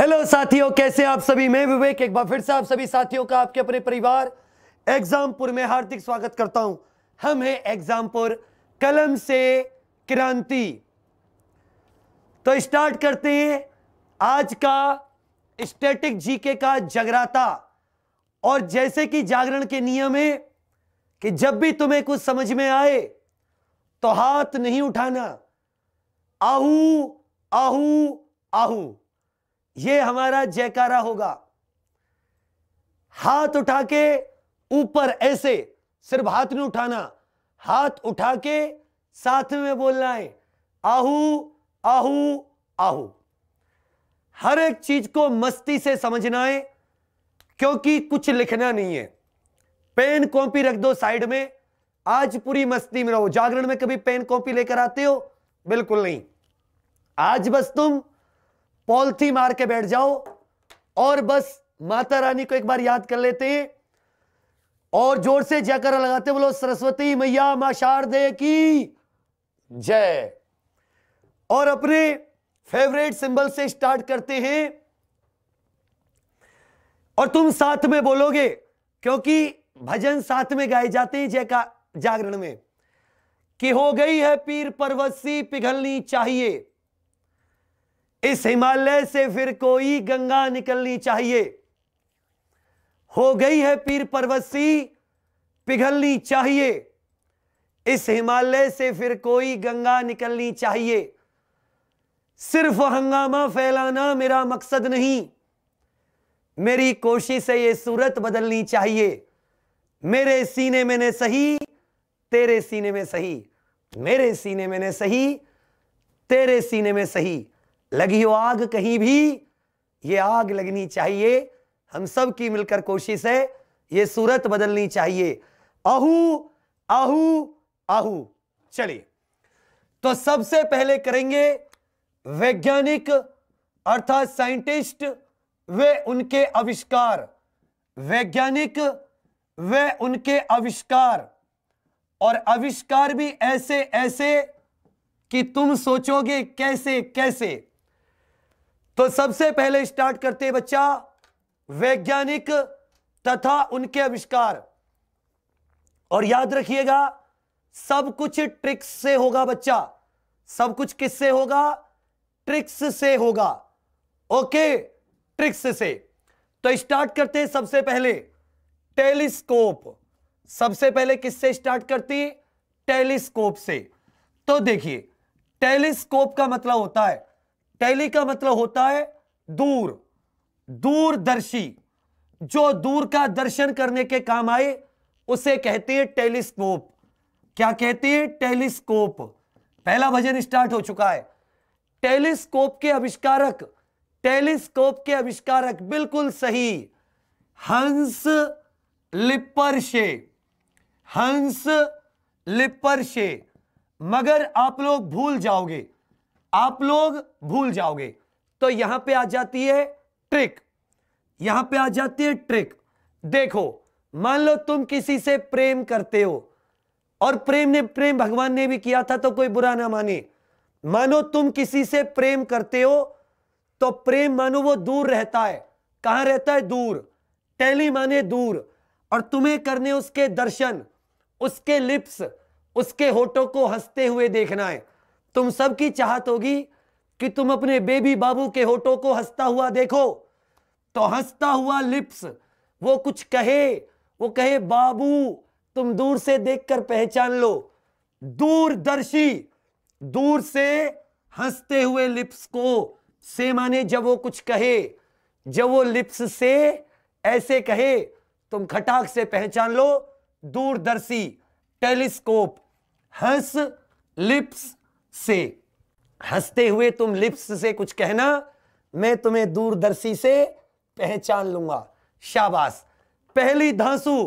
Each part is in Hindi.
हेलो साथियों कैसे आप सभी मैं विवेक एक बार फिर से आप सभी साथियों का आपके अपने परिवार एग्जामपुर में हार्दिक स्वागत करता हूं हम हैं एग्जामपुर कलम से क्रांति तो स्टार्ट करते हैं आज का स्टैटिक जीके का जगराता और जैसे कि जागरण के नियम है कि जब भी तुम्हें कुछ समझ में आए तो हाथ नहीं उठाना आहू आहू आहू ये हमारा जयकारा होगा हाथ उठा के ऊपर ऐसे सिर्फ हाथ नहीं उठाना हाथ उठा के साथ में बोलना है आहू आहू आहू हर एक चीज को मस्ती से समझना है क्योंकि कुछ लिखना नहीं है पेन कॉपी रख दो साइड में आज पूरी मस्ती में रहो जागरण में कभी पेन कॉपी लेकर आते हो बिल्कुल नहीं आज बस तुम पॉलथी मार के बैठ जाओ और बस माता रानी को एक बार याद कर लेते हैं और जोर से जयकर लगाते बोलो सरस्वती मैया मां शारदे की जय और अपने फेवरेट सिंबल से स्टार्ट करते हैं और तुम साथ में बोलोगे क्योंकि भजन साथ में गाए जाते हैं जय का जागरण में कि हो गई है पीर परवसी पिघलनी चाहिए इस हिमालय से फिर कोई गंगा निकलनी चाहिए हो गई है पीर परवसी पिघलनी चाहिए इस हिमालय से फिर कोई गंगा निकलनी चाहिए सिर्फ हंगामा फैलाना मेरा मकसद नहीं मेरी कोशिश है ये सूरत बदलनी चाहिए मेरे सीने में ने सही तेरे सीने में सही मेरे सीने में ने सही तेरे सीने में सही लगी हो आग कहीं भी ये आग लगनी चाहिए हम सब की मिलकर कोशिश है ये सूरत बदलनी चाहिए आहू आहू आहू चलिए तो सबसे पहले करेंगे वैज्ञानिक अर्थात साइंटिस्ट वे उनके आविष्कार वैज्ञानिक वे उनके आविष्कार और आविष्कार भी ऐसे ऐसे कि तुम सोचोगे कैसे कैसे तो सबसे पहले स्टार्ट करते बच्चा वैज्ञानिक तथा उनके आविष्कार और याद रखिएगा सब कुछ ट्रिक्स से होगा बच्चा सब कुछ किससे होगा ट्रिक्स से होगा ओके ट्रिक्स से तो स्टार्ट करते हैं सबसे पहले टेलीस्कोप सबसे पहले किससे स्टार्ट करती टेलीस्कोप से तो देखिए टेलीस्कोप का मतलब होता है टैली का मतलब होता है दूर दूरदर्शी जो दूर का दर्शन करने के काम आए उसे कहते हैं टेलीस्कोप क्या कहते हैं टेलीस्कोप पहला भजन स्टार्ट हो चुका है टेलीस्कोप के आविष्कारक टेलीस्कोप के आविष्कारक बिल्कुल सही हंस शे हंस शे मगर आप लोग भूल जाओगे आप लोग भूल जाओगे तो यहां पे आ जाती है ट्रिक यहां पे आ जाती है ट्रिक देखो मान लो तुम किसी से प्रेम करते हो और प्रेम ने प्रेम भगवान ने भी किया था तो कोई बुरा ना माने मानो तुम किसी से प्रेम करते हो तो प्रेम मानो वो दूर रहता है कहां रहता है दूर टैली माने दूर और तुम्हें करने उसके दर्शन उसके लिप्स उसके होठों को हंसते हुए देखना है तुम सबकी चाहत होगी कि तुम अपने बेबी बाबू के होठों को हंसता हुआ देखो तो हंसता हुआ लिप्स वो कुछ कहे वो कहे बाबू तुम दूर से देखकर पहचान लो दूरदर्शी दूर से हंसते हुए लिप्स को से माने जब वो कुछ कहे जब वो लिप्स से ऐसे कहे तुम खटाक से पहचान लो दूरदर्शी टेलीस्कोप हंस लिप्स से हंसते हुए तुम लिप्स से कुछ कहना मैं तुम्हें दूरदर्शी से पहचान लूंगा शाबाश पहली धांसू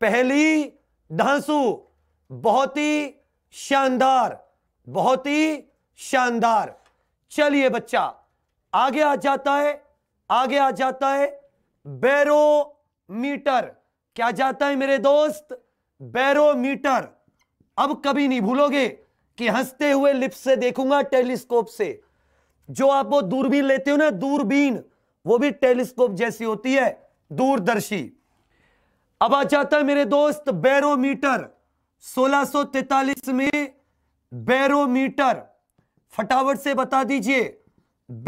पहली धांसू बहुत ही शानदार बहुत ही शानदार चलिए बच्चा आगे आ जाता है आगे आ जाता है बैरोमीटर क्या जाता है मेरे दोस्त बैरोमीटर अब कभी नहीं भूलोगे कि हंसते हुए लिप्स से देखूंगा टेलीस्कोप से जो आप वो दूरबीन लेते हो ना दूरबीन वो भी टेलीस्कोप जैसी होती है दूरदर्शी अब आ जाता है मेरे दोस्त बैरोमीटर 1643 में बैरोमीटर फटाफट से बता दीजिए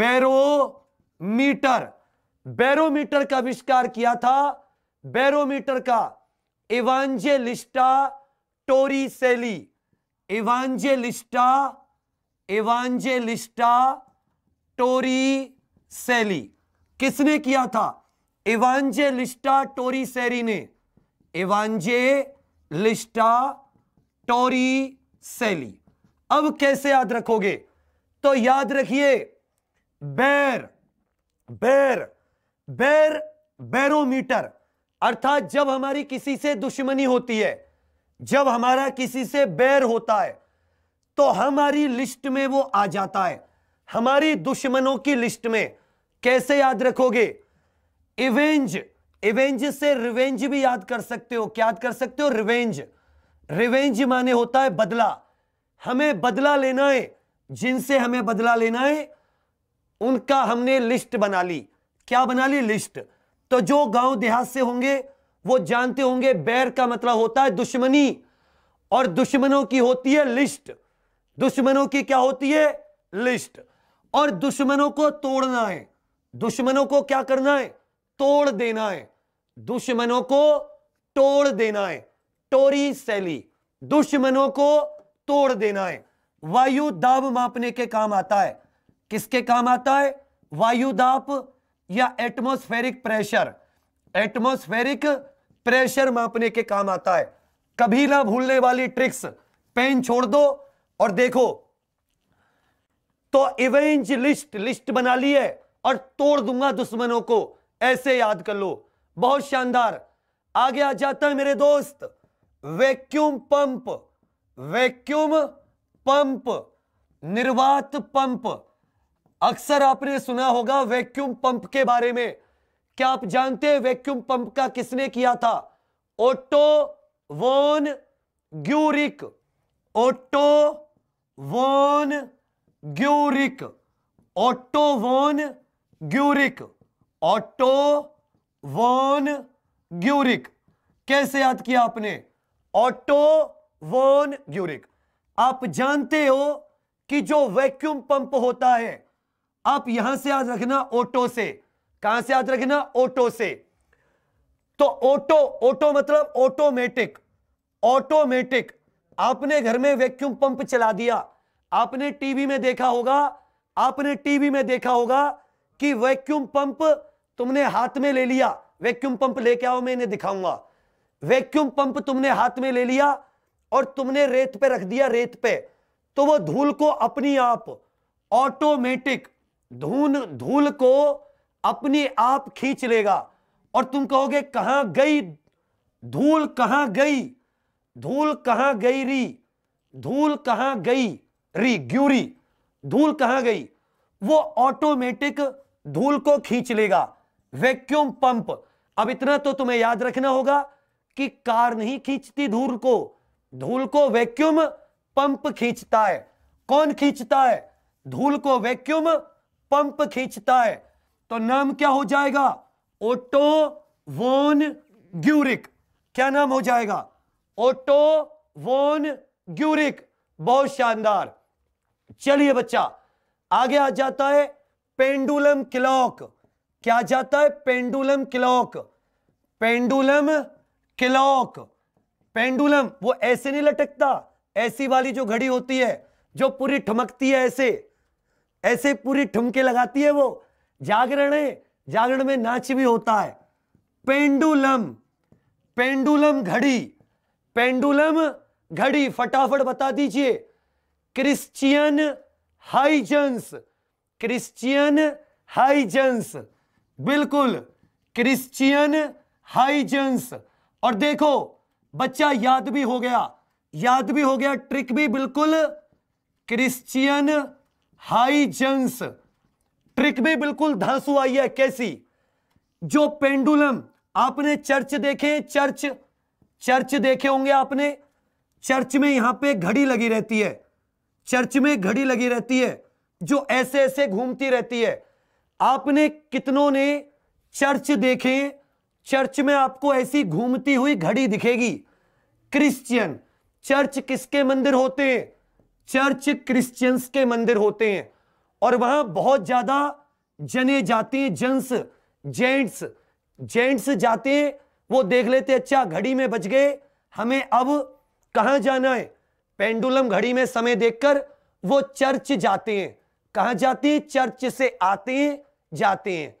बैरोमीटर बैरोमीटर का आविष्कार किया था बैरोमीटर का इवांजेलिस्टा टोरी सेली इवांजेलिस्टा इवांजेलिस्टा टोरी सेली किसने किया था इवांजेलिस्टा टोरी सेरी ने लिस्टा टोरी सेली अब कैसे याद रखोगे तो याद रखिए बैर बैर बैर बैरोमीटर अर्थात जब हमारी किसी से दुश्मनी होती है जब हमारा किसी से बैर होता है तो हमारी लिस्ट में वो आ जाता है हमारी दुश्मनों की लिस्ट में कैसे याद रखोगे इवेंज इवेंज से रिवेंज भी याद कर सकते हो क्या याद कर सकते हो रिवेंज रिवेंज माने होता है बदला हमें बदला लेना है जिनसे हमें बदला लेना है उनका हमने लिस्ट बना ली क्या बना ली लिस्ट तो जो गांव देहात से होंगे वो जानते होंगे बैर का मतलब होता है दुश्मनी और दुश्मनों की होती है लिस्ट दुश्मनों की क्या होती है लिस्ट और दुश्मनों को तोड़ना है दुश्मनों को क्या करना है तोड़ देना है दुश्मनों को तोड़ देना है टोरी सैली दुश्मनों को तोड़ देना है वायु दाब मापने के काम आता है किसके काम आता है वायु दाब या एटमोस्फेरिक प्रेशर एटमोस्फेरिक प्रेशर मापने के काम आता है कभी ना भूलने वाली ट्रिक्स पेन छोड़ दो और देखो तो इवेंज लिस्ट लिस्ट बना ली है और तोड़ दूंगा दुश्मनों को ऐसे याद कर लो बहुत शानदार आगे आ जाता है मेरे दोस्त वैक्यूम पंप वैक्यूम पंप निर्वात पंप अक्सर आपने सुना होगा वैक्यूम पंप के बारे में क्या आप जानते हैं वैक्यूम पंप का किसने किया था ओटो वोन ग्यूरिक ओटो वोन ग्यूरिक ओटो वोन ग्यूरिक ओटो वोन ग्यूरिक कैसे याद किया आपने ऑटो वोन ग्यूरिक आप जानते हो कि जो वैक्यूम पंप होता है आप यहां से याद रखना ऑटो से कहां से याद रखना ऑटो से तो ऑटो ऑटो मतलब ऑटोमेटिक ऑटोमेटिक आपने घर में वैक्यूम पंप चला दिया आपने टीवी में देखा होगा आपने टीवी में देखा होगा कि वैक्यूम पंप तुमने हाथ में ले लिया वैक्यूम पंप लेके आओ मैं इन्हें दिखाऊंगा वैक्यूम पंप तुमने हाथ में ले लिया और तुमने रेत पे रख दिया रेत पे तो वो धूल को अपनी आप ऑटोमेटिक धूल धूल को अपने आप खींच लेगा और तुम कहोगे कहां गई धूल कहां गई धूल कहां गई री धूल कहां गई री ग्यूरी धूल कहां गई वो ऑटोमेटिक धूल को खींच लेगा वैक्यूम पंप अब इतना तो तुम्हें याद रखना होगा कि कार नहीं खींचती धूल को धूल को वैक्यूम पंप खींचता है कौन खींचता है धूल को वैक्यूम पंप खींचता है तो नाम क्या हो जाएगा ओटो वोन ग्यूरिक क्या नाम हो जाएगा ओटो वोन ग्यूरिक बहुत शानदार चलिए बच्चा आगे आ जाता है पेंडुलम क्लॉक क्या जाता है pendulum clock pendulum clock pendulum वो ऐसे नहीं लटकता ऐसी वाली जो घड़ी होती है जो पूरी ठमकती है ऐसे ऐसे पूरी ठुमके लगाती है वो जागरण है जागरण में नाच भी होता है पेंडुलम पेंडुलम घड़ी पेंडुलम घड़ी फटाफट बता दीजिए क्रिश्चियन हाइजेंस क्रिश्चियन हाइजेंस बिल्कुल क्रिश्चियन हाइजेंस और देखो बच्चा याद भी हो गया याद भी हो गया ट्रिक भी बिल्कुल क्रिश्चियन हाइजेंस ट्रिक भी बिल्कुल धंस हुआ है कैसी जो पेंडुलम आपने चर्च देखे चर्च चर्च देखे होंगे आपने चर्च में यहां पे घड़ी लगी रहती है चर्च में घड़ी लगी रहती है जो ऐसे ऐसे घूमती रहती है आपने कितनों ने चर्च देखे चर्च में आपको ऐसी घूमती हुई घड़ी दिखेगी क्रिश्चियन चर्च किसके मंदिर होते हैं चर्च क्रिश्चियंस के मंदिर होते हैं और वहां बहुत ज्यादा जने जाते हैं जेंट्स जेंट्स जेंट्स जाते हैं वो देख लेते अच्छा घड़ी में बच गए हमें अब कहां जाना है पेंडुलम घड़ी में समय देखकर वो चर्च जाते हैं कहा जाते हैं चर्च से आते हैं जाते हैं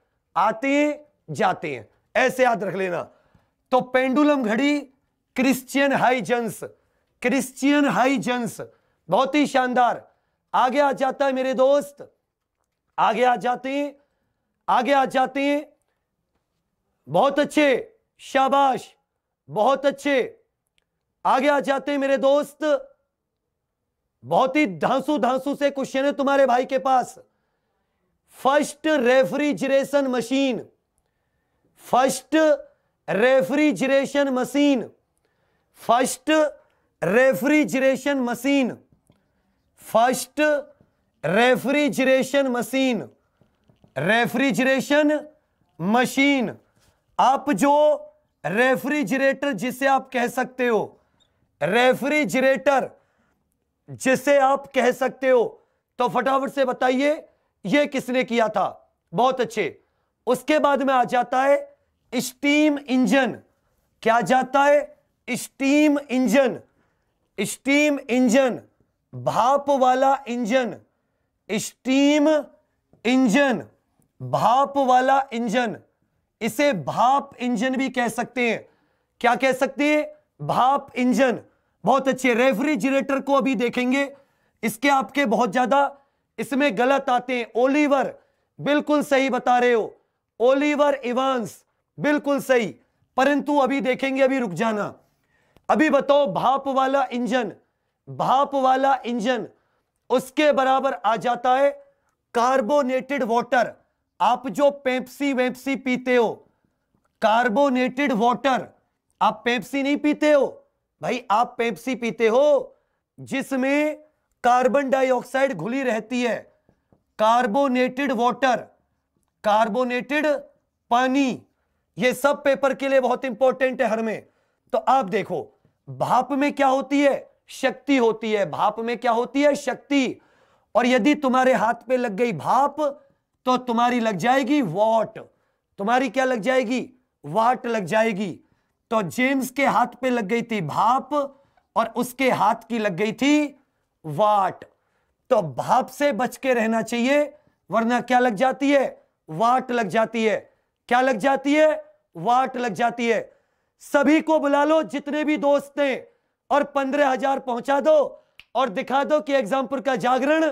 आते हैं जाते हैं ऐसे याद रख लेना तो पेंडुलम घड़ी क्रिश्चियन हाइजेंस क्रिश्चियन हाइजेंस बहुत ही शानदार आगे आ जाता है मेरे दोस्त आगे आ जाते हैं आगे आ जाते हैं बहुत अच्छे शाबाश बहुत अच्छे आगे आ जाते हैं मेरे दोस्त बहुत ही धांसू धांसू से क्वेश्चन है तुम्हारे भाई के पास first refrigeration machine first refrigeration machine first refrigeration machine first refrigeration machine refrigeration machine आप जो रेफ्रिजरेटर जिसे आप कह सकते हो रेफ्रिजरेटर जिसे आप कह सकते हो तो फटाफट से बताइए यह किसने किया था बहुत अच्छे उसके बाद में आ जाता है स्टीम इंजन क्या जाता है स्टीम इंजन स्टीम इंजन भाप वाला इंजन स्टीम इंजन भाप वाला इंजन इसे भाप इंजन भी कह सकते हैं क्या कह सकते हैं भाप इंजन बहुत अच्छे रेफ्रिजरेटर को अभी देखेंगे इसके आपके बहुत ज्यादा इसमें गलत आते हैं ओलिवर बिल्कुल सही बता रहे हो ओलिवर इवांस बिल्कुल सही परंतु अभी देखेंगे अभी रुक जाना अभी बताओ भाप वाला इंजन भाप वाला इंजन उसके बराबर आ जाता है कार्बोनेटेड वाटर आप जो पेप्सी वेप्सी पीते हो कार्बोनेटेड वाटर आप पेप्सी नहीं पीते हो भाई आप पेप्सी पीते हो जिसमें कार्बन डाइऑक्साइड घुली रहती है कार्बोनेटेड वाटर कार्बोनेटेड पानी ये सब पेपर के लिए बहुत इंपॉर्टेंट है हर में तो आप देखो भाप में क्या होती है शक्ति होती है भाप में क्या होती है शक्ति और यदि तुम्हारे हाथ पे लग गई भाप तो तुम्हारी लग जाएगी वॉट तुम्हारी क्या लग जाएगी वाट लग जाएगी तो जेम्स के हाथ पे लग गई थी भाप और उसके हाथ की लग गई थी वाट तो भाप से बच के रहना चाहिए वरना क्या लग जाती है वाट लग जाती है क्या लग जाती है वाट लग जाती है सभी को बुला लो जितने भी दोस्त हैं और पंद्रह हजार पहुंचा दो और दिखा दो कि एग्जामपुर का जागरण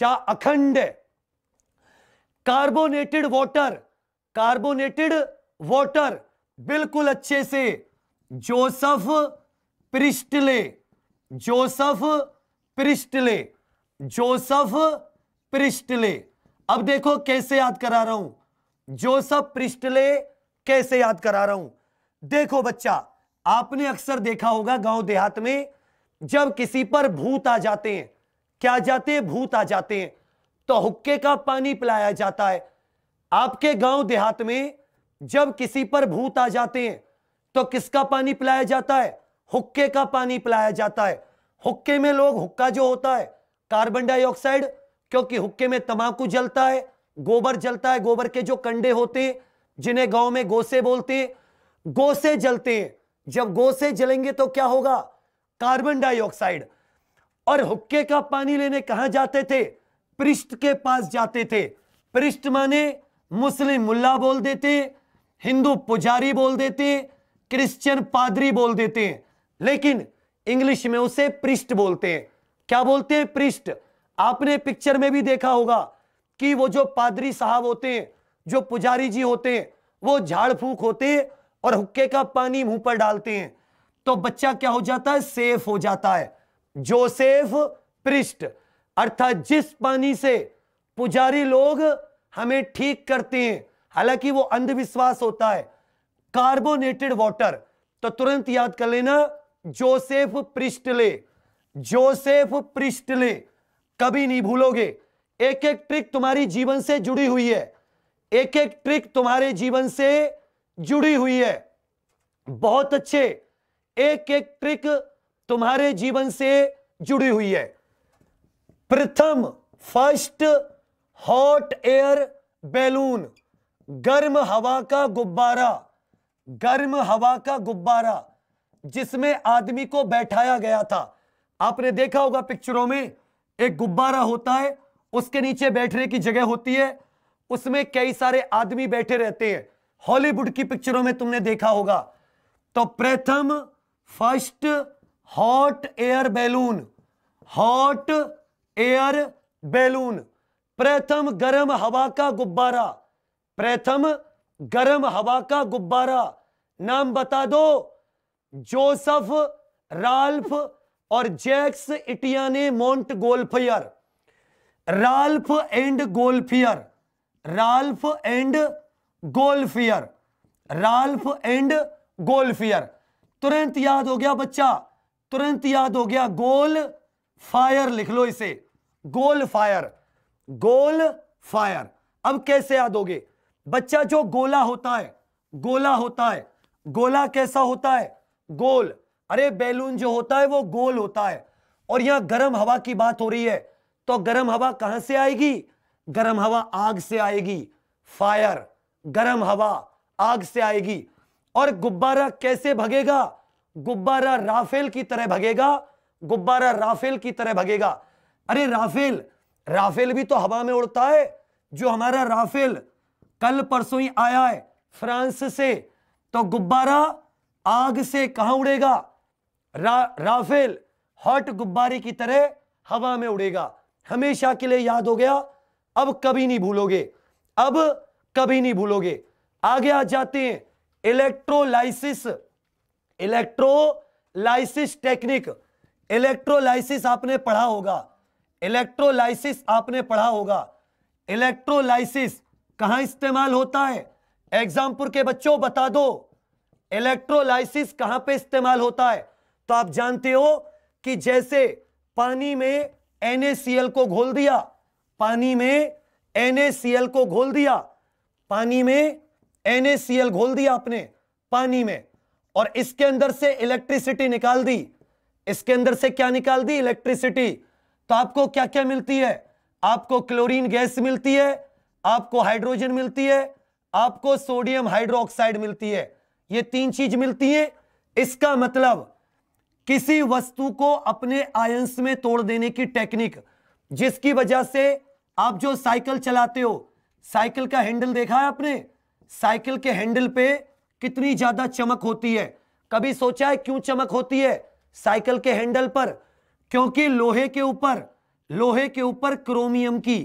जा अखंड कार्बोनेटेड वाटर कार्बोनेटेड वाटर बिल्कुल अच्छे से Joseph Priestley Joseph Priestley Joseph Priestley अब देखो कैसे याद करा रहा हूं जोसफ प्रिस्टले कैसे याद करा रहा हूं देखो बच्चा आपने अक्सर देखा होगा गांव देहात में जब किसी पर भूत आ जाते हैं क्या जाते हैं भूत आ जाते हैं तो हुक्के का पानी पिलाया जाता है आपके गांव देहात में जब किसी पर भूत आ जाते हैं तो किसका पानी पिलाया जाता है हुक्के का पानी पिलाया जाता है हुक्के में लोग हुक्का जो होता है कार्बन डाइऑक्साइड क्योंकि हुक्के में तंबाकू जलता है गोबर जलता है गोबर के जो कंडे होते हैं जिन्हें गांव में गोसे बोलते हैं गोसे जलते हैं जब गोसे जलेंगे तो क्या होगा कार्बन डाइऑक्साइड और हुक्के का पानी लेने कहा जाते थे पृष्ठ के पास जाते थे पृष्ठ माने मुस्लिम मुल्ला बोल देते हिंदू पुजारी बोल देते क्रिश्चियन पादरी बोल देते हैं लेकिन इंग्लिश में उसे पृष्ठ बोलते हैं क्या बोलते हैं पृष्ठ आपने पिक्चर में भी देखा होगा कि वो जो पादरी साहब होते हैं जो पुजारी जी होते हैं वो झाड़ फूक होते हैं और हुक्के का पानी मुंह पर डालते हैं तो बच्चा क्या हो जाता है सेफ हो जाता है जोसेफ पृष्ठ अर्थात जिस पानी से पुजारी लोग हमें ठीक करते हैं हालांकि वो अंधविश्वास होता है कार्बोनेटेड वाटर तो तुरंत याद कर लेना जोसेफ पृष्ठले जोसेफ पृष्ठले कभी नहीं भूलोगे एक एक ट्रिक तुम्हारी जीवन से जुड़ी हुई है एक एक ट्रिक तुम्हारे जीवन से जुड़ी हुई है बहुत अच्छे एक एक ट्रिक तुम्हारे जीवन से जुड़ी हुई है प्रथम फर्स्ट हॉट एयर बैलून गर्म हवा का गुब्बारा गर्म हवा का गुब्बारा जिसमें आदमी को बैठाया गया था आपने देखा होगा पिक्चरों में एक गुब्बारा होता है उसके नीचे बैठने की जगह होती है उसमें कई सारे आदमी बैठे रहते हैं हॉलीवुड की पिक्चरों में तुमने देखा होगा तो प्रथम first hot air balloon hot air balloon प्रथम गर्म हवा का गुब्बारा प्रथम गर्म हवा का गुब्बारा नाम बता दो जोसफ राल्फ और जैक्स इटिया ने Montgolfier Ralph and Golfier Ralph and Golfier Ralph and Golfier तुरंत याद हो गया बच्चा तुरंत याद हो गया गोल फायर लिख लो इसे गोल फायर गोल फायर अब कैसे याद होगे बच्चा जो गोला होता है गोला होता है गोला कैसा होता है गोल अरे बैलून जो होता है वो गोल होता है और यहां गर्म हवा की बात हो रही है तो गर्म हवा कहां से आएगी गर्म हवा आग से आएगी फायर गर्म हवा आग से आएगी और गुब्बारा कैसे भगेगा गुब्बारा राफेल की तरह भगेगा गुब्बारा राफेल की तरह भगेगा अरे राफेल राफेल भी तो हवा में उड़ता है जो हमारा राफेल कल परसों ही आया है फ्रांस से तो गुब्बारा आग से कहां उड़ेगा रा, राफेल हॉट गुब्बारे की तरह हवा में उड़ेगा हमेशा के लिए याद हो गया अब कभी नहीं भूलोगे अब कभी नहीं भूलोगे आगे आ जाते हैं इलेक्ट्रोलाइसिस इलेक्ट्रोलाइसिस टेक्निक इलेक्ट्रोलाइसिस आपने पढ़ा होगा इलेक्ट्रोलाइसिस आपने पढ़ा होगा इलेक्ट्रोलाइसिस कहां इस्तेमाल होता है एग्जामपुर के बच्चों बता दो इलेक्ट्रोलाइसिस कहां पे इस्तेमाल होता है तो आप जानते हो कि जैसे पानी में NaCl को घोल दिया पानी में NaCl को घोल दिया पानी में NaCl घोल दिया आपने पानी में और इसके अंदर से इलेक्ट्रिसिटी निकाल दी इसके अंदर से क्या निकाल दी इलेक्ट्रिसिटी तो आपको क्या क्या मिलती है आपको क्लोरीन गैस मिलती है आपको हाइड्रोजन मिलती है आपको सोडियम हाइड्रोक्साइड मिलती है ये तीन चीज मिलती है इसका मतलब किसी वस्तु को अपने आयंस में तोड़ देने की टेक्निक जिसकी वजह से आप जो साइकिल चलाते हो साइकिल का हैंडल देखा है आपने साइकिल के हैंडल पे कितनी ज्यादा चमक होती है कभी सोचा है क्यों चमक होती है साइकिल के हैंडल पर क्योंकि लोहे के ऊपर लोहे के ऊपर क्रोमियम की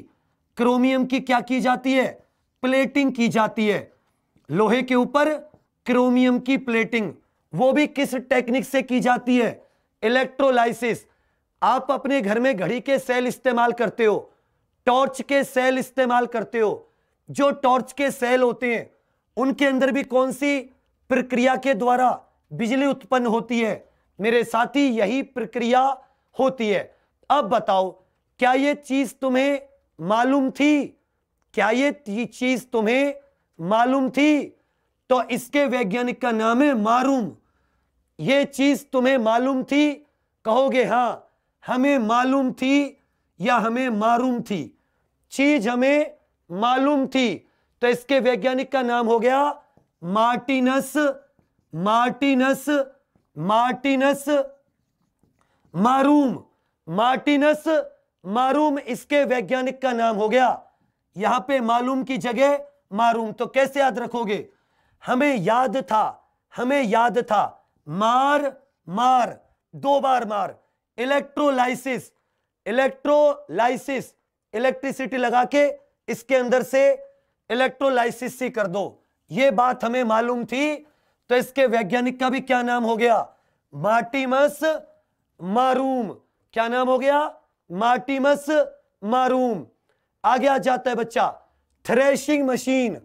क्रोमियम की क्या की जाती है प्लेटिंग की जाती है लोहे के ऊपर क्रोमियम की प्लेटिंग वो भी किस टेक्निक से की जाती है इलेक्ट्रोलाइसिस आप अपने घर में घड़ी के सेल इस्तेमाल करते हो टॉर्च के सेल इस्तेमाल करते हो जो टॉर्च के सेल होते हैं उनके अंदर भी कौन सी प्रक्रिया के द्वारा बिजली उत्पन्न होती है मेरे साथी यही प्रक्रिया होती है अब बताओ क्या यह चीज तुम्हें मालूम थी क्या यह चीज तुम्हें मालूम थी तो इसके वैज्ञानिक का नाम है मारूम यह चीज तुम्हें मालूम थी कहोगे हाँ हमें मालूम थी या हमें मारूम थी चीज हमें मालूम थी तो इसके वैज्ञानिक का नाम हो गया Martinus Martinus Martinus Marum Martinus Marum इसके वैज्ञानिक का नाम हो गया यहां पे मालूम की जगह मारूम तो कैसे याद रखोगे हमें याद था हमें याद था मार मार दो बार मार इलेक्ट्रोलाइसिस इलेक्ट्रोलाइसिस इलेक्ट्रिसिटी लगा के इसके अंदर से इलेक्ट्रोलाइसिस ही कर दो ये बात हमें मालूम थी तो इसके वैज्ञानिक का भी क्या नाम हो गया मार्टिमस मारूम क्या नाम हो गया मार्टिमस मारूम आगे आ जाता है बच्चा थ्रेशिंग मशीन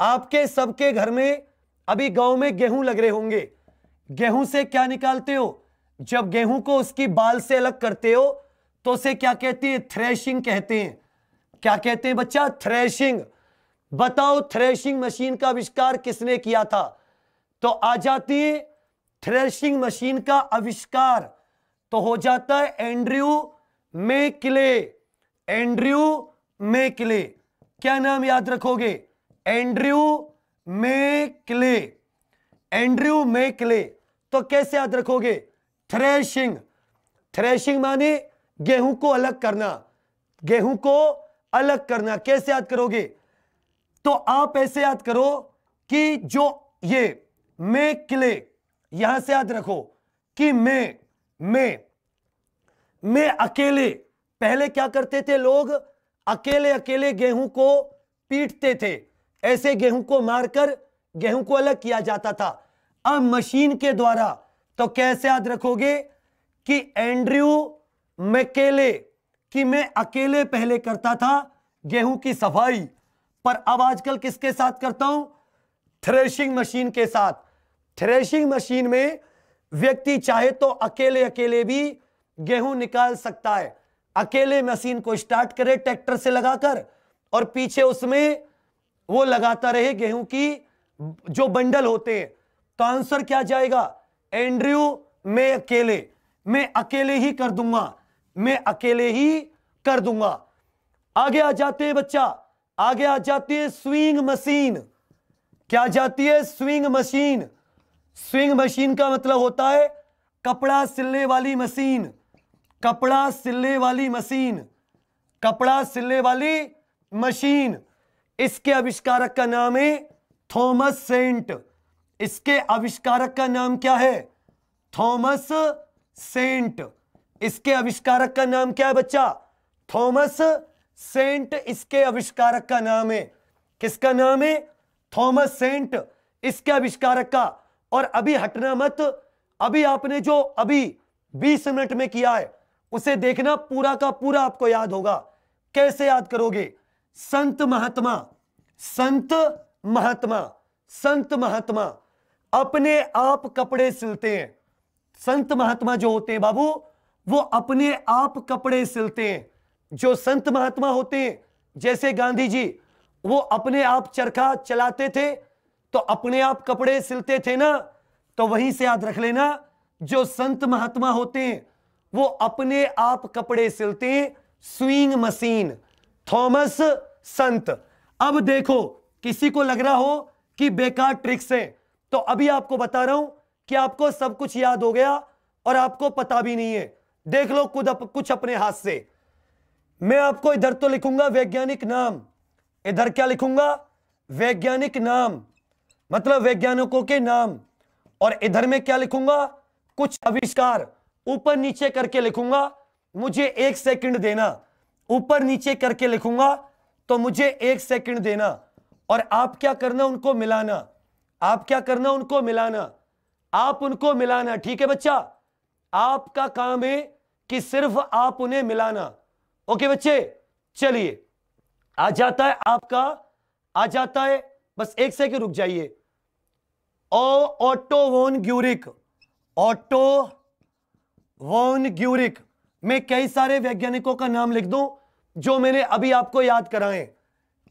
आपके सबके घर में अभी गांव में गेहूं लग रहे होंगे गेहूं से क्या निकालते हो जब गेहूं को उसकी बाल से अलग करते हो तो उसे क्या कहते हैं थ्रेशिंग कहते हैं क्या कहते हैं बच्चा थ्रेशिंग बताओ थ्रेशिंग मशीन का आविष्कार किसने किया था तो आ जाती है थ्रेशिंग मशीन का आविष्कार तो हो जाता है एंड्रयू मेकले एंड्रयू मेकले क्या नाम याद रखोगे एंड्रयू मेकले एंड्रयू मेकले तो कैसे याद रखोगे थ्रेशिंग थ्रेशिंग माने गेहूं को अलग करना गेहूं को अलग करना कैसे याद करोगे तो आप ऐसे याद करो कि जो ये मे किले यहां से याद रखो कि मैं मैं मैं अकेले पहले क्या करते थे लोग अकेले अकेले गेहूं को पीटते थे ऐसे गेहूं को मारकर गेहूं को अलग किया जाता था अब मशीन के द्वारा तो कैसे याद रखोगे कि एंड्रयू मैकेले कि मैं अकेले पहले करता था गेहूं की सफाई पर अब आजकल किसके साथ करता हूं थ्रेशिंग मशीन के साथ थ्रेशिंग मशीन में व्यक्ति चाहे तो अकेले अकेले भी गेहूं निकाल सकता है अकेले मशीन को स्टार्ट करे ट्रैक्टर से लगाकर और पीछे उसमें वो लगाता रहे गेहूं की जो बंडल होते हैं तो आंसर क्या जाएगा एंड्रयू मैं अकेले मैं अकेले ही कर दूंगा मैं अकेले ही कर दूंगा आगे आ जाते हैं बच्चा आगे आ जाती है स्विंग मशीन क्या जाती है स्विंग मशीन स्विंग मशीन का मतलब होता है कपड़ा सिलने वाली मशीन कपड़ा सिलने वाली मशीन कपड़ा सिलने वाली मशीन इसके आविष्कारक का नाम है थॉमस सेंट इसके आविष्कारक का नाम क्या है थॉमस सेंट इसके आविष्कारक का नाम क्या है बच्चा थॉमस सेंट इसके आविष्कारक का नाम है किसका नाम है थॉमस सेंट इसके आविष्कारक का और अभी हटना मत अभी आपने जो अभी 20 मिनट में किया है उसे देखना पूरा का पूरा आपको याद होगा कैसे याद करोगे संत महात्मा संत महात्मा संत महात्मा अपने आप कपड़े सिलते हैं संत महात्मा जो होते हैं बाबू वो अपने आप कपड़े सिलते हैं जो संत महात्मा होते हैं जैसे गांधी जी वो अपने आप चरखा चलाते थे तो अपने आप कपड़े सिलते थे ना तो वहीं से याद रख लेना जो संत महात्मा होते हैं वो अपने आप कपड़े सिलते हैं स्विंग मशीन थॉमस संत अब देखो किसी को लग रहा हो कि बेकार ट्रिक्स है तो अभी आपको बता रहा हूं कि आपको सब कुछ याद हो गया और आपको पता भी नहीं है देख लो खुद अप, कुछ अपने हाथ से मैं आपको इधर तो लिखूंगा वैज्ञानिक नाम इधर क्या लिखूंगा वैज्ञानिक नाम मतलब वैज्ञानिकों के नाम और इधर में क्या लिखूंगा कुछ आविष्कार ऊपर नीचे करके लिखूंगा मुझे एक सेकंड देना ऊपर नीचे करके लिखूंगा तो मुझे एक सेकंड देना और आप क्या करना उनको मिलाना आप क्या करना उनको मिलाना आप उनको मिलाना ठीक है बच्चा आपका काम है कि सिर्फ आप उन्हें मिलाना ओके बच्चे चलिए आ जाता है आपका आ जाता है बस एक सेकंड रुक जाइए ओ ऑटो वोन ग्यूरिक ऑटो वोन ग्यूरिक मैं कई सारे वैज्ञानिकों का नाम लिख दूं जो मैंने अभी आपको याद कराए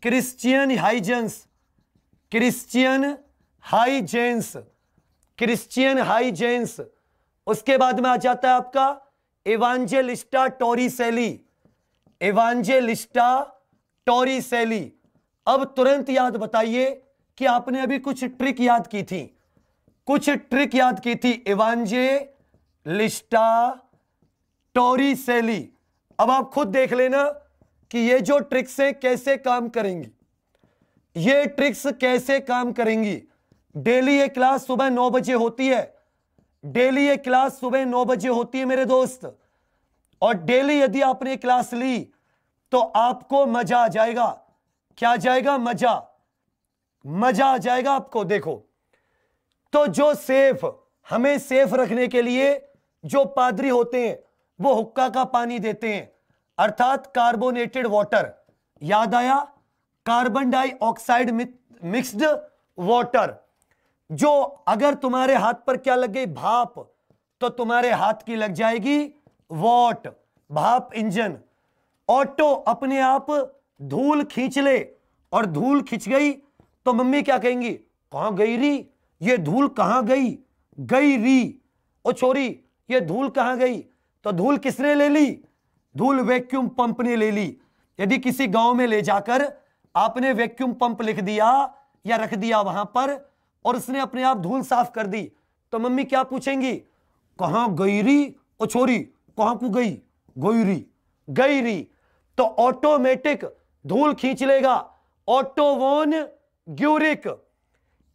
Christian Huygens Christian Huygens Christian Huygens उसके बाद में आ जाता है आपका एवांजेलिस्टा टोरीसेली एवांजेलिस्टा टोरीसेली अब तुरंत याद बताइए कि आपने अभी कुछ ट्रिक याद की थी कुछ ट्रिक याद की थी एवांजे लिस्टा टोरीसेली अब आप खुद देख लेना कि ये जो ट्रिक्स हैं कैसे काम करेंगी ये ट्रिक्स कैसे काम करेंगी डेली ये क्लास सुबह नौ बजे होती है डेली ये क्लास सुबह नौ बजे होती है मेरे दोस्त और डेली यदि आपने क्लास ली तो आपको मजा आ जाएगा क्या जाएगा मजा मजा आ जाएगा आपको देखो तो जो सेफ हमें सेफ रखने के लिए जो पादरी होते हैं वो हुक्का का पानी देते हैं अर्थात कार्बोनेटेड वाटर याद आया कार्बन डाइऑक्साइड मिक्स्ड वाटर जो अगर तुम्हारे हाथ पर क्या लग गई भाप तो तुम्हारे हाथ की लग जाएगी वॉट भाप इंजन ऑटो अपने आप धूल खींच ले और धूल खींच गई तो मम्मी क्या कहेंगी कहां गई री ये धूल कहां गई गई री ओ छोरी ये धूल कहां गई तो धूल किसने ले ली धूल वैक्यूम पंप ने ले ली यदि किसी गांव में ले जाकर आपने वैक्यूम पंप लिख दिया या रख दिया वहां पर और उसने अपने आप धूल साफ कर दी तो मम्मी क्या पूछेंगी कहा गई री ओ छोरी कहां को गई गोयरी गईरी गई री तो ऑटोमेटिक धूल खींच लेगा ऑटोवोन ग्यूरिक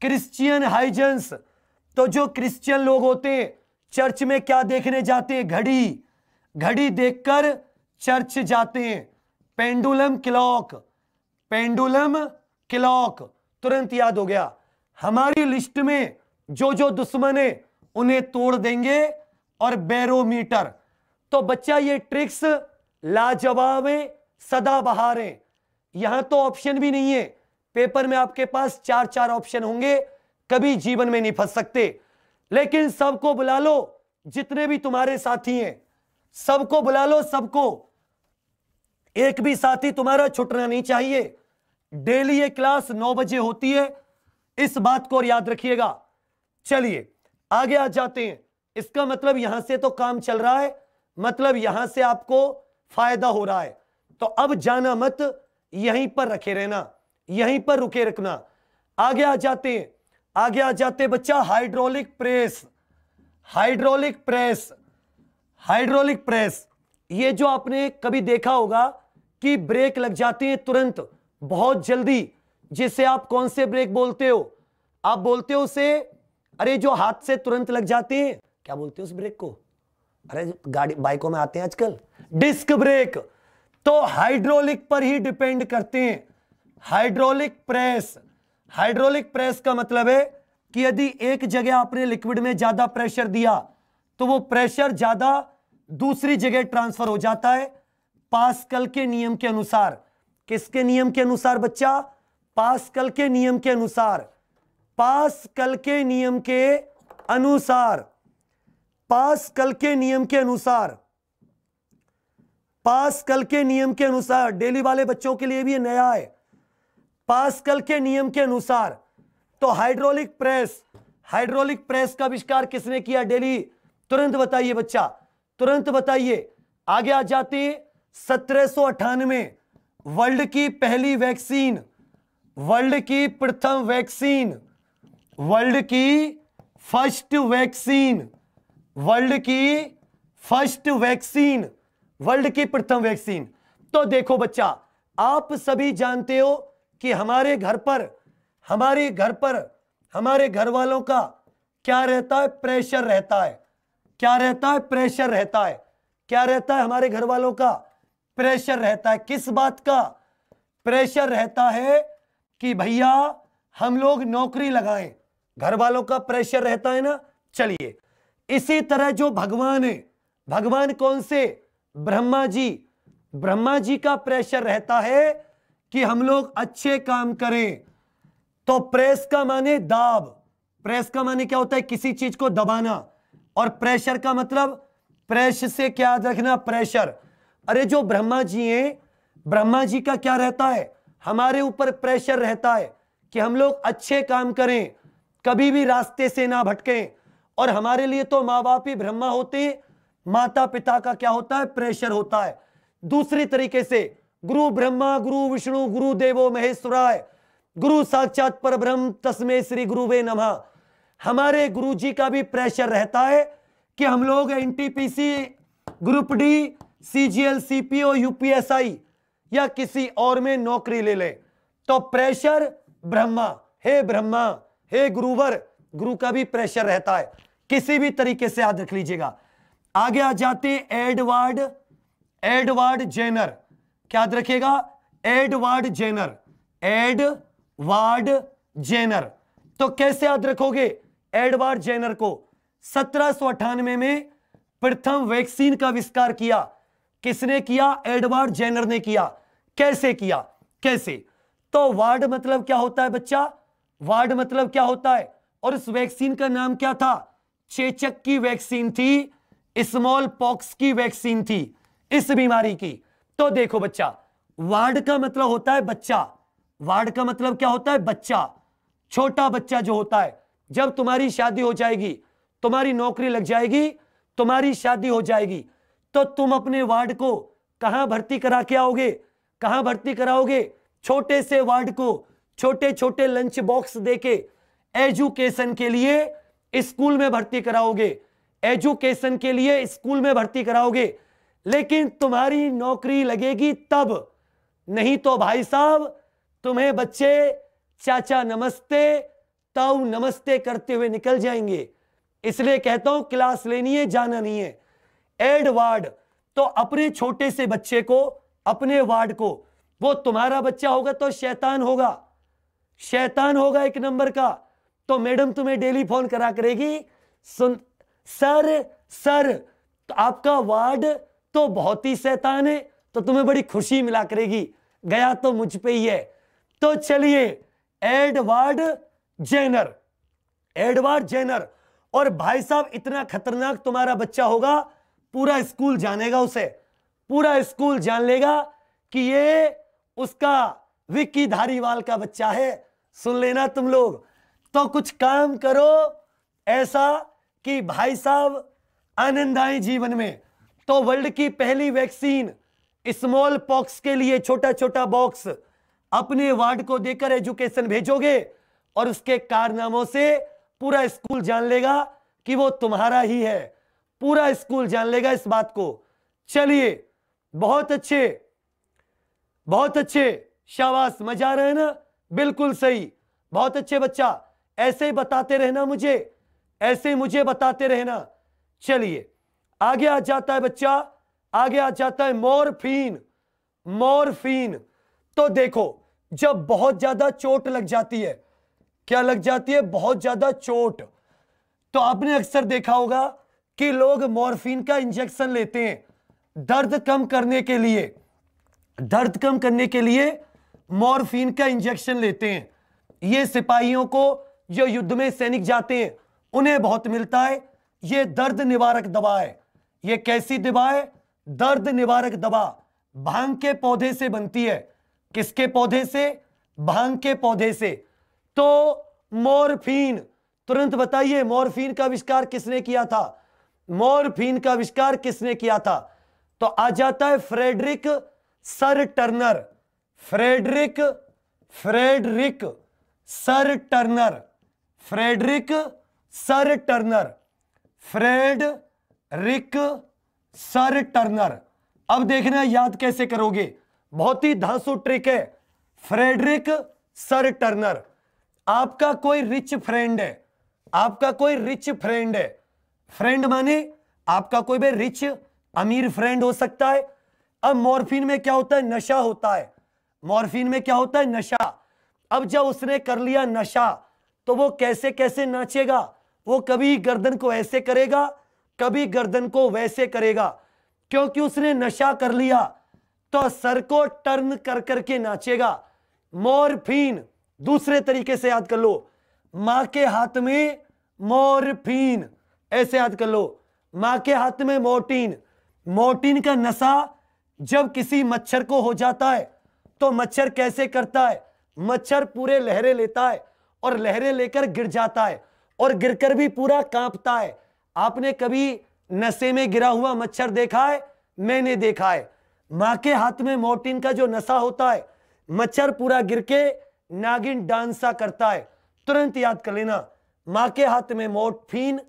क्रिश्चियन हाइजेंस तो जो क्रिश्चियन लोग होते हैं चर्च में क्या देखने जाते हैं घड़ी घड़ी देखकर चर्च जाते हैं पेंडुलम क्लॉक पेंडुलम क्लॉक तुरंत याद हो गया हमारी लिस्ट में जो जो दुश्मन है उन्हें तोड़ देंगे और बैरोमीटर तो बच्चा ये ट्रिक्स लाजवाब है सदाबहार है यहां तो ऑप्शन भी नहीं है पेपर में आपके पास चार चार ऑप्शन होंगे कभी जीवन में नहीं फंस सकते लेकिन सबको बुला लो जितने भी तुम्हारे साथी हैं सबको बुला लो सबको एक भी साथी तुम्हारा छुटना नहीं चाहिए डेली ये क्लास नौ बजे होती है इस बात को और याद रखिएगा चलिए आगे आ जाते हैं इसका मतलब यहां से तो काम चल रहा है मतलब यहां से आपको फायदा हो रहा है तो अब जाना मत यहीं पर रखे रहना यहीं पर रुके रखना आगे आ जाते हैं आगे आ जाते हैं बच्चा hydraulic press hydraulic press hydraulic press ये जो आपने कभी देखा होगा कि ब्रेक लग जाते हैं तुरंत बहुत जल्दी जिसे आप कौन से ब्रेक बोलते हो आप बोलते हो उसे अरे जो हाथ से तुरंत लग जाते हैं क्या बोलते हो उस ब्रेक को अरे गाड़ी बाइकों में आते हैं आजकल डिस्क ब्रेक तो हाइड्रोलिक पर ही डिपेंड करते हैं हाइड्रोलिक प्रेस हाइड्रोलिक प्रेस का मतलब है कि यदि एक जगह आपने लिक्विड में ज्यादा प्रेशर दिया तो वो प्रेशर ज्यादा दूसरी जगह ट्रांसफर हो जाता है पास्कल के नियम के अनुसार किसके नियम के अनुसार बच्चा पास्कल के नियम के अनुसार पास्कल के नियम के अनुसार पास्कल के नियम के अनुसार पास्कल के नियम के अनुसार डेली वाले बच्चों के लिए भी नया है पास्कल के नियम के अनुसार तो हाइड्रोलिक प्रेस हाइड्रोलिक प्रेस का आविष्कार किसने किया डेली तुरंत बताइए बच्चा तुरंत बताइए आगे आ जाते सत्रह सो वर्ल्ड की पहली वैक्सीन वर्ल्ड की प्रथम वैक्सीन वर्ल्ड की फर्स्ट वैक्सीन वर्ल्ड की फर्स्ट वैक्सीन वर्ल्ड की प्रथम वैक्सीन तो देखो बच्चा आप सभी जानते हो कि हमारे घर पर हमारे घर पर हमारे घर वालों का क्या रहता है प्रेशर रहता है क्या रहता है प्रेशर रहता है क्या रहता है हमारे घर वालों का प्रेशर रहता है किस बात का प्रेशर रहता है कि भैया हम लोग नौकरी लगाएं घर वालों का प्रेशर रहता है ना चलिए इसी तरह जो भगवान है भगवान कौन से ब्रह्मा जी ब्रह्मा जी का प्रेशर रहता है कि हम लोग अच्छे काम करें तो प्रेस का माने दाब प्रेस का माने क्या होता है किसी चीज को दबाना और प्रेशर का मतलब प्रेश से क्या रखना प्रेशर अरे जो ब्रह्मा जी हैं ब्रह्मा जी का क्या रहता है हमारे ऊपर प्रेशर रहता है कि हम लोग अच्छे काम करें कभी भी रास्ते से ना भटकें और हमारे लिए तो माँ बाप ही ब्रह्मा होते माता पिता का क्या होता है प्रेशर होता है दूसरी तरीके से गुरु ब्रह्मा गुरु विष्णु गुरु देवो महेश्वराय गुरु साक्षात पर ब्रह्म तस्मे श्री गुरु वे नमा हमारे गुरु जी का भी प्रेशर रहता है कि हम लोग C group D C C G L P O UPSI या किसी और में नौकरी ले ले तो प्रेशर ब्रह्मा हे ब्रह्मा हे गुरुवर गुरु का भी प्रेशर रहता है किसी भी तरीके से याद रख लीजिएगा आगे आ जाते एडवर्ड एडवर्ड जेनर क्या याद रखिएगा एडवर्ड जेनर एडवर्ड जेनर तो कैसे याद रखोगे एडवर्ड जेनर को सत्रह में प्रथम वैक्सीन का आविष्कार किया किसने किया एडवर्ड जेनर ने किया कैसे किया कैसे तो वार्ड मतलब क्या होता है बच्चा वार्ड मतलब क्या होता है और इस वैक्सीन का नाम क्या था चेचक की वैक्सीन थी स्मॉल पॉक्स की वैक्सीन थी इस बीमारी की तो देखो बच्चा वार्ड का मतलब होता है बच्चा वार्ड का मतलब क्या होता है बच्चा छोटा बच्चा जो होता है जब तुम्हारी शादी हो जाएगी तुम्हारी नौकरी लग जाएगी तुम्हारी शादी हो जाएगी तो तुम अपने वार्ड को कहां भर्ती करा के आओगे कहां भर्ती कराओगे छोटे से वार्ड को छोटे छोटे लंच बॉक्स देके एजुकेशन के लिए स्कूल में भर्ती कराओगे एजुकेशन के लिए स्कूल में भर्ती कराओगे लेकिन तुम्हारी नौकरी लगेगी तब नहीं तो भाई साहब तुम्हें बच्चे चाचा नमस्ते ताऊ नमस्ते करते हुए निकल जाएंगे इसलिए कहता हूं क्लास लेनी है जाना नहीं है एडवार्ड तो अपने छोटे से बच्चे को अपने वार्ड को वो तुम्हारा बच्चा होगा तो शैतान होगा शैतान होगा एक नंबर का तो मैडम तुम्हें डेली फोन करा करेगी सुन सर सर तो आपका वार्ड तो बहुत ही शैतान है तो तुम्हें बड़ी खुशी मिला करेगी गया तो मुझ पे ही है तो चलिए एडवर्ड जेनर एडवर्ड जेनर और भाई साहब इतना खतरनाक तुम्हारा बच्चा होगा पूरा स्कूल जानेगा उसे पूरा स्कूल जान लेगा कि ये उसका विक्की धारीवाल का बच्चा है सुन लेना तुम लोग तो कुछ काम करो ऐसा कि भाई साहब आनंद आए जीवन में तो वर्ल्ड की पहली वैक्सीन स्मॉल पॉक्स के लिए छोटा छोटा बॉक्स अपने वार्ड को देकर एजुकेशन भेजोगे और उसके कारनामों से पूरा स्कूल जान लेगा कि वो तुम्हारा ही है पूरा स्कूल जान लेगा इस बात को चलिए बहुत अच्छे बहुत अच्छे शाबाश मजा आ रहा है ना बिल्कुल सही बहुत अच्छे बच्चा ऐसे ही बताते रहना मुझे ऐसे ही मुझे बताते रहना चलिए आगे आ जाता है बच्चा आगे आ जाता है मोरफीन मोरफीन तो देखो जब बहुत ज्यादा चोट लग जाती है क्या लग जाती है बहुत ज्यादा चोट तो आपने अक्सर देखा होगा कि लोग मोरफीन का इंजेक्शन लेते हैं दर्द कम करने के लिए दर्द कम करने के लिए मॉर्फिन का इंजेक्शन लेते हैं ये सिपाहियों को जो युद्ध में सैनिक जाते हैं उन्हें बहुत मिलता है ये दर्द निवारक दवा है ये कैसी दवा है दर्द निवारक दवा भांग के पौधे से बनती है किसके पौधे से भांग के पौधे से तो मोरफीन तुरंत बताइए मोरफीन का आविष्कार किसने किया था मोरफीन का आविष्कार किसने किया था तो आ जाता है Frederick sir Turner Frederick Frederick sir Turner Frederick sir Turner Frederick sir Turner अब देखना याद कैसे करोगे बहुत ही धासु ट्रिक है फ्रेडरिक सर टर्नर आपका कोई रिच फ्रेंड है आपका कोई रिच फ्रेंड है फ्रेंड माने आपका कोई भी रिच अमीर फ्रेंड हो सकता है अब मॉर्फिन में क्या होता है नशा होता है मॉर्फिन में क्या होता है नशा अब जब उसने कर लिया नशा तो वो कैसे कैसे नाचेगा वो कभी गर्दन को ऐसे करेगा कभी गर्दन को वैसे करेगा क्योंकि उसने नशा कर लिया तो सर को टर्न कर करके नाचेगा मोरफीन दूसरे तरीके से याद कर लो मां के हाथ में मोरफीन ऐसे याद कर लो मां के हाथ में मोरटीन मोर्टिन का नशा जब किसी मच्छर को हो जाता है तो मच्छर कैसे करता है मच्छर पूरे लहरे लेता है और लहरे लेकर गिर जाता है और गिरकर भी पूरा कांपता है आपने कभी नशे में गिरा हुआ मच्छर देखा है मैंने देखा है माँ के हाथ में मोर्टिन का जो नशा होता है मच्छर पूरा गिर के नागिन डांसा करता है तुरंत याद कर लेना माँ के हाथ में मोटफीन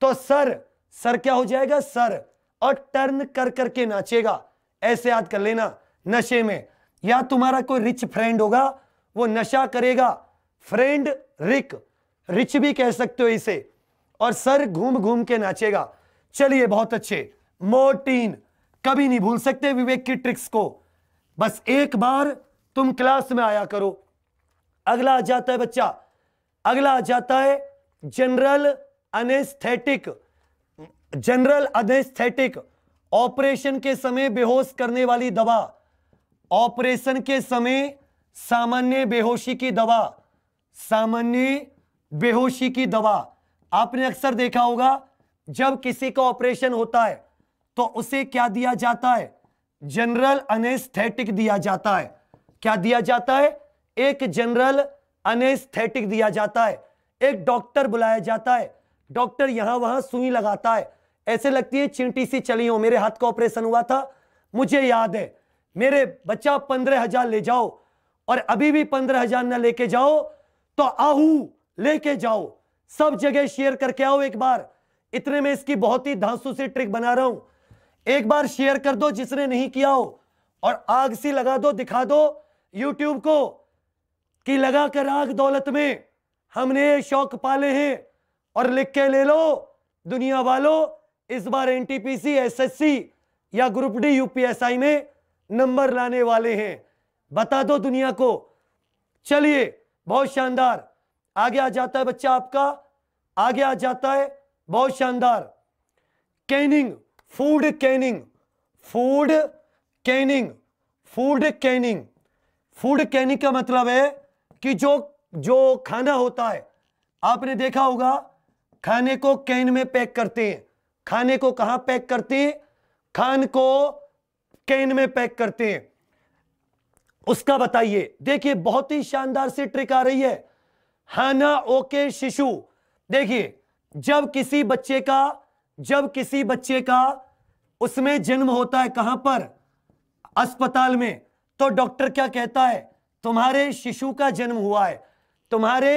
तो सर सर क्या हो जाएगा सर और टर्न कर करके नाचेगा ऐसे याद कर लेना नशे में या तुम्हारा कोई रिच फ्रेंड होगा वो नशा करेगा फ्रेंड रिक रिच भी कह सकते हो इसे और सर घूम घूम के नाचेगा चलिए बहुत अच्छे मोटीन कभी नहीं भूल सकते विवेक की ट्रिक्स को बस एक बार तुम क्लास में आया करो अगला आ जाता है बच्चा अगला आ जाता है general anaesthetic general anaesthetic operation के समय बेहोश करने वाली दवा ऑपरेशन के समय सामान्य बेहोशी की दवा सामान्य बेहोशी की दवा आपने अक्सर देखा होगा जब किसी का ऑपरेशन होता है तो उसे क्या दिया जाता है जनरल अनेस्थेटिक दिया जाता है क्या दिया जाता है एक जनरल अनेस्थेटिक दिया जाता है एक डॉक्टर बुलाया जाता है डॉक्टर यहां वहां सुई लगाता है ऐसे लगती है चिंटी सी चली हो मेरे हाथ का ऑपरेशन हुआ था मुझे याद है मेरे बच्चा पंद्रह हजार ले जाओ और अभी भी पंद्रह हजार न लेके जाओ तो आहू लेके जाओ सब जगह शेयर करके आओ एक बार इतने में इसकी बहुत ही धांसू सी ट्रिक बना रहा हूं एक बार शेयर कर दो जिसने नहीं किया हो और आग सी लगा दो दिखा दो यूट्यूब को कि लगा कर आग दौलत में हमने शौक पाले हैं और लिख के ले लो दुनिया वालों इस बार एनटीपीसी एसएससी या ग्रुप डी यूपीएसआई में नंबर लाने वाले हैं बता दो दुनिया को चलिए बहुत शानदार आगे आ जाता है बच्चा आपका आगे आ जाता है बहुत शानदार canning food canning food canning food canning food canning का मतलब है कि जो जो खाना होता है आपने देखा होगा खाने को कैन में पैक करते हैं खाने को कहां पैक करते हैं खान को कैन में पैक करते हैं उसका बताइए देखिए बहुत ही शानदार सी ट्रिक आ रही है हाना ओके शिशु देखिए जब किसी बच्चे का जब किसी बच्चे का उसमें जन्म होता है कहां पर अस्पताल में तो डॉक्टर क्या कहता है तुम्हारे शिशु का जन्म हुआ है तुम्हारे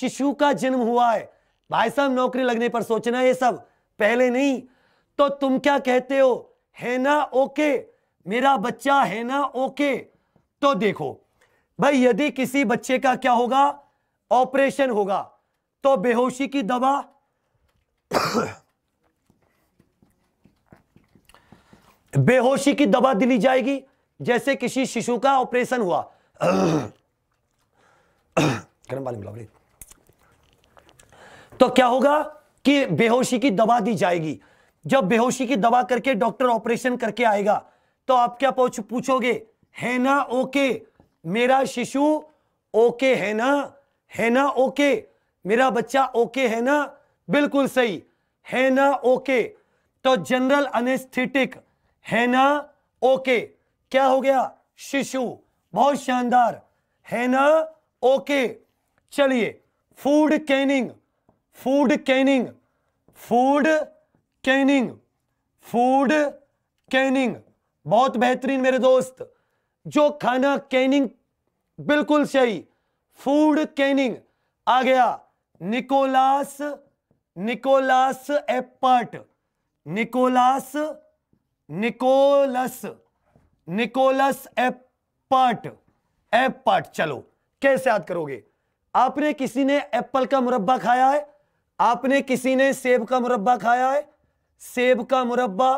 शिशु का जन्म हुआ है भाई साहब नौकरी लगने पर सोचना ये सब पहले नहीं तो तुम क्या कहते हो है ना ओके मेरा बच्चा है ना ओके तो देखो भाई यदि किसी बच्चे का क्या होगा ऑपरेशन होगा तो बेहोशी की दवा बेहोशी की दवा दिली जाएगी जैसे किसी शिशु का ऑपरेशन हुआ गर्म पानी तो क्या होगा कि बेहोशी की दवा दी जाएगी जब बेहोशी की दवा करके डॉक्टर ऑपरेशन करके आएगा तो आप क्या पूछ पूछोगे है ना ओके मेरा शिशु ओके है ना है ना ओके मेरा बच्चा ओके है ना बिल्कुल सही है ना ओके तो जनरल अनेस्थेटिक है ना ओके क्या हो गया शिशु बहुत शानदार है ना ओके चलिए food canning food canning food canning food canning बहुत बेहतरीन मेरे दोस्त जो खाना कैनिंग बिल्कुल सही फूड कैनिंग आ गया Nicolas Nicolas Appert Nicolas Nicolas Nicolas Appert Appert चलो कैसे याद करोगे आपने किसी ने एप्पल का मुरब्बा खाया है आपने किसी ने सेब का मुरब्बा खाया है सेब का मुरब्बा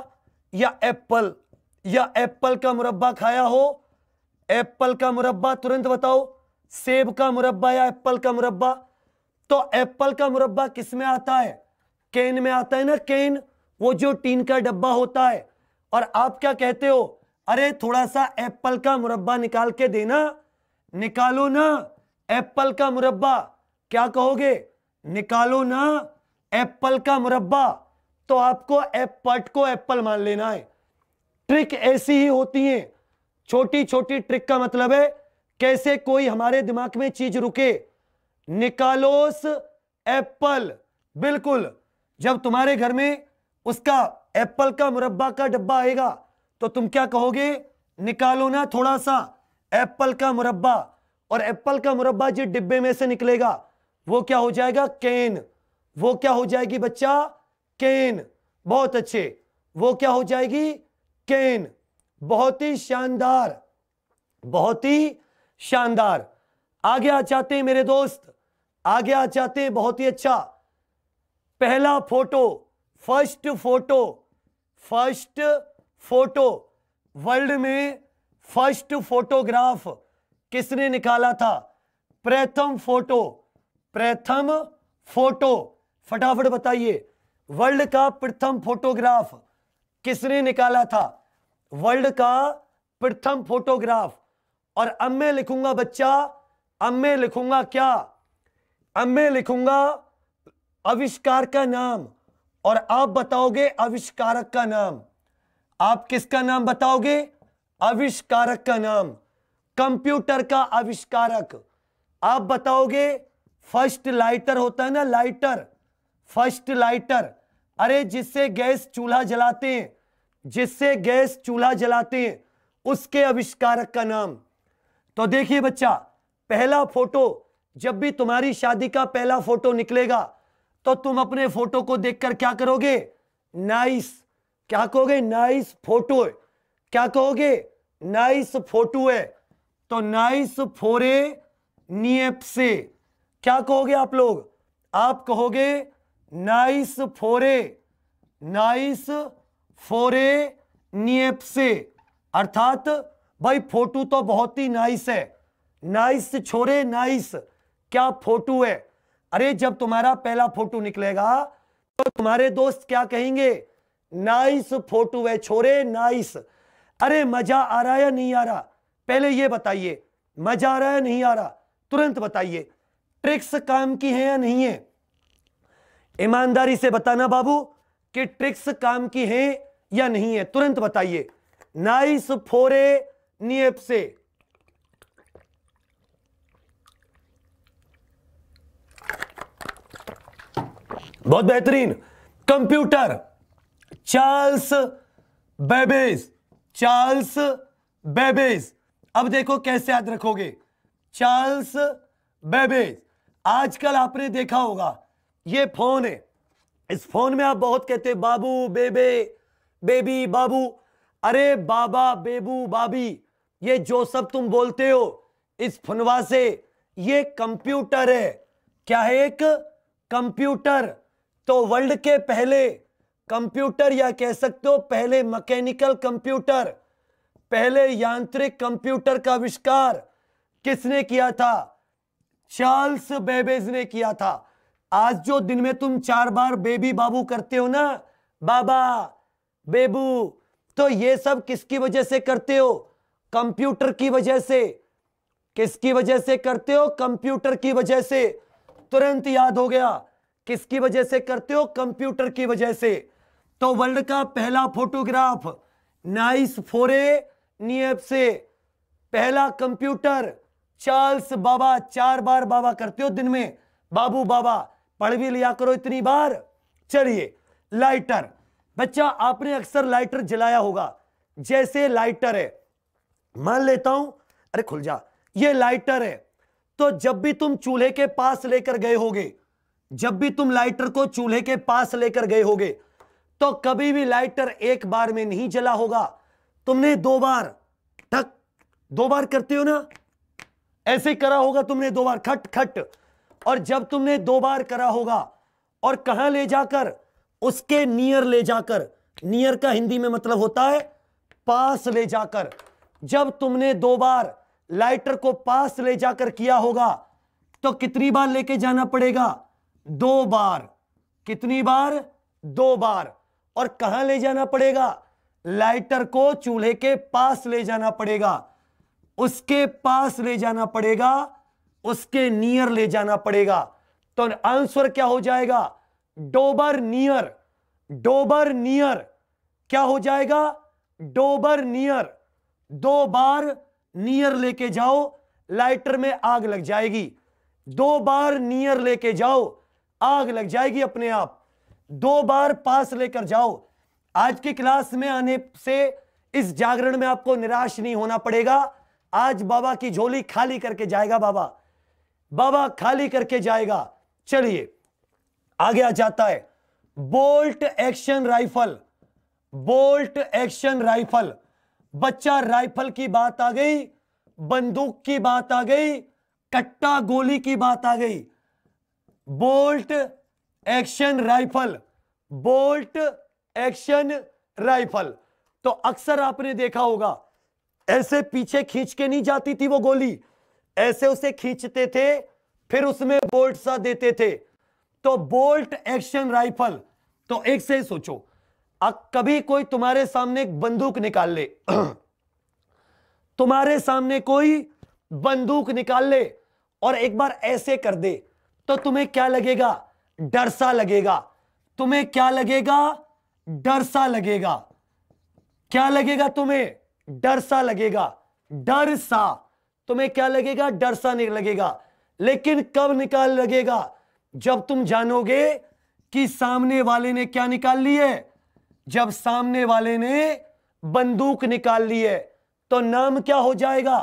या एप्पल या एप्पल का मुरब्बा खाया हो एप्पल का मुरब्बा तुरंत बताओ सेब का मुरब्बा या एप्पल का मुरब्बा तो एप्पल का मुरब्बा किस में आता है केन में आता है ना केन वो जो टीन का डब्बा होता है और आप क्या कहते हो अरे थोड़ा सा एप्पल का मुरब्बा निकाल के देना निकालो ना एप्पल का मुरब्बा क्या कहोगे निकालो ना एप्पल का मुरब्बा तो आपको एप्पट को एप्पल मान लेना है ट्रिक ऐसी ही होती है छोटी छोटी ट्रिक का मतलब है कैसे कोई हमारे दिमाग में चीज रुके निकालोस एप्पल बिल्कुल जब तुम्हारे घर में उसका एप्पल का मुरब्बा का डब्बा आएगा तो तुम क्या कहोगे निकालो ना थोड़ा सा एप्पल का मुरब्बा और एप्पल का मुरब्बा जिस डिब्बे में से निकलेगा वो क्या हो जाएगा केन वो क्या हो जाएगी बच्चा केन बहुत अच्छे वो क्या हो जाएगी केन बहुत ही शानदार बहुत ही शानदार आगे आ चाहते हैं मेरे दोस्त आगे आ चाहते हैं बहुत ही अच्छा पहला photo first photo first photo world में फर्स्ट फोटोग्राफ किसने निकाला था प्रथम फोटो प्रथम फोटो फटाफट बताइए वर्ल्ड का प्रथम फोटोग्राफ किसने निकाला था वर्ल्ड का प्रथम फोटोग्राफ और अब मैं लिखूंगा बच्चा अब मैं लिखूंगा क्या अब मैं लिखूंगा आविष्कार का नाम और आप बताओगे आविष्कारक का नाम आप किसका नाम बताओगे आविष्कारक का नाम कंप्यूटर का आविष्कारक आप बताओगे फर्स्ट लाइटर होता है ना लाइटर फर्स्ट लाइटर अरे जिससे गैस चूल्हा जलाते हैं जिससे गैस चूल्हा जलाते हैं उसके आविष्कारक का नाम तो देखिए बच्चा पहला फोटो जब भी तुम्हारी शादी का पहला फोटो निकलेगा तो तुम अपने फोटो को देखकर क्या करोगे नाइस क्या कहोगे नाइस फोटो है क्या कहोगे नाइस फोटो है तो नाइस फोरे नियप से क्या कहोगे आप लोग आप कहोगे नाइस फोरे नाइस फोरे नियप से अर्थात भाई फोटू तो बहुत ही नाइस है नाइस छोरे नाइस क्या फोटो है अरे जब तुम्हारा पहला फोटो निकलेगा तो तुम्हारे दोस्त क्या कहेंगे नाइस फोटो है छोरे नाइस अरे मजा आ रहा या नहीं आ रहा पहले ये बताइए मजा आ रहा या नहीं आ रहा तुरंत बताइए ट्रिक्स काम की है या नहीं है ईमानदारी से बताना बाबू कि ट्रिक्स काम की है या नहीं है तुरंत बताइए नाइस फोरे नियप से बहुत बेहतरीन computer Charles Babbage Charles Babbage अब देखो कैसे याद रखोगे चार्ल्स बेबेज आजकल आपने देखा होगा ये फोन है इस फोन में आप बहुत कहते हैं बाबू बेबे बेबी बाबू अरे बाबा बेबू बाबी ये जो सब तुम बोलते हो इस फनवा से ये कंप्यूटर है क्या है एक कंप्यूटर तो वर्ल्ड के पहले कंप्यूटर या कह सकते हो पहले मैकेनिकल कंप्यूटर पहले यांत्रिक कंप्यूटर का आविष्कार किसने किया था चार्ल्स बेबेज ने किया था आज जो दिन में तुम चार बार बेबी बाबू करते हो ना बाबा बेबू तो ये सब किसकी वजह से करते हो कंप्यूटर की वजह से किसकी वजह से करते हो कंप्यूटर की वजह से तुरंत याद हो गया किसकी वजह से करते हो कंप्यूटर की वजह से तो वर्ल्ड का पहला फोटोग्राफ नाइस फोरे नियप से पहला कंप्यूटर चार्ल्स बाबा चार बार बाबा करते हो दिन में बाबू बाबा पढ़ भी लिया करो इतनी बार चलिए लाइटर बच्चा आपने अक्सर लाइटर जलाया होगा जैसे लाइटर है मान लेता हूं अरे खुल जा ये लाइटर है तो जब भी तुम चूल्हे के पास लेकर गए होगे जब भी तुम लाइटर को चूल्हे के पास लेकर गए होगे तो कभी भी लाइटर एक बार में नहीं जला होगा तुमने दो बार ठक दो बार करते हो ना ऐसे करा होगा तुमने दो बार खट खट और जब तुमने दो बार करा होगा और कहां ले जाकर उसके नियर ले जाकर नियर का हिंदी में मतलब होता है पास ले जाकर जब तुमने दो बार लाइटर को पास ले जाकर किया होगा तो कितनी बार लेके जाना पड़ेगा दो बार कितनी बार दो बार और कहां ले जाना पड़ेगा लाइटर को चूल्हे के पास ले जाना पड़ेगा उसके पास ले जाना पड़ेगा उसके नियर ले जाना पड़ेगा तो आंसर क्या हो जाएगा डोबर नियर डोबर नियर क्या हो जाएगा डोबर नियर दो बार नियर लेके जाओ लाइटर में आग लग जाएगी दो बार नियर लेके जाओ आग लग जाएगी अपने आप दो बार पास लेकर जाओ आज की क्लास में आने से इस जागरण में आपको निराश नहीं होना पड़ेगा आज बाबा की झोली खाली करके जाएगा बाबा बाबा खाली करके जाएगा चलिए आगे आ जाता है bolt action rifle bolt action rifle बच्चा राइफल की बात आ गई बंदूक की बात आ गई कट्टा गोली की बात आ गई bolt action rifle bolt action rifle तो अक्सर आपने देखा होगा ऐसे पीछे खींच के नहीं जाती थी वो गोली ऐसे उसे खींचते थे फिर उसमें बोल्ट सा देते थे तो बोल्ट एक्शन राइफल तो एक से सोचो अब कभी कोई तुम्हारे सामने बंदूक निकाल ले तुम्हारे सामने कोई बंदूक निकाल ले और एक बार ऐसे कर दे तो तुम्हें क्या लगेगा डर सा लगेगा तुम्हें क्या लगेगा डर सा लगेगा क्या लगेगा तुम्हें डर सा लगेगा डर सा तुम्हें क्या लगेगा डर सा नहीं लगेगा लेकिन कब निकाल लगेगा जब तुम जानोगे कि सामने वाले ने क्या निकाल ली है जब सामने वाले ने बंदूक निकाल ली है तो नाम क्या हो जाएगा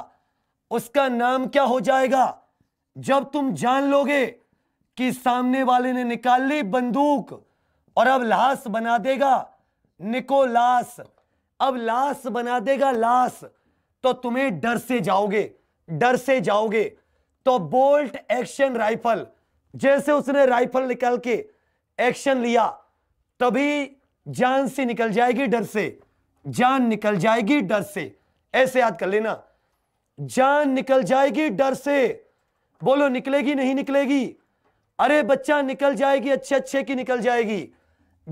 उसका नाम क्या हो जाएगा जब तुम जान लोगे कि सामने वाले ने निकाल ली बंदूक और अब लाश बना देगा निकोलास अब लाश बना देगा लाश तो तुम्हें डर से जाओगे डर से जाओगे तो बोल्ट एक्शन राइफल जैसे उसने राइफल निकाल के एक्शन लिया तभी जान से निकल जाएगी डर से जान निकल जाएगी डर से ऐसे याद कर लेना जान निकल जाएगी डर से बोलो निकलेगी नहीं निकलेगी अरे बच्चा निकल जाएगी अच्छे अच्छे की निकल जाएगी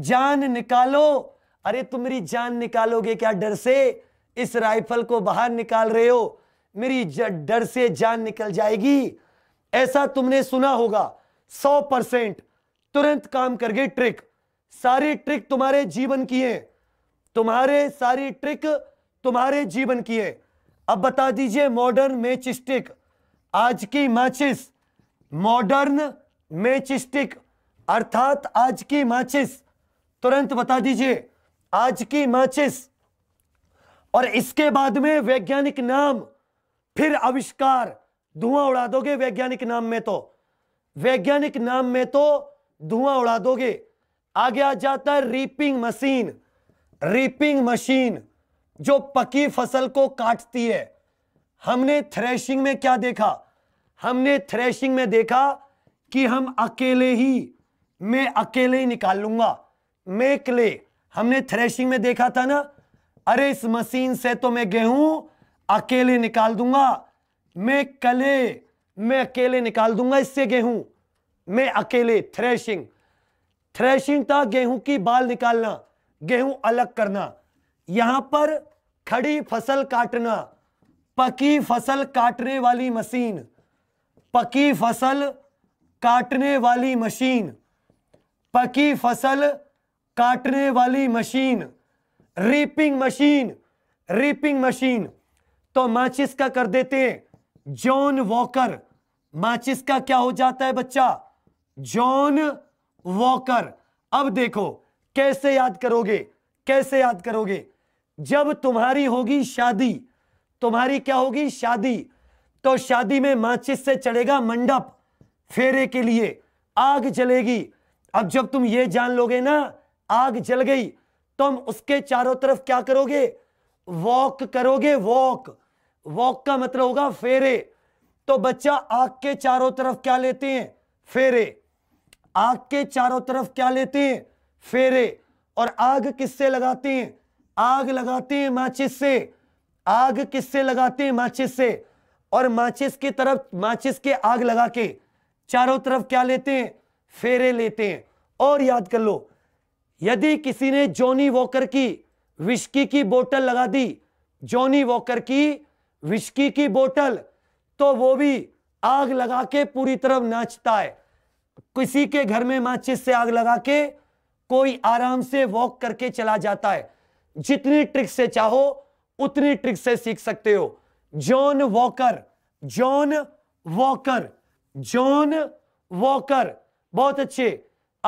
जान निकालो अरे तुम मेरी जान निकालोगे क्या डर से इस राइफल को बाहर निकाल रहे हो मेरी डर से जान निकल जाएगी ऐसा तुमने सुना होगा सौ परसेंट तुरंत काम कर गई ट्रिक सारी ट्रिक तुम्हारे जीवन की है तुम्हारे सारी ट्रिक तुम्हारे जीवन की है अब बता दीजिए मॉडर्न मैच स्टिक आज की माचिस मॉडर्न मैच स्टिक अर्थात आज की माचिस तुरंत बता दीजिए आज की माचिस और इसके बाद में वैज्ञानिक नाम फिर आविष्कार धुआं उड़ा दोगे वैज्ञानिक नाम में तो वैज्ञानिक नाम में तो धुआं उड़ा दोगे आगे आ जाता है रीपिंग मशीन रीपिंग मशीन जो पकी फसल को काटती है हमने थ्रेशिंग में क्या देखा हमने थ्रेशिंग में देखा कि हम अकेले ही मैं अकेले ही निकाल लूंगा मैं क्ले हमने थ्रेशिंग में देखा था ना अरे इस मशीन से तो मैं गेहूं अकेले निकाल दूंगा मैं कले मैं अकेले निकाल दूंगा इससे गेहूं मैं अकेले थ्रेशिंग थ्रेशिंग था गेहूं की बाल निकालना गेहूं अलग करना यहां पर खड़ी फसल काटना पकी फसल काटने वाली मशीन पकी फसल काटने वाली मशीन पकी फसल काटने वाली machine reaping machine reaping machine तो माचिस का कर देते हैं जॉन वॉकर माचिस का क्या हो जाता है बच्चा जॉन वॉकर अब देखो कैसे याद करोगे कैसे याद करोगे जब तुम्हारी होगी शादी तुम्हारी क्या होगी शादी तो शादी में माचिस से चढ़ेगा मंडप फेरे के लिए आग जलेगी अब जब तुम ये जान लोगे ना आग जल गई तुम उसके चारों तरफ क्या करोगे वॉक करोगे वॉक वॉक का मतलब होगा फेरे तो बच्चा आग के चारों तरफ क्या लेते हैं फेरे आग के चारों तरफ क्या लेते हैं फेरे और आग किससे लगाते हैं आग लगाते हैं माचिस से आग किससे लगाते हैं माचिस से और माचिस की तरफ माचिस के आग लगा के चारों तरफ क्या लेते हैं फेरे लेते हैं और याद कर लो यदि किसी ने जॉनी वॉकर की विस्की की बोतल लगा दी जॉनी वॉकर की विस्की की बोतल तो वो भी आग लगा के पूरी तरफ नाचता है किसी के घर में माचिस से आग लगा के कोई आराम से वॉक करके चला जाता है जितनी ट्रिक से चाहो उतनी ट्रिक से सीख सकते हो John Walker John Walker John Walker बहुत अच्छे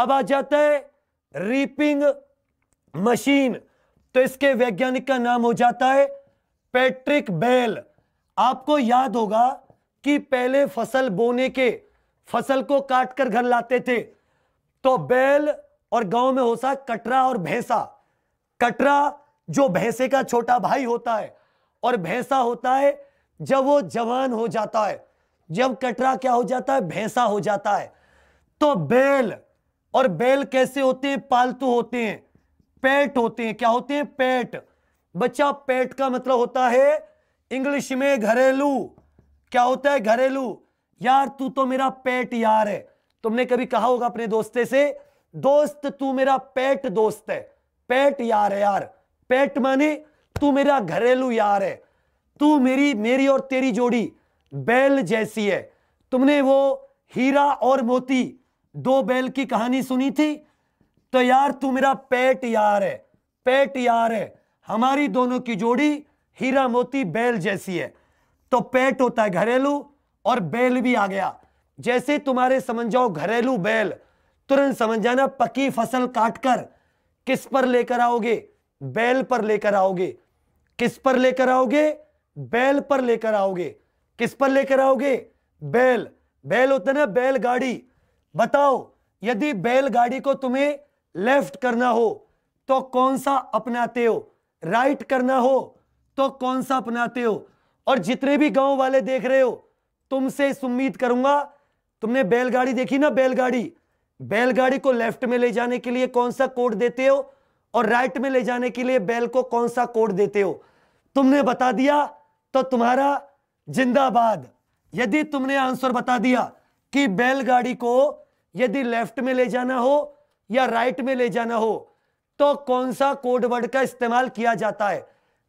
अब आ जाता है रीपिंग मशीन तो इसके वैज्ञानिक का नाम हो जाता है पैट्रिक बेल आपको याद होगा कि पहले फसल बोने के फसल को काटकर घर लाते थे तो बैल और गांव में होता कटरा और भैंसा कटरा जो भैंसे का छोटा भाई होता है और भैंसा होता है जब वो जवान हो जाता है जब कटरा क्या हो जाता है भैंसा हो जाता है तो बैल और बैल कैसे होते हैं पालतू होते हैं पेट होते हैं क्या होते हैं पेट बच्चा पेट का मतलब होता है इंग्लिश में घरेलू क्या होता है घरेलू यार तू तो मेरा पेट यार है तुमने कभी कहा होगा अपने दोस्ते से दोस्त तू मेरा पेट दोस्त है पेट यार है यार पेट माने तू मेरा घरेलू यार है तू मेरी मेरी और तेरी जोड़ी बैल जैसी है तुमने वो हीरा और मोती दो बैल की कहानी सुनी थी तो यार तू मेरा पेट यार है पेट यार है हमारी दोनों की जोड़ी हीरा मोती बैल जैसी है तो पेट होता है घरेलू और बैल भी आ गया जैसे तुम्हारे समझ जाओ घरेलू बैल तुरंत समझ जाना पकी फसल काटकर किस पर लेकर आओगे बैल पर लेकर आओगे किस पर लेकर आओगे बैल पर लेकर आओगे किस पर लेकर आओगे बैल बैल होता है ना बैलगाड़ी बताओ यदि बैलगाड़ी को तुम्हें लेफ्ट करना हो तो कौन सा अपनाते हो राइट करना हो तो कौन सा अपनाते हो और जितने भी गांव वाले देख रहे हो तुमसे इस उम्मीद करूंगा तुमने बैलगाड़ी देखी ना बैलगाड़ी बैलगाड़ी को लेफ्ट में ले जाने के लिए कौन सा कोड देते हो और राइट में ले जाने के लिए बैल को कौन सा कोड देते हो तुमने बता दिया तो तुम्हारा जिंदाबाद यदि तुमने आंसर बता दिया कि बैलगाड़ी को यदि लेफ्ट में ले जाना हो या राइट में ले जाना हो तो कौन सा कोड वर्ड का इस्तेमाल किया जाता है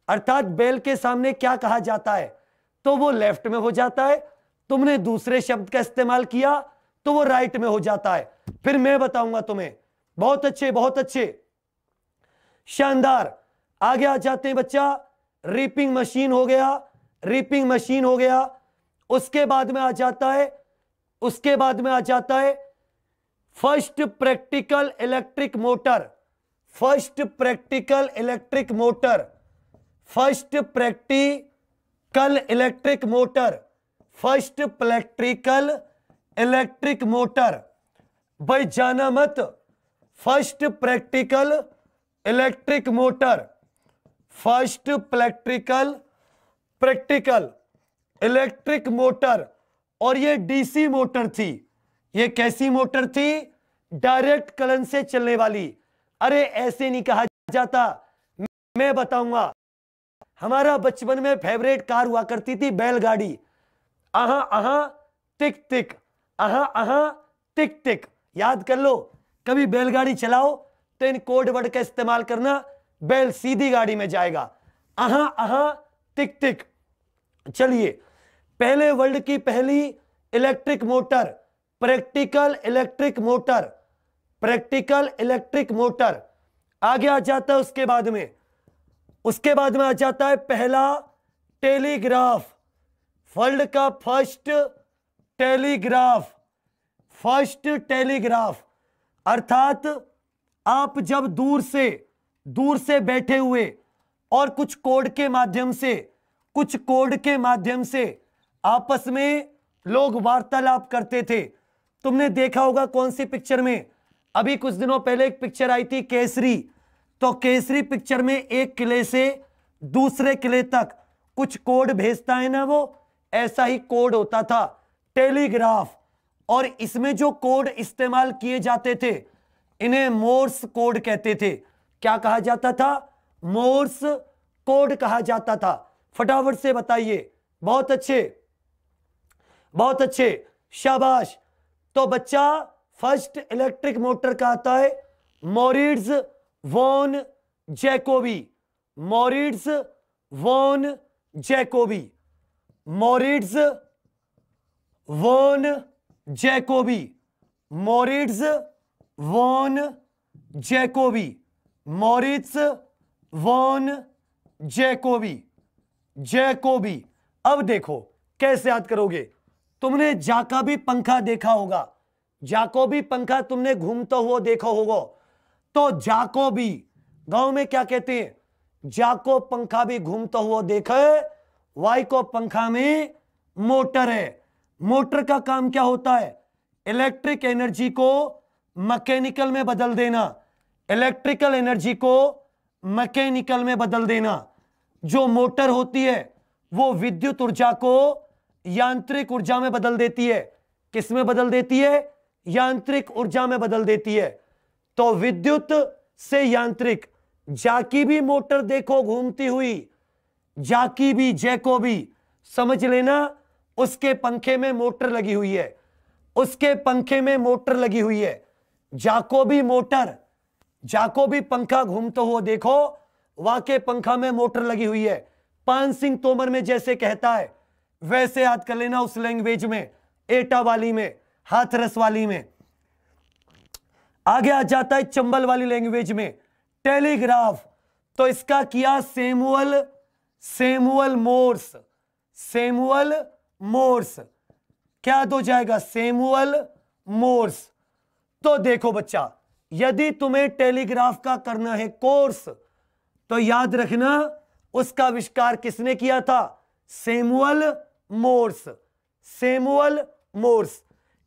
अर्थात बेल के सामने क्या कहा जाता है तो वो लेफ्ट में हो जाता है तुमने दूसरे शब्द का इस्तेमाल किया तो वो राइट में हो जाता है फिर मैं बताऊंगा तुम्हें बहुत अच्छे बहुत अच्छे शानदार आगे आ जाते हैं बच्चा रीपिंग मशीन हो गया रीपिंग मशीन हो गया उसके बाद में आ जाता है उसके बाद में आ जाता है first practical electric motor first practical electric motor first practical electric motor first practical electric motor भाई जाना मत first practical electric motor first practical practical electric motor और ये डीसी मोटर थी ये कैसी मोटर थी डायरेक्ट कलन से चलने वाली अरे ऐसे नहीं कहा जाता मैं बताऊंगा हमारा बचपन में फेवरेट कार हुआ करती थी बैलगाड़ी आहा आहा टिक टिक आहा आहा टिक टिक याद कर लो कभी बैलगाड़ी चलाओ तो इन कोड वर्ड का इस्तेमाल करना बैल सीधी गाड़ी में जाएगा आहा आहा टिक टिक चलिए पहले वर्ल्ड की पहली electric motor practical electric motor practical electric motor आगे आ जाता है उसके बाद में उसके बाद में आ जाता है पहला टेलीग्राफ वर्ल्ड का फर्स्ट टेलीग्राफ फर्स्ट टेलीग्राफ अर्थात आप जब दूर से दूर से बैठे हुए और कुछ कोड के माध्यम से कुछ कोड के माध्यम से आपस में लोग वार्तालाप करते थे तुमने देखा होगा कौन सी पिक्चर में अभी कुछ दिनों पहले एक पिक्चर आई थी केसरी तो केसरी पिक्चर में एक किले से दूसरे किले तक कुछ कोड भेजता है ना वो ऐसा ही कोड होता था टेलीग्राफ और इसमें जो कोड इस्तेमाल किए जाते थे इन्हें मोर्स कोड कहते थे क्या कहा जाता था मोर्स कोड कहा जाता था फटाफट से बताइए बहुत अच्छे बहुत अच्छे शाबाश तो बच्चा फर्स्ट इलेक्ट्रिक मोटर का आता है Moritz von Jacobi Moritz von Jacobi Moritz von Jacobi Moritz von Jacobi Moritz von Jacobi Jacobi अब देखो कैसे याद करोगे तुमने जाका भी पंखा देखा होगा जाको भी पंखा तुमने घूमता हुआ देखा होगा तो जाको भी गांव में क्या कहते हैं जाको पंखा भी घूमता हुआ देखे वाई को पंखा में मोटर है मोटर का काम क्या होता है इलेक्ट्रिक एनर्जी को मैकेनिकल में बदल देना इलेक्ट्रिकल एनर्जी को मैकेनिकल में बदल देना जो मोटर होती है वो विद्युत ऊर्जा को यांत्रिक ऊर्जा में बदल देती है किस में बदल देती है यांत्रिक ऊर्जा में बदल देती है तो विद्युत से यांत्रिक जाकी भी मोटर देखो घूमती हुई जाकी भी जैको भी समझ लेना उसके पंखे में मोटर लगी हुई है उसके पंखे में मोटर लगी हुई है जाको भी मोटर जाको भी पंखा घूमते हो देखो वाके पंखा में मोटर लगी हुई है पान सिंह तोमर में जैसे कहता है वैसे याद कर लेना उस लैंग्वेज में एटा वाली में हाथरस वाली में आगे आ जाता है चंबल वाली लैंग्वेज में टेलीग्राफ तो इसका किया Samuel Samuel Morse Samuel Morse क्या दो जाएगा सेमुअल मोर्स तो देखो बच्चा यदि तुम्हें टेलीग्राफ का करना है कोर्स तो याद रखना उसका आविष्कार किसने किया था Samuel Morse Samuel Morse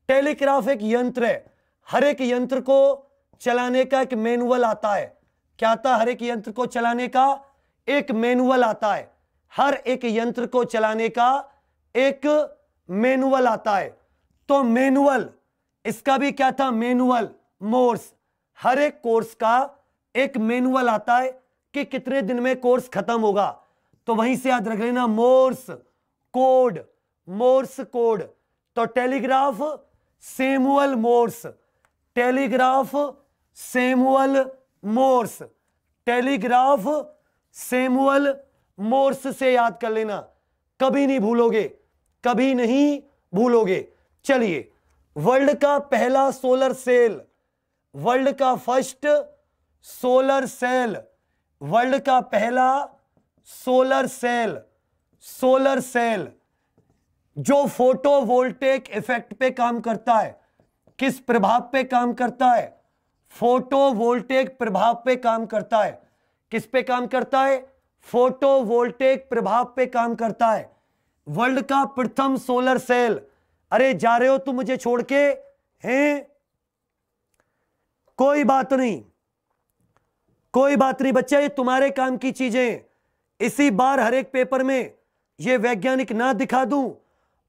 telegraph एक यंत्र है हर एक यंत्र को चलाने का एक मैनुअल आता है क्या आता हर एक यंत्र को चलाने का एक मैनुअल आता है हर एक यंत्र को चलाने का एक मैनुअल आता है तो मैनुअल इसका भी क्या था मैनुअल मोर्स हर एक कोर्स का एक मैनुअल आता है कि कितने दिन में कोर्स खत्म होगा तो वहीं से याद रख लेना मोर्स कोड मोर्स कोड तो telegraph Samuel Morse telegraph Samuel Morse telegraph Samuel Morse से याद कर लेना कभी नहीं भूलोगे कभी नहीं भूलोगे चलिए वर्ल्ड का पहला सोलर सेल वर्ल्ड का फर्स्ट सोलर सेल वर्ल्ड का पहला सोलर सेल सोलर सेल जो फोटोवोल्टेक इफेक्ट पे काम करता है किस प्रभाव पे काम करता है फोटोवोल्टेक प्रभाव पे काम करता है किस पे काम करता है फोटोवोल्टेक प्रभाव पे काम करता है वर्ल्ड का प्रथम सोलर सेल अरे जा रहे हो तुम मुझे छोड़ के हैं कोई बात नहीं कोई बात नहीं बच्चा ये तुम्हारे काम की चीजें इसी बार हर एक पेपर में ये वैज्ञानिक ना दिखा दूं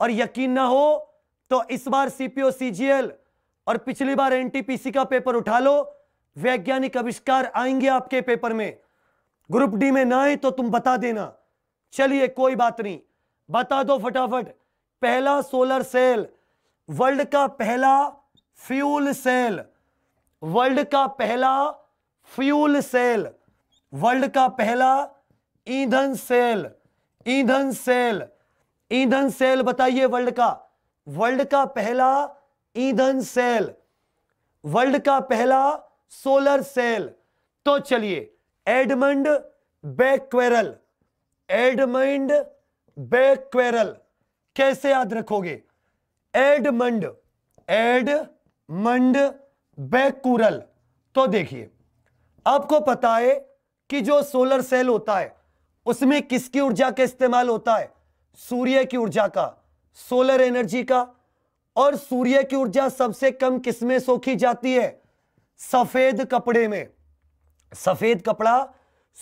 और यकीन ना हो तो इस बार सीपीओ सीजीएल और पिछली बार एनटीपीसी का पेपर उठा लो वैज्ञानिक आविष्कार आएंगे आपके पेपर में ग्रुप डी में ना आए तो तुम बता देना चलिए कोई बात नहीं बता दो फटाफट पहला सोलर सेल वर्ल्ड का पहला फ्यूल सेल वर्ल्ड का पहला फ्यूल सेल वर्ल्ड का पहला ईंधन सेल ईंधन सेल ईंधन सेल बताइए वर्ल्ड का वर्ल्ड का पहला ईंधन सेल वर्ल्ड का पहला सोलर सेल तो चलिए एडमंड बैक्वेरल एडमंड बैक्वेरल कैसे याद रखोगे एडमंड एडमंड बैक्यूरल तो देखिए आपको पता है कि जो सोलर सेल होता है उसमें किसकी ऊर्जा का इस्तेमाल होता है सूर्य की ऊर्जा का सोलर एनर्जी का और सूर्य की ऊर्जा सबसे कम किसमें सोखी जाती है सफेद कपड़े में सफेद कपड़ा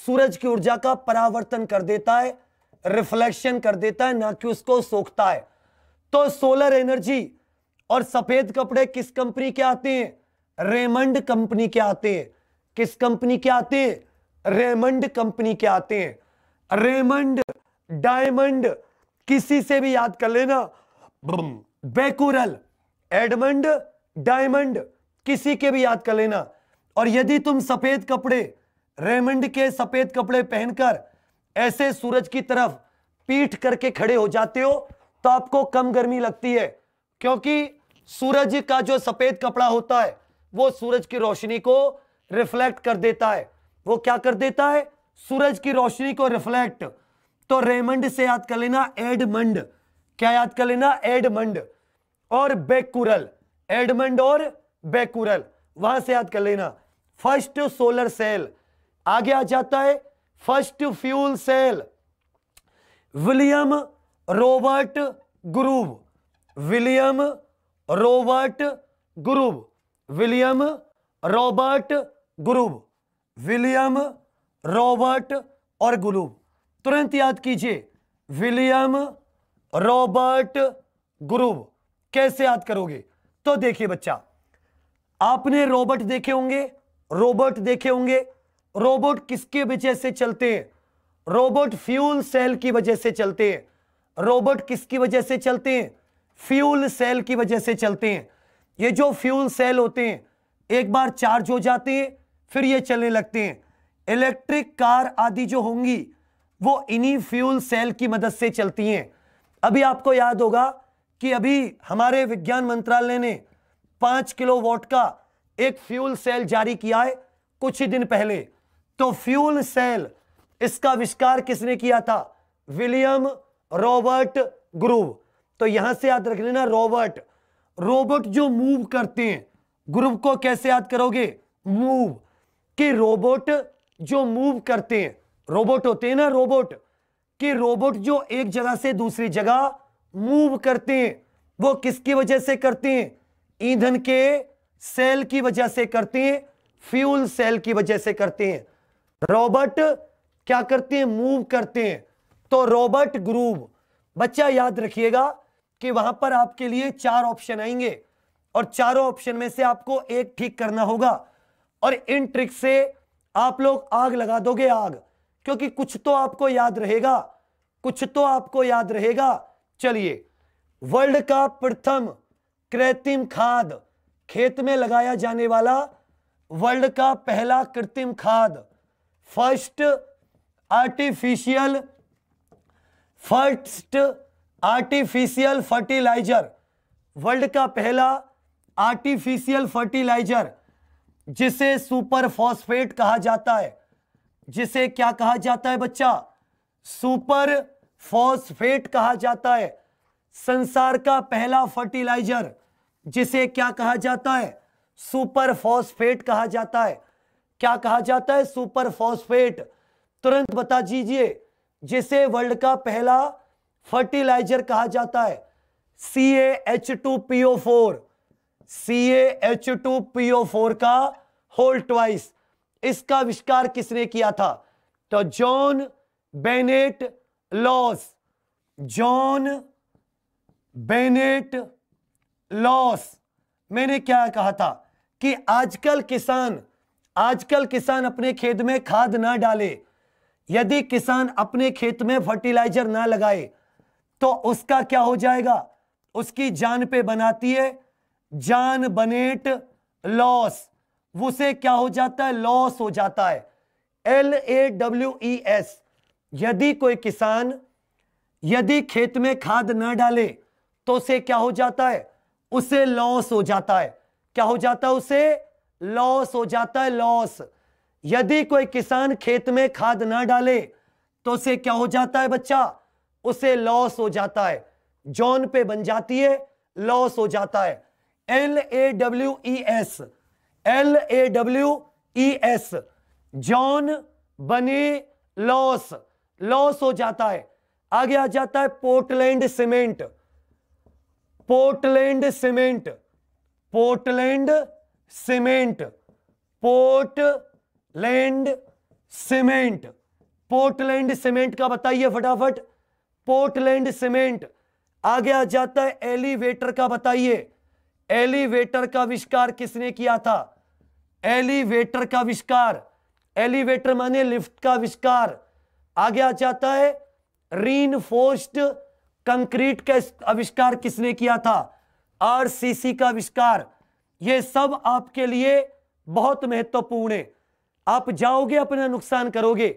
सूरज की ऊर्जा का परावर्तन कर देता है रिफ्लेक्शन कर देता है ना कि उसको सोखता है तो सोलर एनर्जी और सफेद कपड़े किस कंपनी के आते हैं रेमंड कंपनी के आते हैं किस कंपनी के आते हैं रेमंड कंपनी के आते हैं रेमंड डायमंड किसी से भी याद कर लेना बेकुरल एडमंड डायमंड किसी के भी याद कर लेना और यदि तुम सफेद कपड़े रेमंड के सफेद कपड़े पहनकर ऐसे सूरज की तरफ पीठ करके खड़े हो जाते हो तो आपको कम गर्मी लगती है क्योंकि सूरज का जो सफेद कपड़ा होता है वो सूरज की रोशनी को रिफ्लेक्ट कर देता है वो क्या कर देता है सूरज की रोशनी को रिफ्लेक्ट तो रेमंड से याद कर लेना एडमंड क्या याद कर लेना एडमंड और बेकुरल एडमंड और बेकुरल वहां से याद कर लेना फर्स्ट सोलर सेल आगे आ जाता है first fuel cell William Robert Grove William Robert Grove William Robert Grove William Robert और गुलू तुरंत याद कीजिए विलियम रॉबर्ट गुरु कैसे याद करोगे तो देखिए बच्चा आपने रोबोट देखे होंगे रोबोट देखे होंगे रोबोट किसके वजह से चलते हैं रोबोट फ्यूल सेल की वजह से चलते हैं रोबोट किसकी वजह से चलते हैं फ्यूल सेल की वजह से चलते हैं ये जो फ्यूल सेल होते हैं एक बार चार्ज हो जाते हैं फिर ये चलने लगते हैं इलेक्ट्रिक कार आदि जो होंगी वो इन्हीं फ्यूल सेल की मदद से चलती हैं अभी आपको याद होगा कि अभी हमारे विज्ञान मंत्रालय ने पांच किलो वॉट का एक फ्यूल सेल जारी किया है कुछ ही दिन पहले तो फ्यूल सेल इसका आविष्कार किसने किया था विलियम रॉबर्ट ग्रुव तो यहां से याद रख लेना रॉबर्ट रोबोट जो मूव करते हैं ग्रुप को कैसे याद करोगे मूव कि रोबोट जो मूव करते हैं रोबोट होते हैं ना रोबोट कि रोबोट जो एक जगह से दूसरी जगह मूव करते हैं वो किसकी वजह से करते हैं ईंधन के सेल की वजह से करते हैं फ्यूल सेल की वजह से करते हैं रोबोट क्या करते हैं मूव करते हैं तो रोबोट ग्रूव बच्चा याद रखिएगा कि वहां पर आपके लिए चार ऑप्शन आएंगे और चारों ऑप्शन में से आपको एक ठीक करना होगा और इन ट्रिक से आप लोग आग लगा दोगे आग क्योंकि कुछ तो आपको याद रहेगा कुछ तो आपको याद रहेगा चलिए वर्ल्ड का प्रथम कृत्रिम खाद खेत में लगाया जाने वाला वर्ल्ड का पहला कृत्रिम खाद first artificial first artificial fertiliser world का पहला आर्टिफिशियल फर्टिलाइजर जिसे सुपर फॉस्फेट कहा जाता है जिसे क्या कहा जाता है बच्चा सुपर फॉस्फेट कहा जाता है संसार का पहला फर्टिलाइजर जिसे क्या कहा जाता है सुपर फॉस्फेट कहा जाता है क्या कहा जाता है सुपर फॉस्फेट तुरंत बता दीजिए जिसे वर्ल्ड का पहला फर्टिलाइजर कहा जाता है C A H two PO four C H two PO four का होल ट्वाइस इसका आविष्कार किसने किया था तो John Bennet Lawes John Bennet Lawes मैंने क्या कहा था कि आजकल किसान आजकल किसान अपने खेत में खाद ना डाले यदि किसान अपने खेत में फर्टिलाइजर ना लगाए तो उसका क्या हो जाएगा उसकी जान पे बनाती है जान बनेट लॉस उसे क्या हो जाता है लॉस हो जाता है L A W E S यदि कोई किसान यदि खेत में खाद न डाले तो उसे क्या हो जाता है उसे लॉस हो जाता है क्या हो जाता है उसे लॉस हो जाता है लॉस यदि कोई किसान खेत में खाद ना डाले तो उसे क्या हो जाता है बच्चा उसे लॉस हो जाता है जॉन पे बन जाती है लॉस हो जाता है L A W E S L A W E S John Bennet Lawes loss हो जाता है आगे आ जाता है Portland cement Portland cement Portland cement Portland cement Portland cement का बताइए फटाफट पोर्टलैंड सीमेंट आगे आ जाता है एलिवेटर का बताइए एलिवेटर का आविष्कार किसने किया था एलिवेटर का आविष्कार एलिवेटर माने लिफ्ट का आविष्कार आगे आ जाता है रीनफोर्स्ड कंक्रीट का आविष्कार किसने किया था आरसीसी का आविष्कार ये सब आपके लिए बहुत महत्वपूर्ण है आप जाओगे अपना नुकसान करोगे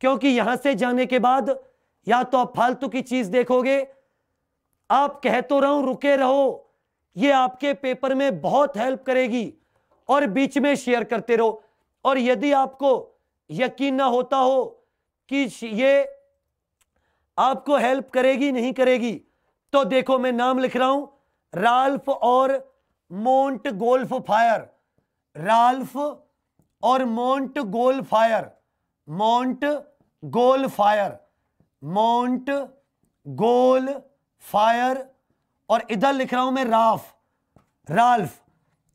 क्योंकि यहां से जाने के बाद या तो आप फालतू की चीज देखोगे आप कह तो रहो रुके रहो ये आपके पेपर में बहुत हेल्प करेगी और बीच में शेयर करते रहो और यदि आपको यकीन ना होता हो कि ये आपको हेल्प करेगी नहीं करेगी तो देखो मैं नाम लिख रहा हूं राल्फ और मोंट गोल्फ फायर राल्फ और Montgolfier Montgolfier mount गोल फायर और इधर लिख रहा हूं मैं राफ राल्फ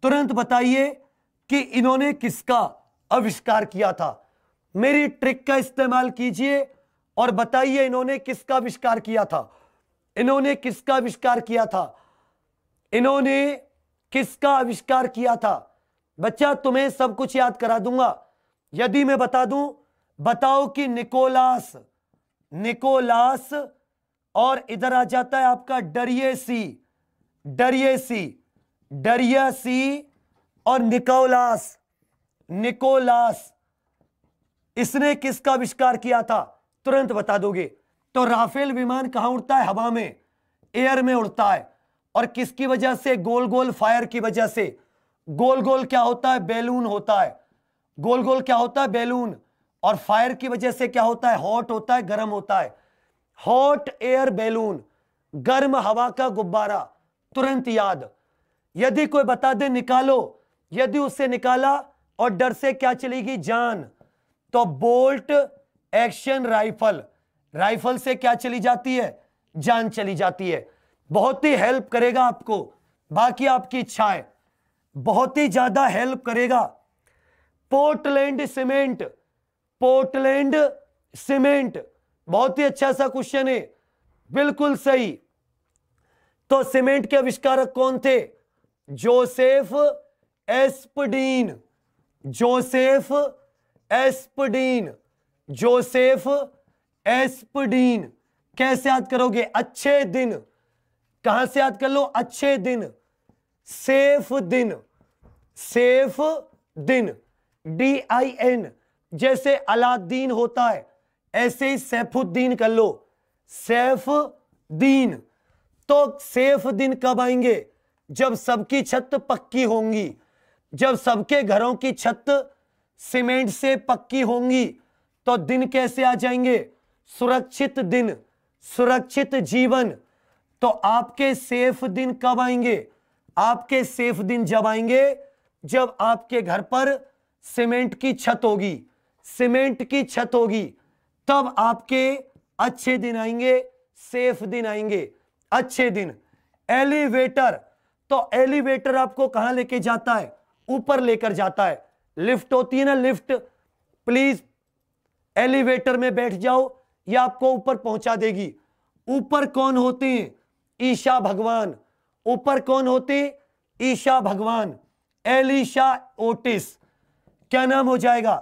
तुरंत बताइए कि इन्होंने किसका आविष्कार किया था मेरी ट्रिक का इस्तेमाल कीजिए और बताइए इन्होंने किसका आविष्कार किया था इन्होंने किसका आविष्कार किया था इन्होंने किसका आविष्कार किया था बच्चा तुम्हें सब कुछ याद करा दूंगा यदि मैं बता दूं बताओ कि निकोलास निकोलास और इधर आ जाता है आपका डरिए सी डरिए सी डरिया सी और निकोलास निकोलास इसने किसका आविष्कार किया था तुरंत बता दोगे तो राफेल विमान कहां उड़ता है हवा में एयर में उड़ता है और किसकी वजह से गोल गोल फायर की वजह से गोल गोल क्या होता है बैलून होता है गोल गोल क्या होता है बैलून और फायर की वजह से क्या होता है हॉट होता है गर्म होता है हॉट एयर बैलून गर्म हवा का गुब्बारा तुरंत याद यदि कोई बता दे निकालो यदि उससे निकाला और डर से क्या चलेगी जान तो बोल्ट एक्शन राइफल राइफल से क्या चली जाती है जान चली जाती है बहुत ही हेल्प करेगा आपको बाकी आपकी इच्छाएं बहुत ही ज्यादा हेल्प करेगा पोर्टलैंड सीमेंट पोर्टलैंड सीमेंट बहुत ही अच्छा सा क्वेश्चन है बिल्कुल सही तो सीमेंट के आविष्कारक कौन थे Joseph Aspdin Joseph Aspdin Joseph Aspdin कैसे याद करोगे अच्छे दिन कहां से याद कर लो अच्छे दिन सेफ दिन सेफ दिन डी आई एन जैसे अलादीन होता है ऐसे ही सैफुद्दीन कर लो सैफ दीन तो सैफ दिन कब आएंगे जब सबकी छत पक्की होंगी जब सबके घरों की छत सीमेंट से पक्की होंगी तो दिन कैसे आ जाएंगे सुरक्षित दिन सुरक्षित जीवन तो आपके सेफ दिन कब आएंगे आपके सेफ दिन जब आएंगे जब आपके घर पर सीमेंट की छत होगी सीमेंट की छत होगी तब आपके अच्छे दिन आएंगे सेफ दिन आएंगे अच्छे दिन एलिवेटर तो एलिवेटर आपको कहां लेके जाता है ऊपर लेकर जाता है लिफ्ट होती है ना लिफ्ट प्लीज एलिवेटर में बैठ जाओ या आपको ऊपर पहुंचा देगी ऊपर कौन होते हैं ईशा भगवान ऊपर कौन होते हैं ईशा भगवान एलिशा ओटिस क्या नाम हो जाएगा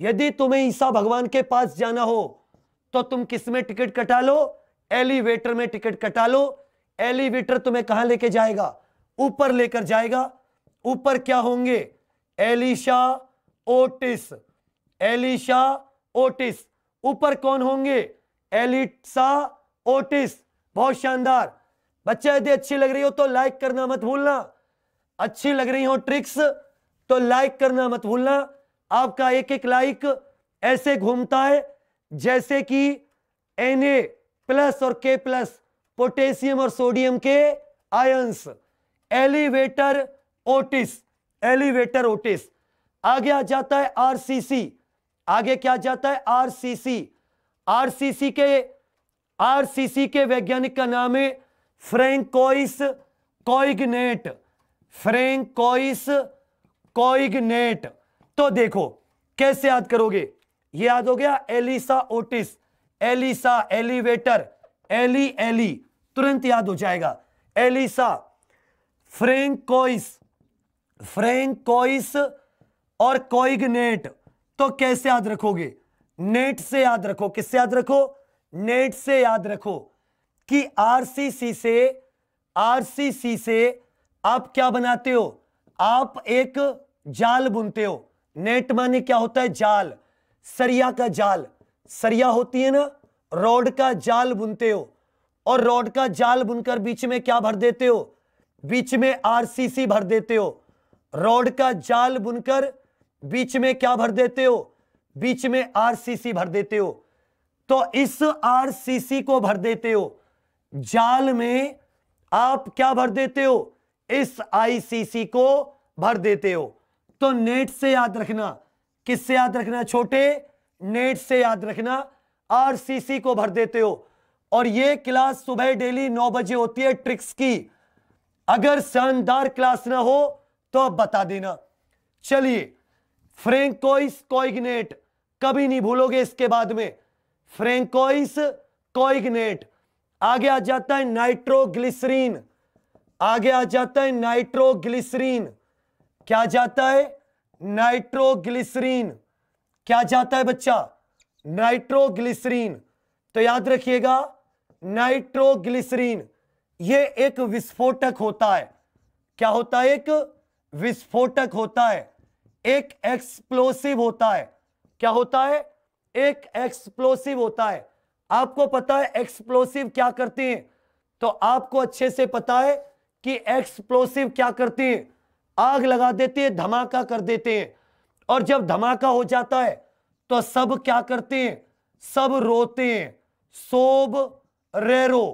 यदि तुम्हें ईसा भगवान के पास जाना हो तो तुम किस में टिकट कटा लो एलिवेटर में टिकट कटा लो एलिवेटर तुम्हें कहां लेके जाएगा ऊपर लेकर जाएगा ऊपर क्या होंगे एलिशा ओटिस एलिशा ओटिस ऊपर कौन होंगे एलिसा ओटिस बहुत शानदार बच्चा यदि अच्छी लग रही हो तो लाइक करना मत भूलना अच्छी लग रही हो ट्रिक्स तो लाइक करना मत भूलना आपका एक एक लाइक ऐसे घूमता है जैसे कि एन ए प्लस और के प्लस पोटेशियम और सोडियम के ions elevator Otis elevator Otis आगे आ जाता है आरसीसी आगे क्या जाता है आरसीसी आरसीसी के आरसीसी के वैज्ञानिक का नाम है फ्रेंकोइस कॉइगनेट फ्रेंकोइस कॉइगनेट तो देखो कैसे याद करोगे ये याद हो गया Elisha Otis Elisha elevator Eli Eli तुरंत याद हो जाएगा एलिसा फ्रेंकोइस फ्रेंकोइस और कोइगनेट तो कैसे याद रखोगे नेट से याद रखो किससे याद रखो नेट से याद रखो कि आरसीसी से आरसीसी से आप क्या बनाते हो आप एक जाल बुनते हो नेट माने क्या होता है जाल सरिया का जाल सरिया होती है ना रॉड का जाल बुनते हो और रॉड का जाल बुनकर बीच में क्या भर देते हो बीच में आरसीसी भर देते हो रॉड का जाल बुनकर बीच में क्या भर देते हो बीच में आरसीसी भर देते हो तो इस आरसीसी को भर देते हो जाल में आप क्या भर देते हो इस आईसीसी को भर देते हो तो नेट से याद रखना किससे याद रखना छोटे नेट से याद रखना आरसीसी को भर देते हो और ये क्लास सुबह डेली नौ बजे होती है ट्रिक्स की अगर शानदार क्लास ना हो तो आप बता देना चलिए फ्रेंकोइस कोइग्नेट कभी नहीं भूलोगे इसके बाद में फ्रेंकोइस कोइग्नेट आगे आ जाता है नाइट्रोग्लिसरीन आगे आ जाता है नाइट्रोग्लिसरीन क्या जाता है नाइट्रोग्लिसरीन क्या जाता है बच्चा नाइट्रोग्लिसरीन तो याद रखिएगा नाइट्रोग्लिसरीन ये एक विस्फोटक होता है क्या होता है एक विस्फोटक होता है एक एक्सप्लोसिव होता है क्या होता है एक एक्सप्लोसिव होता है आपको पता है एक्सप्लोसिव क्या करती है तो आपको अच्छे से पता है कि एक्सप्लोसिव क्या करती है आग लगा देते हैं धमाका कर देते हैं और जब धमाका हो जाता है तो सब क्या करते हैं सब रोते हैं सोब रेरो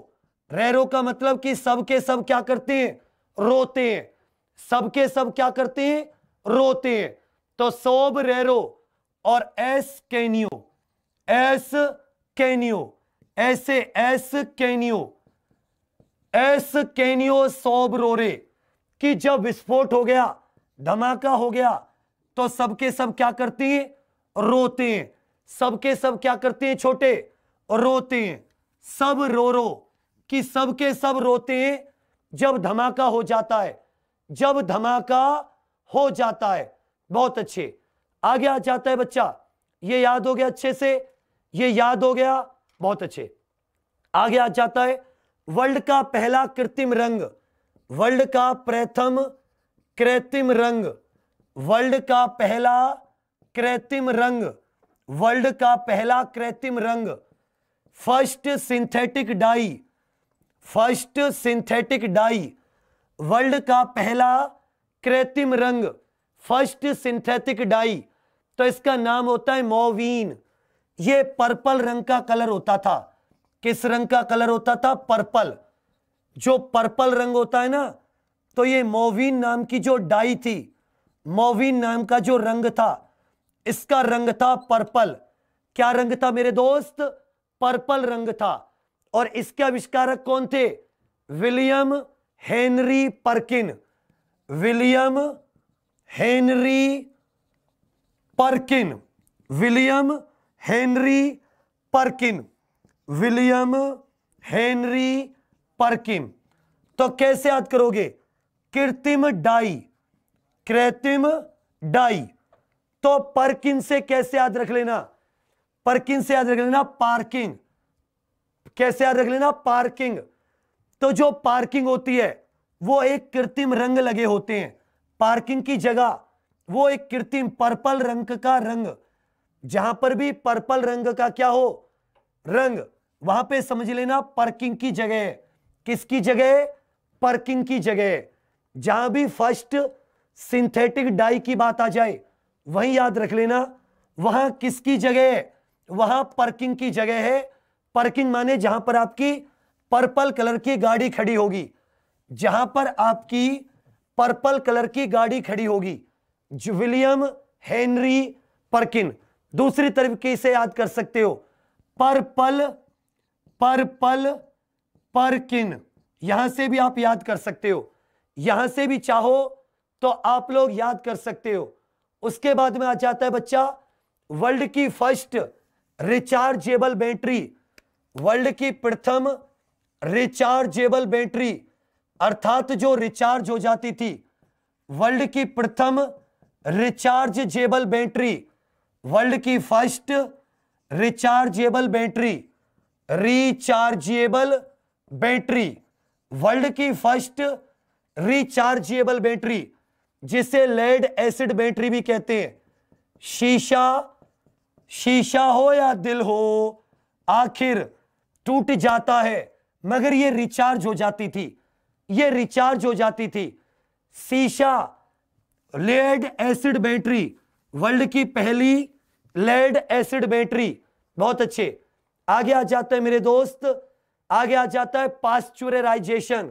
रेरो का मतलब कि सब के सब क्या करते हैं रोते हैं सब के सब क्या करते हैं रोते हैं तो सोब रेरो और एस कैनियो एस कैनियो ऐसे एस कैनियो एस कैनियो सोब रोरे कि जब विस्फोट हो गया धमाका हो गया तो सबके सब क्या करते हैं रोते हैं सबके सब क्या करते हैं छोटे रोते हैं सब रो रो कि सबके सब रोते हैं जब धमाका हो जाता है जब धमाका हो जाता है बहुत अच्छे आगे आ जाता है बच्चा ये याद हो गया अच्छे से ये याद हो गया बहुत अच्छे आगे आ जाता है वर्ल्ड का पहला कृत्रिम रंग वर्ल्ड का प्रथम कृत्रिम रंग वर्ल्ड का पहला कृत्रिम रंग वर्ल्ड का पहला कृत्रिम रंग first synthetic dye first synthetic dye world का पहला कृत्रिम रंग फर्स्ट सिंथेटिक डाई तो इसका नाम होता है मोवीन ये पर्पल रंग का कलर होता था किस रंग का कलर होता था पर्पल जो पर्पल रंग होता है ना तो ये मोविन नाम की जो डाई थी मोविन नाम का जो रंग था इसका रंग था पर्पल क्या रंग था मेरे दोस्त पर्पल रंग था और इसके आविष्कारक कौन थे William Henry Perkin William Henry Perkin William Henry Perkin William Henry Perkin किम तो कैसे याद करोगे कृत्रिम डाई कृत्रिम डाई तो परकिन से कैसे याद रख लेना परकिन से याद रख लेना पार्किंग कैसे याद रख लेना पार्किंग तो जो पार्किंग होती है वो एक कृत्रिम रंग लगे होते हैं पार्किंग की जगह वो एक कृत्रिम पर्पल रंग का रंग जहां पर भी पर्पल रंग का क्या हो रंग वहां पे समझ लेना पार्किंग की जगह है किसकी जगह पर्किंग की जगह जहां भी फर्स्ट सिंथेटिक डाई की बात आ जाए वहीं याद रख लेना वहां किसकी जगह है वहां पर्किंग की जगह है पर्किंग माने जहां पर आपकी पर्पल कलर की गाड़ी खड़ी होगी जहां पर आपकी पर्पल कलर की गाड़ी खड़ी होगी विलियम हेनरी पर्किन दूसरी तरीके से याद कर सकते हो पर्पल पर्पल पर किन यहां से भी आप याद कर सकते हो यहां से भी चाहो तो आप लोग याद कर सकते हो उसके बाद में आ जाता है बच्चा वर्ल्ड की फर्स्ट रिचार्जेबल बैटरी वर्ल्ड की प्रथम रिचार्जेबल बैटरी अर्थात जो रिचार्ज हो जाती थी वर्ल्ड की प्रथम रिचार्जेबल बैटरी वर्ल्ड की first rechargeable battery rechargeable battery world की फर्स्ट रिचार्जेबल बैटरी जिसे लेड एसिड बैटरी भी कहते हैं शीशा शीशा हो या दिल हो आखिर टूट जाता है मगर ये रिचार्ज हो जाती थी ये रिचार्ज हो जाती थी शीशा लेड एसिड बैटरी वर्ल्ड की पहली लेड एसिड बैटरी बहुत अच्छे आगे आ जाते हैं मेरे दोस्त आगे आ जाता है pasteurisation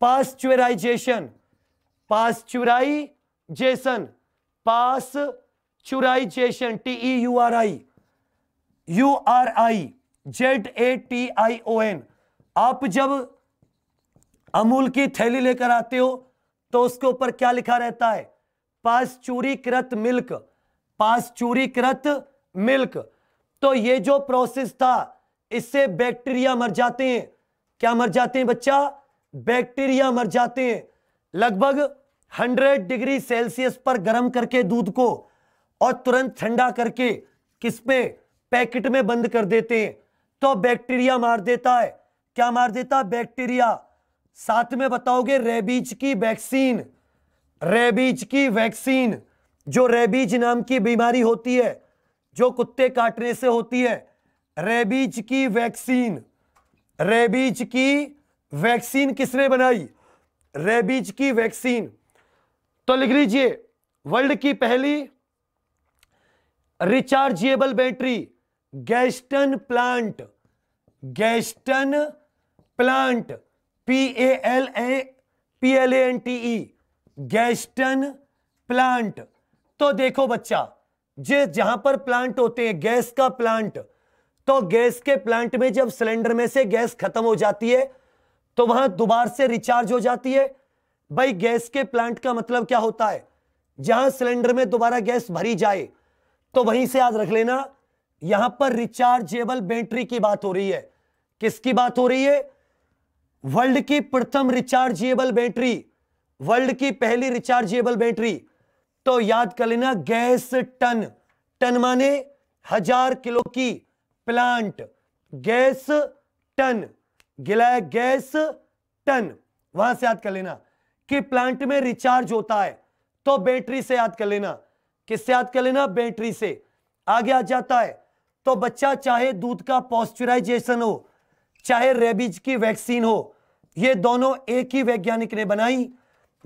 pasteurisation pasteurisation pasteurisation T E e U R I U R I Z A T I O N आप जब अमूल की थैली लेकर आते हो तो उसके ऊपर क्या लिखा रहता है पास चूरी कृत मिल्क पास चूरी कृत मिल्क तो ये जो प्रोसेस था इससे बैक्टीरिया मर जाते हैं क्या मर जाते हैं बच्चा बैक्टीरिया मर जाते हैं लगभग 100 डिग्री सेल्सियस पर गर्म करके दूध को और तुरंत ठंडा करके किस पे पैकेट में बंद कर देते हैं तो बैक्टीरिया मार देता है क्या मार देता बैक्टीरिया साथ में बताओगे रेबीज की वैक्सीन रेबीज की वैक्सीन जो रेबीज नाम की बीमारी होती है जो कुत्ते काटने से होती है रेबीज की वैक्सीन रेबीज की वैक्सीन किसने बनाई रेबीज की वैक्सीन तो लिख लीजिए वर्ल्ड की पहली rechargeable battery Gaston Planté Gaston Planté P A L A P L A N T E Gaston Planté तो देखो बच्चा जे जहां पर प्लांट होते हैं गैस का प्लांट तो गैस के प्लांट में जब सिलेंडर में से गैस खत्म हो जाती है तो वहां दोबार से रिचार्ज हो जाती है भाई गैस के प्लांट का मतलब क्या होता है जहां सिलेंडर में दोबारा गैस भरी जाए तो वहीं से याद रख लेना यहां पर रिचार्जेबल बैटरी की बात हो रही है किसकी बात हो रही है वर्ल्ड की प्रथम रिचार्जेबल बैटरी वर्ल्ड की पहली रिचार्जेबल बैटरी तो याद कर लेना गैस टन टन माने हजार किलो की प्लांट गैस टन गिलाया गैस टन वहां से याद कर लेना कि प्लांट में रिचार्ज होता है तो बैटरी से याद कर लेना किससे याद कर लेना बैटरी से आगे आ जाता है तो बच्चा चाहे दूध का पॉस्चराइजेशन हो चाहे रेबीज की वैक्सीन हो ये दोनों एक ही वैज्ञानिक ने बनाई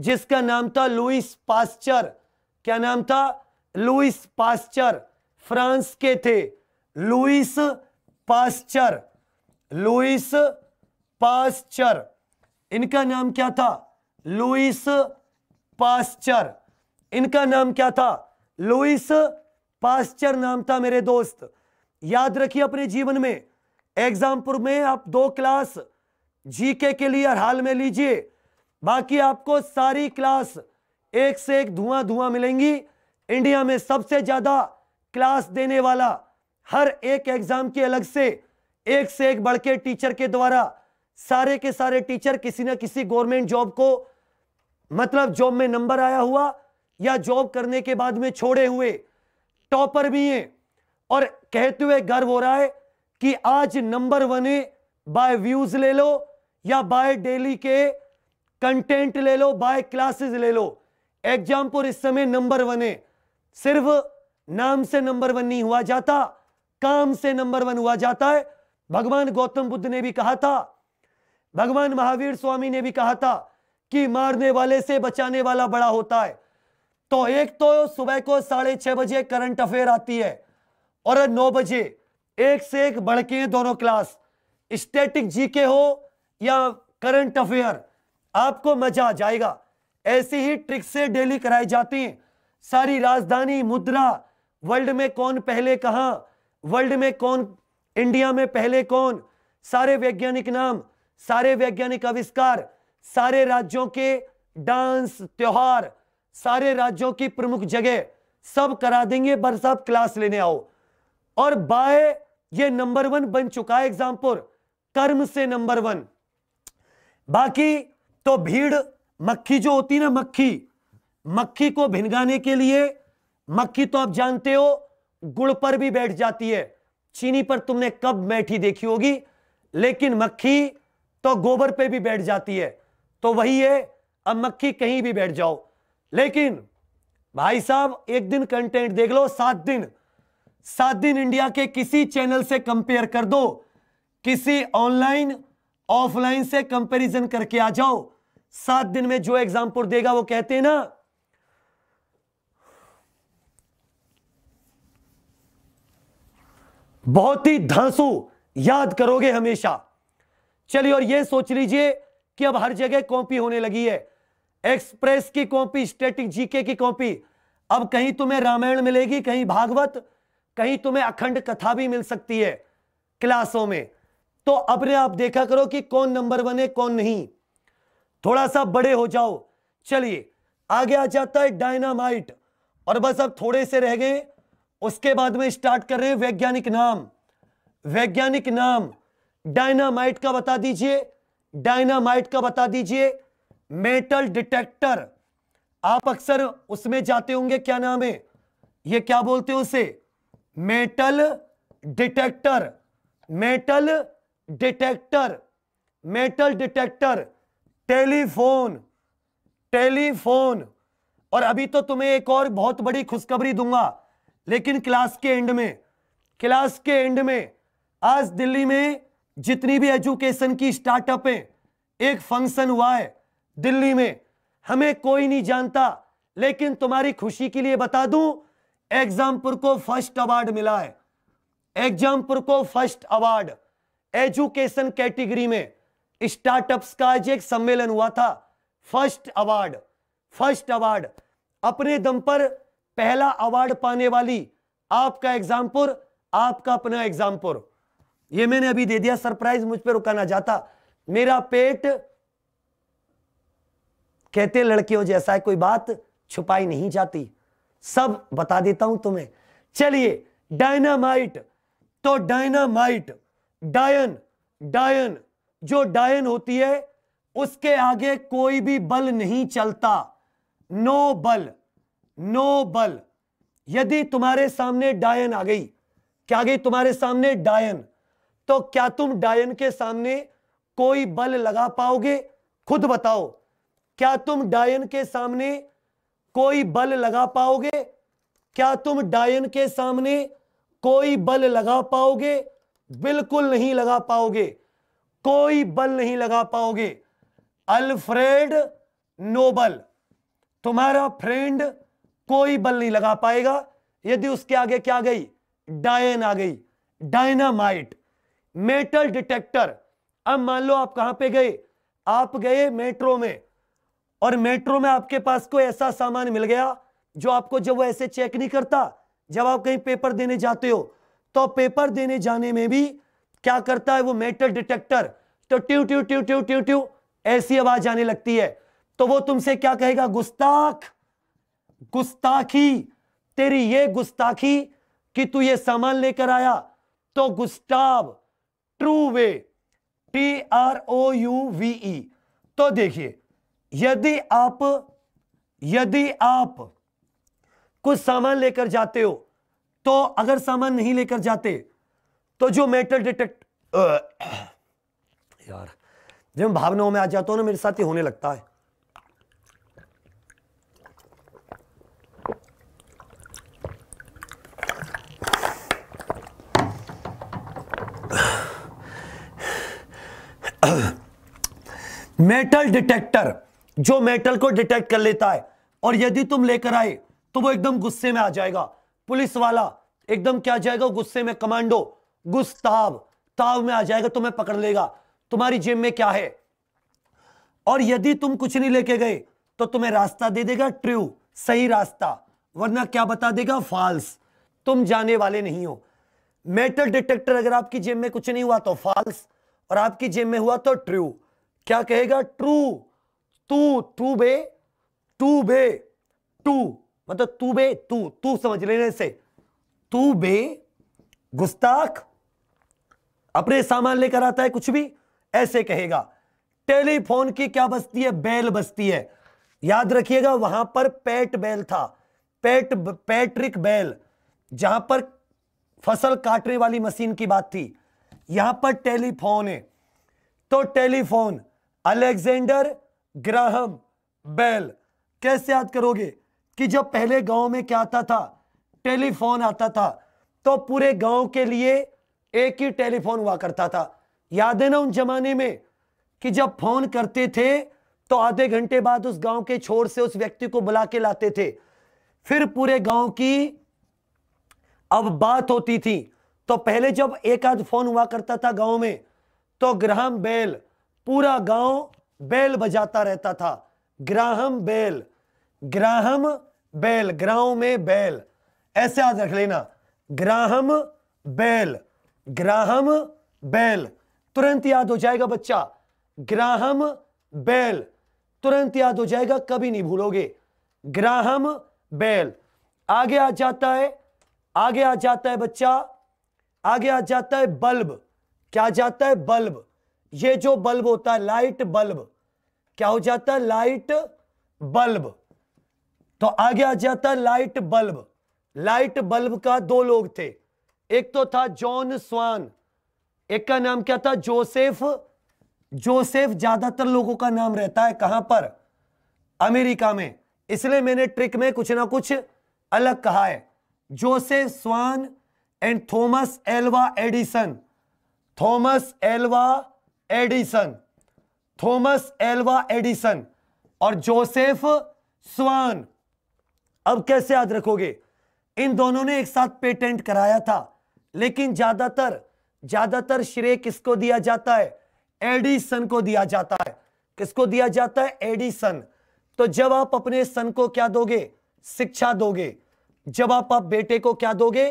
जिसका नाम था लुइस पास्चर क्या नाम था लुइस पास्चर फ्रांस के थे लुइस पास्चर लुइस पास्चर इनका नाम क्या था लुइस पास्चर इनका नाम क्या था लुइस पास्चर नाम था मेरे दोस्त याद रखिए अपने जीवन में एग्जामपुर में आप दो क्लास जीके के लिए हाल में लीजिए बाकी आपको सारी क्लास एक से एक धुआं धुआं मिलेंगी इंडिया में सबसे ज्यादा क्लास देने वाला हर एक एग्जाम के अलग से एक से एक बढ़ के टीचर के द्वारा सारे के सारे टीचर किसी ना किसी गवर्नमेंट जॉब को मतलब जॉब में नंबर आया हुआ या जॉब करने के बाद में छोड़े हुए टॉपर भी हैं और कहते हुए गर्व हो रहा है कि आज नंबर वन है बाय व्यूज ले लो या बाय डेली के कंटेंट ले लो बाय क्लासेस ले लो पर इस समय नंबर वन है सिर्फ नाम से नंबर वन नहीं हुआ जाता काम से नंबर वन हुआ जाता है भगवान गौतम बुद्ध ने भी कहा था भगवान महावीर स्वामी ने भी कहा था कि मारने वाले से बचाने वाला बड़ा होता है तो एक तो सुबह को साढ़े छह बजे करंट अफेयर आती है और नौ बजे एक से एक बढ़ के दोनों क्लास स्टैटिक जीके हो या करंट अफेयर आपको मजा आ जाएगा ऐसी ही ट्रिक से डेली कराई जाती हैं सारी राजधानी मुद्रा वर्ल्ड में कौन पहले कहा वर्ल्ड में कौन इंडिया में पहले कौन सारे वैज्ञानिक नाम सारे वैज्ञानिक आविष्कार सारे राज्यों के डांस त्योहार सारे राज्यों की प्रमुख जगह सब करा देंगे बस आप क्लास लेने आओ और बाय ये नंबर वन बन चुका है एग्जामपुर कर्म से नंबर वन बाकी तो भीड़ मक्खी जो होती ना मक्खी मक्खी को भिनगाने के लिए मक्खी तो आप जानते हो गुड़ पर भी बैठ जाती है चीनी पर तुमने कब मैठी देखी होगी लेकिन मक्खी तो गोबर पे भी बैठ जाती है तो वही है अब मक्खी कहीं भी बैठ जाओ लेकिन भाई साहब एक दिन कंटेंट देख लो सात दिन सात दिन इंडिया के किसी चैनल से कंपेयर कर दो किसी ऑनलाइन ऑफलाइन से कंपैरिजन करके आ जाओ सात दिन में जो एग्जाम्पल देगा वो कहते हैं ना बहुत ही धांसू याद करोगे हमेशा चलिए और यह सोच लीजिए कि अब हर जगह कॉपी होने लगी है एक्सप्रेस की कॉपी स्टेटिक जीके की कॉपी अब कहीं तुम्हें रामायण मिलेगी कहीं भागवत कहीं तुम्हें अखंड कथा भी मिल सकती है क्लासों में तो अपने आप देखा करो कि कौन नंबर वन है कौन नहीं थोड़ा सा बड़े हो जाओ चलिए आगे आ जाता है डायनामाइट और बस अब थोड़े से रह गए उसके बाद में स्टार्ट कर रहे हैं वैज्ञानिक नाम वैज्ञानिक नाम डायनामाइट का बता दीजिए डायनामाइट का बता दीजिए मेटल डिटेक्टर आप अक्सर उसमें जाते होंगे क्या नाम है ये क्या बोलते हो उसे metal detector metal detector metal detector telephone telephone और अभी तो तुम्हें एक और बहुत बड़ी खुशखबरी दूंगा लेकिन क्लास के एंड में क्लास के एंड में आज दिल्ली में जितनी भी एजुकेशन की स्टार्टअप है एक फंक्शन हुआ है दिल्ली में हमें कोई नहीं जानता लेकिन तुम्हारी खुशी के लिए बता दूं एग्जामपुर को फर्स्ट अवार्ड मिला है एग्जामपुर को फर्स्ट अवार्ड एजुकेशन कैटेगरी में स्टार्टअप्स का आज एक सम्मेलन हुआ था फर्स्ट अवार्ड फर्स्ट अवार्ड अपने दम पर पहला अवार्ड पाने वाली आपका एग्जामपुर आपका अपना एग्जामपुर ये मैंने अभी दे दिया सरप्राइज मुझ पर रुकाना जाता मेरा पेट कहते लड़कियों जैसा है कोई बात छुपाई नहीं जाती सब बता देता हूं तुम्हें चलिए डायनामाइट तो डायनामाइट डायन डायन जो डायन होती है उसके आगे कोई भी बल नहीं चलता नो बल नोबल यदि तुम्हारे सामने डायन आ गई क्या आ गई तुम्हारे सामने डायन तो क्या तुम डायन के सामने कोई बल लगा पाओगे खुद बताओ क्या तुम डायन के सामने कोई बल लगा पाओगे क्या तुम डायन के सामने कोई बल लगा पाओगे बिल्कुल नहीं लगा पाओगे कोई बल नहीं लगा पाओगे अल्फ्रेड नोबल तुम्हारा फ्रेंड कोई बल नहीं लगा पाएगा यदि उसके आगे क्या गई डायन आ गई डायनामाइट मेटल डिटेक्टर अब मान लो आप कहां पे गए आप गए मेट्रो में और मेट्रो में आपके पास कोई ऐसा सामान मिल गया जो आपको जब वो ऐसे चेक नहीं करता जब आप कहीं पेपर देने जाते हो तो पेपर देने जाने में भी क्या करता है वो मेटल डिटेक्टर तो ट्यू ट्यू ट्यू ट्यू ट्यू ट्यू ऐसी आवाज आने लगती है तो वो तुमसे क्या कहेगा गुस्ताख गुस्ताखी तेरी ये गुस्ताखी कि तू ये सामान लेकर आया तो Gustave Trouvé T R O U V E तो देखिए यदि आप यदि आप कुछ सामान लेकर जाते हो तो अगर सामान नहीं लेकर जाते तो जो मेटल डिटेक्ट यार जब भावनाओं में आ जाता हूं ना मेरे साथ ही होने लगता है मेटल डिटेक्टर जो मेटल को डिटेक्ट कर लेता है और यदि तुम लेकर आए तो वो एकदम गुस्से में आ जाएगा पुलिस वाला एकदम क्या जाएगा गुस्से में कमांडो गुस्ताव ताव में आ जाएगा तुम्हें पकड़ लेगा तुम्हारी जेब में क्या है और यदि तुम कुछ नहीं लेके गए तो तुम्हें रास्ता दे देगा ट्रू सही रास्ता वरना क्या बता देगा फॉल्स तुम जाने वाले नहीं हो मेटल डिटेक्टर अगर आपकी जेब में कुछ नहीं हुआ तो फॉल्स और आपकी जेब में हुआ तो ट्रू क्या कहेगा ट्रू तू टू बे टू बे टू मतलब तू बे तू तू समझ लेने से तू बे गुस्ताख अपने सामान लेकर आता है कुछ भी ऐसे कहेगा टेलीफोन की क्या बस्ती है बैल बस्ती है याद रखिएगा वहां पर पैट बैल था पैट पैट्रिक बैल जहां पर फसल काटने वाली मशीन की बात थी यहां पर टेलीफोन है तो टेलीफोन अलेक्जेंडर ग्राहम बेल कैसे याद करोगे कि जब पहले गांव में क्या आता था टेलीफोन आता था तो पूरे गांव के लिए एक ही टेलीफोन हुआ करता था याद है ना उन जमाने में कि जब फोन करते थे तो आधे घंटे बाद उस गांव के छोर से उस व्यक्ति को बुला के लाते थे फिर पूरे गांव की अब बात होती थी तो पहले जब एक आध फोन हुआ करता था गांव में तो ग्राहम बेल पूरा गांव बैल बजाता रहता था ग्राहम बैल ग्राहम बैल ग्राउ में बैल ऐसे याद रख लेना ग्राहम बैल ग्राहम बैल तुरंत याद हो जाएगा बच्चा ग्राहम बैल तुरंत याद हो जाएगा कभी नहीं भूलोगे ग्राहम बैल आगे आ जाता है आगे आ जाता है बच्चा आगे आ जाता है बल्ब क्या जाता है बल्ब ये जो बल्ब होता है लाइट बल्ब क्या हो जाता है लाइट बल्ब तो आगे आ जाता है लाइट बल्ब लाइट बल्ब का दो लोग थे एक तो था जॉन स्वान एक का नाम क्या था जोसेफ जोसेफ ज्यादातर लोगों का नाम रहता है कहां पर अमेरिका में इसलिए मैंने ट्रिक में कुछ ना कुछ अलग कहा है Joseph Swan and Thomas Alva Edison Thomas Alva Edison Thomas Alva Edison और जोसेफ स्वान अब कैसे याद रखोगे इन दोनों ने एक साथ पेटेंट कराया था लेकिन ज्यादातर ज्यादातर श्रेय किसको दिया जाता है एडिसन को दिया जाता है किसको दिया जाता है एडिसन तो जब आप अपने सन को क्या दोगे शिक्षा दोगे जब आप, आप बेटे को क्या दोगे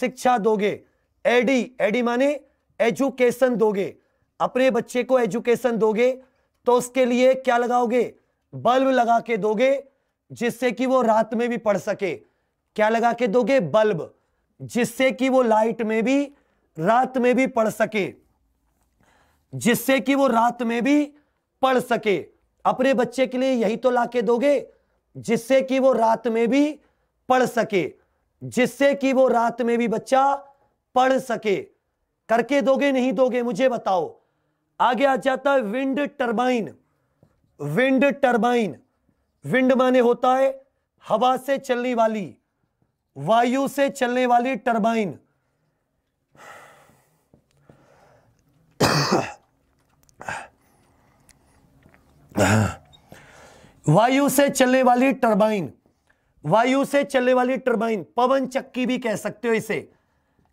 शिक्षा दोगे एडी एडी माने एजुकेशन दोगे अपने बच्चे को एजुकेशन दोगे तो उसके लिए क्या लगाओगे बल्ब लगा के दोगे जिससे कि वो रात में भी पढ़ सके क्या लगा के दोगे बल्ब जिससे कि वो लाइट में भी रात में भी पढ़ सके जिससे कि वो रात में भी पढ़ सके अपने बच्चे के लिए यही तो लाके दोगे जिससे कि वो रात में भी पढ़ सके जिससे कि वो रात में भी बच्चा पढ़ सके करके दोगे नहीं दोगे मुझे बताओ आगे आ जाता है wind turbine wind turbine wind माने होता है हवा से चलने वाली वायु से चलने वाली टर्बाइन वायु से चलने वाली टर्बाइन वायु से चलने वाली टर्बाइन पवन चक्की भी कह सकते हो इसे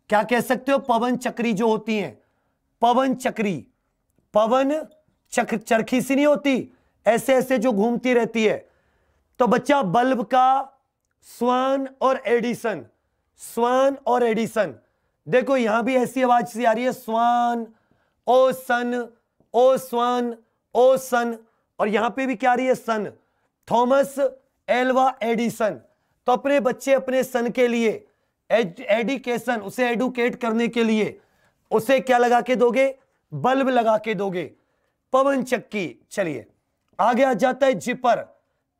क्या कह सकते हो पवन चक्री जो होती है पवन चक्री पवन चक चरखी सी नहीं होती ऐसे ऐसे जो घूमती रहती है तो बच्चा बल्ब का स्वान और एडिसन स्वान और एडिसन देखो यहां भी ऐसी आवाज सी आ रही है स्वान ओ सन ओ स्वान ओ सन और यहां पे भी क्या आ रही है सन थॉमस एल्वा एडिसन तो अपने बच्चे अपने सन के लिए एड, एडिकेशन उसे एडुकेट करने के लिए उसे क्या लगा के दोगे बल्ब लगा के दोगे पवन चक्की चलिए आगे आ जाता है जिपर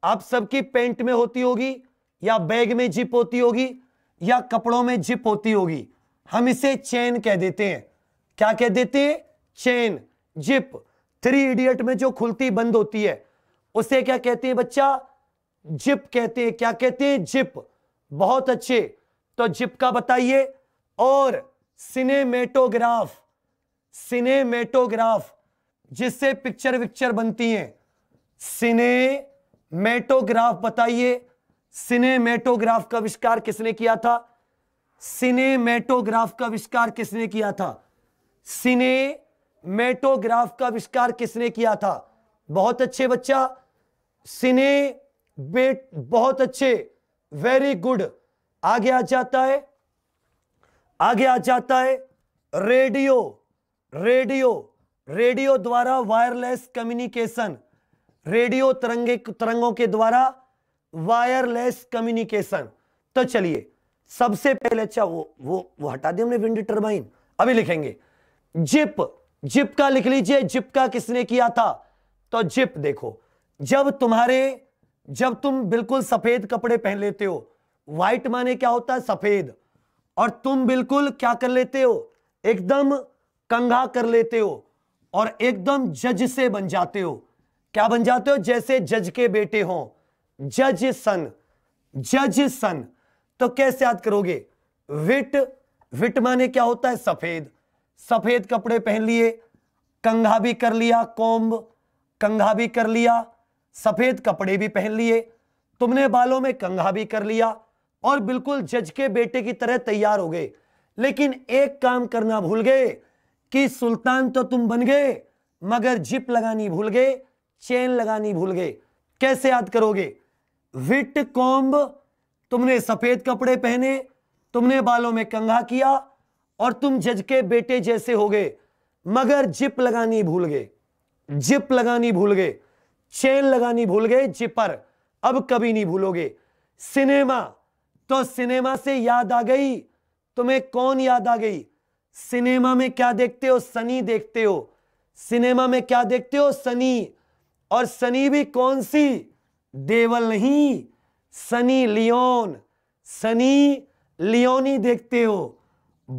आप सबकी पेंट में होती होगी या बैग में जिप होती होगी या कपड़ों में जिप होती होगी हम इसे चेन कह देते हैं क्या कह देते हैं चेन जिप थ्री इडियट में जो खुलती बंद होती है उसे क्या कहते हैं बच्चा जिप कहते हैं क्या कहते हैं जिप बहुत अच्छे तो जिप का बताइए और सिनेमेटोग्राफ सिनेमेटोग्राफ जिससे पिक्चर विक्चर बनती है सिनेमेटोग्राफ बताइए सिनेमेटोग्राफ का आविष्कार किसने किया था सिनेमेटोग्राफ का आविष्कार किसने किया था सिनेमेटोग्राफ का आविष्कार किसने किया था बहुत अच्छे बच्चा सिने बेट बहुत अच्छे वेरी गुड आगे आ जाता है आगे आ जाता है रेडियो रेडियो रेडियो द्वारा वायरलेस कम्युनिकेशन रेडियो तरंगे तरंगों के द्वारा वायरलेस कम्युनिकेशन तो चलिए सबसे पहले अच्छा वो वो वो हटा दिया हमने विंड टर्बाइन अभी लिखेंगे जिप जिप का लिख लीजिए जिप का किसने किया था तो जिप देखो जब तुम्हारे जब तुम बिल्कुल सफेद कपड़े पहन लेते हो व्हाइट माने क्या होता है सफेद और तुम बिल्कुल क्या कर लेते हो एकदम कंघा कर लेते हो और एकदम जज से बन जाते हो क्या बन जाते हो जैसे जज के बेटे हो जज सन जज सन तो कैसे याद करोगे विट विट माने क्या होता है सफेद सफेद कपड़े पहन लिए कंघा भी कर लिया कोम्ब कंघा भी कर लिया सफेद कपड़े भी पहन लिए तुमने बालों में कंघा भी कर लिया और बिल्कुल जज के बेटे की तरह तैयार हो गए लेकिन एक काम करना भूल गए कि सुल्तान तो तुम बन गए मगर जिप लगानी भूल गए चेन लगानी भूल गए कैसे याद करोगे विट कॉम्ब तुमने सफेद कपड़े पहने तुमने बालों में कंघा किया और तुम जज के बेटे जैसे हो गए मगर जिप लगानी भूल गए जिप लगानी भूल गए चेन लगानी भूल गए जिपर अब कभी नहीं भूलोगे सिनेमा तो सिनेमा से याद आ गई तुम्हें कौन याद आ गई सिनेमा में क्या देखते हो सनी देखते हो सिनेमा में क्या देखते हो सनी और सनी भी कौन सी देवल नहीं सनी लियोन सनी लियोनी देखते हो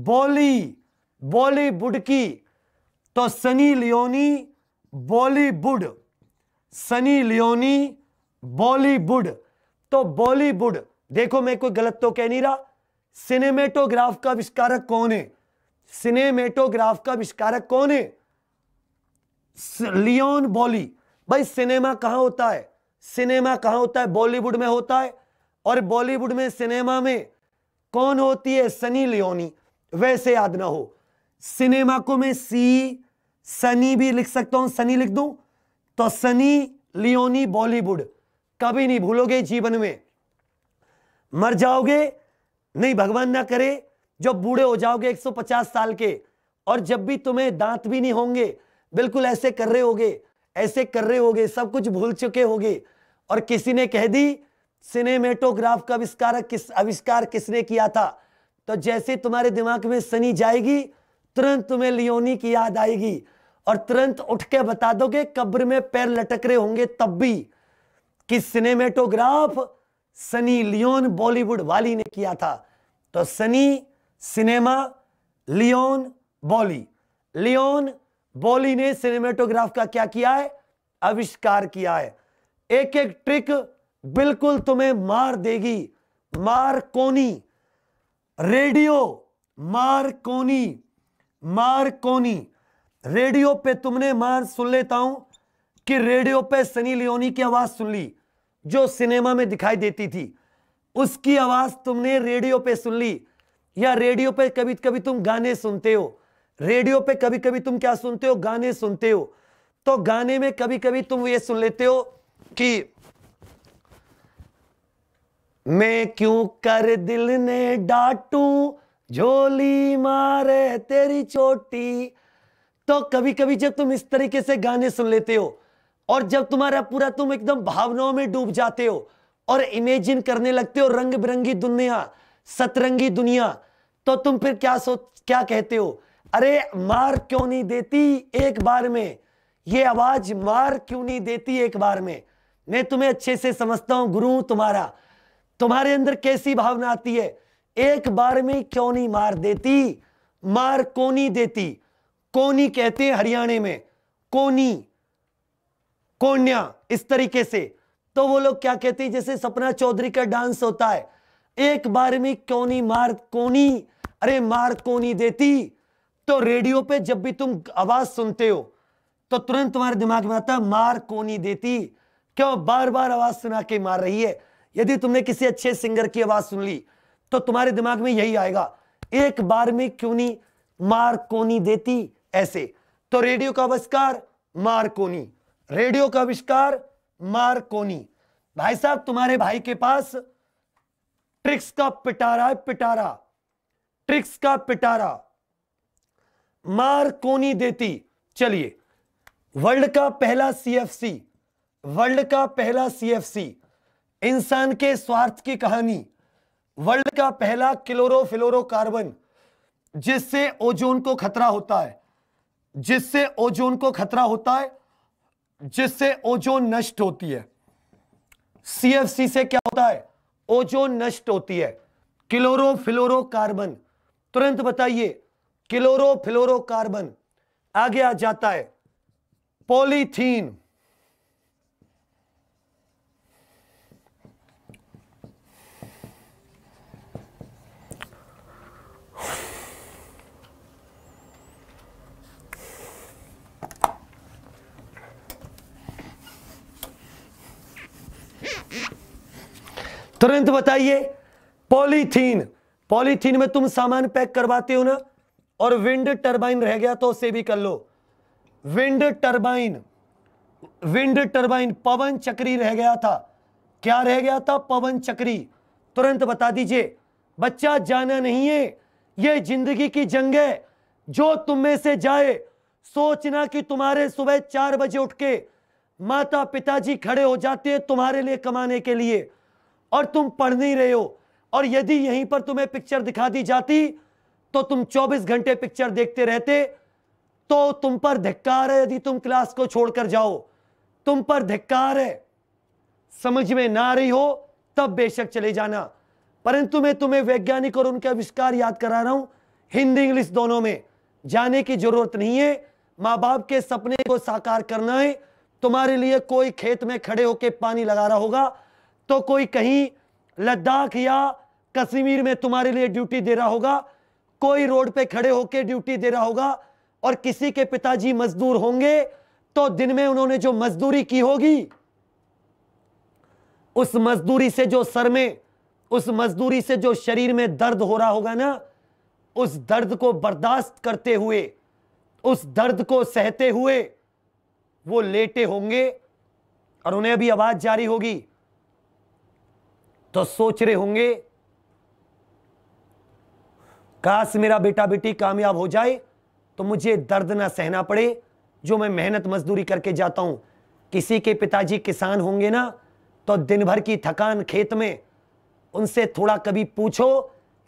बॉली बॉलीवुड की तो Sunny Leone Bollywood Sunny Leone Bollywood तो बॉलीवुड देखो मैं कोई गलत तो कह नहीं रहा सिनेमेटोग्राफ का आविष्कारक कौन है सिनेमेटोग्राफ का आविष्कारक कौन है लियोन बॉली भाई सिनेमा कहां होता है सिनेमा कहां होता है बॉलीवुड में होता है और बॉलीवुड में सिनेमा में कौन होती है सनी लियोनी वैसे याद ना हो सिनेमा को मैं सी सनी भी लिख सकता हूं सनी लिख दू तो सनी लियोनी बॉलीवुड कभी नहीं भूलोगे जीवन में मर जाओगे नहीं भगवान ना करे जो बूढ़े हो जाओगे 150 साल के और जब भी तुम्हें दांत भी नहीं होंगे बिल्कुल ऐसे कर रहे होगे ऐसे कर रहे होगे सब कुछ भूल चुके होगे और किसी ने कह दी सिनेमेटोग्राफ का आविष्कार किस आविष्कार किसने किया था तो जैसे तुम्हारे दिमाग में सनी जाएगी तुरंत तुम्हें लियोनी की याद आएगी और तुरंत उठ के बता दोगे कब्र में पैर लटक रहे होंगे तब भी कि सिनेमेटोग्राफ सनी लियोन बॉलीवुड वाली ने किया था तो Sunny cinema Leon Bouly Leon Bouly ने सिनेमेटोग्राफ का क्या किया है आविष्कार किया है एक एक ट्रिक बिल्कुल तुम्हें मार देगी मारकोनी रेडियो मारकोनी मारकोनी रेडियो पे तुमने मार सुन लेता हूं कि रेडियो पे सनी लियोनी की आवाज सुन ली जो सिनेमा में दिखाई देती थी उसकी आवाज तुमने रेडियो पे सुन ली या रेडियो पे कभी कभी तुम गाने सुनते हो रेडियो पे कभी कभी तुम क्या सुनते हो गाने सुनते हो तो गाने में कभी कभी तुम ये सुन लेते हो कि मैं क्यों कर दिल ने डांटू झोली मारे तेरी चोटी तो कभी कभी जब तुम इस तरीके से गाने सुन लेते हो और जब तुम्हारा पूरा तुम एकदम भावनाओं में डूब जाते हो और इमेजिन करने लगते हो रंग बिरंगी दुनिया सतरंगी दुनिया तो तुम फिर क्या सोच क्या कहते हो अरे मार क्यों नहीं देती एक बार में ये आवाज मार क्यों नहीं देती एक बार में मैं तुम्हें अच्छे से समझता हूं गुरु तुम्हारा तुम्हारे अंदर कैसी भावना आती है एक बार में क्यों नहीं मार देती मार कोनी देती कोनी कहते हैं हरियाणा में कोनी कोन्या इस तरीके से तो वो लोग क्या कहते हैं जैसे सपना चौधरी का डांस होता है एक बार में क्यों नहीं मार कोनी अरे मार को नहीं देती तो रेडियो पे जब भी तुम आवाज सुनते हो तो तुरंत तुम्हारे दिमाग में आता मार को नहीं देती क्यों बार बार आवाज सुना के मार रही है यदि तुमने किसी अच्छे सिंगर की आवाज सुन ली तो तुम्हारे दिमाग में यही आएगा एक बार में क्यों नहीं मार कोनी देती ऐसे तो रेडियो का आविष्कार मार कोनी रेडियो का आविष्कार मार कोनी भाई साहब तुम्हारे भाई के पास ट्रिक्स का पिटारा है पिटारा ट्रिक्स का पिटारा मार कोनी देती चलिए वर्ल्ड का पहला सीएफसी वर्ल्ड का पहला सीएफसी इंसान के स्वार्थ की कहानी वर्ल्ड का पहला कार्बन जिससे ओजोन को खतरा होता है जिससे ओजोन को खतरा होता है जिससे ओजोन नष्ट होती है सीएफसी से क्या होता है ओजोन नष्ट होती है कार्बन तुरंत बताइए क्लोरो फ्लोरोकार्बन आगे आ जाता है पॉलीथीन तुरंत बताइए पॉलीथीन पॉलीथीन में तुम सामान पैक करवाते हो ना और विंड टर्बाइन रह गया तो उसे भी कर लो विंड टर्बाइन विंड टर्बाइन पवन चक्री रह गया था क्या रह गया था पवन चक्री तुरंत बता दीजिए बच्चा जाना नहीं है यह जिंदगी की जंग है जो तुम में से जाए सोचना कि तुम्हारे सुबह चार बजे उठ के माता पिताजी खड़े हो जाते हैं तुम्हारे लिए कमाने के लिए और तुम पढ़ नहीं रहे हो और यदि यहीं पर तुम्हें पिक्चर दिखा दी जाती तो तुम 24 घंटे पिक्चर देखते रहते तो तुम पर धिक्कार है यदि तुम क्लास को छोड़कर जाओ तुम पर धिक्कार है समझ में ना रही हो तब बेशक चले जाना परंतु मैं तुम्हें वैज्ञानिक और उनके आविष्कार याद करा रहा हूं हिंदी इंग्लिश दोनों में जाने की जरूरत नहीं है मां बाप के सपने को साकार करना है तुम्हारे लिए कोई खेत में खड़े होकर पानी लगा रहा होगा तो कोई कहीं लद्दाख या कश्मीर में तुम्हारे लिए ड्यूटी दे रहा होगा कोई रोड पे खड़े होकर ड्यूटी दे रहा होगा और किसी के पिताजी मजदूर होंगे तो दिन में उन्होंने जो मजदूरी की होगी उस मजदूरी से जो सर में उस मजदूरी से जो शरीर में दर्द हो रहा होगा ना उस दर्द को बर्दाश्त करते हुए उस दर्द को सहते हुए वो लेटे होंगे और उन्हें अभी आवाज जारी होगी तो सोच रहे होंगे काश मेरा बेटा बेटी कामयाब हो जाए तो मुझे दर्द ना सहना पड़े जो मैं मेहनत मजदूरी करके जाता हूँ किसी के पिताजी किसान होंगे ना तो दिन भर की थकान खेत में उनसे थोड़ा कभी पूछो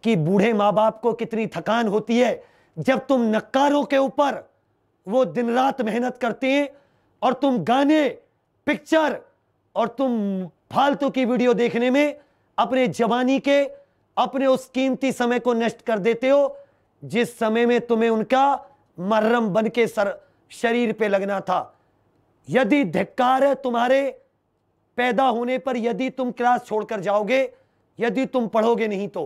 कि बूढ़े माँ बाप को कितनी थकान होती है जब तुम नक्कारों के ऊपर वो दिन रात मेहनत करते हैं और तुम गाने पिक्चर और तुम फालतू की वीडियो देखने में अपने जवानी के अपने उस कीमती समय को नष्ट कर देते हो जिस समय में तुम्हें उनका मर्रम बन के सर शरीर पे लगना था यदि धिक्कार है तुम्हारे पैदा होने पर यदि तुम क्लास छोड़कर जाओगे यदि तुम पढ़ोगे नहीं तो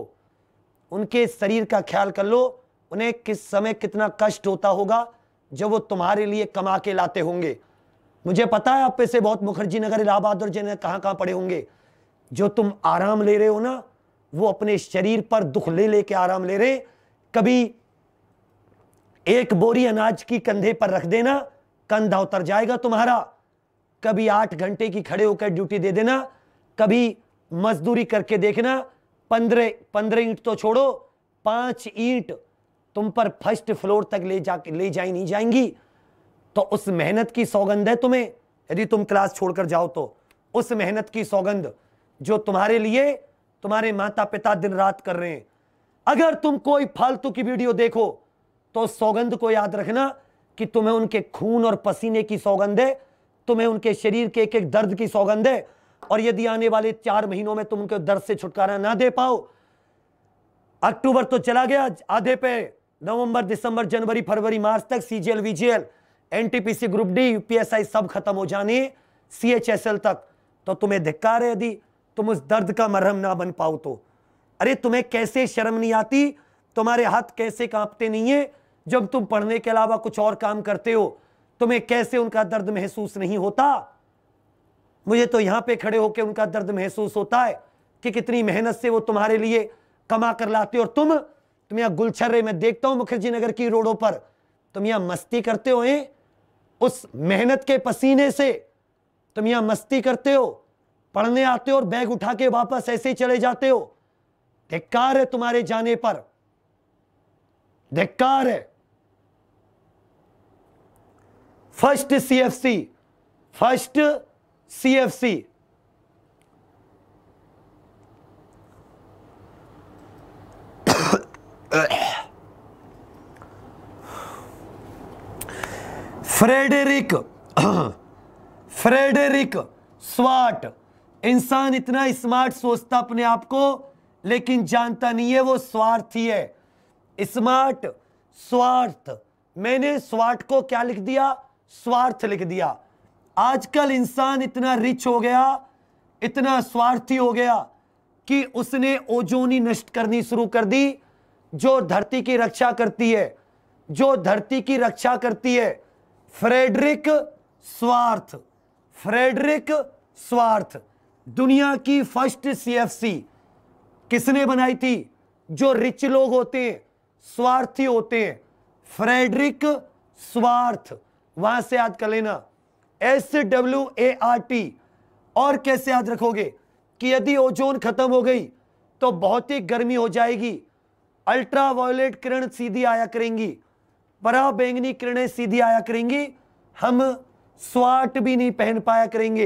उनके शरीर का ख्याल कर लो उन्हें किस समय कितना कष्ट होता होगा जब वो तुम्हारे लिए कमा के लाते होंगे मुझे पता है आप पे से बहुत मुखर्जी नगर इलाहाबाद और जिन्हें कहाँ कहाँ पड़े होंगे जो तुम आराम ले रहे हो ना वो अपने शरीर पर दुख ले लेके आराम ले रहे कभी एक बोरी अनाज की कंधे पर रख देना कंधा उतर जाएगा तुम्हारा कभी आठ घंटे की खड़े होकर ड्यूटी दे देना कभी मजदूरी करके देखना पंद्रह पंद्रह ईंट तो छोड़ो पांच ईंट तुम पर फर्स्ट फ्लोर तक ले जा ले जाई नहीं जाएंगी तो उस मेहनत की सौगंध है तुम्हें यदि तुम क्लास छोड़कर जाओ तो उस मेहनत की सौगंध जो तुम्हारे लिए तुम्हारे माता पिता दिन रात कर रहे हैं अगर तुम कोई फालतू की वीडियो देखो तो सौगंध को याद रखना कि तुम्हें उनके खून और पसीने की सौगंध है तुम्हें उनके शरीर के एक एक दर्द की सौगंध है और यदि आने वाले चार महीनों में तुम उनके दर्द से छुटकारा ना दे पाओ अक्टूबर तो चला गया आधे पे नवंबर दिसंबर जनवरी फरवरी मार्च तक सीजीएल वीजीएल एनटीपीसी ग्रुप डी यूपीएसआई सब खत्म हो जाने सीएचएसएल तक तो तुम्हें धिक्कार है यदि तुम उस दर्द का मरहम ना बन पाओ तो अरे तुम्हें कैसे शर्म नहीं आती तुम्हारे हाथ कैसे कांपते नहीं है जब तुम पढ़ने के अलावा कुछ और काम करते हो तुम्हें कैसे उनका दर्द महसूस नहीं होता मुझे तो यहां पे खड़े होकर उनका दर्द महसूस होता है कि कितनी मेहनत से वो तुम्हारे लिए कमा कर लाते हो और तुम तुम यहां गुलछर्रे में देखता हूं मुखर्जी नगर की रोडों पर तुम यहां मस्ती करते हो उस मेहनत के पसीने से तुम यहां मस्ती करते हो पढ़ने आते हो और बैग उठा के वापस ऐसे ही चले जाते हो धिक्कार है तुम्हारे जाने पर धिक्कार है first CFC first CFC Frederick Frederick Swarts इंसान इतना स्मार्ट सोचता अपने आप को लेकिन जानता नहीं है वो स्वार्थी है स्मार्ट स्वार्थ मैंने स्वार्थ को क्या लिख दिया स्वार्थ लिख दिया आजकल इंसान इतना रिच हो गया इतना स्वार्थी हो गया कि उसने ओजोनी नष्ट करनी शुरू कर दी जो धरती की रक्षा करती है जो धरती की रक्षा करती है फ्रेडरिक स्वार्थ फ्रेडरिक स्वार्थ दुनिया की फर्स्ट सीएफसी किसने बनाई थी जो रिच लोग होते हैं स्वार्थी होते हैं फ्रेडरिक स्वार्थ वहां से याद कर लेना S W A R T और कैसे याद रखोगे कि यदि ओजोन खत्म हो गई तो बहुत ही गर्मी हो जाएगी अल्ट्रा वायोलेट किरण सीधी आया करेंगी परा बैंगनी किरणें सीधी आया करेंगी हम स्वाट भी नहीं पहन पाया करेंगे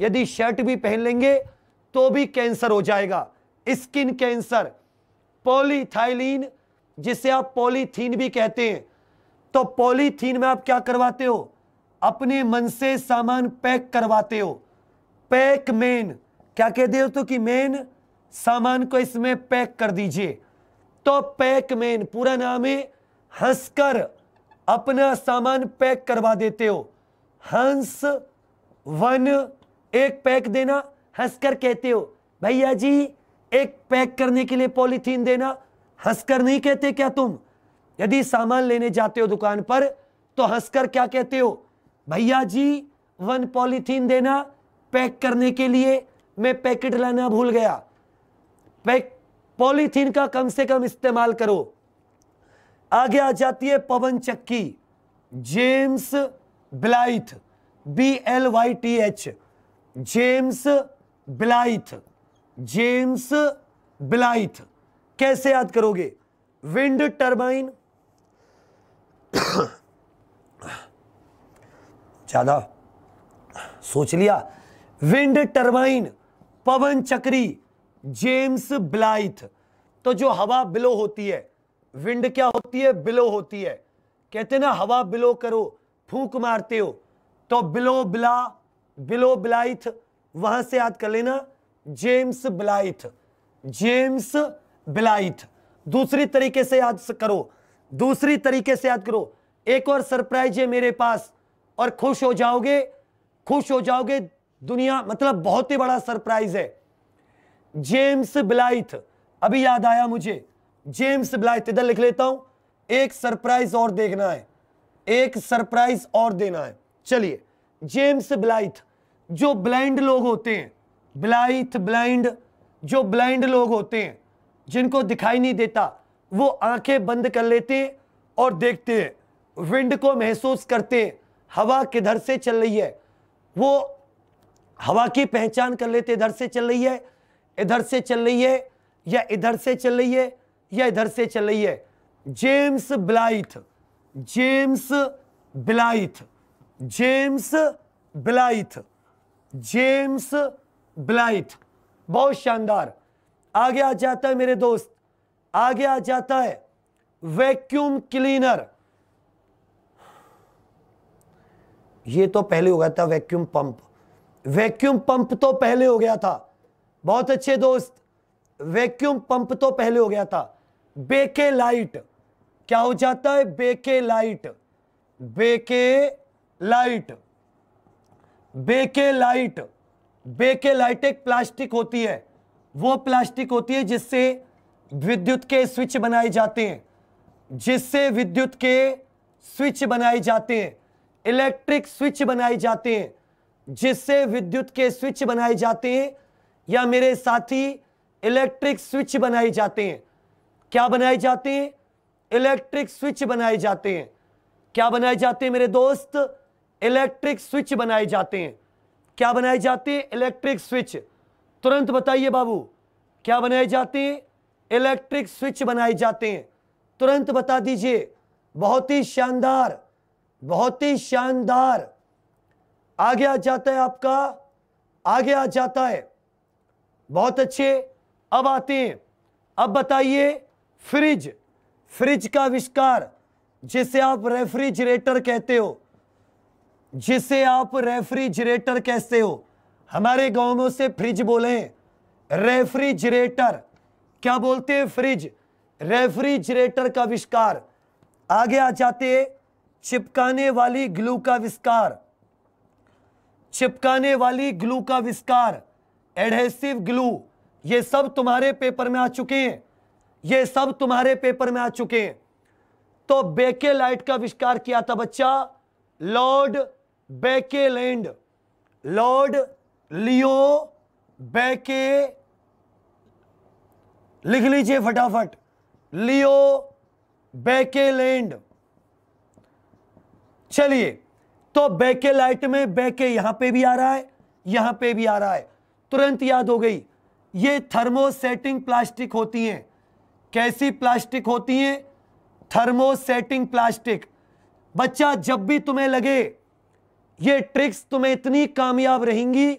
यदि शर्ट भी पहन लेंगे तो भी कैंसर हो जाएगा स्किन कैंसर पॉलीथाइलिन जिसे आप पॉलीथीन भी कहते हैं तो पॉलीथीन में आप क्या करवाते हो अपने मन से सामान पैक करवाते हो पैक मेन क्या कह दे हो तो कि मेन सामान को इसमें पैक कर दीजिए तो पैक मेन पूरा नाम है हंसकर अपना सामान पैक करवा देते हो हंस वन एक पैक देना हंसकर कहते हो भैया जी एक पैक करने के लिए पॉलीथीन देना हंसकर नहीं कहते क्या तुम यदि सामान लेने जाते हो दुकान पर तो हंसकर क्या कहते हो भैया जी वन पॉलीथीन देना पैक करने के लिए मैं पैकेट लाना भूल गया पैक पॉलीथीन का कम से कम इस्तेमाल करो आगे आ जाती है पवन चक्की James Blyth B L Y T H James Blyth James Blyth कैसे याद करोगे विंड टर्बाइन ज्यादा सोच लिया विंड टर्बाइन पवन चक्री जेम्स ब्लाइथ तो जो हवा बिलो होती है विंड क्या होती है बिलो होती है कहते ना हवा बिलो करो फूक मारते हो तो बिलो बिला बिलो ब्लाइथ वहां से याद कर लेना जेम्स ब्लाइथ जेम्स ब्लाइथ दूसरी तरीके से याद करो दूसरी तरीके से याद करो एक और सरप्राइज है मेरे पास और खुश हो जाओगे खुश हो जाओगे दुनिया मतलब बहुत ही बड़ा सरप्राइज है जेम्स ब्लाइथ अभी याद आया मुझे जेम्स ब्लाइथ इधर लिख लेता हूं एक सरप्राइज और देखना है एक सरप्राइज और देना है चलिए जेम्स ब्लाइथ जो ब्लाइंड लोग होते हैं ब्लाइथ ब्लाइंड जो ब्लाइंड लोग होते हैं जिनको दिखाई नहीं देता वो आंखें बंद कर लेते हैं और देखते हैं विंड को महसूस करते हैं हवा किधर से चल रही है वो हवा की पहचान कर लेते इधर से चल रही है इधर से चल रही है या इधर से चल रही है या इधर से चल रही है James Blyth James Blyth James Blyth James Blyth बहुत शानदार आगे आ जाता है मेरे दोस्त आगे आ जाता है वैक्यूम क्लीनर ये तो पहले हो गया था वैक्यूम पंप वैक्यूम पंप तो पहले हो गया था बहुत अच्छे दोस्त वैक्यूम पंप तो पहले हो गया था बेके लाइट क्या हो जाता है Bakelite Bakelite Bakelite Bakelite एक प्लास्टिक होती है वो प्लास्टिक होती है जिससे विद्युत के स्विच बनाए जाते हैं जिससे विद्युत के स्विच बनाए जाते हैं इलेक्ट्रिक स्विच बनाए जाते हैं जिससे विद्युत के स्विच बनाए जाते हैं या मेरे साथी इलेक्ट्रिक स्विच बनाए जाते हैं क्या बनाए जाते हैं इलेक्ट्रिक स्विच बनाए जाते हैं क्या बनाए जाते हैं मेरे दोस्त इलेक्ट्रिक स्विच बनाए जाते हैं क्या बनाए जाते हैं इलेक्ट्रिक स्विच तुरंत बताइए बाबू क्या बनाए जाते हैं इलेक्ट्रिक स्विच बनाए जाते हैं तुरंत बता दीजिए बहुत ही शानदार बहुत ही शानदार आगे आ जाता है आपका आगे आ जाता है बहुत अच्छे अब आते हैं अब बताइए फ्रिज फ्रिज का आविष्कार जिसे आप रेफ्रिजरेटर कहते हो जिसे आप रेफ्रिजरेटर कहते हो हमारे गांव में उसे फ्रिज बोले रेफ्रिजरेटर क्या बोलते हैं फ्रिज रेफ्रिजरेटर का आविष्कार आगे आ जाते चिपकाने वाली ग्लू का विस्कार चिपकाने वाली ग्लू का विस्कार एडहेसिव ग्लू ये सब तुम्हारे पेपर में आ चुके हैं ये सब तुम्हारे पेपर में आ चुके हैं तो बेके लाइट का आविष्कार किया था बच्चा लॉर्ड बैकेलैंड लॉर्ड लियो बैके लिख लीजिए फटाफट लियो बैकेलैंड चलिए तो बैकेलाइट में बैके यहां पे भी आ रहा है यहां पे भी आ रहा है तुरंत याद हो गई ये थर्मोसेटिंग प्लास्टिक होती हैं कैसी प्लास्टिक होती हैं थर्मोसेटिंग प्लास्टिक बच्चा जब भी तुम्हें लगे ये ट्रिक्स तुम्हें इतनी कामयाब रहेंगी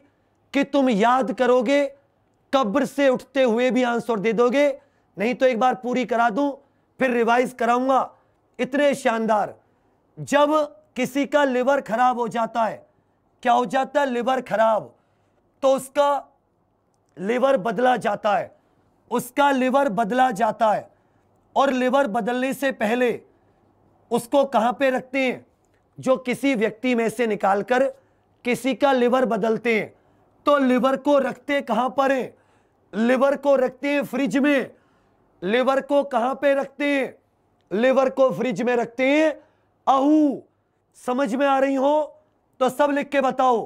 कि तुम याद करोगे कब्र से उठते हुए भी आंसर दे दोगे नहीं तो एक बार पूरी करा दूं फिर रिवाइज कराऊंगा इतने शानदार जब किसी का लिवर खराब हो जाता है क्या हो जाता है लिवर खराब तो उसका लिवर बदला जाता है उसका लिवर बदला जाता है और लिवर बदलने से पहले उसको कहाँ पे रखते हैं जो किसी व्यक्ति में से निकालकर किसी का लिवर बदलते हैं तो लिवर को रखते कहां पर है लिवर को रखते हैं फ्रिज में लिवर को कहां पे रखते हैं लिवर को फ्रिज में रखते हैं अहू समझ में आ रही हो तो सब लिख के बताओ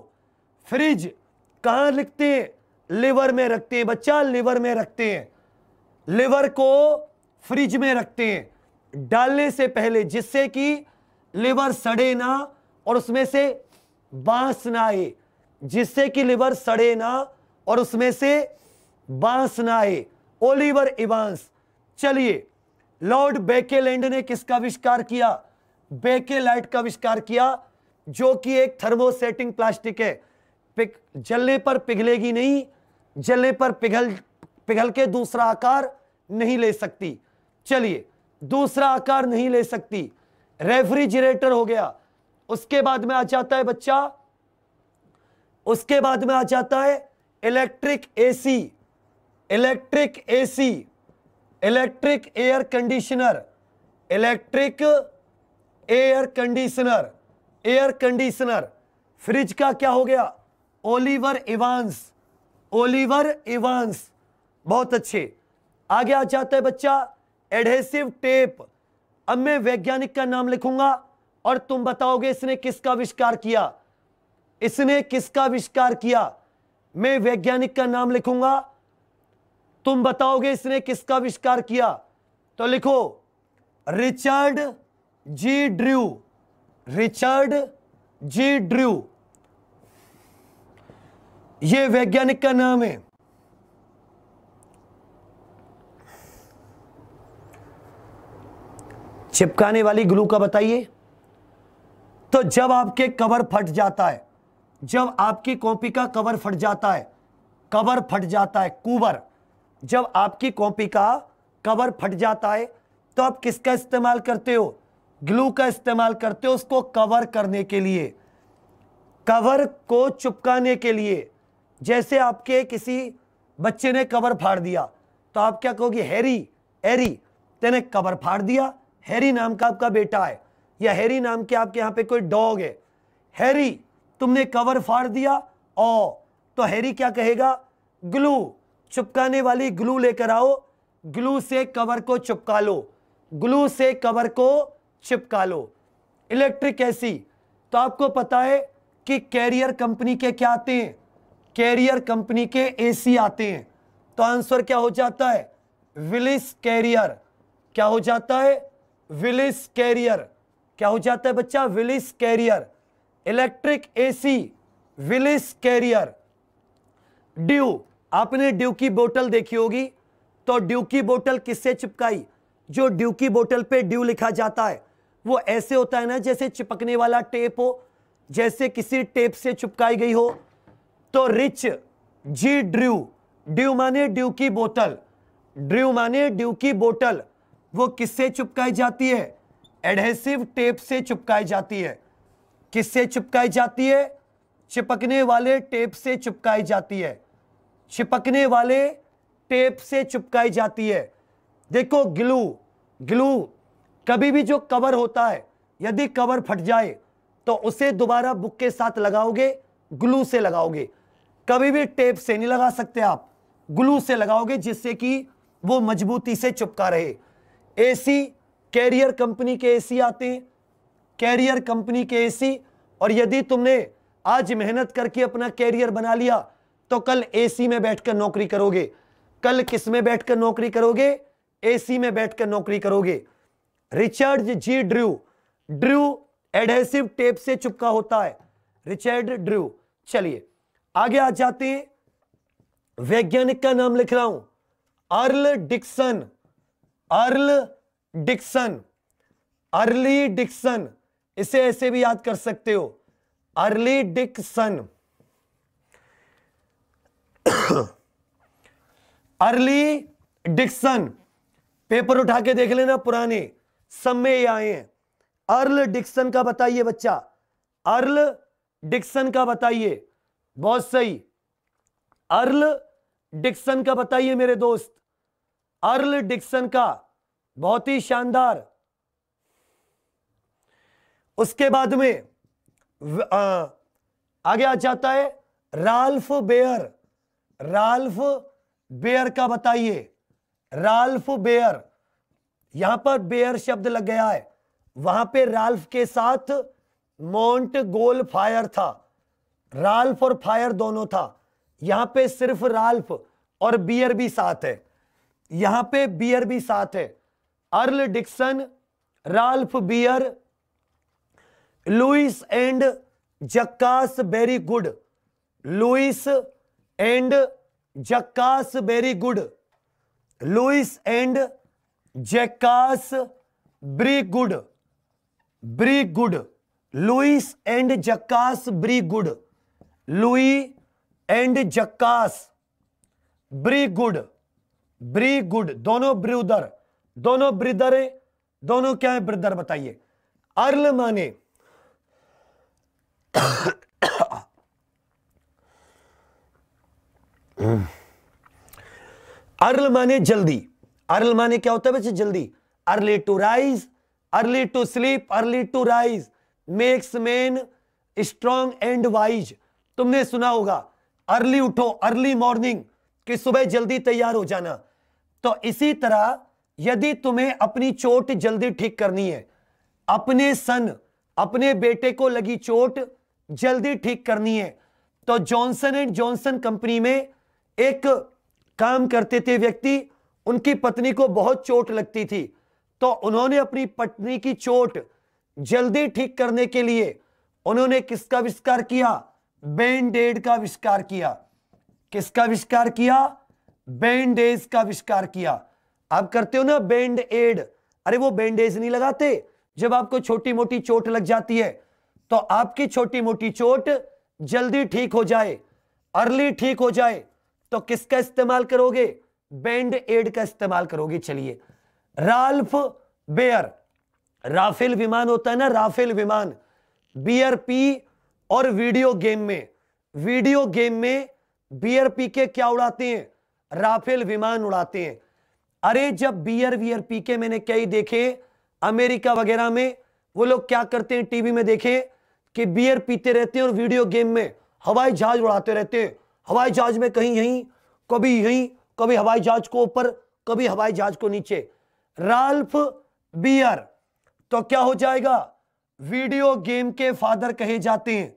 फ्रिज कहां लिखते हैं लिवर में रखते हैं बच्चा लिवर में रखते हैं लिवर को फ्रिज में रखते हैं डालने से पहले जिससे कि लिवर सड़े ना और उसमें से बांस ना आए जिससे कि लिवर सड़े ना और उसमें से बांस ना आए ओलिवर इवांस चलिए लॉर्ड बेकेलैंड ने किसका आविष्कार किया बेकेलाइट का आविष्कार किया जो कि एक थर्मोसेटिंग प्लास्टिक है पिक, जलने पर पिघलेगी नहीं जलने पर पिघल पिघल के दूसरा आकार नहीं ले सकती चलिए दूसरा आकार नहीं ले सकती रेफ्रिजरेटर हो गया उसके बाद में आ जाता है बच्चा उसके बाद में आ जाता है electric AC electric AC electric air conditioner electric air conditioner air conditioner fridge का क्या हो गया ओलिवर इवांस ओलिवर इवांस बहुत अच्छे आगे आ जाता है बच्चा एडहेसिव टेप अब मैं वैज्ञानिक का नाम लिखूंगा और तुम बताओगे इसने किसका आविष्कार किया इसने किसका आविष्कार किया मैं वैज्ञानिक का नाम लिखूंगा तुम बताओगे इसने किसका आविष्कार किया तो लिखो Richard G Drew Richard G Drew ये वैज्ञानिक का नाम है चिपकाने वाली ग्लू का बताइए तो जब आपके कवर फट जाता है जब आपकी कॉपी का कवर फट जाता है कवर फट जाता है कूबर जब आपकी कॉपी का कवर फट जाता है तो आप किसका इस्तेमाल करते हो ग्लू का इस्तेमाल करते हो उसको कवर करने के लिए कवर को चुपकाने के लिए जैसे आपके किसी बच्चे ने कवर फाड़ दिया तो आप क्या कहोगे हैरी एरी तेने कवर फाड़ दिया हैरी नाम का आपका बेटा है या हैरी नाम के आपके यहाँ पे कोई डॉग है हैरी तुमने कवर फाड़ दिया ओ तो हैरी क्या कहेगा ग्लू चुपकाने वाली ग्लू लेकर आओ ग्लू से कवर को चुपका लो ग्लू से कवर को चिपका लो इलेक्ट्रिक ऐसी तो आपको पता है कि कैरियर कंपनी के क्या आते हैं कैरियर कंपनी के एसी आते हैं तो आंसर क्या हो जाता है विलिस कैरियर क्या हो जाता है विलिस कैरियर क्या हो जाता है बच्चा Willis Carrier electric AC Willis Carrier Dew आपने ड्यू की बोतल देखी होगी तो ड्यू की बोतल किससे चिपकाई जो ड्यू की बोतल पे ड्यू लिखा जाता है वो ऐसे होता है ना जैसे चिपकने वाला टेप हो जैसे किसी टेप से चिपकाई गई हो तो रिच जी ड्रू ड्यू माने ड्यू की बोतल ड्रू माने ड्यू की बोतल वो किससे चिपकाई जाती है एडहेसिव टेप से चिपकाई जाती है किससे चिपकाई जाती है चिपकने वाले टेप से चिपकाई जाती है चिपकने वाले टेप से चिपकाई जाती है देखो ग्लू ग्लू कभी भी जो कवर होता है यदि कवर फट जाए तो उसे दोबारा बुक के साथ लगाओगे ग्लू से लगाओगे कभी भी टेप से नहीं लगा सकते आप ग्लू से लगाओगे जिससे कि वो मजबूती से चिपका रहे एसी कैरियर कंपनी के एसी आते हैं कैरियर कंपनी के एसी और यदि तुमने आज मेहनत करके अपना कैरियर बना लिया तो कल एसी में बैठकर नौकरी करोगे कल किस में बैठकर नौकरी करोगे एसी में बैठकर नौकरी करोगे Richard G Drew Drew adhesive tape से चुपका होता है रिचर्ड ड्रू चलिए आगे आ जाते हैं वैज्ञानिक का नाम लिख रहा हूं Earle Dickson Earle Dickson early Dickson इसे ऐसे भी याद कर सकते हो early Dickson early Dickson paper उठा के देख लेना पुराने सब में ये आए हैं अर्ल डिक्सन का बताइए बच्चा अर्ल डिक्सन का बताइए बहुत सही अर्ल डिक्सन का बताइए मेरे दोस्त अर्ल डिक्सन का बहुत ही शानदार उसके बाद में आ, आगे आ जाता है राल्फ बेयर राल्फ बेयर का बताइए राल्फ बेयर यहां पर बेयर शब्द लग गया है वहां पे राल्फ के साथ माउंट गोल फायर था राल्फ और फायर दोनों था यहां पे सिर्फ राल्फ और बियर भी साथ है यहां पे बियर भी साथ है Earle Dickson Ralph Baer Louis and Jacques very good Louis and Jacques very good Louis and Jacques Breguet Breguet Louis and Jacques Breguet Louis and Jacques Breguet Breguet दोनों ब्रूदर दोनों ब्रिदर हैं दोनों क्या है ब्रिदर बताइए अर्ल माने अर्ल माने जल्दी अर्ल माने क्या होता है बच्चे जल्दी early to rise early to sleep early to rise makes man strong and wise तुमने सुना होगा अर्ली उठो अर्ली मॉर्निंग कि सुबह जल्दी तैयार हो जाना तो इसी तरह यदि तुम्हें अपनी चोट जल्दी ठीक करनी है अपने सन अपने बेटे को लगी चोट जल्दी ठीक करनी है तो जॉनसन एंड जॉनसन कंपनी में एक काम करते थे व्यक्ति उनकी पत्नी को बहुत चोट लगती थी तो उन्होंने अपनी पत्नी की चोट जल्दी ठीक करने के लिए उन्होंने किसका विस्कार किया बैंडेड का विस्कार किया किसका विस्कार किया बैंडेज का विस्कार किया आप करते हो ना बैंड एड अरे वो बैंडेज नहीं लगाते जब आपको छोटी मोटी चोट लग जाती है तो आपकी छोटी मोटी चोट जल्दी ठीक हो जाए अर्ली ठीक हो जाए तो किसका इस्तेमाल करोगे बैंड एड का इस्तेमाल करोगे चलिए राल्फ बेयर राफेल विमान होता है ना राफेल विमान बीआरपी और वीडियो गेम में वीडियो गेम में बीआरपी के क्या उड़ाते हैं राफेल विमान उड़ाते हैं अरे जब बियर वियर पी के मैंने कई देखे अमेरिका वगैरह में वो लोग क्या करते हैं टीवी में देखे कि बियर पीते रहते हैं और वीडियो गेम में हवाई जहाज उड़ाते रहते हैं हवाई जहाज में कहीं यहीं कभी यहीं कभी हवाई जहाज को ऊपर कभी हवाई जहाज को नीचे राल्फ बियर तो क्या हो जाएगा वीडियो गेम के फादर कहे जाते हैं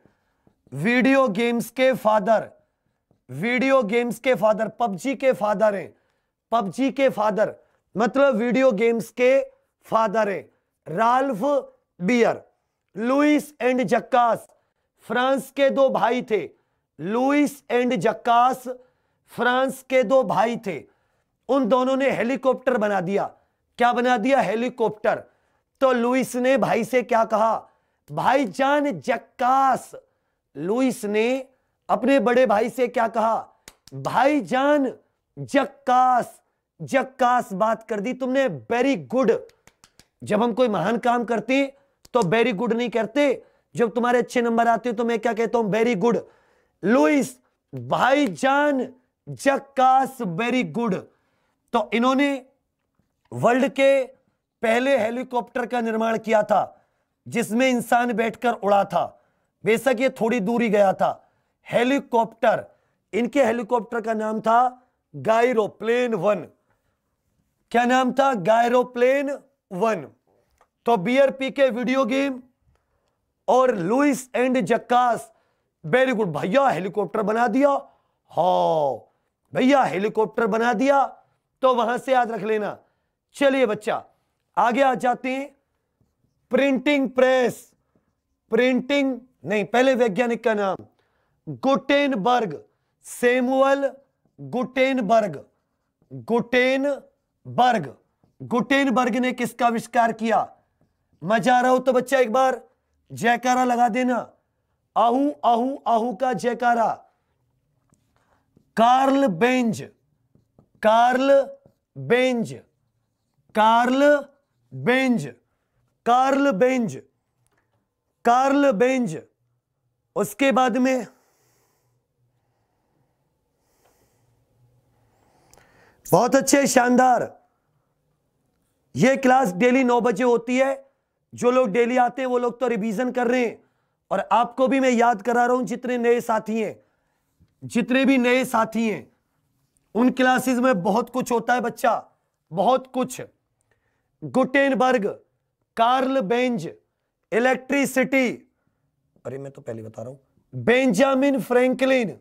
वीडियो गेम्स के फादर वीडियो गेम्स के फादर पबजी के फादर हैं पबजी के फादर मतलब वीडियो गेम्स के फादर है Ralph Baer Louis and Jacques France के दो भाई थे लुइस एंड जक्कास फ्रांस के दो भाई थे उन दोनों ने हेलीकॉप्टर बना दिया क्या बना दिया हेलीकॉप्टर तो लुइस ने भाई से क्या कहा भाईजान जक्कास लुइस ने अपने बड़े भाई से क्या कहा भाईजान जक्कास जक्कास बात कर दी तुमने वेरी गुड जब हम कोई महान काम करते तो वेरी गुड नहीं करते जब तुम्हारे अच्छे नंबर आते तो मैं क्या कहता हूं वेरी गुड लुइस भाई जान जक्कास वेरी गुड तो इन्होंने वर्ल्ड के पहले हेलीकॉप्टर का निर्माण किया था जिसमें इंसान बैठकर उड़ा था बेशक ये थोड़ी दूरी गया था हेलीकॉप्टर इनके हेलीकॉप्टर का नाम था गायरोप्लेन वन क्या नाम था गायरोप्लेन वन तो बीआरपी के वीडियो गेम और Louis and Jacques very good भैया हेलीकॉप्टर बना दिया हा भैया हेलीकॉप्टर बना दिया तो वहां से याद रख लेना चलिए बच्चा आगे आ जाते हैं प्रिंटिंग प्रेस प्रिंटिंग नहीं पहले वैज्ञानिक का नाम Gutenberg Samuel Gutenberg Gutenberg Gutenberg ने किसका आविष्कार किया मैं जा रहा हूं तो बच्चा एक बार जयकारा लगा देना आहू आहू आहू का जयकारा Karl Benz Karl Benz Karl Benz Karl Benz Karl Benz उसके बाद में बहुत अच्छे शानदार ये क्लास डेली नौ बजे होती है जो लोग डेली आते हैं वो लोग तो रिवीजन कर रहे हैं और आपको भी मैं याद करा रहा हूं जितने नए साथी हैं जितने भी नए साथी हैं उन क्लासेस में बहुत कुछ होता है बच्चा बहुत कुछ गुटेनबर्ग कार्ल बेंज इलेक्ट्रिसिटी अरे मैं तो पहले बता रहा हूं Benjamin Franklin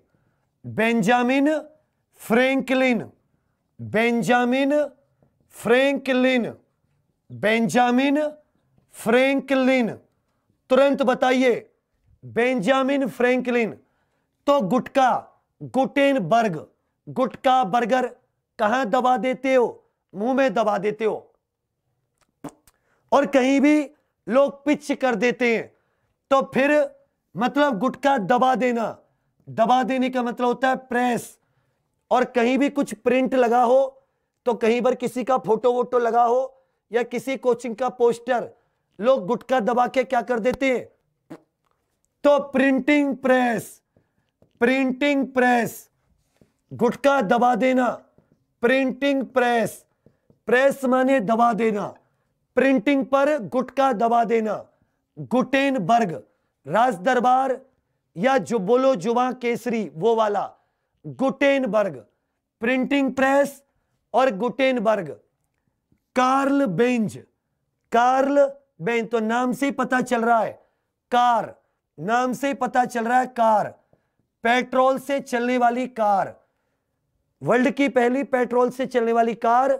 Benjamin Franklin Benjamin Franklin Benjamin Franklin तुरंत बताइए बेंजामिन फ्रैंकलिन तो गुटका गुटेन बर्ग गुटका बर्गर कहां दबा देते हो मुंह में दबा देते हो और कहीं भी लोग पिच कर देते हैं तो फिर मतलब गुटका दबा देना दबा देने का मतलब होता है प्रेस और कहीं भी कुछ प्रिंट लगा हो तो कहीं पर किसी का फोटो वोटो लगा हो या किसी कोचिंग का पोस्टर लोग गुटका दबा के क्या कर देते हैं तो प्रिंटिंग प्रेस प्रिंटिंग प्रेस गुटका दबा देना प्रिंटिंग प्रेस प्रेस माने दबा देना प्रिंटिंग पर गुटका दबा देना गुटेन बर्ग राज दरबार या जो बोलो जुबा केसरी वो वाला गुटेनबर्ग प्रिंटिंग प्रेस और Gutenberg Karl Benz Karl Benz तो नाम से ही पता चल रहा है कार नाम से ही पता चल रहा है कार पेट्रोल से चलने वाली कार वर्ल्ड की पहली पेट्रोल से चलने वाली car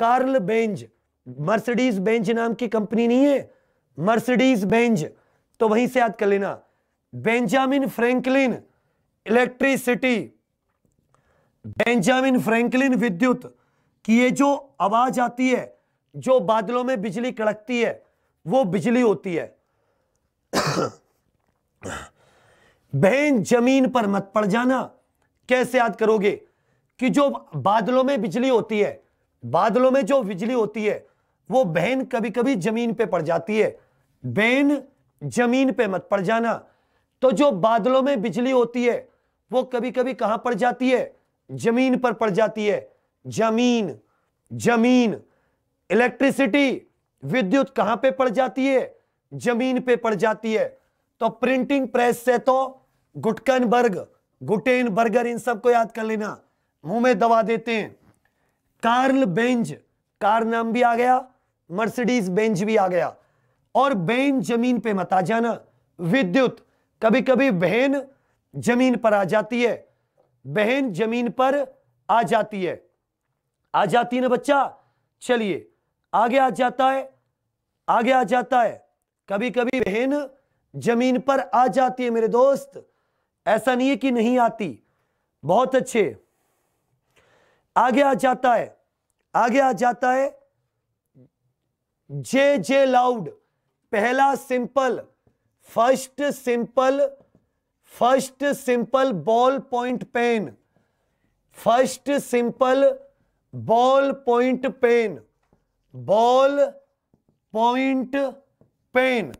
Karl Benz Mercedes Benz नाम की कंपनी नहीं है मर्सिडीज बेंज तो वहीं से याद कर लेना Benjamin Franklin electricity Benjamin Franklin विद्युत की ये जो आवाज आती है जो बादलों में बिजली कड़कती है वो बिजली होती है बहन जमीन पर मत पड़ जाना कैसे याद करोगे कि जो बादलों में बिजली होती है बादलों में जो बिजली होती है वो बहन कभी कभी जमीन पे पड़ जाती है बहन जमीन पे मत पड़ जाना तो जो बादलों में बिजली होती है वो कभी कभी कहां पड़ जाती है जमीन पर पड़ जाती है जमीन जमीन इलेक्ट्रिसिटी विद्युत कहां पे पड़ जाती है जमीन पे पड़ जाती है तो प्रिंटिंग प्रेस से तो गुटकन बर्ग गुटेन बर्गर इन सबको याद कर लेना मुंह में दवा देते हैं कार्ल बेंज कार नाम भी आ गया मर्सिडीज बेंज भी आ गया और बेन जमीन पे मत आ जाना विद्युत कभी कभी बहन जमीन पर आ जाती है बहन जमीन पर आ जाती है आ जाती है ना बच्चा चलिए आगे आ जाता है आगे आ जाता है कभी कभी बहन जमीन पर आ जाती है मेरे दोस्त ऐसा नहीं है कि नहीं आती बहुत अच्छे आगे आ जाता है आगे आ जाता है जे जे लाउड पहला simple first simple first simple ball point pen first simple ball point pen ball point pen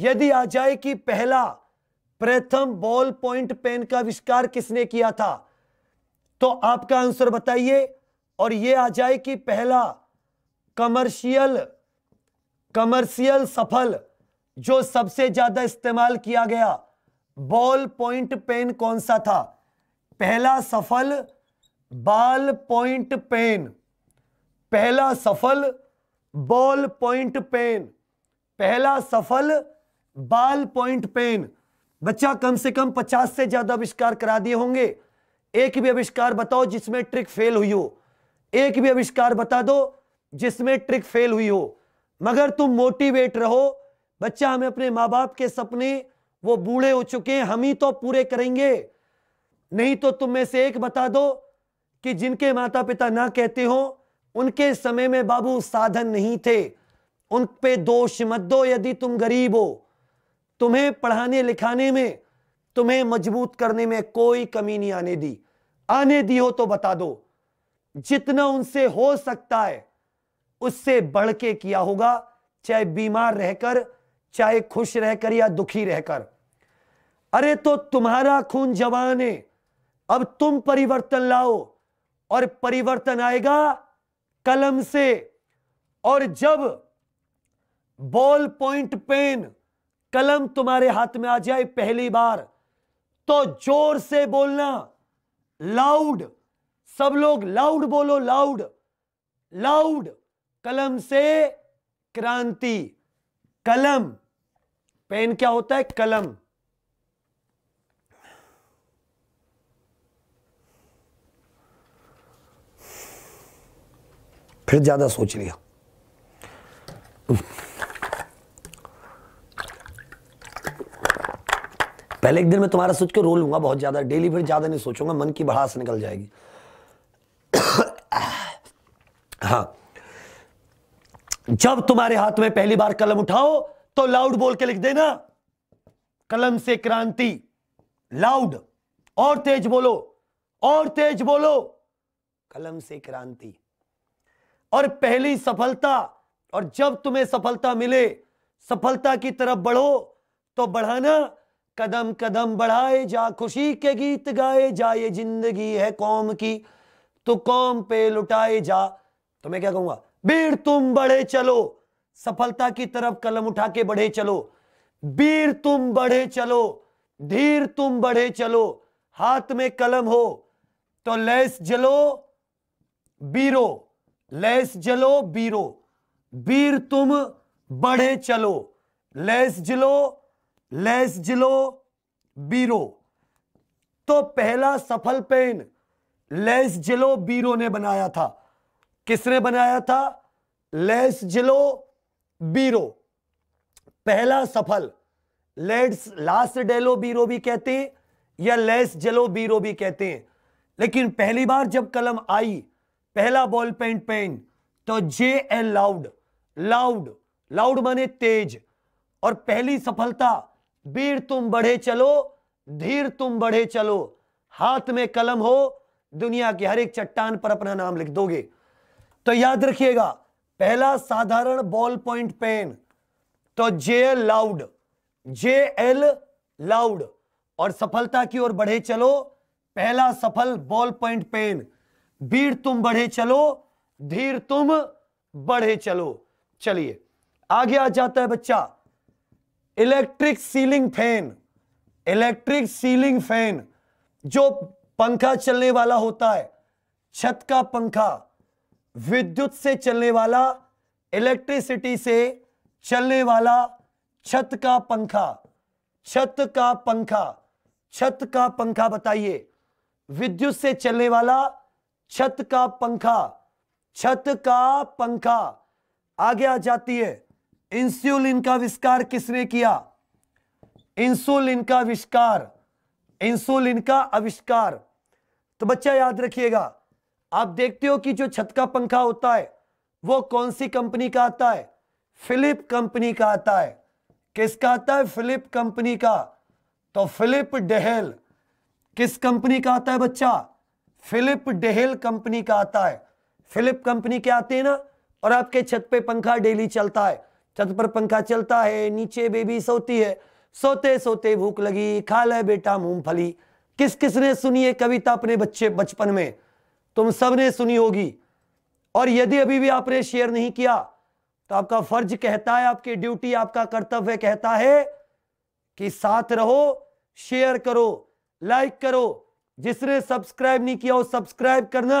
यदि आ जाए कि पहला प्रथम बॉल पॉइंट पेन का आविष्कार किसने किया था तो आपका आंसर बताइए और यह आ जाए कि पहला कमर्शियल कमर्शियल सफल जो सबसे ज्यादा इस्तेमाल किया गया बॉल पॉइंट पेन कौन सा था पहला सफल बॉल पॉइंट पेन पहला सफल बॉल पॉइंट पेन पहला सफल बॉल पॉइंट पेन बच्चा कम से कम पचास से ज्यादा आविष्कार करा दिए होंगे एक भी आविष्कार बताओ जिसमें ट्रिक फेल हुई हो एक भी आविष्कार बता दो जिसमें ट्रिक फेल हुई हो मगर तुम मोटिवेट रहो बच्चा हमें अपने माँ बाप के सपने वो बूढ़े हो चुके हैं हम ही तो पूरे करेंगे नहीं तो तुम में से एक बता दो कि जिनके माता पिता ना कहते हो उनके समय में बाबू साधन नहीं थे उन पे दोष मत दो यदि तुम गरीब हो तुम्हें पढ़ाने लिखाने में तुम्हें मजबूत करने में कोई कमी नहीं आने दी आने दी हो तो बता दो जितना उनसे हो सकता है उससे बढ़ के किया होगा चाहे बीमार रहकर चाहे खुश रहकर या दुखी रहकर अरे तो तुम्हारा खून जवान है अब तुम परिवर्तन लाओ और परिवर्तन आएगा कलम से और जब बॉल पॉइंट पेन कलम तुम्हारे हाथ में आ जाए पहली बार तो जोर से बोलना लाउड सब लोग लाउड बोलो लाउड लाउड कलम से क्रांति कलम पेन क्या होता है कलम फिर ज्यादा सोच लिया पहले एक दिन मैं तुम्हारा सोच के रो लूंगा बहुत ज्यादा डेली फिर ज्यादा नहीं सोचूंगा मन की बढ़ास निकल जाएगी हाँ जब तुम्हारे हाथ में पहली बार कलम उठाओ तो लाउड बोल के लिख देना कलम से क्रांति लाउड और तेज बोलो और तेज बोलो कलम से क्रांति और पहली सफलता और जब तुम्हें सफलता मिले सफलता की तरफ बढ़ो तो बढ़ाना कदम कदम बढ़ाए जा खुशी के गीत गाए जा ये जिंदगी है कौम की तो कौम पे लुटाए जा तो मैं क्या कहूंगा वीर तुम बढ़े चलो सफलता की तरफ कलम उठा के बढ़े चलो वीर तुम बढ़े चलो धीर तुम बढ़े चलो हाथ में कलम हो तो लैस जलो बीरो लैस जलो बीरो वीर तुम बढ़े चलो लैस जलो लैस जलो बीरो तो पहला सफल पेन लैस जलो बीरो ने बनाया था किसने बनाया था लेस जिलो बीरो पहला सफल लेट्स लास्ट डेलो बीरो भी कहते हैं या लेस जलो बीरो भी कहते हैं लेकिन पहली बार जब कलम आई पहला बॉल पेंट पेन तो J L Loud loud loud माने तेज और पहली सफलता वीर तुम बढ़े चलो धीर तुम बढ़े चलो हाथ में कलम हो दुनिया की हर एक चट्टान पर अपना नाम लिख दोगे तो याद रखिएगा पहला साधारण बॉल पॉइंट पेन तो J L Loud J L Loud और सफलता की ओर बढ़े चलो पहला सफल बॉल पॉइंट पेन वीर तुम बढ़े चलो धीर तुम बढ़े चलो चलिए आगे आ जाता है बच्चा electric ceiling fan electric ceiling fan जो पंखा चलने वाला होता है छत का पंखा विद्युत से चलने वाला इलेक्ट्रिसिटी से चलने वाला छत का पंखा छत का पंखा छत का पंखा बताइए विद्युत से चलने वाला छत का पंखा छत का पंखा आगे आ जाती है इंसुलिन का विस्कार किसने किया इंसुलिन का आविष्कार इंसुलिन का आविष्कार तो बच्चा याद रखिएगा आप देखते हो कि जो छत का पंखा होता है वो कौन सी कंपनी का आता है फिलिप कंपनी का आता है किसका आता है फिलिप कंपनी का तो फिलिप डेहेल किस कंपनी का आता है बच्चा फिलिप डेहेल कंपनी का आता है फिलिप कंपनी के आते हैं ना और आपके छत पे पंखा डेली चलता है छत पर पंखा चलता है नीचे बेबी सोती है सोते सोते भूख लगी खा ले बेटा मूंगफली किस किसने सुनी है कविता अपने बच्चे बचपन में तुम सबने सुनी होगी और यदि अभी भी आपने शेयर नहीं किया तो आपका फर्ज कहता है आपकी ड्यूटी आपका कर्तव्य कहता है कि साथ रहो शेयर करो लाइक करो जिसने सब्सक्राइब नहीं किया वो सब्सक्राइब करना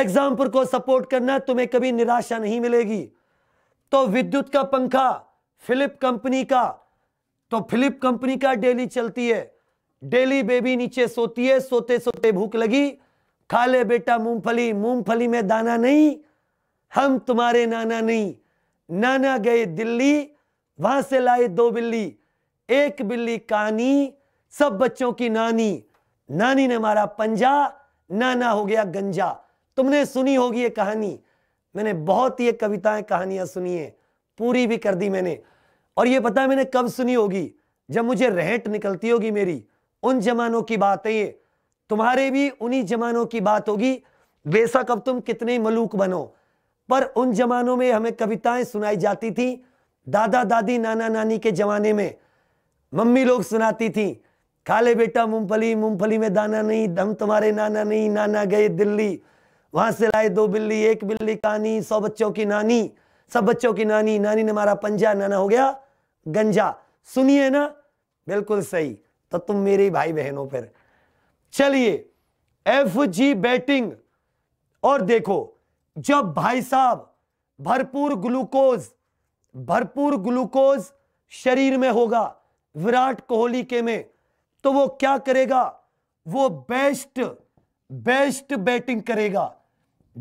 एग्जाम्पल को सपोर्ट करना तुम्हें कभी निराशा नहीं मिलेगी तो विद्युत का पंखा फिलिप कंपनी का तो फिलिप कंपनी का डेली चलती है डेली बेबी नीचे सोती है सोते सोते भूख लगी खा ले बेटा मूंगफली मूंगफली में दाना नहीं हम तुम्हारे नाना नहीं नाना गए दिल्ली वहां से लाए दो बिल्ली एक बिल्ली कानी सब बच्चों की नानी नानी ने मारा पंजा नाना हो गया गंजा तुमने सुनी होगी ये कहानी मैंने बहुत ये कविताएं कहानियां सुनी है पूरी भी कर दी मैंने और ये पता मैंने कब सुनी होगी जब मुझे रहट निकलती होगी मेरी उन जमानों की बात है तुम्हारे भी उन्हीं जमानों की बात होगी बेशक अब तुम कितने मलूक बनो पर उन जमानों में हमें कविताएं सुनाई जाती थी दादा दादी नाना नानी के जमाने में मम्मी लोग सुनाती थी काले बेटा मूंगफली मूंगफली में दाना नहीं दम तुम्हारे नाना नहीं नाना गए दिल्ली वहां से लाए दो बिल्ली एक बिल्ली कहानी सौ बच्चों की नानी सब बच्चों की नानी नानी ने मारा पंजा नाना हो गया गंजा सुनिए ना बिल्कुल सही तो तुम मेरे भाई बहनों पर चलिए एफ जी बैटिंग और देखो जब भाई साहब भरपूर ग्लूकोज भरपूर ग्लूकोज शरीर में होगा विराट कोहली के में तो वो क्या करेगा वो बेस्ट बेस्ट बैटिंग करेगा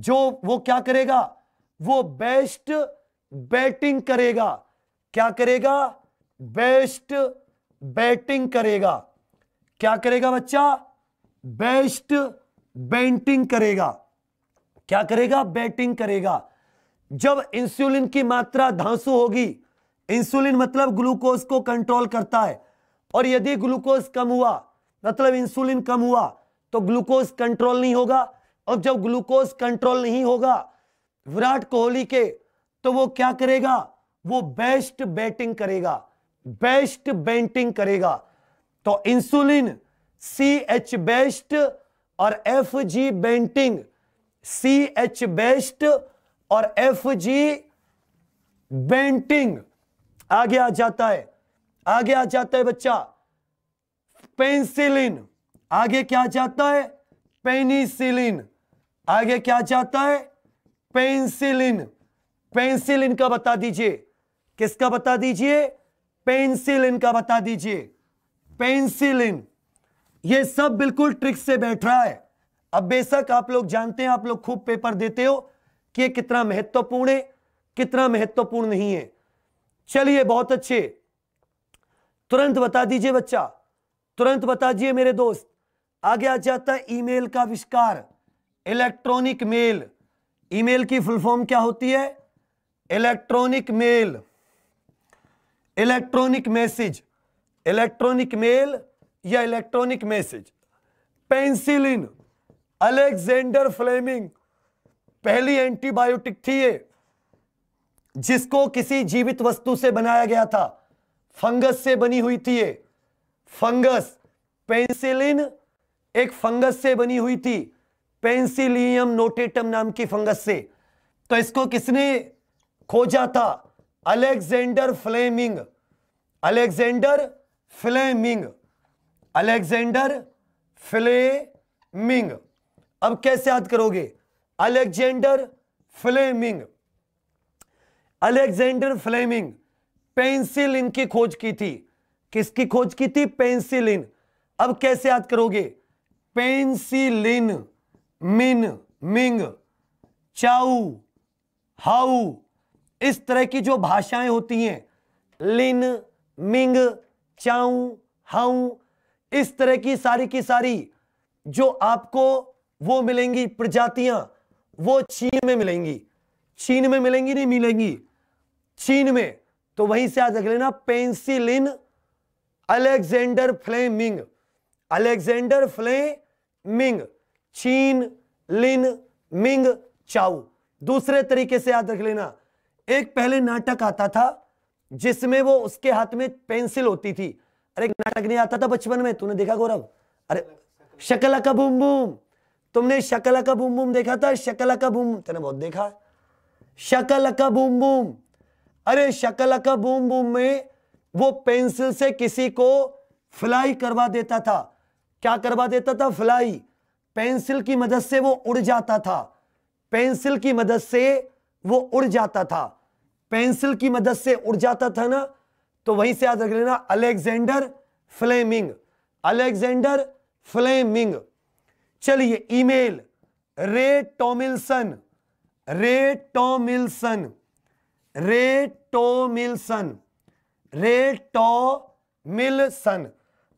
जो वो क्या करेगा वो बेस्ट बैटिंग करेगा क्या करेगा बेस्ट बैटिंग करेगा क्या करेगा बच्चा बेस्ट बैटिंग करेगा क्या करेगा बैटिंग करेगा जब इंसुलिन की मात्रा धांसु होगी इंसुलिन मतलब ग्लूकोज को कंट्रोल करता है और यदि ग्लूकोज कम हुआ मतलब इंसुलिन कम हुआ तो ग्लूकोज कंट्रोल नहीं होगा और जब ग्लूकोज कंट्रोल नहीं होगा विराट कोहली के तो वो क्या करेगा वो बेस्ट बैटिंग करेगा बेस्ट बेंटिंग करेगा तो इंसुलिन सी एच बेस्ट और F G Banting C H Best और एफ जी बेंटिंग आगे आ जाता है आगे आ जाता है बच्चा पेंसिलिन आगे क्या जाता है पेनिसिलिन आगे क्या जाता है पेंसिलिन पेंसिलिन का बता दीजिए किसका बता दीजिए पेंसिलिन का बता दीजिए पेंसिलिन ये सब बिल्कुल ट्रिक से बैठ रहा है अब बेशक आप लोग जानते हैं आप लोग खूब पेपर देते हो कि ये कितना महत्वपूर्ण है कितना महत्वपूर्ण नहीं है चलिए बहुत अच्छे तुरंत बता दीजिए बच्चा तुरंत बता दीजिए मेरे दोस्त आगे आ जाता है ईमेल का आविष्कार इलेक्ट्रॉनिक मेल ईमेल की फुल फॉर्म क्या होती है electronic mail electronic message electronic mail या electronic message penicillin Alexander Fleming पहली एंटीबायोटिक थी ये जिसको किसी जीवित वस्तु से बनाया गया था फंगस से बनी हुई थी ये फंगस पेंसिलिन एक फंगस से बनी हुई थी पेंसिलियम नोटेटम नाम की फंगस से तो इसको किसने खोजा था Alexander Fleming Alexander Fleming Alexander Fleming अब कैसे याद करोगे Alexander Fleming Alexander Fleming penicillin की खोज की थी किसकी खोज की थी पेंसिलिन अब कैसे याद करोगे पेंसिलिन मिन मिंग चाउ हाउ इस तरह की जो भाषाएं होती हैं लिन मिंग चाऊ हाउ इस तरह की सारी की सारी जो आपको वो मिलेंगी प्रजातियां वो चीन में मिलेंगी चीन में मिलेंगी नहीं मिलेंगी चीन में तो वहीं से याद रख लेना penicillin Alexander Fleming Alexander Fleming चीन लिन मिंग चाऊ दूसरे तरीके से याद रख लेना एक पहले नाटक आता था जिसमें वो उसके हाथ में पेंसिल होती थी अरे एक नाटक नहीं आता था बचपन में तूने देखा गौरव अरे शकला का बूम बूम तुमने शकला का बूम बूम देखा था शकला का बूम तेने बहुत देखा शकल का बूम बूम अरे शकल का बूम बूम में वो पेंसिल से किसी को फ्लाई करवा देता था क्या करवा देता था फ्लाई पेंसिल की मदद से वो उड़ जाता था पेंसिल की मदद से वो उड़ जाता था पेंसिल की मदद से उड़ जाता था ना तो वहीं से याद रख लेना अलेक्जेंडर फ्लेमिंग अलेक्जेंडर फ्लेमिंग चलिए ईमेल रे टॉमिल्सन रे टॉमिल्सन रे टॉमिल्सन रे टॉमिल्सन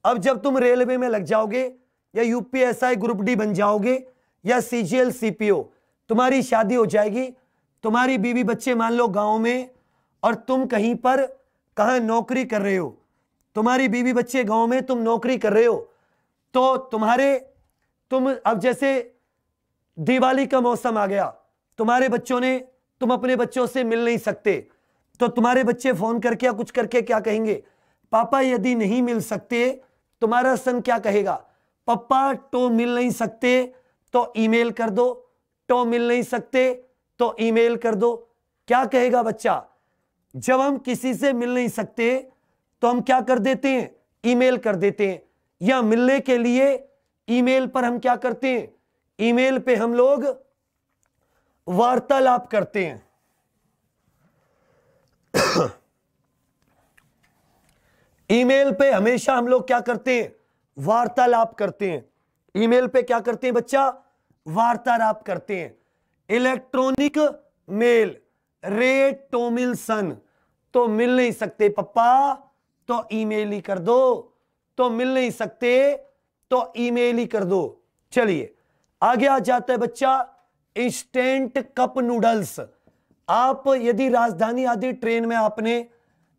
अब जब तुम रेलवे में लग जाओगे या यूपीएसआई ग्रुप डी बन जाओगे या सीजीएल सीपीओ तुम्हारी शादी हो जाएगी तुम्हारी बीवी बच्चे मान लो गांव में और तुम कहीं पर कहा नौकरी कर रहे हो तुम्हारी बीवी बच्चे गांव में तुम नौकरी कर रहे हो तो तुम्हारे तुम अब जैसे दिवाली का मौसम आ गया तुम्हारे बच्चों ने तुम अपने बच्चों से मिल नहीं सकते तो तुम्हारे बच्चे फोन करके या कुछ करके क्या कहेंगे पापा यदि नहीं मिल सकते तुम्हारा सन क्या कहेगा पप्पा टो मिल नहीं सकते तो ईमेल कर दो टो मिल नहीं सकते तो ईमेल कर दो क्या कहेगा बच्चा जब हम किसी से मिल नहीं सकते तो हम क्या कर देते हैं ईमेल कर देते हैं या मिलने के लिए ईमेल पर हम क्या करते हैं ईमेल पे हम लोग वार्तालाप करते हैं ईमेल पे हमेशा हम लोग क्या करते हैं वार्तालाप करते हैं ईमेल पे क्या करते हैं बच्चा वार्तालाप करते हैं इलेक्ट्रॉनिक मेल रे टोमिलसन तो मिल नहीं सकते पप्पा तो ईमेल ही कर दो तो मिल नहीं सकते तो ईमेल ही कर दो चलिए आगे आ जाता है बच्चा इंस्टेंट कप नूडल्स आप यदि राजधानी आदि ट्रेन में आपने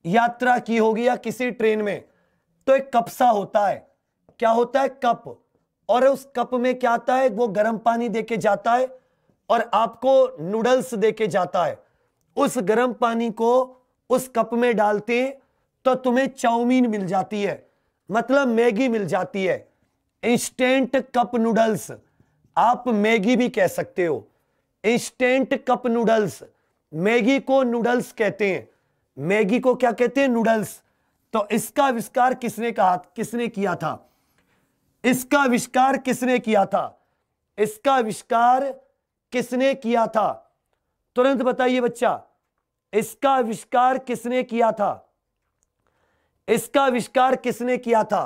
यात्रा की होगी या किसी ट्रेन में तो एक कप सा होता है क्या होता है कप और उस कप में क्या आता है वो गर्म पानी देके जाता है और आपको नूडल्स देके जाता है उस गर्म पानी को उस कप में डालते तो तुम्हें चाउमीन मिल जाती है मतलब मैगी मिल जाती है इंस्टेंट कप नूडल्स आप मैगी भी कह सकते हो इंस्टेंट कप नूडल्स मैगी को नूडल्स कहते हैं मैगी को क्या कहते हैं नूडल्स तो इसका आविष्कार किसने कहा किसने किया था इसका आविष्कार किसने किया था इसका आविष्कार किसने किया था तुरंत बताइए बच्चा इसका आविष्कार किसने किया था इसका आविष्कार किसने किया था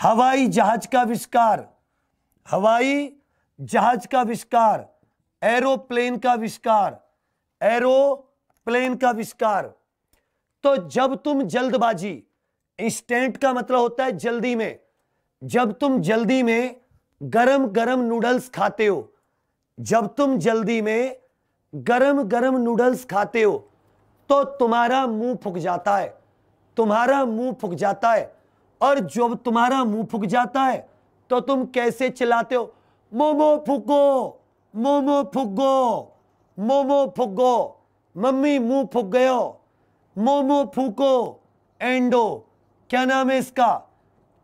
हवाई जहाज का आविष्कार हवाई जहाज का आविष्कार एरोप्लेन का आविष्कार एरोप्लेन का आविष्कार तो जब तुम जल्दबाजी इंस्टेंट का मतलब होता है जल्दी में जब तुम जल्दी में गरम गरम नूडल्स खाते हो जब तुम जल्दी में गरम गरम नूडल्स खाते हो तो तुम्हारा मुंह फुक जाता है तुम्हारा मुंह फुक जाता है और जब तुम्हारा मुंह फुक जाता है तो तुम कैसे चिल्लाते हो Momofuku Momofuku Momofuku mummy मुंह फुक गयो मोमो फूको एंडो क्या नाम है इसका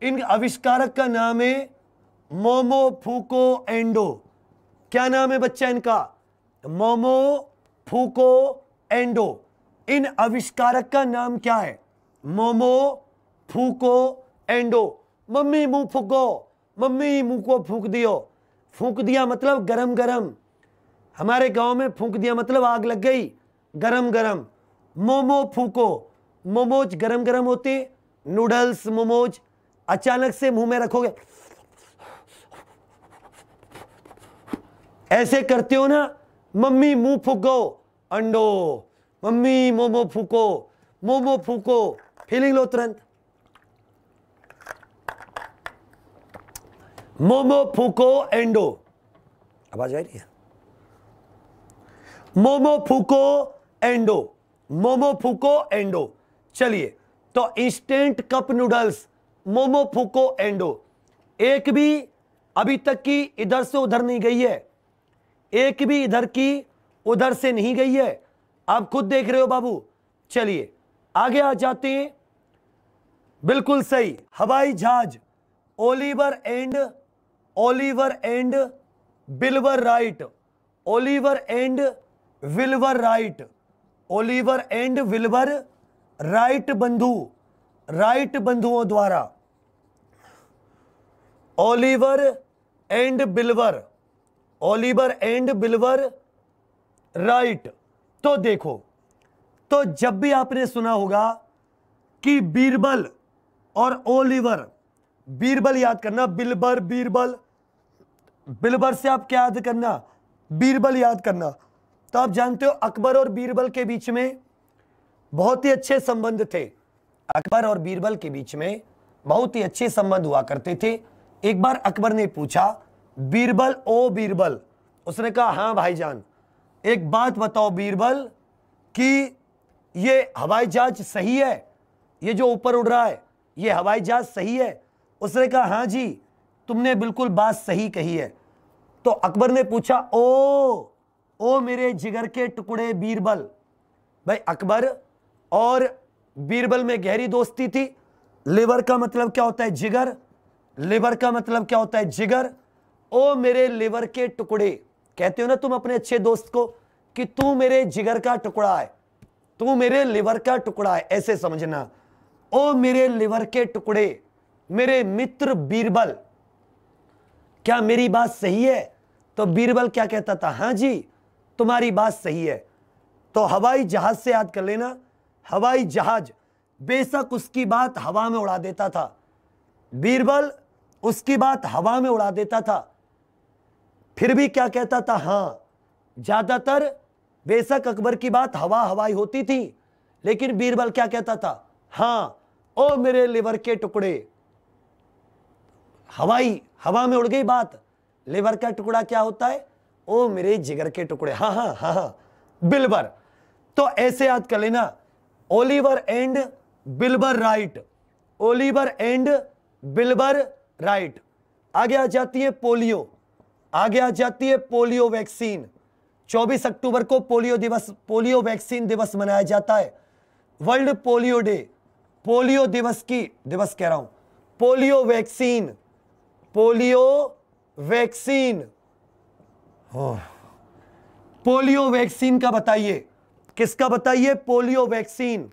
इन आविष्कारक का नाम है मोमो फूको एंडो क्या नाम है बच्चा इनका मोमो फूको एंडो इन आविष्कारक का नाम क्या है मोमो फूको एंडो मम्मी मुंह फूको मम्मी मुंह को फूक दियो फूक दिया मतलब गरम गरम हमारे गांव में फूक दिया मतलब आग लग गई गरम गरम मोमो फूको मोमोज गरम गरम होते नूडल्स मोमोज अचानक से मुंह में रखोगे ऐसे करते हो ना मम्मी मुंह फूको अंडो mummy Momofuku Momofuku feeling लो तुरंत मोमो फूको एंडो आवाज आ रही है Momofuku Ando Momofuku Ando चलिए तो instant cup noodles Momofuku Ando एक भी अभी तक की इधर से उधर नहीं गई है एक भी इधर की उधर से नहीं गई है आप खुद देख रहे हो बाबू चलिए आगे आ जाते हैं बिल्कुल सही हवाई जहाज Oliver and Oliver and बिल्वर right Oliver and विल्वर right Oliver and विल्वर right बंधु राइट बंधुओं द्वारा Oliver and बिल्वर Oliver and बिल्वर right तो देखो तो जब भी आपने सुना होगा कि बीरबल और ओलिवर बीरबल याद करना बिलबर बीरबल बिलबर से आप क्या याद करना बीरबल याद करना तो आप जानते हो अकबर और बीरबल के बीच में बहुत ही अच्छे संबंध थे अकबर और बीरबल के बीच में बहुत ही अच्छे संबंध हुआ करते थे एक बार अकबर ने पूछा बीरबल ओ बीरबल उसने कहा हाँ भाईजान एक बात बताओ बीरबल कि ये हवाई जहाज सही है ये जो ऊपर उड़ रहा है ये हवाई जहाज सही है उसने कहा हाँ जी तुमने बिल्कुल बात सही कही है तो अकबर ने पूछा ओ ओ मेरे जिगर के टुकड़े बीरबल भाई अकबर और बीरबल में गहरी दोस्ती थी लिवर का मतलब क्या होता है जिगर लिवर का मतलब क्या होता है जिगर ओ मेरे लिवर के टुकड़े कहते हो ना तुम अपने अच्छे दोस्त को कि तू मेरे जिगर का टुकड़ा है तू मेरे लिवर का टुकड़ा है ऐसे समझना ओ मेरे लिवर के टुकड़े मेरे मित्र बीरबल क्या मेरी बात सही है तो बीरबल क्या कहता था हाँ जी तुम्हारी बात सही है तो हवाई जहाज से याद कर लेना हवाई जहाज बेशक उसकी बात हवा में उड़ा देता था बीरबल उसकी बात हवा में उड़ा देता था फिर भी क्या कहता था हाँ ज्यादातर बेशक अकबर की बात हवा हवाई होती थी लेकिन बीरबल क्या कहता था हाँ ओ मेरे लिवर के टुकड़े हवाई हवा में उड़ गई बात लिवर का टुकड़ा क्या होता है ओ मेरे जिगर के टुकड़े हाँ हाँ हाँ हाँ बिलबर तो ऐसे याद कर लेना Oliver and Wilbur Wright Oliver and Wilbur Wright आगे आ जाती है पोलियो आगे आ जाती है पोलियो वैक्सीन 24 अक्टूबर को पोलियो दिवस पोलियो वैक्सीन दिवस मनाया जाता है वर्ल्ड पोलियो डे पोलियो दिवस की दिवस कह रहा हूं polio vaccine polio vaccine polio vaccine का बताइए किसका बताइए पोलियो वैक्सीन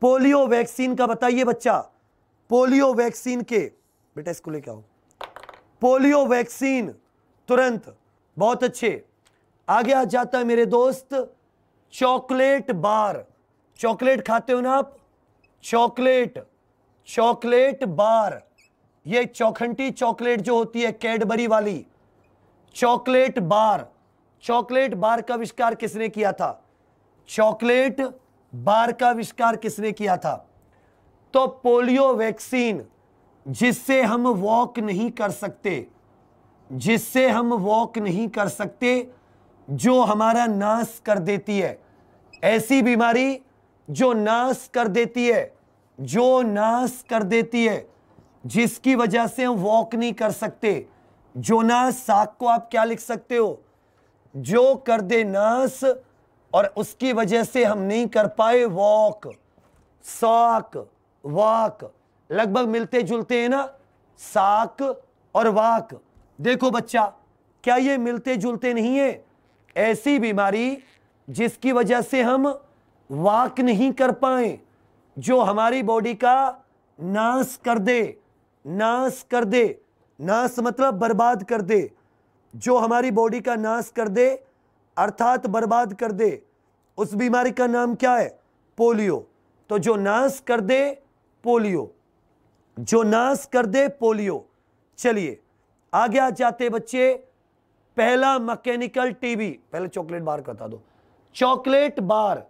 पोलियो वैक्सीन का बताइए बच्चा पोलियो वैक्सीन के बेटा इसको लेके आओ पोलियो वैक्सीन तुरंत बहुत अच्छे आगे आ जाता है मेरे दोस्त चॉकलेट बार चॉकलेट खाते हो ना आप चॉकलेट चॉकलेट बार ये चौखंटी चॉकलेट जो होती है कैडबरी वाली चॉकलेट बार चॉकलेट बार का आविष्कार किसने किया था चॉकलेट बार का आविष्कार किसने किया था तो पोलियो वैक्सीन जिससे हम वॉक नहीं कर सकते जिससे हम वॉक नहीं कर सकते जो हमारा नाश कर देती है ऐसी बीमारी जो नाश कर देती है जो नाश कर देती है जिसकी वजह से हम वॉक नहीं कर सकते जो नाश साख को आप क्या लिख सकते हो जो कर दे नाश और उसकी वजह से हम नहीं कर पाए वॉक साक वाक लगभग मिलते जुलते हैं ना साक और वाक देखो बच्चा क्या ये मिलते जुलते नहीं है ऐसी बीमारी जिसकी वजह से हम वाक नहीं कर पाए जो हमारी बॉडी का नाश कर दे नाश कर दे नाश मतलब बर्बाद कर दे जो हमारी बॉडी का नाश कर दे अर्थात बर्बाद कर दे उस बीमारी का नाम क्या है पोलियो तो जो नाश कर दे पोलियो जो नाश कर दे पोलियो चलिए आगे आ जाते बच्चे पहला मैकेनिकल टीबी पहले चॉकलेट बार बता दो चॉकलेट बार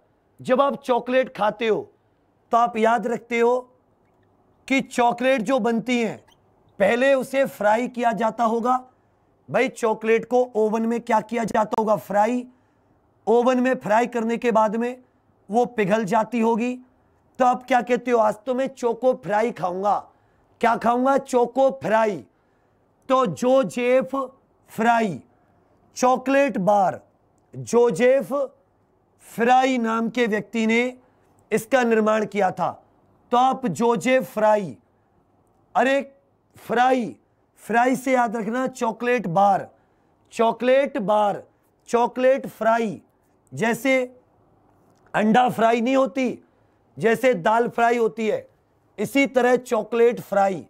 जब आप चॉकलेट खाते हो तो आप याद रखते हो कि चॉकलेट जो बनती है पहले उसे फ्राई किया जाता होगा भाई चॉकलेट को ओवन में क्या किया जाता होगा फ्राई ओवन में फ्राई करने के बाद में वो पिघल जाती होगी तो आप क्या कहते हो आज तो मैं चोको फ्राई खाऊंगा क्या खाऊंगा चोको फ्राई तो Joseph Fry chocolate bar Joseph Fry नाम के व्यक्ति ने इसका निर्माण किया था तो आप जोजेफ फ्राई अरे फ्राई फ्राई से याद रखना chocolate bar chocolate bar chocolate fry जैसे अंडा फ्राई नहीं होती जैसे दाल फ्राई होती है इसी तरह चॉकलेट फ्राई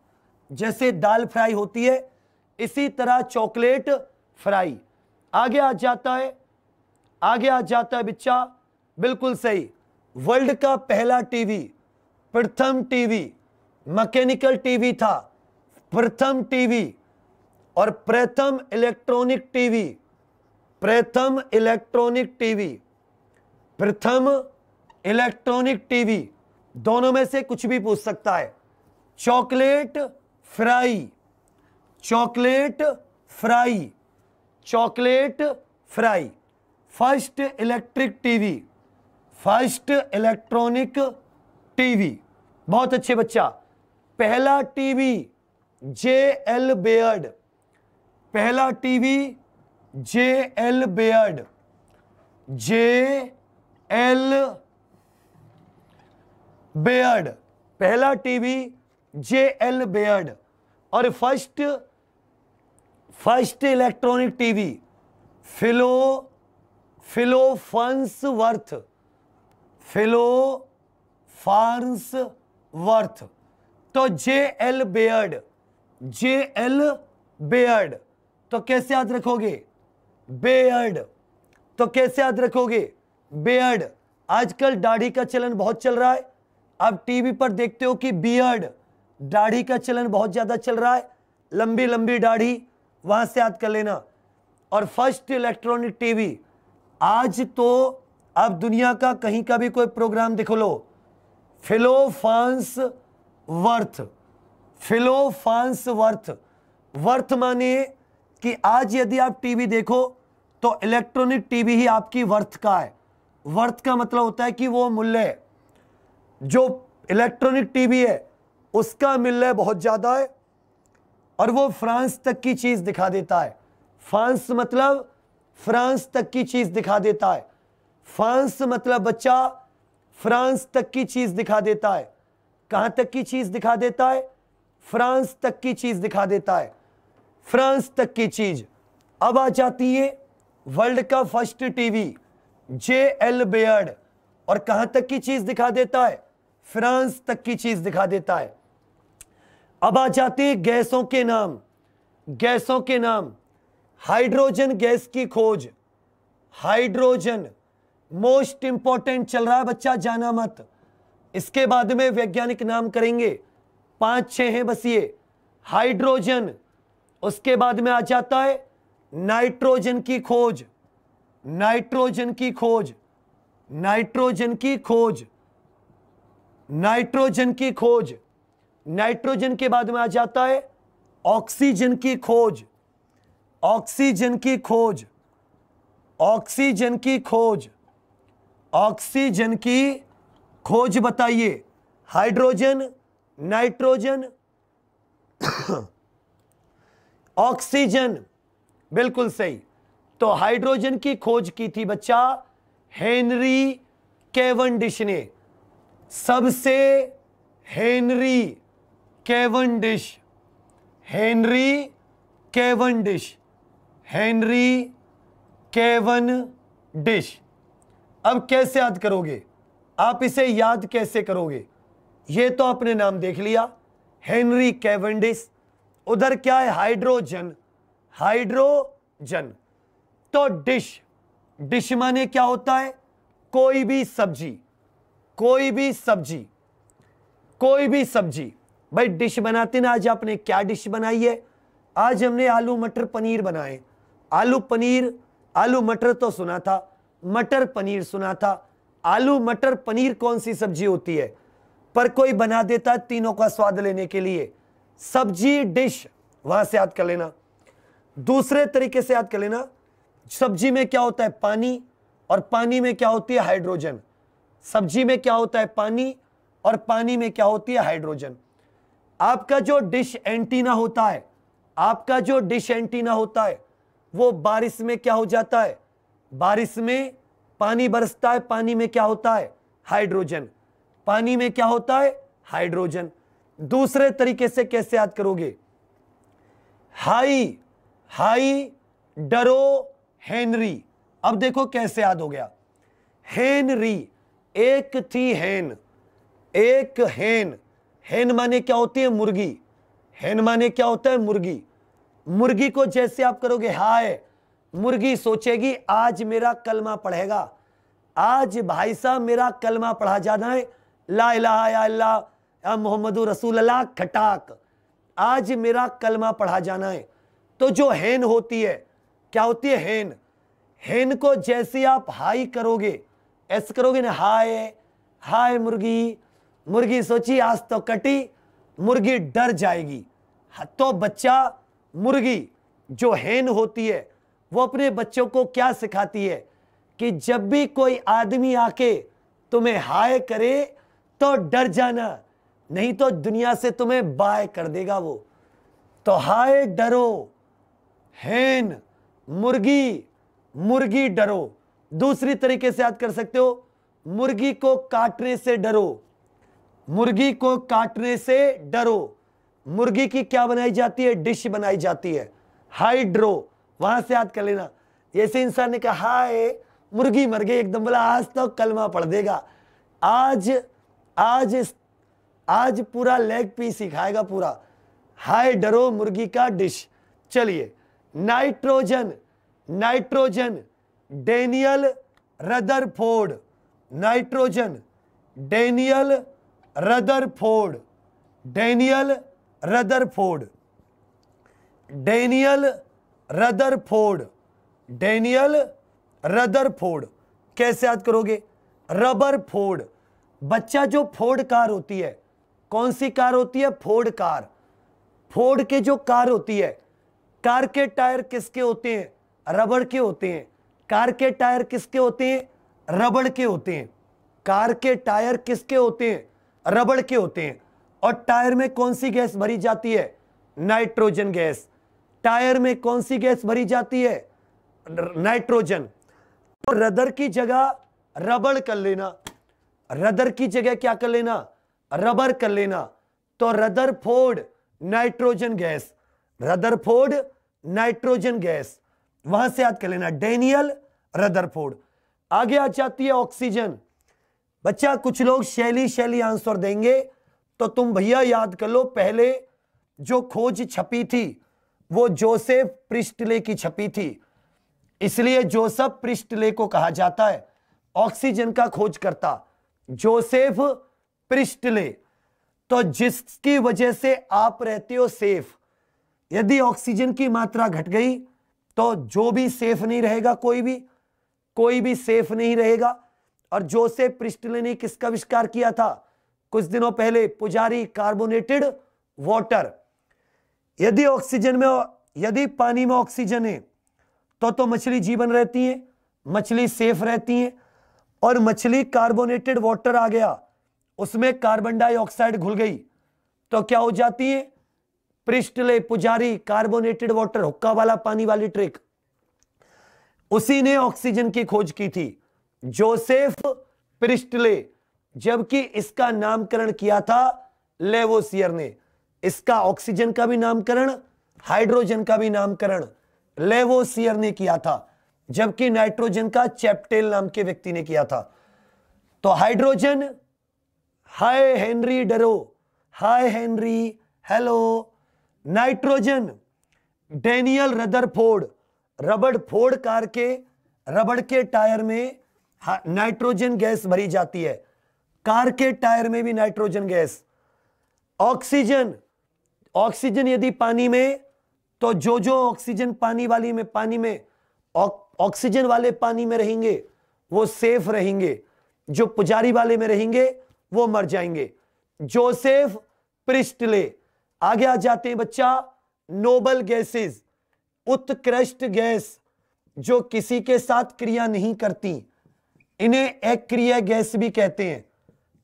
जैसे दाल फ्राई होती है इसी तरह चॉकलेट फ्राई आगे आ जाता है आगे आ जाता है बिच्चा बिल्कुल सही वर्ल्ड का पहला टीवी प्रथम टीवी मैकेनिकल टीवी था प्रथम टीवी और प्रथम इलेक्ट्रॉनिक टीवी प्रथम इलेक्ट्रॉनिक टीवी प्रथम इलेक्ट्रॉनिक टीवी दोनों में से कुछ भी पूछ सकता है chocolate fry chocolate fry chocolate fry first electric TV first electronic TV बहुत अच्छे बच्चा पहला टीवी जे एल बेयर्ड पहला TV J L Baird J L Baird पहला टीवी जे एल बेयर्ड और first first electronic TV Philo Philo Farnsworth Philo Farnsworth तो J L Baird J L Baird तो कैसे याद रखोगे बेयर्ड तो कैसे याद रखोगे बेयर्ड आजकल दाढ़ी का चलन बहुत चल रहा है अब टीवी पर देखते हो कि बियर्ड दाढ़ी का चलन बहुत ज़्यादा चल रहा है लंबी लंबी दाढ़ी वहाँ से याद कर लेना और फर्स्ट इलेक्ट्रॉनिक टीवी आज तो आप दुनिया का कहीं का भी कोई प्रोग्राम देख लो Philo Farnsworth Philo Farnsworth worth माने कि आज यदि आप टीवी देखो तो इलेक्ट्रॉनिक टीवी ही आपकी वर्थ का है वर्थ का मतलब होता है कि वो मूल्य है जो इलेक्ट्रॉनिक टीवी है उसका है बहुत ज़्यादा है और वो फ्रांस तक की चीज़ दिखा देता है फ्रांस मतलब फ्रांस तक की चीज़ दिखा देता है फ्रांस मतलब बच्चा फ्रांस तक की चीज़ दिखा देता है कहाँ तक की चीज़ दिखा देता है फ्रांस तक की चीज़ दिखा देता है फ्रांस तक की चीज़ अब आ जाती है वर्ल्ड का first TV J L Baird और कहाँ तक की चीज़ दिखा देता है फ्रांस तक की चीज दिखा देता है अब आ जाते हैं गैसों के नाम गैसों के नाम हाइड्रोजन गैस की खोज हाइड्रोजन मोस्ट इंपॉर्टेंट चल रहा है बच्चा जाना मत इसके बाद में वैज्ञानिक नाम करेंगे पांच छह हैं बस ये हाइड्रोजन उसके बाद में आ जाता है नाइट्रोजन की खोज नाइट्रोजन की खोज नाइट्रोजन की खोज नाइट्रोजन की खोज नाइट्रोजन के बाद में आ जाता है ऑक्सीजन की खोज ऑक्सीजन की खोज ऑक्सीजन की खोज ऑक्सीजन की खोज बताइए हाइड्रोजन नाइट्रोजन ऑक्सीजन बिल्कुल सही तो हाइड्रोजन की खोज की थी बच्चा हेनरी डिश ने सबसे Henry Cavendish Henry dish Henry Cavendish अब कैसे याद करोगे आप इसे याद कैसे करोगे ये तो आपने नाम देख लिया हेनरी केवंडिस उधर क्या है हाइड्रोजन हाइड्रोजन तो डिश डिश माने क्या होता है कोई भी सब्जी कोई भी सब्जी कोई भी सब्जी भाई डिश बनाते ना आज आपने क्या डिश बनाई है आज हमने आलू मटर पनीर बनाए आलू पनीर आलू मटर तो सुना था मटर पनीर सुना था आलू मटर पनीर कौन सी सब्जी होती है पर कोई बना देता तीनों का स्वाद लेने के लिए सब्जी डिश वहां से याद कर लेना दूसरे तरीके से याद कर लेना सब्जी में क्या होता है पानी और पानी में क्या होती है हाइड्रोजन सब्जी में क्या होता है पानी और पानी में क्या होती है हाइड्रोजन आपका जो डिश एंटीना होता है आपका जो डिश एंटीना होता है वो बारिश में क्या हो जाता है बारिश में पानी बरसता है पानी में क्या होता है हाइड्रोजन पानी में क्या होता है हाइड्रोजन दूसरे तरीके से कैसे याद करोगे हाई हाई डरो हेनरी अब देखो कैसे याद हो गया हेनरी एक थी हैन एक हैन हैन माने क्या होती है मुर्गी हेन माने क्या होता है मुर्गी मुर्गी को जैसे आप करोगे हाय मुर्गी सोचेगी आज मेरा कलमा पढ़ेगा आज भाई साहब मेरा कलमा पढ़ा जाना है ला अल्लाह मोहम्मद रसूल अल्लाह खटाक आज मेरा कलमा पढ़ा जाना है तो जो हैन होती है क्या होती है हैन हेन को जैसे आप हाई करोगे ऐसे करोगे ना हाय हाय मुर्गी मुर्गी सोची आज तो कटी मुर्गी डर जाएगी हाँ, तो बच्चा मुर्गी जो हैन होती है वो अपने बच्चों को क्या सिखाती है कि जब भी कोई आदमी आके तुम्हें हाय करे तो डर जाना नहीं तो दुनिया से तुम्हें बाय कर देगा वो तो हाय डरो हैन मुर्गी मुर्गी डरो दूसरी तरीके से याद कर सकते हो मुर्गी को काटने से डरो मुर्गी को काटने से डरो मुर्गी की क्या बनाई जाती है डिश बनाई जाती है हाइड्रो वहां से याद कर लेना ऐसे इंसान ने कहा हाय मुर्गी मर गई एकदम बोला आज तो कलमा पढ़ देगा आज आज आज पूरा लेग पीस सिखाएगा पूरा हाय डरो मुर्गी का डिश चलिए nitrogen nitrogen Daniel Rutherford nitrogen Daniel Rutherford Daniel Rutherford Daniel Rutherford Daniel Rutherford कैसे याद करोगे रबर फोर्ड बच्चा जो फोर्ड कार होती है कौन सी कार होती है फोर्ड कार फोर्ड के जो कार होती है कार के टायर किसके होते हैं रबड़ के होते हैं कार के टायर किसके होते हैं रबड़ के होते हैं कार के टायर किसके होते हैं रबड़ के होते हैं और टायर में कौन सी गैस भरी जाती है नाइट्रोजन गैस टायर में कौन सी गैस भरी जाती है नाइट्रोजन तो रदर की जगह रबड़ कर लेना रदर की जगह क्या कर लेना रबर कर लेना तो Rutherford nitrogen gas Rutherford nitrogen gas वहां से याद कर लेना डेनियल रदरफोर्ड आगे आ जाती है ऑक्सीजन बच्चा कुछ लोग शैली शैली आंसर देंगे तो तुम भैया याद कर लो पहले जो खोज छपी थी वो जोसेफ प्रिस्टले की छपी थी इसलिए जोसेफ प्रिस्टले को कहा जाता है ऑक्सीजन का खोज करता जोसेफ प्रिस्टले तो जिसकी वजह से आप रहते हो सेफ यदि ऑक्सीजन की मात्रा घट गई तो जो भी सेफ नहीं रहेगा कोई भी कोई भी सेफ नहीं रहेगा और जोसेफ प्रिस्टले ने किसका आविष्कार किया था कुछ दिनों पहले पुजारी कार्बोनेटेड वाटर यदि ऑक्सीजन में यदि पानी में ऑक्सीजन है तो तो मछली जीवन रहती है मछली सेफ रहती है और मछली कार्बोनेटेड वाटर आ गया उसमें कार्बन डाइऑक्साइड घुल गई तो क्या हो जाती है प्रिस्टले पुजारी कार्बोनेटेड वाटर हुक्का वाला पानी वाली ट्रिक उसी ने ऑक्सीजन की खोज की थी जोसेफ प्रिस्टले जबकि इसका नामकरण किया था लेवोसियर ने इसका ऑक्सीजन का भी नामकरण हाइड्रोजन का भी नामकरण लेवोसियर ने किया था जबकि नाइट्रोजन का चैप्टेल नाम के व्यक्ति ने किया था तो हाइड्रोजन हाय हेनरी डरो hi Henry hello nitrogen Daniel Rutherford रबड़ फोड कार के रबड़ के टायर में नाइट्रोजन गैस भरी जाती है कार के टायर में भी नाइट्रोजन गैस ऑक्सीजन ऑक्सीजन यदि पानी में तो जो जो ऑक्सीजन पानी वाली में पानी में ऑक्सीजन वाले पानी में रहेंगे वो सेफ रहेंगे जो पुजारी वाले में रहेंगे वो मर जाएंगे जोसेफ प्रिस्टले आगे आ जाते हैं बच्चा नोबल गैसेस उत्कृष्ट गैस जो किसी के साथ क्रिया नहीं करती इन्हें एक्रिय गैस भी कहते हैं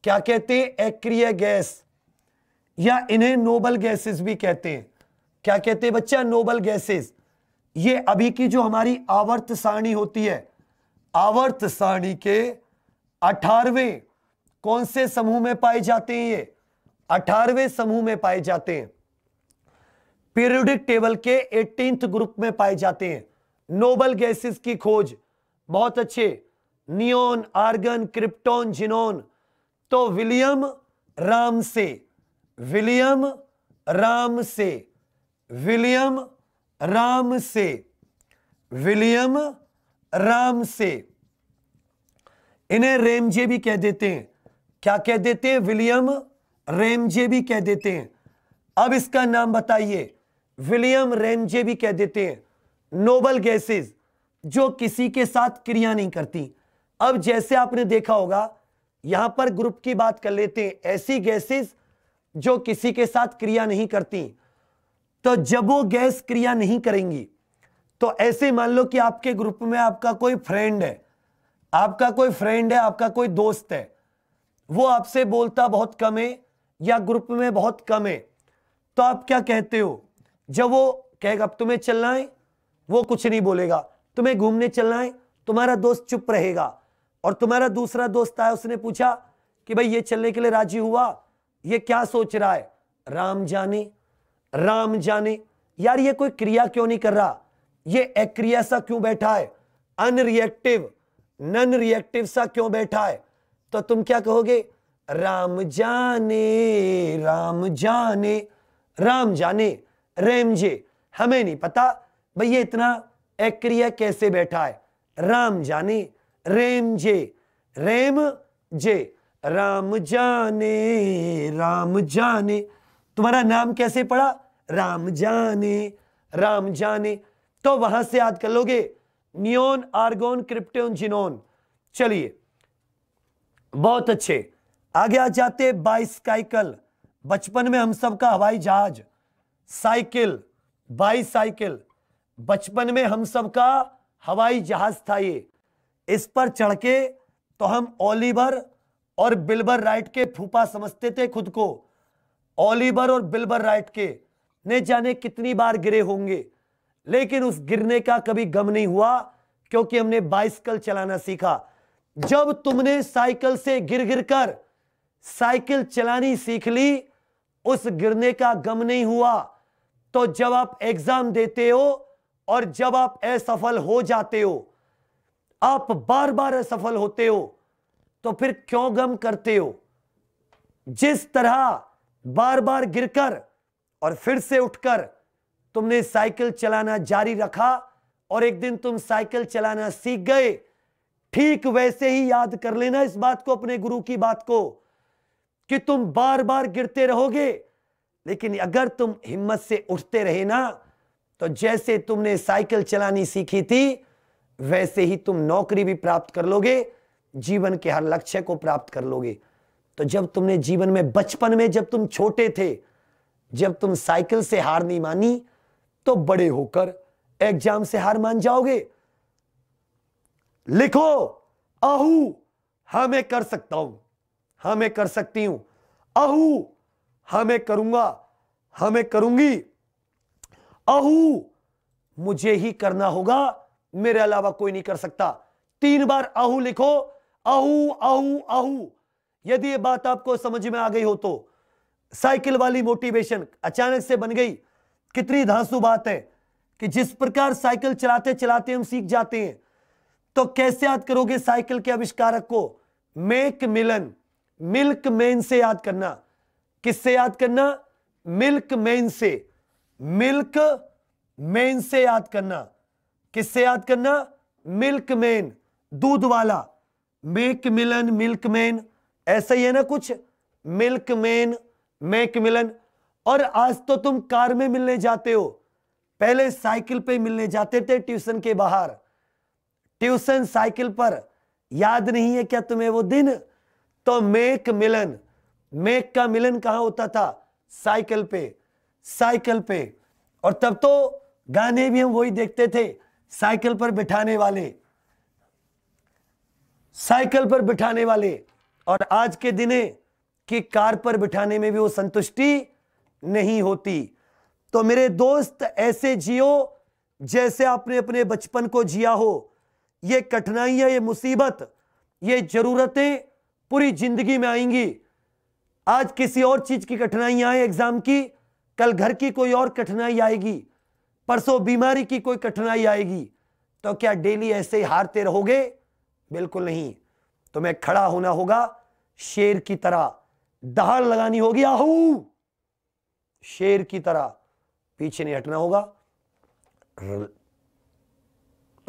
क्या कहते हैं एक्रिय गैस या इन्हें नोबल गैसेस भी कहते हैं क्या कहते हैं बच्चा नोबल गैसेस ये अभी की जो हमारी आवर्त सारणी होती है आवर्त सारणी के अठारवे कौन से समूह में पाए जाते हैं ये अठारहवें समूह में पाए जाते हैं पीरियोडिक टेबल के एटींथ ग्रुप में पाए जाते हैं नोबल गैसेस की खोज बहुत अच्छे नियोन आर्गन क्रिप्टोन जिनोन तो विलियम राम से विलियम राम से विलियम राम से विलियम राम से इन्हें रेमजे भी कह देते हैं क्या कह देते हैं विलियम रेमजे भी कह देते हैं अब इसका नाम बताइए विलियम रेमजे भी कह देते हैं नोबल गैसेस जो किसी के साथ क्रिया नहीं करती अब जैसे आपने देखा होगा यहां पर ग्रुप की बात कर लेते हैं ऐसी गैसेस जो किसी के साथ क्रिया नहीं करती तो जब वो गैस क्रिया नहीं करेंगी तो ऐसे मान लो कि आपके ग्रुप में आपका कोई फ्रेंड है आपका कोई फ्रेंड है आपका कोई दोस्त है वो आपसे बोलता बहुत कम है या ग्रुप में बहुत कम है तो आप क्या कहते हो जब वो कहेगा तुम्हें चलना है वो कुछ नहीं बोलेगा तुम्हें घूमने चलना है तुम्हारा दोस्त चुप रहेगा और तुम्हारा दूसरा दोस्त आया उसने पूछा कि भाई ये चलने के लिए राजी हुआ ये क्या सोच रहा है राम जाने राम जाने यार ये कोई क्रिया क्यों नहीं कर रहा ये अक्रिया सा क्यों बैठा है अनरिएक्टिव नन रिएक्टिव सा क्यों बैठा है तो तुम क्या कहोगे राम जाने राम जाने राम जाने रेम जे हमें नहीं पता भैया इतना एक्रिया कैसे बैठा है राम जाने रेम जे रेम जे राम जाने राम जाने तुम्हारा नाम कैसे पड़ा राम जाने राम जाने तो वहां से याद कर लोगे न्योन आर्गोन क्रिप्टोन जिनोन चलिए बहुत अच्छे आगे आ जाते बाइसाइकिल बचपन में हम सब का हवाई जहाज साइकिल बाइसाइकिल बचपन में हम सब का हवाई जहाज था ये इस पर चढ़ के तो हम ओलिवर और बिल्बर राइट के फूफा समझते थे खुद को ओलिवर और बिल्बर राइट के ने जाने कितनी बार गिरे होंगे लेकिन उस गिरने का कभी गम नहीं हुआ क्योंकि हमने बाइसकल चलाना सीखा जब तुमने साइकिल से गिर गिर कर साइकिल चलानी सीख ली उस गिरने का गम नहीं हुआ तो जब आप एग्जाम देते हो और जब आप असफल हो जाते हो आप बार बार असफल होते हो तो फिर क्यों गम करते हो जिस तरह बार बार गिरकर और फिर से उठकर तुमने साइकिल चलाना जारी रखा और एक दिन तुम साइकिल चलाना सीख गए ठीक वैसे ही याद कर लेना इस बात को अपने गुरु की बात को कि तुम बार बार गिरते रहोगे लेकिन अगर तुम हिम्मत से उठते रहे ना तो जैसे तुमने साइकिल चलानी सीखी थी वैसे ही तुम नौकरी भी प्राप्त कर लोगे जीवन के हर लक्ष्य को प्राप्त कर लोगे तो जब तुमने जीवन में बचपन में जब तुम छोटे थे जब तुम साइकिल से हार नहीं मानी तो बड़े होकर एग्जाम से हार मान जाओगे लिखो आहू हाँ मैं कर सकता हूं हाँ मैं कर सकती हूं अहू हाँ मैं करूंगा हाँ मैं करूंगी अहू मुझे ही करना होगा मेरे अलावा कोई नहीं कर सकता तीन बार आहू लिखो अहू अहू अहू यदि ये बात आपको समझ में आ गई हो तो साइकिल वाली मोटिवेशन अचानक से बन गई कितनी धांसू बात है कि जिस प्रकार साइकिल चलाते चलाते हम सीख जाते हैं तो कैसे याद करोगे साइकिल के आविष्कारक को मेक मिलन मिल्क मैन से याद करना किससे याद करना मिल्क मैन से मिल्क मैन से याद करना किससे याद करना मिल्क मैन दूध वाला मेक मिलन मिल्क मैन ऐसा ही है ना कुछ मिल्क मैन मेक मिलन और आज तो तुम कार में मिलने जाते हो पहले साइकिल पे मिलने जाते थे ट्यूशन के बाहर ट्यूशन साइकिल पर याद नहीं है क्या तुम्हें वो दिन तो मेक मिलन मेक का मिलन कहा होता था साइकिल पे साइकिल पे और तब तो गाने भी हम वही देखते थे साइकिल पर बिठाने वाले साइकिल पर बिठाने वाले और आज के दिने की कार पर बिठाने में भी वो संतुष्टि नहीं होती तो मेरे दोस्त ऐसे जियो जैसे आपने अपने बचपन को जिया हो ये कठिनाइयां ये मुसीबत ये जरूरतें पूरी जिंदगी में आएंगी आज किसी और चीज की कठिनाई आए एग्जाम की कल घर की कोई और कठिनाई आएगी परसों बीमारी की कोई कठिनाई आएगी तो क्या डेली ऐसे ही हारते रहोगे बिल्कुल नहीं तुम्हें खड़ा होना होगा शेर की तरह दहाड़ लगानी होगी आहू शेर की तरह पीछे नहीं हटना होगा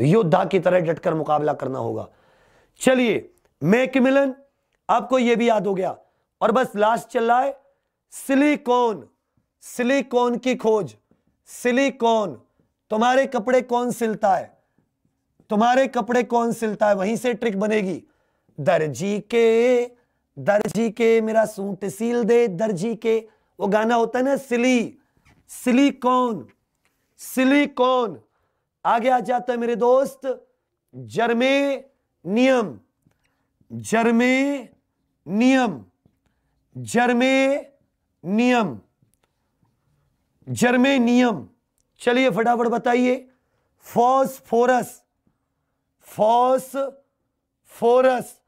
योद्धा की तरह डटकर मुकाबला करना होगा चलिए मैकमिलन आपको यह भी याद हो गया और बस लास्ट चल रहा है सिलिकॉन सिलिकॉन की खोज सिलिकॉन तुम्हारे कपड़े कौन सिलता है तुम्हारे कपड़े कौन सिलता है वहीं से ट्रिक बनेगी दर्जी के दर्जी के मेरा सूट सील दे दर्जी के वो गाना होता है ना सिली सिलिकॉन सिलिकॉन आगे आ जाता है मेरे दोस्त जर्मे नियम जर्मे नियम जर्मे नियम जर्मे नियम चलिए फटाफट बताइए फॉस फोरस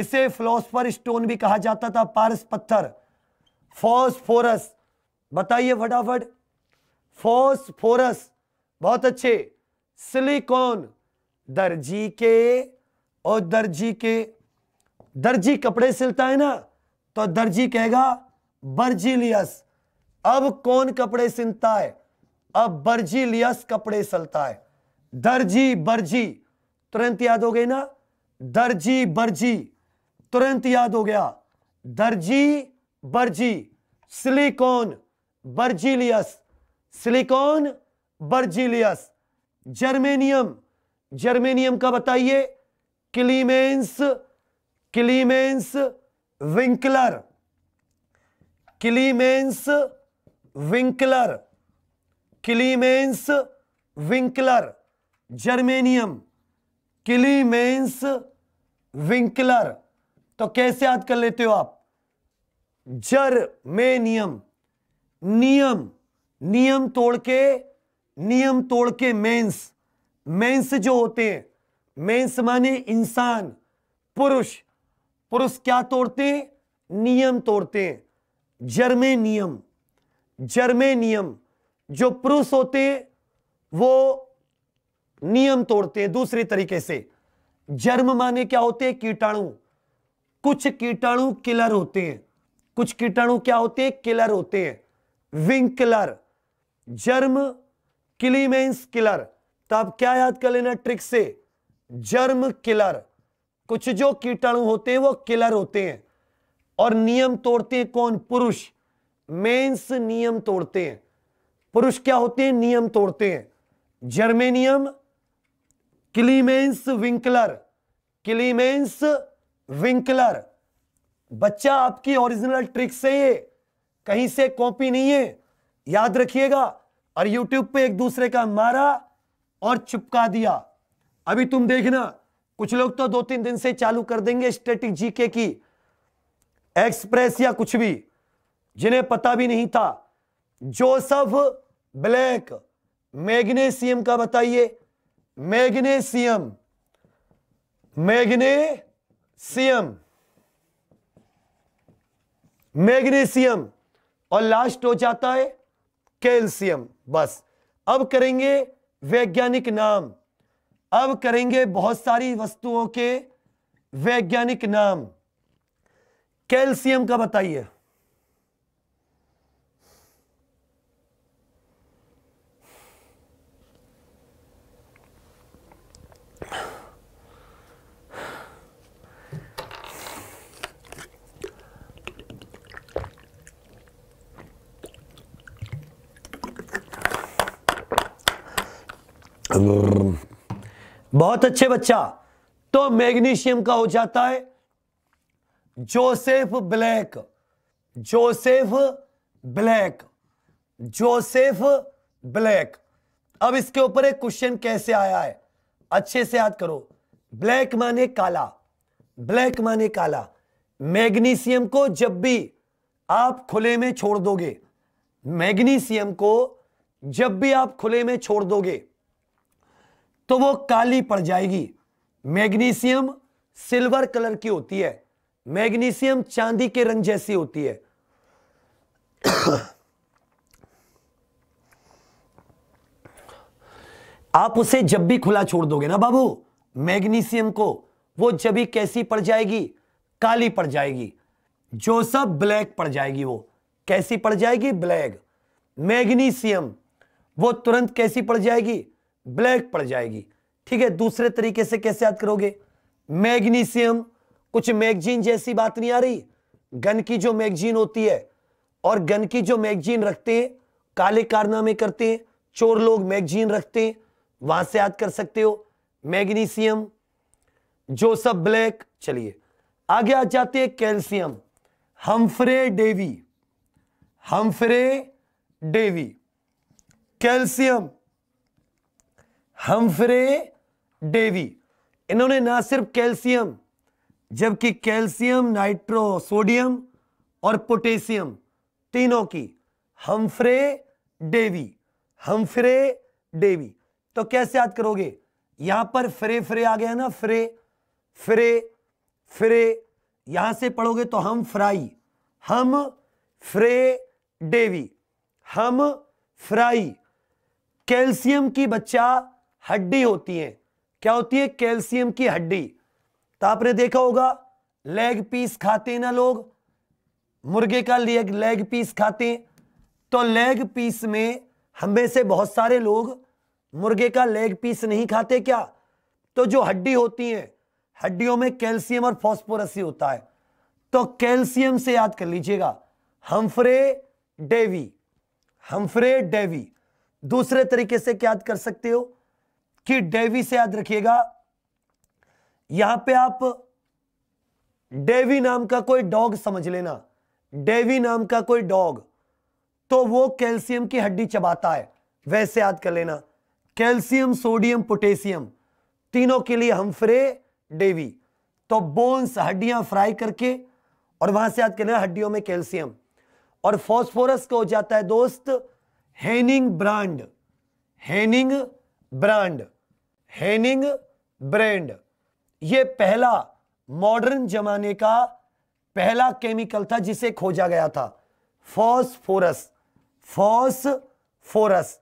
इसे फ्लॉसफर स्टोन भी कहा जाता था पारस पत्थर फोरस बताइए फटाफट फोरस बहुत अच्छे सिलिकॉन दर्जी के और दर्जी के दर्जी कपड़े सिलता है ना तो दर्जी कहेगा बर्जीलियस अब कौन कपड़े सिलता है अब बर्जीलियस कपड़े सिलता है दर्जी बर्जी तुरंत याद हो गई ना दर्जी बर्जी तुरंत याद हो गया दर्जी बर्जी silicon Berzelius silicon Berzelius germanium germanium का बताइए Clemens Clemens Winkler Clemens Winkler Clemens Winkler germanium Clemens Winkler तो कैसे याद कर लेते हो आप जर्मेनियम नियम नियम तोड़ के नियम तोड़ के मेंस मेंस जो होते हैं मेंस माने इंसान पुरुष पुरुष क्या तोड़ते हैं नियम तोड़ते हैं जर्मे नियम जर्मे नियम जो पुरुष होते हैं वो नियम तोड़ते हैं दूसरे तरीके से जर्म माने क्या होते हैं कीटाणु कुछ कीटाणु किलर होते हैं कुछ कीटाणु क्या होते हैं किलर होते हैं wing killer germ Clemens killer तो आप क्या याद कर लेना ट्रिक से जर्म किलर कुछ जो कीटाणु होते हैं वो किलर होते हैं और नियम तोड़ते हैं कौन पुरुष मेंस नियम तोड़ते हैं पुरुष क्या होते हैं नियम तोड़ते हैं germanium Clemens Winkler Clemens Winkler बच्चा आपकी ओरिजिनल ट्रिक है ये कहीं से कॉपी नहीं है याद रखिएगा और यूट्यूब पे एक दूसरे का मारा और चिपका दिया अभी तुम देखना कुछ लोग तो दो तीन दिन से चालू कर देंगे स्टेटिक जीके की एक्सप्रेस या कुछ भी जिन्हें पता भी नहीं था जोसफ ब्लैक मैग्नेशियम का बताइए मैग्नेशियम मैग्नेशियम मैग्नेशियम और लास्ट हो जाता है कैल्शियम बस अब करेंगे वैज्ञानिक नाम अब करेंगे बहुत सारी वस्तुओं के वैज्ञानिक नाम कैल्शियम का बताइए Hello. बहुत अच्छे बच्चा तो मैग्नीशियम का हो जाता है Joseph Black Joseph Black Joseph Black अब इसके ऊपर एक क्वेश्चन कैसे आया है अच्छे से याद करो ब्लैक माने काला ब्लैक माने काला मैग्नीशियम को जब भी आप खुले में छोड़ दोगे मैग्नीशियम को जब भी आप खुले में छोड़ दोगे तो वो काली पड़ जाएगी मैग्नीशियम सिल्वर कलर की होती है मैग्नीशियम चांदी के रंग जैसी होती है आप उसे जब भी खुला छोड़ दोगे ना बाबू मैग्नीशियम को वो जब भी कैसी पड़ जाएगी काली पड़ जाएगी जो सब ब्लैक पड़ जाएगी वो कैसी पड़ जाएगी ब्लैक मैग्नीशियम वो तुरंत कैसी पड़ जाएगी ब्लैक पड़ जाएगी ठीक है दूसरे तरीके से कैसे याद करोगे मैग्नीशियम कुछ मैगजीन जैसी बात नहीं आ रही गन की जो मैगजीन होती है और गन की जो मैगजीन रखते हैं काले कारनामे करते हैं चोर लोग मैगजीन रखते हैं वहां से याद कर सकते हो मैग्नीशियम जोसफ ब्लैक चलिए आगे आ जाते हैं calcium Humphry Davy Humphry Davy calcium Humphry Davy इन्होंने ना सिर्फ कैल्शियम जबकि कैल्शियम नाइट्रो सोडियम और पोटेशियम तीनों की हमफ्रे डेवी हमफ्रे डेवी तो कैसे याद करोगे यहां पर फ्रे फ्रे आ गया ना फ्रे फ्रे फ्रे यहां से पढ़ोगे तो हम फ्राई हम फ्रे डेवी हम फ्राई कैल्शियम की बच्चा हड्डी होती हैं क्या होती है कैल्शियम की हड्डी तो आपने देखा होगा लेग पीस खाते हैं ना लोग मुर्गे का लेग लेग पीस खाते हैं तो लेग पीस में हमें से बहुत सारे लोग मुर्गे का लेग पीस नहीं खाते क्या तो जो हड्डी होती है हड्डियों में कैल्शियम और फॉस्फोरस ही होता है तो कैल्शियम से याद कर लीजिएगा हमफ्रे डेवी हमफ्रे डेवी दूसरे तरीके से क्या याद कर सकते हो कि डेवी से याद रखिएगा यहां पे आप डेवी नाम का कोई डॉग समझ लेना डेवी नाम का कोई डॉग तो वो कैल्शियम की हड्डी चबाता है वैसे याद कर लेना कैल्शियम सोडियम पोटेशियम तीनों के लिए हमफ्रे डेवी तो बोन्स हड्डियां फ्राई करके और वहां से याद कर लेना हड्डियों में कैल्शियम और फॉस्फोरस का हो जाता है दोस्त Hennig Brand Hennig Brand Hennig Brand यह पहला मॉडर्न जमाने का पहला केमिकल था जिसे खोजा गया था फॉस्फोरस फॉस्फोरस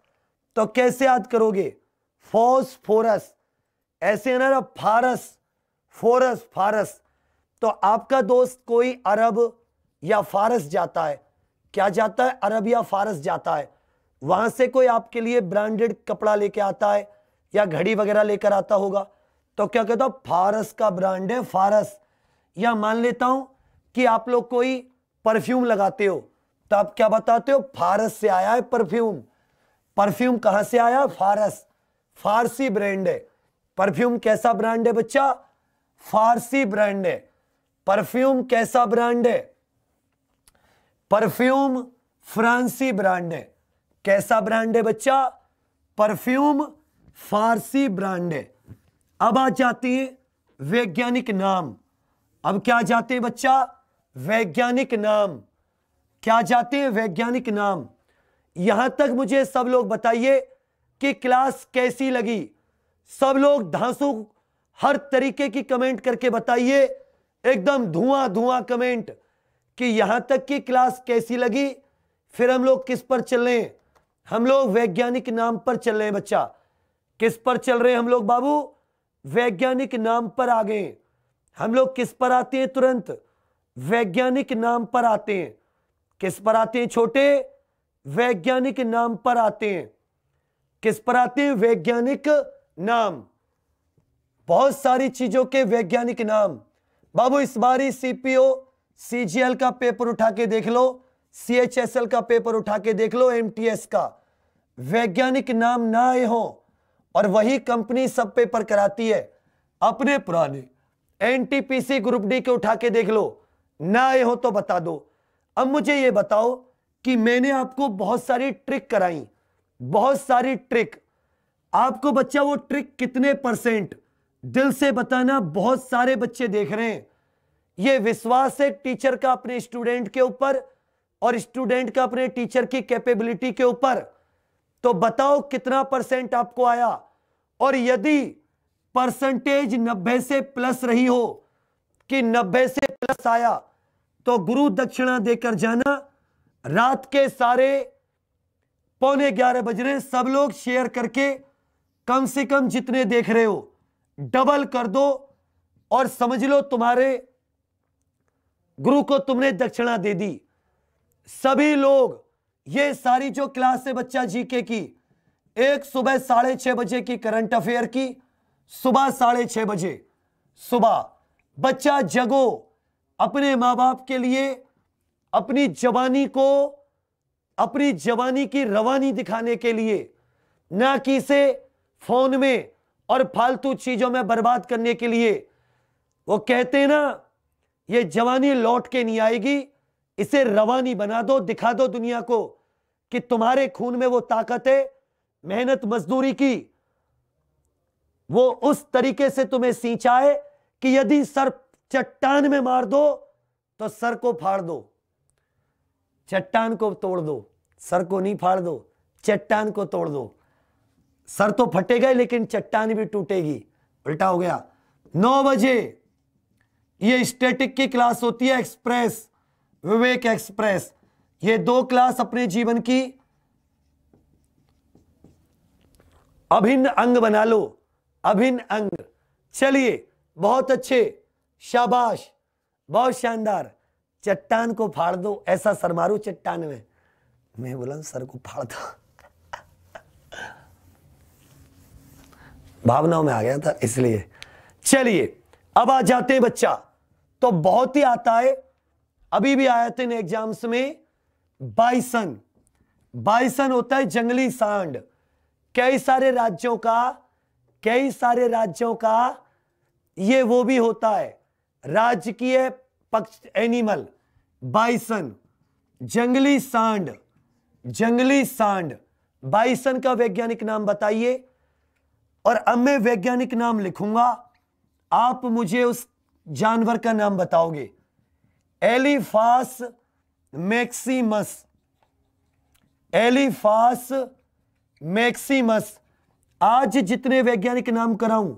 तो कैसे याद करोगे फॉस्फोरस ऐसे है ना फारस फोरस फारस तो आपका दोस्त कोई अरब या फारस जाता है क्या जाता है अरब या फारस जाता है वहां से कोई आपके लिए ब्रांडेड कपड़ा लेके आता है या घड़ी वगैरह लेकर आता होगा तो क्या कहता हूं फारस का ब्रांड है फारस या मान लेता हूं कि आप लोग कोई परफ्यूम लगाते हो तो आप क्या बताते हो फारस से आया है परफ्यूम परफ्यूम कहां से आया फारस फारसी ब्रांड है परफ्यूम कैसा ब्रांड है बच्चा फारसी ब्रांड है परफ्यूम कैसा ब्रांड है परफ्यूम फ्रांसी ब्रांड है कैसा ब्रांड है बच्चा परफ्यूम फारसी ब्रांड है अब आ जाते हैं वैज्ञानिक नाम अब क्या जाते हैं बच्चा वैज्ञानिक नाम क्या जाते हैं वैज्ञानिक नाम यहां तक मुझे सब लोग बताइए कि क्लास कैसी लगी सब लोग धांसू हर तरीके की कमेंट करके बताइए एकदम धुआं धुआं कमेंट कि यहां तक की क्लास कैसी लगी फिर हम लोग किस पर चल रहे हैं हम लोग वैज्ञानिक नाम पर चल रहे हैं बच्चा किस पर चल रहे हैं हम लोग बाबू वैज्ञानिक नाम पर आ गए हम लोग किस पर आते हैं तुरंत वैज्ञानिक नाम पर आते हैं किस पर आते हैं छोटे वैज्ञानिक नाम पर आते हैं किस पर आते हैं वैज्ञानिक नाम बहुत सारी चीजों के वैज्ञानिक नाम बाबू इस बार ही सीपीओ सीजीएल का पेपर उठा के देख लो सीएचएसएल का पेपर उठा के देख लो एमटीएस का वैज्ञानिक नाम ना आए हों और वही कंपनी सब पेपर कराती है अपने पुराने एनटीपीसी ग्रुप डी के उठा के देख लो ना आए हो तो बता दो अब मुझे ये बताओ कि मैंने आपको बहुत सारी ट्रिक कराई बहुत सारी ट्रिक आपको बच्चा वो ट्रिक कितने परसेंट दिल से बताना बहुत सारे बच्चे देख रहे हैं ये विश्वास है टीचर का अपने स्टूडेंट के ऊपर और स्टूडेंट का अपने टीचर की कैपेबिलिटी के ऊपर तो बताओ कितना परसेंट आपको आया और यदि परसेंटेज 90 से प्लस रही हो कि 90 से प्लस आया तो गुरु दक्षिणा देकर जाना रात के सारे पौने ग्यारह बज रहे सब लोग शेयर करके कम से कम जितने देख रहे हो डबल कर दो और समझ लो तुम्हारे गुरु को तुमने दक्षिणा दे दी सभी लोग ये सारी जो क्लास है बच्चा जीके की एक सुबह साढ़े छह बजे की करंट अफेयर की सुबह साढ़े छह बजे सुबह बच्चा जगो अपने मां बाप के लिए अपनी जवानी को अपनी जवानी की रवानी दिखाने के लिए ना कि इसे फोन में और फालतू चीजों में बर्बाद करने के लिए वो कहते हैं ना ये जवानी लौट के नहीं आएगी इसे रवानी बना दो दिखा दो दुनिया को कि तुम्हारे खून में वो ताकत है मेहनत मजदूरी की वो उस तरीके से तुम्हें सींचाए कि यदि सर चट्टान में मार दो तो सर को फाड़ दो चट्टान को तोड़ दो सर को नहीं फाड़ दो चट्टान को तोड़ दो सर तो फटेगा लेकिन चट्टान भी टूटेगी उल्टा हो गया नौ बजे ये स्टेटिक की क्लास होती है एक्सप्रेस विवेक एक्सप्रेस ये दो क्लास अपने जीवन की अभिन्न अंग बना लो अभिन्न अंग चलिए बहुत अच्छे शाबाश बहुत शानदार चट्टान को फाड़ दो ऐसा सर मारू चट्टान में मैं बोला सर को फाड़ दो भावनाओं में आ गया था इसलिए चलिए अब आ जाते हैं बच्चा तो बहुत ही आता है अभी भी आया था इन एग्जाम्स में बाइसन बाइसन होता है जंगली सांड कई सारे राज्यों का कई सारे राज्यों का ये वो भी होता है राजकीय पक्ष एनिमल बाइसन जंगली सांड जंगली सांड बाइसन का वैज्ञानिक नाम बताइए और अब मैं वैज्ञानिक नाम लिखूंगा आप मुझे उस जानवर का नाम बताओगे एलिफास मैक्सिमस एलिफास मैक्सिमस आज जितने वैज्ञानिक नाम कराऊं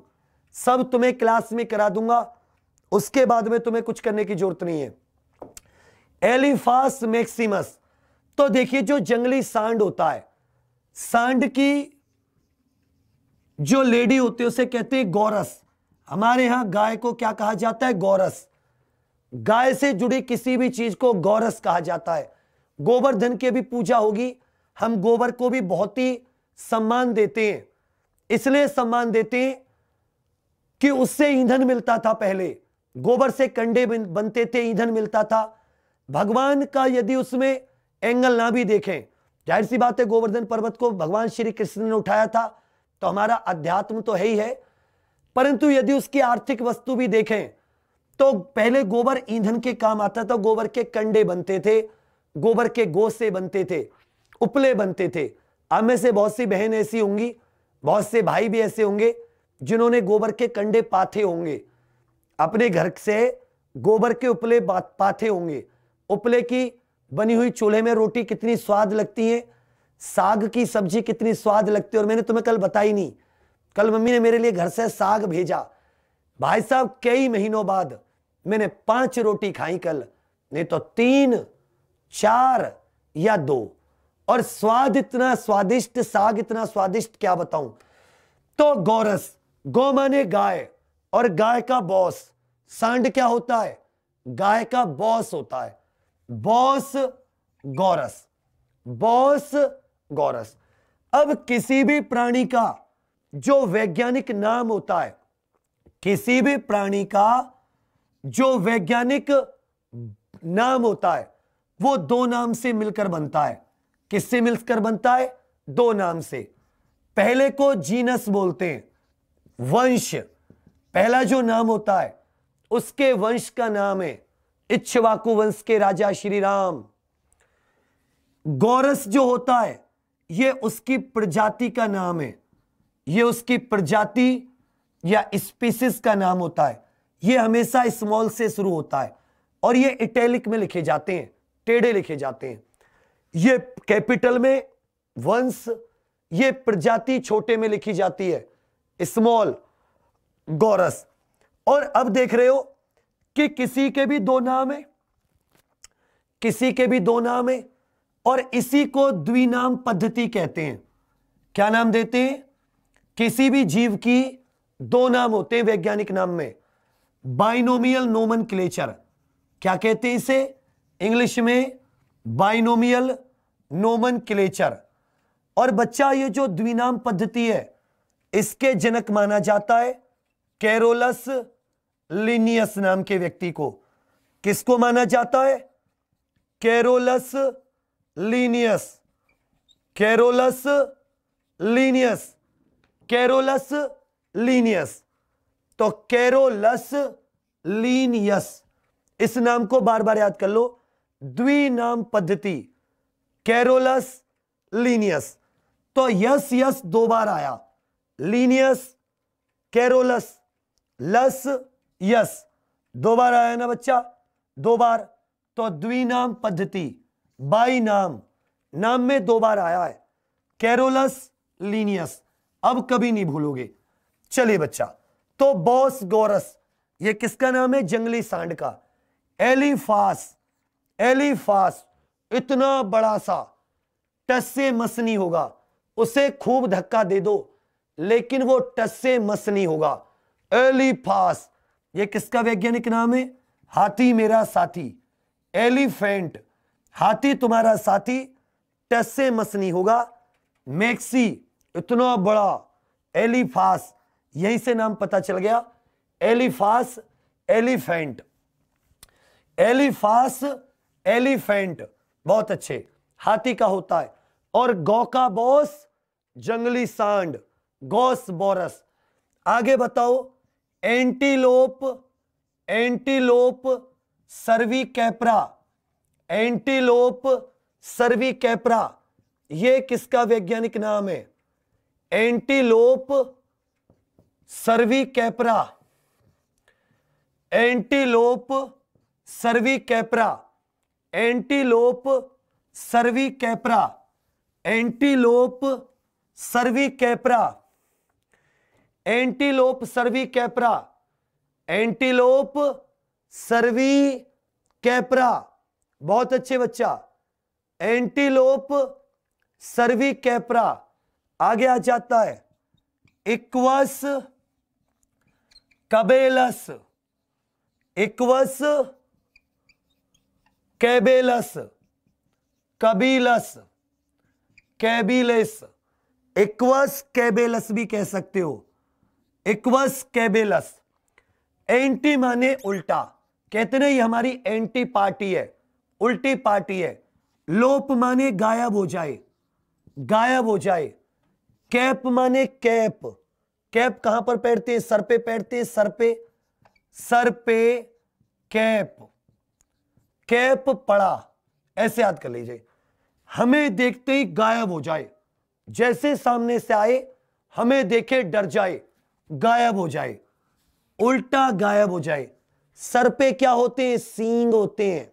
सब तुम्हें क्लास में करा दूंगा उसके बाद में तुम्हें कुछ करने की जरूरत नहीं है एलिफास मैक्सिमस तो देखिए जो जंगली सांड होता है सांड की जो लेडी होती है उसे कहते हैं गौरस हमारे यहां गाय को क्या कहा जाता है गौरस गाय से जुड़ी किसी भी चीज को गौरस कहा जाता है गोवर्धन की भी पूजा होगी हम गोबर को भी बहुत ही सम्मान देते हैं इसलिए सम्मान देते हैं कि उससे ईंधन मिलता था पहले गोबर से कंडे बनते थे ईंधन मिलता था भगवान का यदि उसमें एंगल ना भी देखें जाहिर सी बात है गोवर्धन पर्वत को भगवान श्री कृष्ण ने उठाया था तो हमारा अध्यात्म तो है ही है परंतु यदि उसकी आर्थिक वस्तु भी देखें तो पहले गोबर ईंधन के काम आता था गोबर के कंडे बनते थे गोबर के गोसे से बनते थे उपले बनते थे हम में से बहुत सी बहन ऐसी होंगी बहुत से भाई भी ऐसे होंगे जिन्होंने गोबर के कंडे पाथे होंगे अपने घर से गोबर के उपले पाथे होंगे उपले की बनी हुई चूल्हे में रोटी कितनी स्वाद लगती है साग की सब्जी कितनी स्वाद लगती है और मैंने तुम्हें कल बताई नहीं कल मम्मी ने मेरे लिए घर से साग भेजा भाई साहब कई महीनों बाद मैंने पांच रोटी खाई कल नहीं तो तीन चार या दो और स्वाद इतना स्वादिष्ट साग इतना स्वादिष्ट क्या बताऊं तो गौरस गौ माने गाय और गाय का बॉस सांड क्या होता है गाय का बॉस होता है बॉस गौरस बॉस गौरस अब किसी भी प्राणी का जो वैज्ञानिक नाम होता है किसी भी प्राणी का जो वैज्ञानिक नाम होता है वो दो नाम से मिलकर बनता है किससे मिलकर बनता है दो नाम से पहले को जीनस बोलते हैं वंश पहला जो नाम होता है उसके वंश का नाम है इच्छवाकु वंश के राजा श्री राम गौरस जो होता है ये उसकी प्रजाति का नाम है ये उसकी प्रजाति या स्पीसीज का नाम होता है ये हमेशा स्मॉल से शुरू होता है और ये इटैलिक में लिखे जाते हैं टेढ़े लिखे जाते हैं ये कैपिटल में वंश ये प्रजाति छोटे में लिखी जाती है स्मॉल गौरस और अब देख रहे हो कि किसी के भी दो नाम है किसी के भी दो नाम है और इसी को द्विनाम पद्धति कहते हैं क्या नाम देते हैं किसी भी जीव की दो नाम होते हैं वैज्ञानिक नाम में बाइनोमियल नोमन क्लेचर क्या कहते हैं इसे इंग्लिश में बाइनोमियल नोमन क्लेचर और बच्चा ये जो द्विनाम पद्धति है इसके जनक माना जाता है कैरोलस लिनियस नाम के व्यक्ति को किसको माना जाता है Carolus Linnaeus Carolus Linnaeus Carolus Linnaeus तो कैरोलस लीनियस इस नाम को बार बार याद कर लो द्विनाम पद्धति कैरोलस लीनियस तो यस यस दो बार आया लीनियस कैरोलस लस यस दो बार आया ना बच्चा दो बार तो द्विनाम पद्धति बाई नाम नाम में दो बार आया है कैरोलस लीनियस अब कभी नहीं भूलोगे चलिए बच्चा तो बॉस गोरस ये किसका नाम है जंगली सांड का एलिफास एलिफास इतना बड़ा सा टस्से मसनी होगा उसे खूब धक्का दे दो लेकिन वो टस्से मसनी होगा एलिफास ये किसका वैज्ञानिक नाम है हाथी मेरा साथी एलिफेंट हाथी तुम्हारा साथी टस्से मसनी होगा मैक्सी इतना बड़ा एलिफास यहीं से नाम पता चल गया एलिफास एलिफेंट एलिफास एलिफेंट बहुत अच्छे हाथी का होता है और गौ का जंगली सांड गौस बोरस आगे बताओ Antilope Antilope cervicapra Antilope cervicapra यह किसका वैज्ञानिक नाम है Antilope cervicapra Antilope cervicapra Antilope cervicapra Antilope cervicapra Antilope cervicapra Antilope cervicapra बहुत अच्छे बच्चा एंटीलोप सर्वी कैपरा आगे आ जाता है Equus caballus Equus caballus caballus caballus Equus caballus भी कह सकते हो इक्वस कैबेलस एंटी माने उल्टा कहते ना ये हमारी एंटी पार्टी है उल्टी पार्टी है लोप माने गायब हो जाए गायब हो जाए कैप माने कैप कैप कहां पर पैरते हैं सर पे पैरते हैं सर पे सर पे कैप कैप पड़ा ऐसे याद कर लीजिए हमें देखते ही गायब हो जाए जैसे सामने से आए हमें देखे डर जाए गायब हो जाए उल्टा गायब हो जाए सर पे क्या होते हैं सींग होते हैं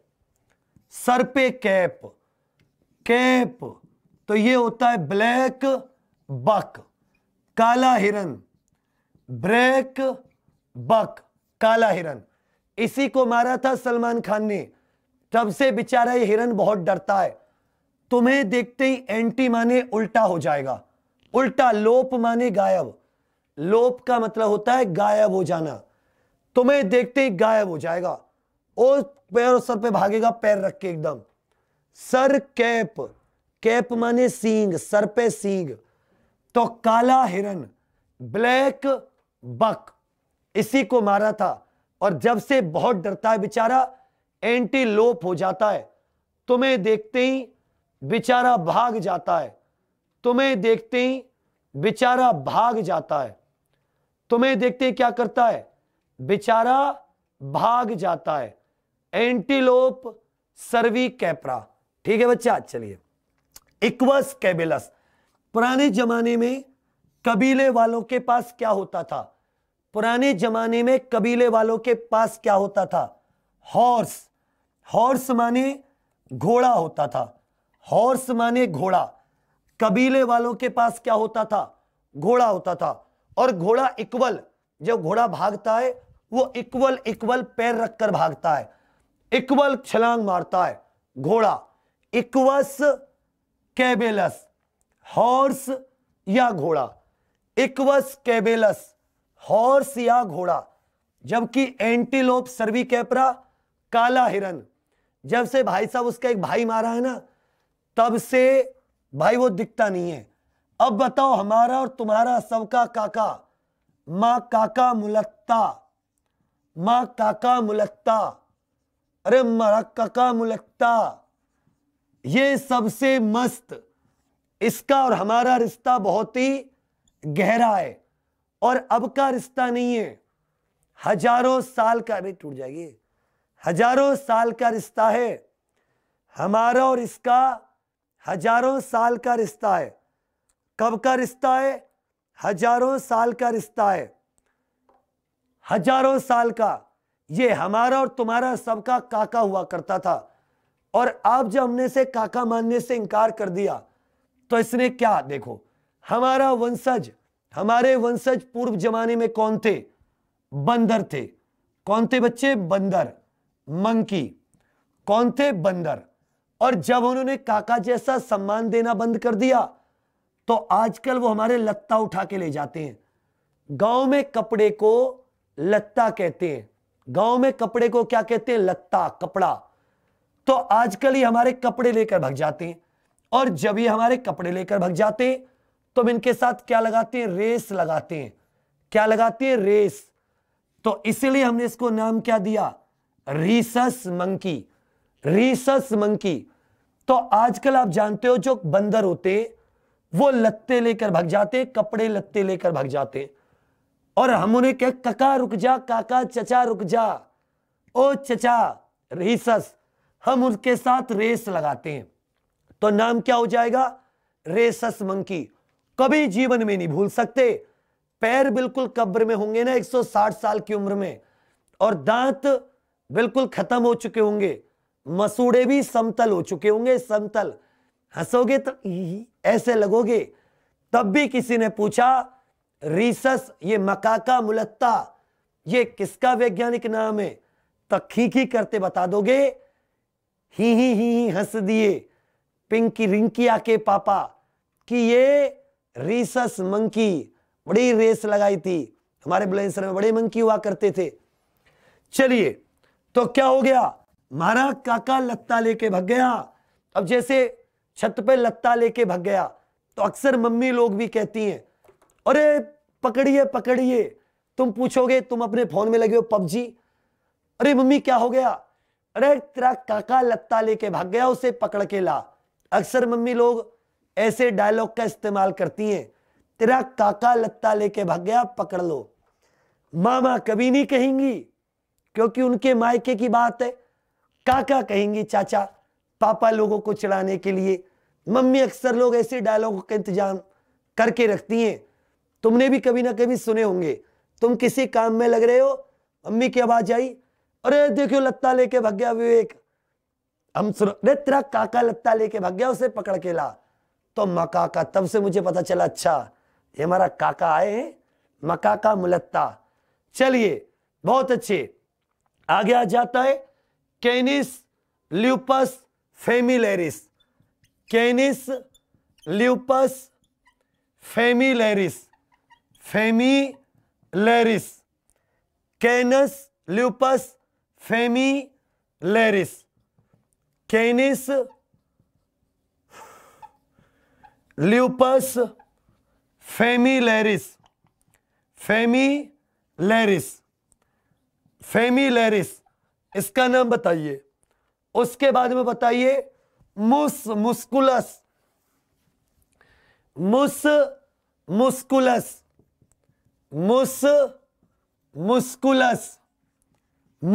सर पे कैप कैप तो ये होता है ब्लैक बक काला हिरन ब्लैक बक काला हिरन इसी को मारा था सलमान खान ने तब से बेचारा ये हिरन बहुत डरता है तुम्हें देखते ही एंटी माने उल्टा हो जाएगा उल्टा लोप माने गायब लोप का मतलब होता है गायब हो जाना तुम्हें देखते ही गायब हो जाएगा और पैर सर पे भागेगा पैर रख के एकदम सर कैप कैप माने सींग सर पे सींग तो काला हिरन ब्लैक बक इसी को मारा था और जब से बहुत डरता है बेचारा एंटीलोप हो जाता है तुम्हें देखते ही बेचारा भाग जाता है तुम्हें देखते ही बेचारा भाग जाता है तुम्हें देखते ही क्या करता है बेचारा भाग जाता है एंटीलोप सर्वी कैपरा ठीक है बच्चा चलिए इक्वस कैबिलस पुराने जमाने में कबीले वालों के पास क्या होता था पुराने जमाने में कबीले वालों के पास क्या होता था हॉर्स हॉर्स माने घोड़ा होता था हॉर्स माने घोड़ा कबीले वालों के पास क्या होता था घोड़ा होता था और घोड़ा इक्वल जो घोड़ा भागता है वो इक्वल इक्वल पैर रखकर भागता है इक्वल छलांग मारता है घोड़ा इक्वस कैबेलस हॉर्स या घोड़ा इक्वस कैबेलस हॉर्स या घोड़ा जबकि एंटीलोप सर्वी कैपरा काला हिरन जब से भाई साहब उसका एक भाई मारा है ना तब से भाई वो दिखता नहीं है अब बताओ हमारा और तुम्हारा सबका काका मां काका मुलत्ता मां काका मुलत्ता अरे मरा काका मुलत्ता ये सबसे मस्त इसका और हमारा रिश्ता बहुत ही गहरा है और अब का रिश्ता नहीं है हजारों साल का अभी टूट जाएगी हजारों साल का रिश्ता है हमारा और इसका हजारों साल का रिश्ता है कब का रिश्ता है हजारों साल का रिश्ता है हजारों साल का ये हमारा और तुम्हारा सबका काका हुआ करता था और आप जब हमने से काका मानने से इनकार कर दिया तो इसने क्या देखो हमारा वंशज हमारे वंशज पूर्व जमाने में कौन थे बंदर थे कौन थे बच्चे बंदर मंकी कौन थे बंदर और जब उन्होंने काका जैसा सम्मान देना बंद कर दिया तो आजकल वो हमारे लत्ता उठा के ले जाते हैं गांव में कपड़े को लत्ता कहते हैं गांव में कपड़े को क्या कहते हैं लत्ता कपड़ा तो आजकल ही हमारे कपड़े लेकर भग जाते हैं और जब ये हमारे कपड़े लेकर भग जाते हैं तो हम इनके साथ क्या लगाते हैं रेस लगाते हैं क्या लगाते हैं रेस तो इसीलिए हमने इसको नाम क्या दिया रीसस मंकी रीसस मंकी तो आजकल आप जानते हो जो बंदर होते वो लत्ते लेकर भाग जाते कपड़े लत्ते लेकर भाग जाते और हम उन्हें कह कका रुक जा काका चचा रुक जा ओ चचा रीसस हम उनके साथ रेस लगाते हैं तो नाम क्या हो जाएगा रेसस मंकी कभी जीवन में नहीं भूल सकते पैर बिल्कुल कब्र में होंगे ना 160 साल की उम्र में और दांत बिल्कुल खत्म हो चुके होंगे मसूड़े भी समतल हो चुके होंगे समतल हंसोगे तो ऐसे लगोगे तब भी किसी ने पूछा रीसस ये मकाका मुलत्ता ये किसका वैज्ञानिक नाम है तक करते बता दोगे ही ही ही ही हंस दिए पिंकी रिंकिया के पापा कि ये रीसस मंकी बड़ी रेस लगाई थी हमारे बुलंदसर में बड़े मंकी हुआ करते थे चलिए तो क्या हो गया मारा काका लत्ता लेके भग गया अब जैसे छत पे लत्ता लेके भग गया तो अक्सर मम्मी लोग भी कहती हैं अरे पकड़िए पकड़िए तुम पूछोगे तुम अपने फोन में लगे हो पबजी अरे मम्मी क्या हो गया अरे तेरा काका लत्ता लेके भाग गया उसे पकड़ के ला अक्सर मम्मी लोग ऐसे डायलॉग का इस्तेमाल करती हैं तेरा काका लत्ता लेके भाग गया पकड़ लो मामा कभी नहीं कहेंगी क्योंकि उनके मायके की बात है काका कहेंगे चाचा पापा लोगों को चिढ़ाने के लिए मम्मी अक्सर लोग ऐसे डायलॉग का इंतजाम करके रखती हैं तुमने भी कभी ना कभी सुने होंगे तुम किसी काम में लग रहे हो मम्मी की आवाज आई अरे देखियो लत्ता लेके भग गया विवेक हम सुनो अरे तेरा काका लत्ता लेके भग गया उसे पकड़ के ला तो मकाका तब से मुझे पता चला अच्छा ये हमारा काका आए हैं मकाका मुलत्ता चलिए बहुत अच्छे आगे आ जाता है Canis lupus familiaris Canis lupus familiaris familiaris Canis lupus familiaris Canis lupus familiaris familiaris familiaris इसका नाम बताइए उसके बाद में बताइए मुस मुस्कुलस मुस मुस्कुलस मुस मुस्कुलस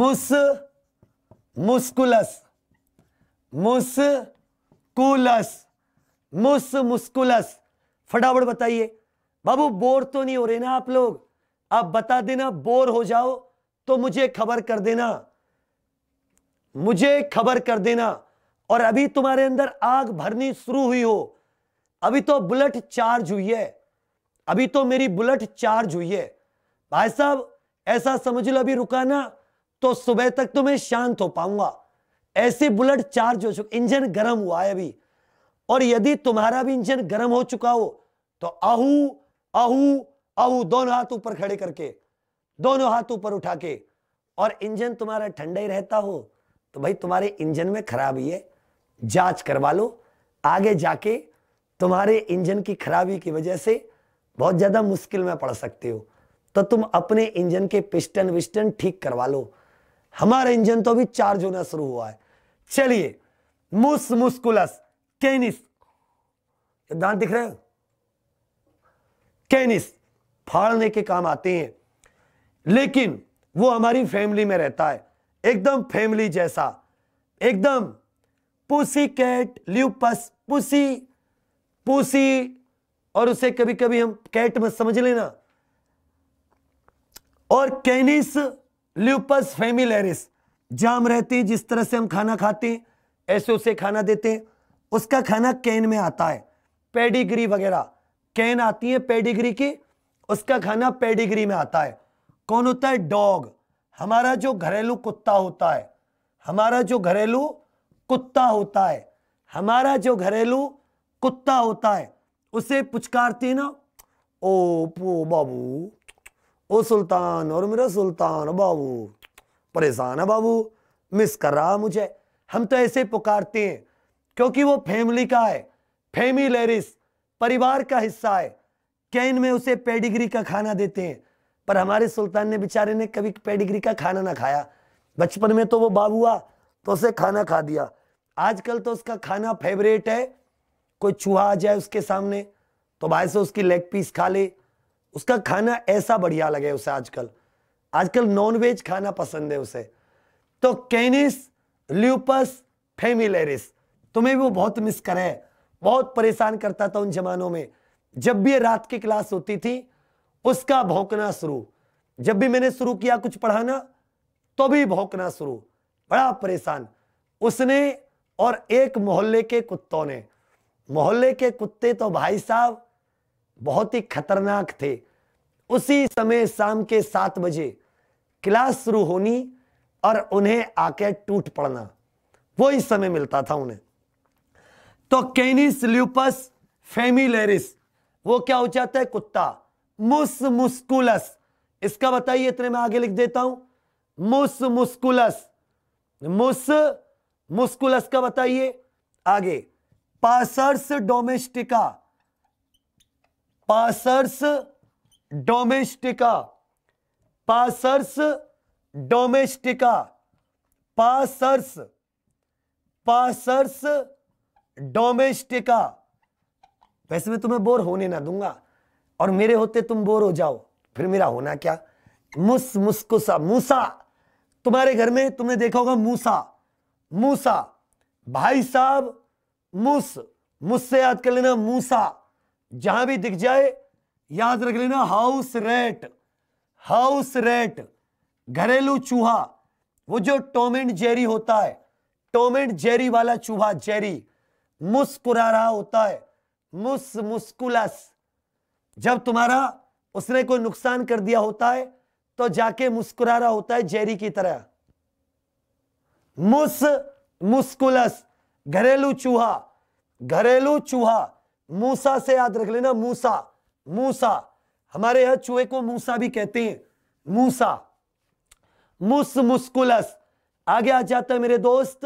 मुस मुस्कुलस कुलस मुस मुस्कुलस फटाफट बताइए बाबू बोर तो नहीं हो रहे ना आप लोग आप बता देना बोर हो जाओ तो मुझे खबर कर देना मुझे खबर कर देना और अभी तुम्हारे अंदर आग भरनी शुरू हुई हो अभी तो बुलेट चार्ज हुई है अभी तो मेरी बुलेट चार्ज हुई है भाई साहब ऐसा समझ लो अभी रुकाना तो सुबह तक तो मैं शांत हो पाऊंगा ऐसे बुलेट चार्ज हो चुका इंजन गर्म हुआ है अभी और यदि तुम्हारा भी इंजन गर्म हो चुका हो तो आहू आहू आहू दोनों हाथ ऊपर खड़े करके दोनों हाथ ऊपर उठा के और इंजन तुम्हारा ठंडा ही रहता हो तो भाई तुम्हारे इंजन में खराबी है जांच करवा लो आगे जाके तुम्हारे इंजन की खराबी की वजह से बहुत ज़्यादा मुश्किल में पड़ सकते हो तो तुम अपने इंजन के पिस्टन विस्टन ठीक करवा लो हमारा इंजन तो अभी चार्ज होना शुरू हुआ है चलिए मुस मुस्कुलस केनिस दांत दिख रहे हो केनिस फाड़ने के काम आते हैं लेकिन वो हमारी फैमिली में रहता है एकदम फैमिली जैसा एकदम pussy cat lupus pussy pussy और उसे कभी कभी हम कैट मत समझ लेना और कैनिस ल्यूपस फेमिलेरिस जाम रहती है जिस तरह से हम खाना खाते हैं ऐसे उसे खाना देते हैं उसका खाना कैन में आता है पेडिग्री वगैरह कैन आती है पेडिग्री की उसका खाना पेडिग्री में आता है कौन होता है डॉग हमारा जो घरेलू कुत्ता होता है हमारा जो घरेलू कुत्ता होता है हमारा जो घरेलू कुत्ता होता है उसे पुचकारते हैं ना ओ पो बाबू ओ सुल्तान और मेरा सुल्तान बाबू परेशान है बाबू मिस कर रहा मुझे हम तो ऐसे पुकारते हैं क्योंकि वो फैमिली का है लेरिस परिवार का हिस्सा है क्या इनमें उसे पेडिग्री का खाना देते हैं पर हमारे सुल्तान ने बेचारे ने कभी पेडिग्री का खाना ना खाया बचपन में तो वो बाब हुआ तो उसे खाना खा दिया आजकल तो उसका खाना फेवरेट है कोई चूहा आ जाए उसके सामने तो भाई से उसकी लेग पीस खा ले उसका खाना ऐसा बढ़िया लगे उसे आजकल आजकल नॉनवेज खाना पसंद है उसे तो कैनिस ल्यूपस फेमिलेरिस तुम्हें भी वो बहुत मिस करे बहुत परेशान करता था उन जमानों में जब भी रात की क्लास होती थी उसका भौंकना शुरू जब भी मैंने शुरू किया कुछ पढ़ाना तो भी भौंकना शुरू बड़ा परेशान उसने और एक मोहल्ले के कुत्तों ने मोहल्ले के कुत्ते तो भाई साहब बहुत ही खतरनाक थे उसी समय शाम के सात बजे क्लास शुरू होनी और उन्हें आके टूट पड़ना वो ही समय मिलता था उन्हें तो केनिस ल्यूपस फेमिलेरिस वो क्या हो जाता है कुत्ता मुस मुस्कुलस इसका बताइए इतने में आगे लिख देता हूं मुस मुस्कुलस मुस मुस्कुलस का बताइए आगे Passers domestica Passers domestica Passers domestica Passers Passers domestica वैसे मैं तुम्हें बोर होने ना दूंगा और मेरे होते तुम बोर हो जाओ फिर मेरा होना क्या मुस मुस्कुसा मूसा तुम्हारे घर में तुमने देखा होगा मूसा मूसा भाई साहब मुस मुझसे याद कर लेना मूसा जहां भी दिख जाए याद रख लेना हाउस रेट हाउस रेट घरेलू चूहा वो जो टॉम एंड जेरी होता है टॉम एंड जेरी वाला चूहा जेरी मुस्कुरा रहा होता है मुस मुस्कुलस जब तुम्हारा उसने कोई नुकसान कर दिया होता है तो जाके मुस्कुरा रहा होता है जेरी की तरह मुस मुस्कुलस घरेलू चूहा घरेलू चूहा मूसा से याद रख लेना मूसा मूसा हमारे यहां चूहे को मूसा भी कहते हैं मूसा मुस मुस्कुलस आगे आ जाता है मेरे दोस्त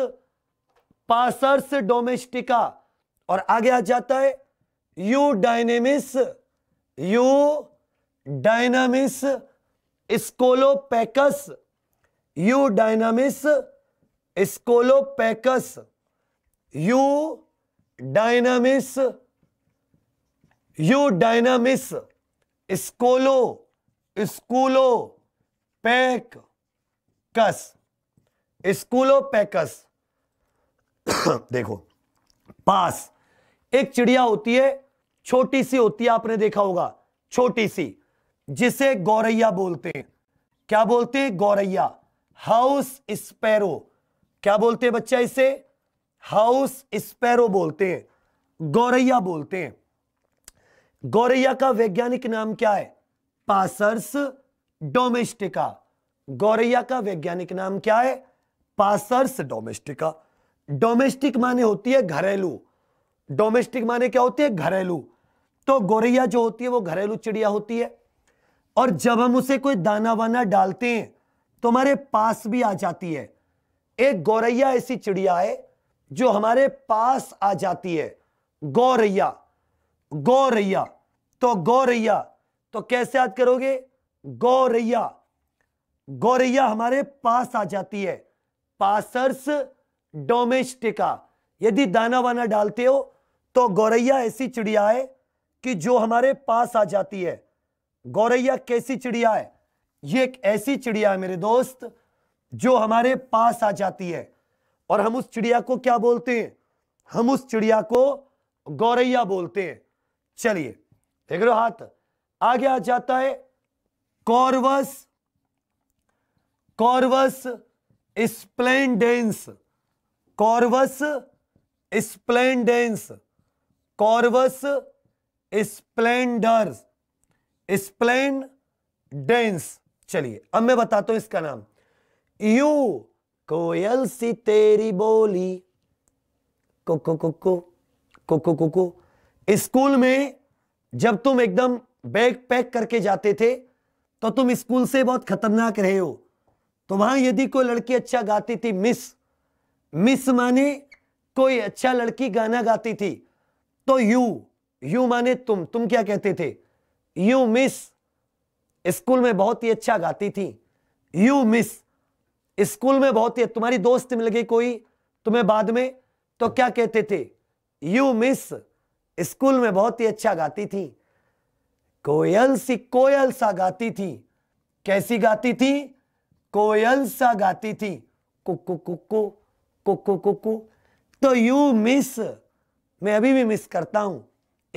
पासर्स डोमेस्टिका और आगे आ जाता है Eudynamys Eudynamys scolopaceus Eudynamys scolopaceus Eudynamys Eudynamys स्कोलो स्कूलो पैक कस स्कूलो पैकस देखो पास एक चिड़िया होती है छोटी सी होती है आपने देखा होगा छोटी सी जिसे गौरैया बोलते हैं क्या बोलते हैं गौरैया हाउस स्पैरो क्या बोलते हैं बच्चा इसे हाउस स्पैरो बोलते हैं गौरैया बोलते हैं गौरैया का वैज्ञानिक नाम क्या है पासर्स डोमेस्टिका गौरैया का वैज्ञानिक नाम क्या है पासर्स डोमेस्टिका डोमेस्टिक माने होती है घरेलू डोमेस्टिक माने क्या होती है घरेलू तो गोरैया जो होती है वो घरेलू चिड़िया होती है और जब हम उसे कोई दाना वाना डालते हैं तो हमारे पास भी आ जाती है एक गौरैया ऐसी चिड़िया है जो हमारे पास आ जाती है गौरैया गौरैया तो गौरैया तो कैसे याद करोगे गौरैया गौरैया हमारे पास आ जाती है पासर्स डोमेस्टिका यदि दाना वाना डालते हो तो गौरैया ऐसी चिड़िया है कि जो हमारे पास आ जाती है गौरैया कैसी चिड़िया है ये एक ऐसी चिड़िया है मेरे दोस्त जो हमारे पास आ जाती है और हम उस चिड़िया को क्या बोलते हैं हम उस चिड़िया को गौरैया बोलते हैं चलिए देख रहे हो हाथ आगे आ जाता है Corvus Corvus splendens Corvus splendens Corvus splendor splendors dens चलिए अब मैं बताता हूं इसका नाम यू कोयल सी तेरी बोली को को को को स्कूल में जब तुम एकदम बैग पैक करके जाते थे तो तुम स्कूल से बहुत खतरनाक रहे हो तो वहां यदि कोई लड़की अच्छा गाती थी मिस मिस माने कोई अच्छा लड़की गाना गाती थी तो यू यू माने तुम तुम क्या कहते थे यू मिस स्कूल में बहुत ही अच्छा गाती थी यू मिस स्कूल में बहुत ही तुम्हारी दोस्त मिल गई कोई तुम्हें बाद में तो क्या कहते थे यू मिस स्कूल में बहुत ही अच्छा गाती थी कोयल सी कोयल सा गाती थी कैसी गाती थी कोयल सा गाती थी कुकु कुकु कुकु कुकु तो यू मिस मैं अभी भी मिस करता हूं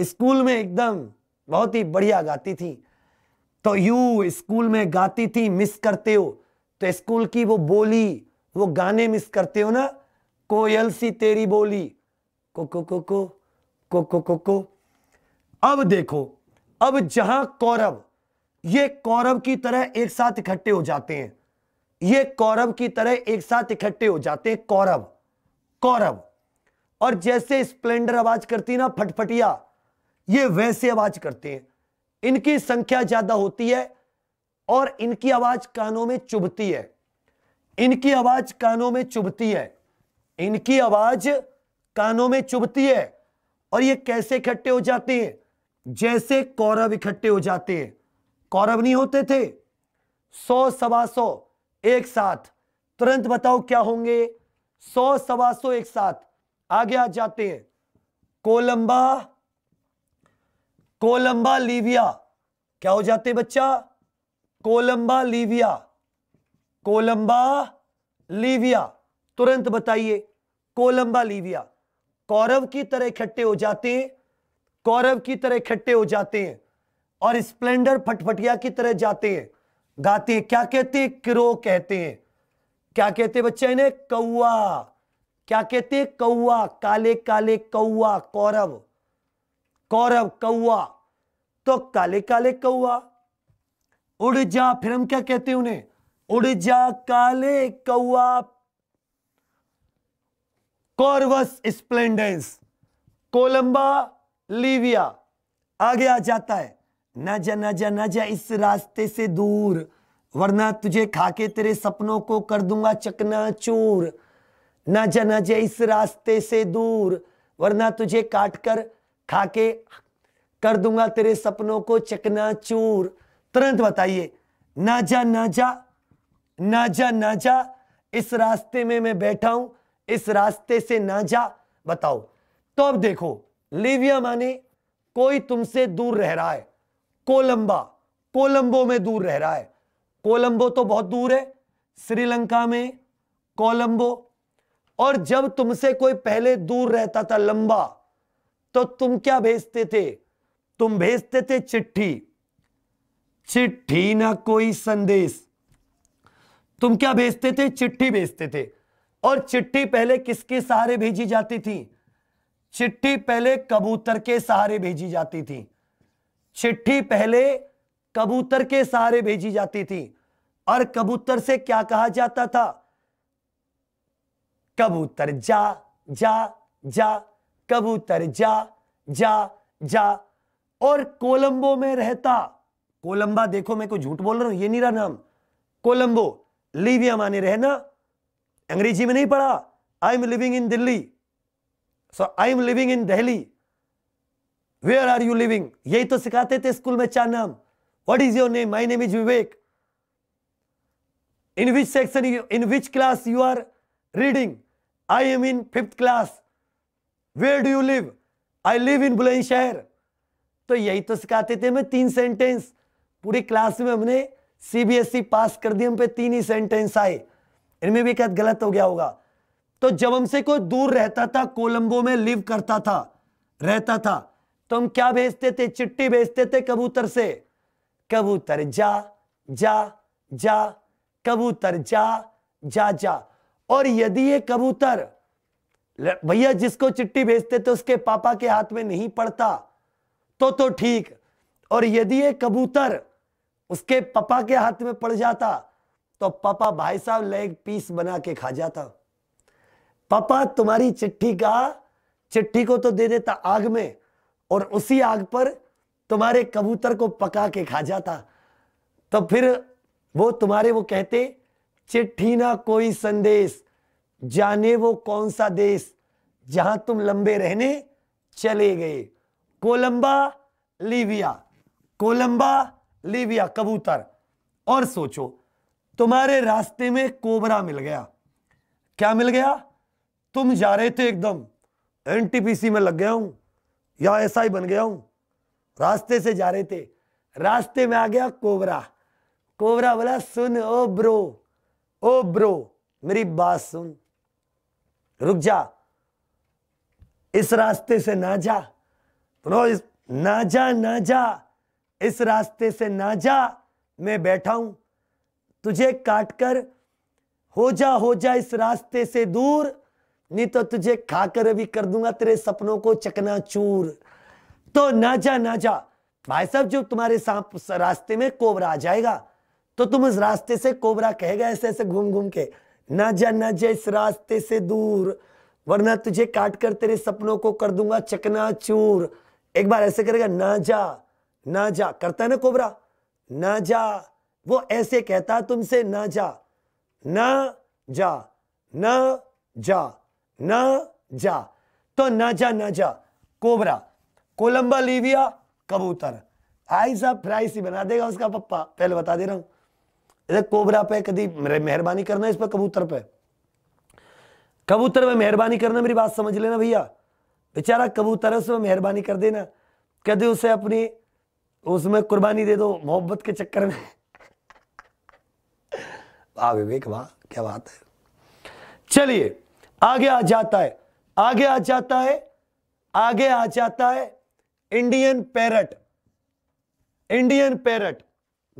स्कूल में एकदम बहुत ही बढ़िया गाती थी तो यू स्कूल में गाती थी मिस करते हो तो स्कूल की वो बोली वो गाने मिस करते हो ना कोयल सी तेरी बोली को को को को को को को को अब देखो अब जहां कौरव ये कौरव की तरह एक साथ इकट्ठे हो जाते हैं ये कौरव की तरह एक साथ इकट्ठे हो जाते हैं कौरव कौरव और जैसे स्प्लेंडर आवाज करती ना फटफटिया ये वैसे आवाज करते हैं इनकी संख्या ज्यादा होती है और इनकी आवाज कानों में चुभती है इनकी आवाज कानों में चुभती है इनकी आवाज कानों में चुभती है और ये कैसे इकट्ठे हो जाते हैं जैसे कौरव इकट्ठे हो जाते हैं कौरव नहीं होते थे सौ सवा सौ एक साथ तुरंत बताओ क्या होंगे सौ सवा सौ एक साथ आगे आ जाते हैं कोलंबा कोलंबा लीविया क्या हो जाते बच्चा कोलंबा लीविया कोलंबा लीविया तुरंत बताइए कोलंबा लीविया कौरव की तरह इकट्ठे हो जाते हैं कौरव की तरह इकट्ठे हो जाते हैं और स्प्लेंडर फटफटिया की तरह जाते हैं गाते हैं क्या कहते हैं किरो कहते हैं क्या कहते हैं बच्चा इन्हें कौआ क्या कहते हैं कौआ काले काले कौआ कौरव कौरव कौआ तो काले काले कौआ उड़ जा फिर हम क्या कहते हैं उन्हें उड़ जा काले कौआ कौरवस स्प्लेंडेंस कोलंबा लीविया आगे आ जाता है न जा न जा न जा इस रास्ते से दूर वरना तुझे खाके तेरे सपनों को कर दूंगा चकनाचूर ना जा ना जा इस रास्ते से दूर वरना तुझे काट कर खा के कर दूंगा तेरे सपनों को चकना चूर तुरंत बताइए ना जा ना जा ना जा ना जा इस रास्ते में मैं बैठा हूं इस रास्ते से ना जा बताओ तो अब देखो लिविया माने कोई तुमसे दूर रह रहा है कोलंबा कोलंबो में दूर रह रहा है कोलंबो तो बहुत दूर है श्रीलंका में कोलंबो और जब तुमसे कोई पहले दूर रहता था लंबा तो तुम क्या भेजते थे तुम भेजते थे चिट्ठी चिट्ठी ना कोई संदेश तुम क्या भेजते थे चिट्ठी भेजते थे और चिट्ठी पहले किसके सहारे भेजी जाती थी चिट्ठी पहले कबूतर के सहारे भेजी जाती थी चिट्ठी पहले कबूतर के सहारे भेजी जाती थी और कबूतर से क्या कहा जाता था कबूतर जा जा जा कबूतर जा जा जा और कोलंबो में रहता कोलंबा देखो मैं को झूठ बोल रहा हूं ये नहीं रहा नाम कोलंबो लिविया माने रहना अंग्रेजी में नहीं पढ़ा I am living in Delhi so I am living in Delhi where are you living यही तो सिखाते थे स्कूल में चार नाम what is your name my name is Vivek in which section in which class you are reading I am in fifth class where do you live I live in Bulandshahr तो यही तो सिखाते थे हमें तीन सेंटेंस पूरी क्लास में हमने सीबीएसई पास e कर दी हम पे तीन ही सेंटेंस आए इनमें भी क्या गलत हो गया होगा तो जब हमसे कोई दूर रहता था कोलंबो में लिव करता था रहता था तो हम क्या भेजते थे चिट्ठी भेजते थे कबूतर से कबूतर जा जा जा कबूतर जा जा जा और यदि ये कबूतर भैया जिसको चिट्ठी भेजते तो उसके पापा के हाथ में नहीं पड़ता तो तो ठीक और यदि ये कबूतर उसके पापा के हाथ में पड़ जाता तो पापा भाई साहब लेग पीस बना के खा जाता पापा तुम्हारी चिट्ठी का चिट्ठी को तो दे देता आग में और उसी आग पर तुम्हारे कबूतर को पका के खा जाता तो फिर वो तुम्हारे वो कहते चिट्ठी ना कोई संदेश जाने वो कौन सा देश जहां तुम लंबे रहने चले गए कोलंबा लीबिया कोलंबा लीबिया कबूतर और सोचो तुम्हारे रास्ते में कोबरा मिल गया क्या मिल गया तुम जा रहे थे एकदम एनटीपीसी में लग गया हूं या ऐसा ही बन गया हूं रास्ते से जा रहे थे रास्ते में आ गया कोबरा कोबरा बोला सुन ओ ब्रो ओ ब्रो मेरी बात सुन रुक जा इस रास्ते से ना जा सुनो इस ना जा ना जा इस रास्ते से ना जा मैं बैठा हूं तुझे कर हो जा हो जा इस रास्ते से दूर नहीं तो तुझे खाकर अभी कर दूंगा तेरे सपनों को चकना चूर तो ना जा ना जा भाई साहब जो तुम्हारे सांप रास्ते में कोबरा आ जाएगा तो तुम उस रास्ते से कोबरा कहेगा ऐसे ऐसे घूम घूम के ना जा जा इस रास्ते से दूर वरना तुझे काट कर तेरे सपनों को कर दूंगा चकना चूर एक बार ऐसे करेगा ना जा ना जा करता है ना कोबरा ना जा वो ऐसे कहता तुमसे ना जा ना जा ना जा ना जा तो ना जा ना जा कोबरा कोलंबा लीविया कबूतर आई आइसा ही बना देगा उसका पप्पा पहले बता दे रहा हूं कोबरा पे कभी मेहरबानी करना इस पर कबूतर पे कबूतर में मेहरबानी करना मेरी बात समझ लेना भैया बेचारा कबूतर है उसमें मेहरबानी कर देना कभी उसे अपनी उसमें कुर्बानी दे दो मोहब्बत के चक्कर में वाह विवेक वाह क्या बात है चलिए आगे आ जाता है आगे आ जाता है आगे आ जाता है इंडियन पैरट इंडियन पैरट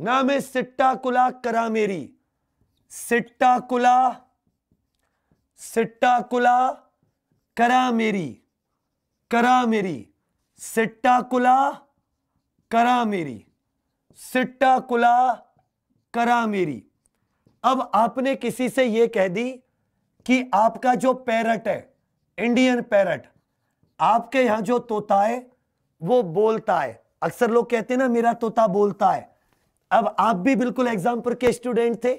नाम है सिट्टा कुला करा मेरी सिट्टा कुला सिट्टा कुला करा मेरी करा मेरी सिट्टा कुला करा मेरी सिट्टा कुला करा मेरी अब आपने किसी से यह कह दी कि आपका जो पैरट है इंडियन पैरट आपके यहां जो तोता है वो बोलता है अक्सर लोग कहते हैं ना मेरा तोता बोलता है अब आप भी बिल्कुल एग्जामपुर के स्टूडेंट थे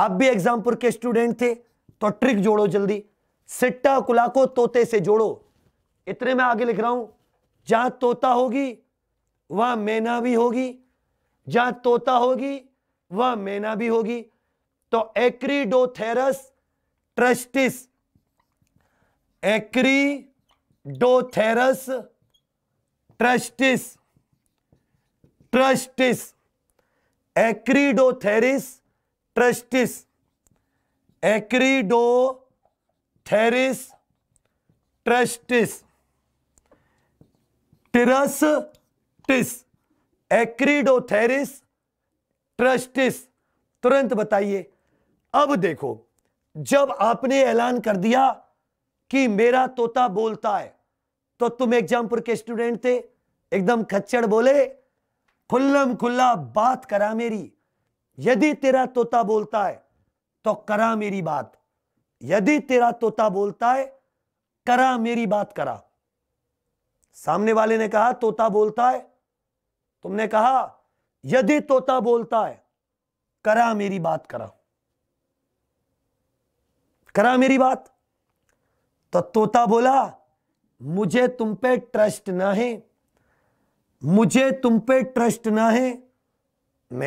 आप भी एग्जामपुर के स्टूडेंट थे तो ट्रिक जोड़ो जल्दी सिट्टा कुला को तोते से जोड़ो इतने में आगे लिख रहा हूं जहां तोता होगी वहां मैना भी होगी जहां तोता होगी वहां मैना भी होगी तो एक्रीडोथेरस ट्रस्टिस एक्रीडोथेरस ट्रस्टिस ट्रस्टिस एक्रीडोथेरिस ट्रस्टिस एक्रीडोथेरिस ट्रस्टिस टिस एक्रीडोथेरिस ट्रस्टिस तुरंत बताइए अब देखो जब आपने ऐलान कर दिया कि मेरा तोता बोलता है तो तुम एग्जामपुर के स्टूडेंट थे एकदम खच्चड़ बोले खुल्लम खुल्ला बात करा मेरी यदि तेरा तोता बोलता है तो करा मेरी बात यदि तेरा तोता बोलता है करा मेरी बात करा सामने वाले ने कहा तोता बोलता है तुमने कहा यदि तोता बोलता है करा मेरी बात करा करा मेरी बात तो तोता बोला मुझे तुम पे ट्रस्ट ना है मुझे तुम पे ट्रस्ट ना है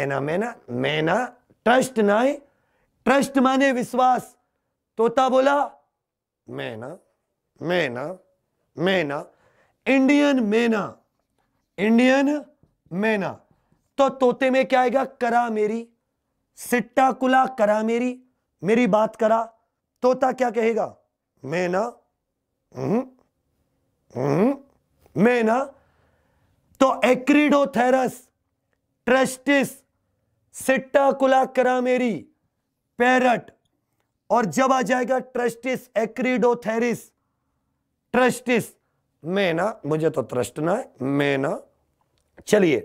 ना ना मैं ना ट्रस्ट ना है ट्रस्ट माने विश्वास तोता बोला ना मैं ना इंडियन मैना इंडियन मैना तो तोते में क्या आएगा करा मेरी सिट्टा कुला करा मेरी मेरी बात करा तोता क्या कहेगा मैना हम्म, हम्म, मैना तो एक्रीडोथेरस ट्रस्टिस सिट्टाकुला करामेरी पैरट और जब आ जाएगा ट्रस्टिस एक्रीडोथेरिस ट्रस्टिस ना मुझे तो ना है ना चलिए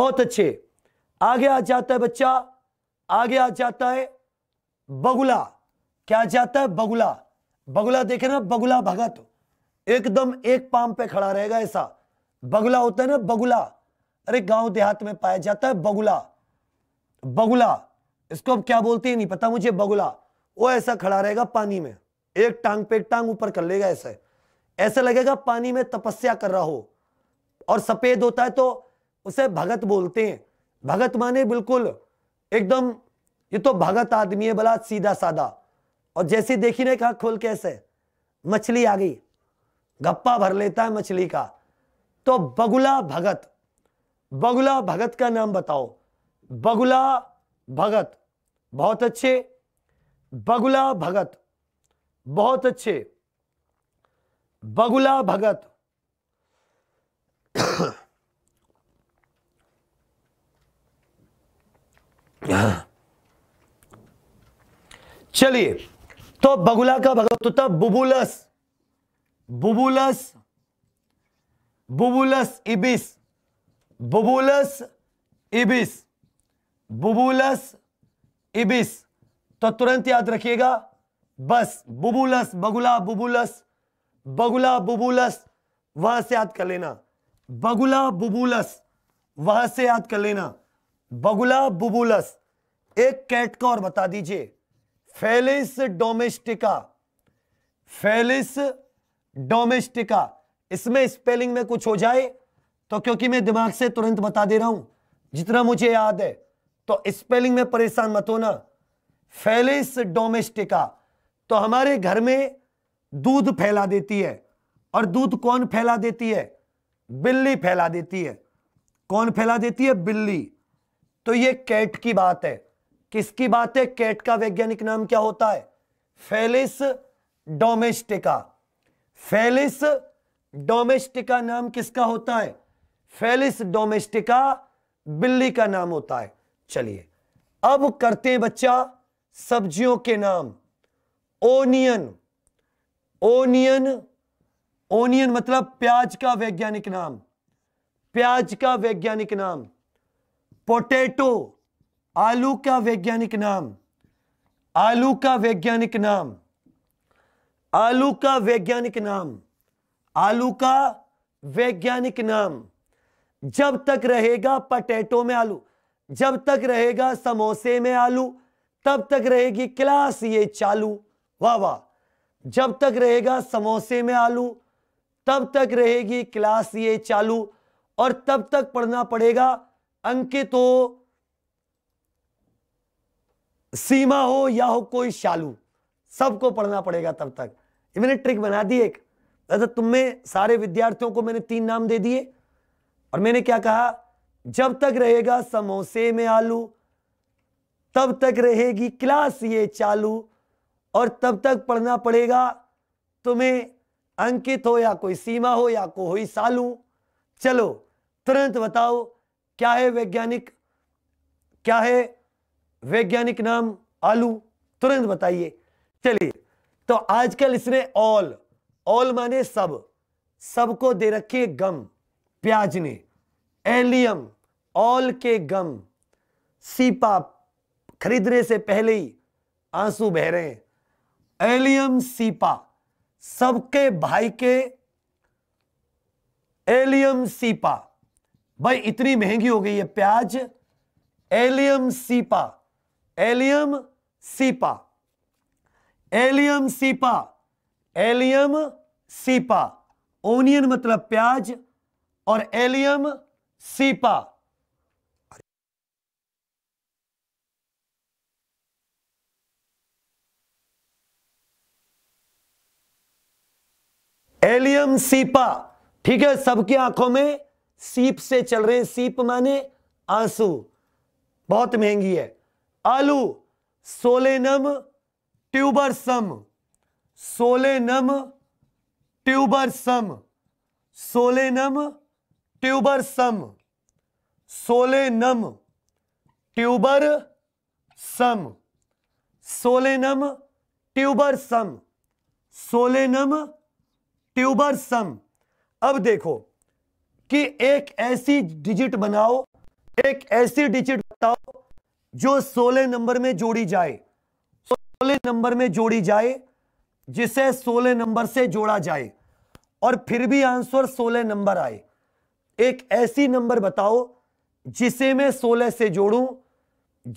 बहुत अच्छे आगे आ जाता है बच्चा आगे आ जाता है बगुला क्या जाता है बगुला बगुला देखे ना बगुला भगत तो। एकदम एक पाम पे खड़ा रहेगा ऐसा बगुला होता है ना बगुला अरे गांव देहात में पाया जाता है बगुला बगुला इसको अब क्या बोलते हैं नहीं पता मुझे बगुला वो ऐसा खड़ा रहेगा पानी में एक टांग पे एक टांग ऊपर कर लेगा ऐसे ऐसा लगेगा पानी में तपस्या कर रहा हो और सफेद होता है तो उसे भगत बोलते हैं भगत माने बिल्कुल एकदम ये तो भगत आदमी है बला सीधा साधा और जैसे देखी ने कहा खोल कैसे मछली आ गई गप्पा भर लेता है मछली का तो बगुला भगत बगुला भगत का नाम बताओ बगुला भगत बहुत अच्छे बगुला भगत बहुत अच्छे बगुला भगत चलिए तो बगुला का भगत होता Bubulcus Bubulcus Bubulcus ibis Bubulcus ibis Bubulcus ibis तो तुरंत याद रखिएगा बस बुबुलस बगुला बुबुलस बगुला बुबुलस वहां से याद कर लेना बगुला बुबुलस वहां से याद कर लेना बगुला बुबुलस एक कैट का और बता दीजिए फेलिस डोमेस्टिका फेलिस डोमेस्टिका इसमें स्पेलिंग में कुछ हो जाए तो क्योंकि मैं दिमाग से तुरंत बता दे रहा हूं जितना मुझे याद है तो स्पेलिंग में परेशान मत होना फेलिस डोमेस्टिका तो हमारे घर में दूध फैला देती है और दूध कौन फैला देती है बिल्ली फैला देती है कौन फैला देती है बिल्ली तो ये कैट की बात है किसकी बात है कैट का वैज्ञानिक नाम क्या होता है फेलिस डोमेस्टिका फेलिस डोमेस्टिका नाम किसका होता है फेलिस डोमेस्टिका बिल्ली का नाम होता है चलिए अब करते हैं बच्चा सब्जियों के नाम ओनियन ओनियन ओनियन मतलब प्याज का वैज्ञानिक नाम प्याज का वैज्ञानिक नाम पोटैटो आलू का वैज्ञानिक नाम आलू का वैज्ञानिक नाम आलू का वैज्ञानिक नाम आलू का वैज्ञानिक नाम जब तक रहेगा पटेटो में आलू जब तक रहेगा समोसे में आलू तब तक रहेगी क्लास ये चालू वाह वाह जब तक रहेगा समोसे में आलू तब तक रहेगी क्लास ये चालू और तब तक पढ़ना पड़ेगा अंकित हो सीमा हो या हो कोई शालू सबको पढ़ना पड़ेगा तब तक मैंने ट्रिक बना दी एक दादा अच्छा, तुम में सारे विद्यार्थियों को मैंने तीन नाम दे दिए और मैंने क्या कहा जब तक रहेगा समोसे में आलू तब तक रहेगी क्लास ये चालू और तब तक पढ़ना पड़ेगा तुम्हें अंकित हो या कोई सीमा हो या कोई सालू चलो तुरंत बताओ क्या है वैज्ञानिक क्या है वैज्ञानिक नाम आलू तुरंत बताइए चलिए तो आजकल इसने ऑल ऑल माने सब सबको दे रखे गम प्याज ने एलियम ऑल के गम सीपा खरीदने से पहले ही आंसू बह रहे हैं एलियम सीपा सबके भाई के एलियम सीपा भाई इतनी महंगी हो गई है प्याज Allium cepa Allium cepa Allium cepa Allium cepa onion मतलब प्याज और एलियम सीपा एलियम सीपा ठीक है सबकी आंखों में सीप से चल रहे सीप माने आंसू बहुत महंगी है आलू Solanum tuberosum Solanum sum Solanum sum Solanum tuber sum Solanum tuber sum Solanum tuber sum अब देखो कि एक ऐसी डिजिट बनाओ एक ऐसी डिजिट बताओ जो सोलह नंबर में जोड़ी जाए सोलह नंबर में जोड़ी जाए जिसे सोलह नंबर से जोड़ा जाए और फिर भी आंसर सोलह नंबर आए एक ऐसी नंबर बताओ जिसे मैं सोलह से जोड़ूं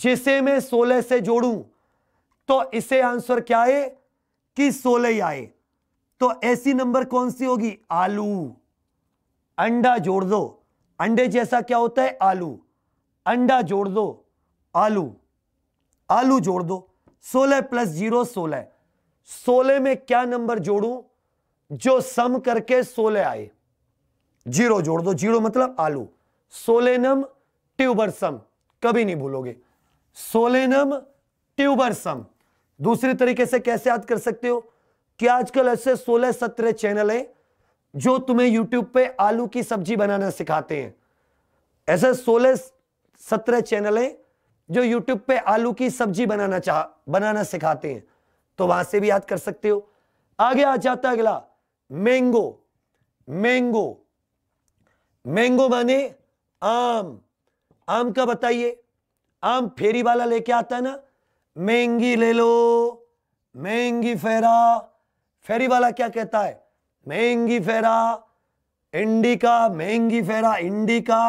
जिसे मैं सोलह से जोड़ूं तो इसे आंसर क्या आए कि सोलह ही आए तो ऐसी नंबर कौन सी होगी आलू अंडा जोड़ दो अंडे जैसा क्या होता है आलू अंडा जोड़ दो आलू आलू जोड़ दो सोलह प्लस जीरो सोलह सोलह में क्या नंबर जोड़ूं जो सम करके सोले आए जीरो जोड़ दो जीरो मतलब आलू सोलेनम ट्यूबर सम कभी नहीं भूलोगे सोलेनम ट्यूबर सम दूसरे तरीके से कैसे याद कर सकते हो कि आजकल ऐसे सोलह सत्रह चैनल है जो तुम्हें यूट्यूब पे आलू की सब्जी बनाना सिखाते हैं ऐसे सोलह सत्रह चैनल है जो यूट्यूब पे आलू की सब्जी बनाना चाह बनाना सिखाते हैं तो वहां से भी याद कर सकते हो आगे आ जाता अगला मैंगो मैंगो मैंगो माने आम आम का बताइए आम फेरी वाला लेके आता है ना महंगी ले लो महंगी फेरा फेरी वाला क्या कहता है महंगी फेरा इंडिका महंगी फेरा इंडिका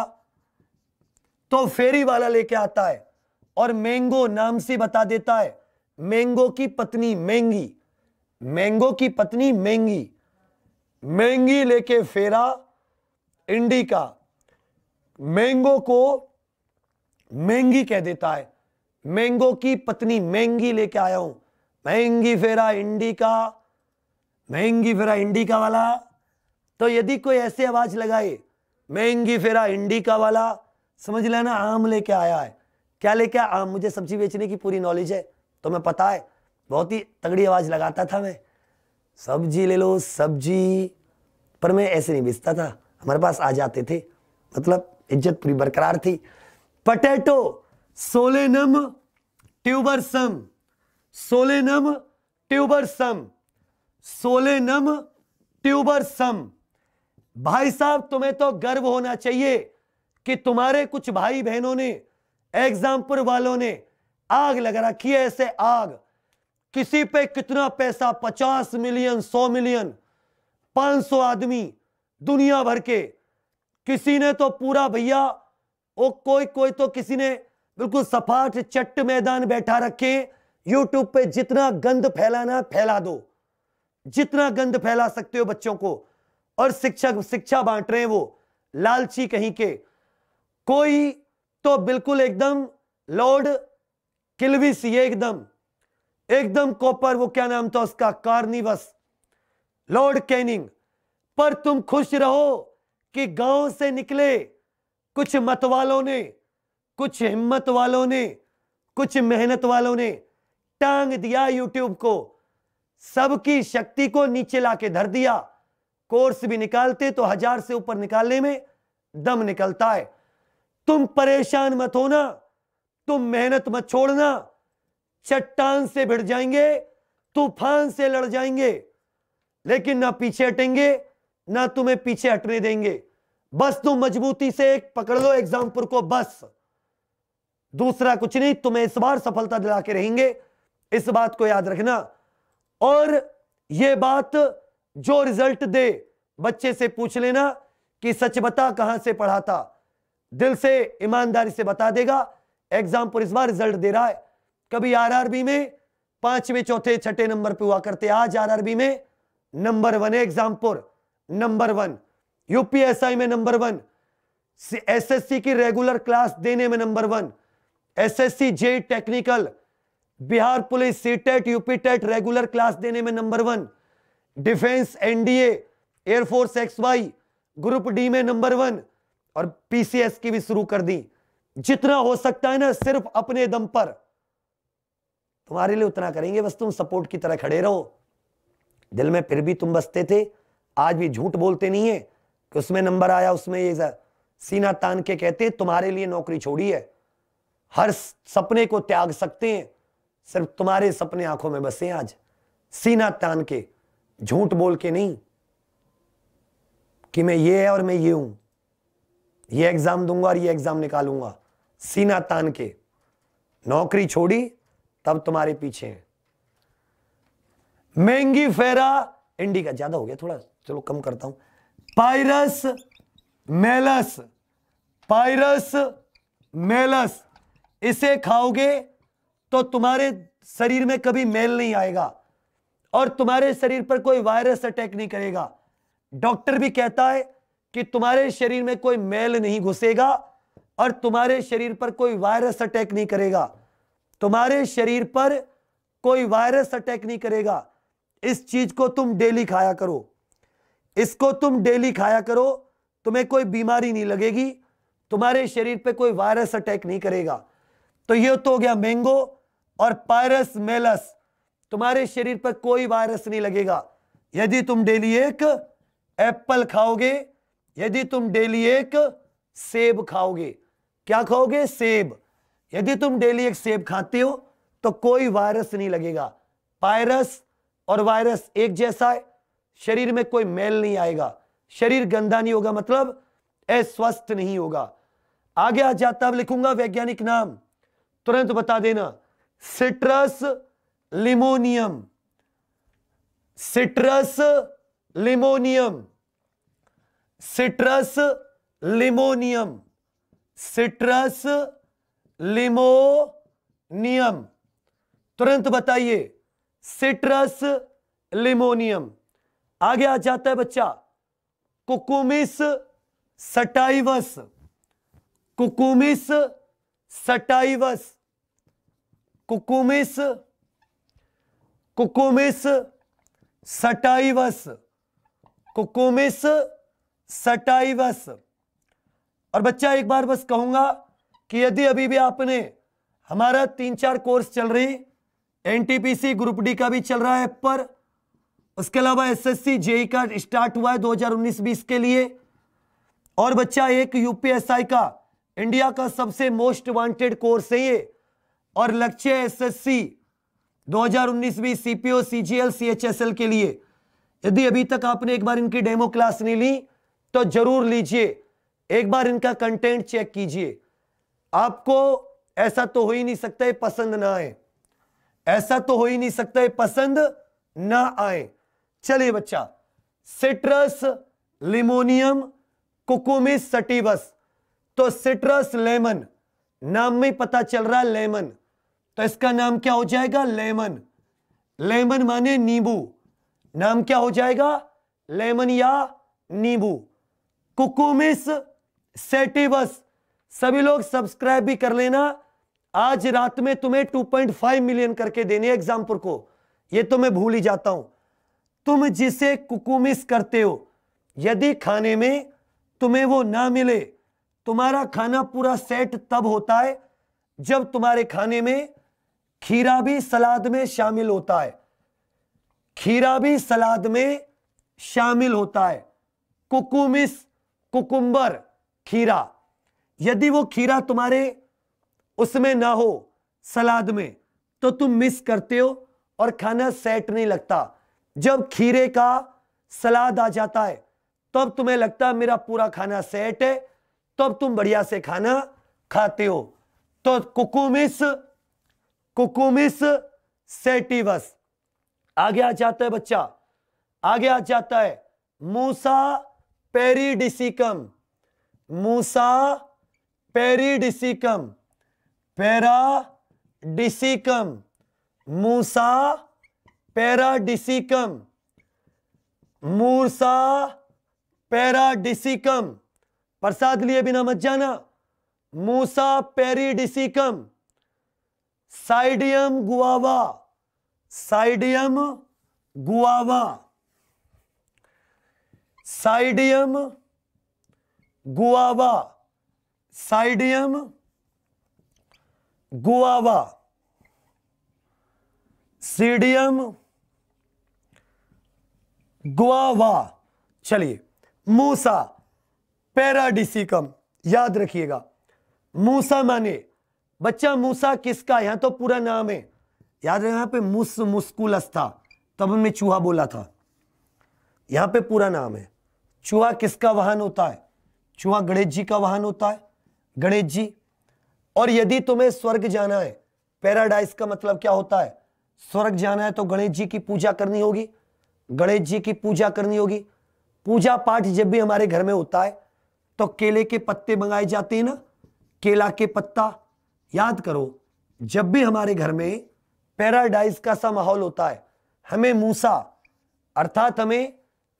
तो फेरी वाला लेके आता है और मैंगो नाम से बता देता है मैंगो की पत्नी महंगी मैंगो की पत्नी महंगी महंगी लेके फेरा इंडिका मैंगो को महंगी कह देता है मैंगो की पत्नी महंगी लेके आया हूं महंगी फेरा इंडिका महंगी फेरा इंडिका वाला तो यदि कोई ऐसे आवाज लगाए महंगी फेरा इंडिका वाला समझ लेना आम लेके आया है क्या लेके आया आम मुझे सब्जी बेचने की पूरी नॉलेज है तो मैं पता है बहुत ही तगड़ी आवाज लगाता था मैं सब्जी ले लो सब्जी पर मैं ऐसे नहीं बेचता था हमारे पास आ जाते थे मतलब इज्जत पूरी बरकरार थी potato Solanum tuberosum Solanum tuberosum Solanum tuberosum भाई साहब तुम्हें तो गर्व होना चाहिए कि तुम्हारे कुछ भाई बहनों ने एग्जाम्पल वालों ने आग लगा रखी है ऐसे आग किसी पे कितना पैसा पचास मिलियन सौ मिलियन पांच सौ आदमी दुनिया भर के किसी ने तो पूरा भैया ओ कोई कोई तो किसी ने बिल्कुल सपाट चट्ट मैदान बैठा रखे यूट्यूब पे जितना गंद फैलाना फैला दो जितना गंद फैला सकते हो बच्चों को और शिक्षक शिक्षा बांट रहे हैं वो लालची कहीं के कोई तो बिल्कुल एकदम लॉर्ड किलविस ये एकदम एकदम कॉपर वो क्या नाम था उसका कार्निवस लॉर्ड कैनिंग पर तुम खुश रहो कि गांव से निकले कुछ मत वालों ने कुछ हिम्मत वालों ने कुछ मेहनत वालों ने टांग दिया यूट्यूब को सबकी शक्ति को नीचे लाके धर दिया कोर्स भी निकालते तो हजार से ऊपर निकालने में दम निकलता है तुम परेशान मत होना तुम मेहनत मत छोड़ना चट्टान से भिड़ जाएंगे तूफान से लड़ जाएंगे लेकिन ना पीछे हटेंगे ना तुम्हें पीछे हटने देंगे बस तुम मजबूती से एक पकड़ लो एग्जामपुर को बस दूसरा कुछ नहीं तुम्हें इस बार सफलता दिला के रहेंगे इस बात को याद रखना और यह बात जो रिजल्ट दे बच्चे से पूछ लेना कि सच बता कहां से पढ़ा था दिल से ईमानदारी से बता देगा एग्जामपुर इस बार रिजल्ट दे रहा है कभी आरआरबी में पांचवें चौथे छठे नंबर पे हुआ करते आज आरआरबी में नंबर वन है एग्जामपुर नंबर वन यूपीएसआई में नंबर वन एसएससी की रेगुलर क्लास देने में number one SSC JE technical Bihar police CTET UP TET regular class देने में number one defence NDA air force X Y group D में नंबर वन और पीसीएस की भी शुरू कर दी जितना हो सकता है ना सिर्फ अपने दम पर तुम्हारे लिए उतना करेंगे बस तुम सपोर्ट की तरह खड़े रहो दिल में फिर भी तुम बसते थे आज भी झूठ बोलते नहीं है कि उसमें नंबर आया उसमें ये सीना तान के कहते तुम्हारे लिए नौकरी छोड़ी है हर सपने को त्याग सकते हैं सिर्फ तुम्हारे सपने आंखों में बसे आज सीना तान के झूठ बोल के नहीं कि मैं ये है और मैं ये हूं ये एग्जाम दूंगा और ये एग्जाम निकालूंगा सीना तान के नौकरी छोड़ी तब तुम्हारे पीछे हैं महंगी फेरा इंडिका ज्यादा हो गया थोड़ा चलो कम करता हूं पायरस मेलस पायरस मेलस इसे खाओगे तो तुम्हारे शरीर में कभी मेल नहीं आएगा और तुम्हारे शरीर पर कोई वायरस अटैक नहीं करेगा डॉक्टर भी कहता है कि तुम्हारे शरीर में कोई मेल नहीं घुसेगा और तुम्हारे शरीर पर कोई वायरस अटैक नहीं करेगा तुम्हारे शरीर पर कोई वायरस अटैक नहीं करेगा इस चीज को तुम डेली खाया करो इसको तुम डेली खाया करो तुम्हें कोई बीमारी नहीं लगेगी तुम्हारे शरीर पे कोई वायरस अटैक नहीं करेगा तो ये तो हो गया मैंगो और पायरस मेलस तुम्हारे शरीर पर कोई वायरस नहीं लगेगा यदि तुम डेली एक एप्पल खाओगे यदि तुम डेली एक सेब खाओगे क्या खाओगे सेब यदि तुम डेली एक सेब खाते हो तो कोई वायरस नहीं लगेगा पायरस और वायरस एक जैसा है शरीर में कोई मैल नहीं आएगा शरीर गंदा नहीं होगा मतलब अस्वस्थ नहीं होगा आगे आ जाता अब लिखूंगा वैज्ञानिक नाम तुरंत तो बता देना Citrus limonium Citrus limonium Citrus limonium Citrus limonium तुरंत बताइए सिट्रस लिमोनियम आगे आ जाता है बच्चा Cucumis sativus Cucumis sativus Cucumis Cucumis sativus Cucumis sativus और बच्चा एक बार बस कहूंगा कि यदि अभी भी आपने हमारा तीन चार कोर्स चल रही एनटीपीसी ग्रुप डी का भी चल रहा है पर उसके अलावा एसएससी जेई का स्टार्ट हुआ है 2019-20 के लिए और बच्चा एक यूपीएसआई का इंडिया का सबसे मोस्ट वांटेड कोर्स है ये और लक्ष्य एसएससी 2019-20 सीपीओ सीजीएल सीएचएसएल के लिए यदि अभी तक आपने एक बार इनकी डेमो क्लास नहीं ली तो जरूर लीजिए एक बार इनका कंटेंट चेक कीजिए आपको ऐसा तो हो ही नहीं सकता है पसंद ना आए ऐसा तो हो ही नहीं सकता है पसंद ना आए चलिए बच्चा सिट्रस लिमोनियम कुकुमिस सटीबस तो सिट्रस लेमन नाम में पता चल रहा है लेमन तो इसका नाम क्या हो जाएगा लेमन लेमन माने नींबू नाम क्या हो जाएगा लेमन या नींबू कुकुमिस सेटिबस सभी लोग सब्सक्राइब भी कर लेना आज रात में तुम्हें 2.5 मिलियन करके देने एग्जामपुर को ये तो मैं भूल ही जाता हूं तुम जिसे कुकुमिस करते हो यदि खाने में तुम्हें वो ना मिले तुम्हारा खाना पूरा सेट तब होता है जब तुम्हारे खाने में खीरा भी सलाद में शामिल होता है खीरा भी सलाद में शामिल होता है कुकुमिस कुकुम्बर खीरा यदि वो खीरा तुम्हारे उसमें ना हो सलाद में तो तुम मिस करते हो और खाना सेट नहीं लगता जब खीरे का सलाद आ जाता है तो तुम्हें लगता है मेरा पूरा खाना सेट है तो तुम बढ़िया से खाना खाते हो तो कुकुमिस कुकुमिस सेटिवस आगे आ जाता है बच्चा आगे आ जाता है मूसा पेरीडिसिकम मूसा पेरीडिसिकम पेरा डिसिकम मूसा पेराडिसिकम मूर्सा पेराडिसिकम प्रसाद लिए बिना मत जाना Musa paradisiacum Psidium guava Psidium guava Psidium guava Psidium guava Psidium guava चलिए मूसा पेराडिसिकम याद रखिएगा मूसा माने बच्चा मूसा किसका यहां तो पूरा नाम है याद यहां पे मुस मुस्कुलस था तब हमने चूहा बोला था यहां पे पूरा नाम है चूहा किसका वाहन होता है चूहा गणेश जी का वाहन होता है गणेश जी और यदि तुम्हें स्वर्ग जाना है पैराडाइज का मतलब क्या होता है स्वर्ग जाना है तो गणेश जी की पूजा करनी होगी गणेश जी की पूजा करनी होगी पूजा पाठ जब भी हमारे घर में होता है तो केले के पत्ते मंगाए जाते हैं ना केला के पत्ता याद करो जब भी हमारे घर में पैराडाइज का सा माहौल होता है हमें मूसा अर्थात हमें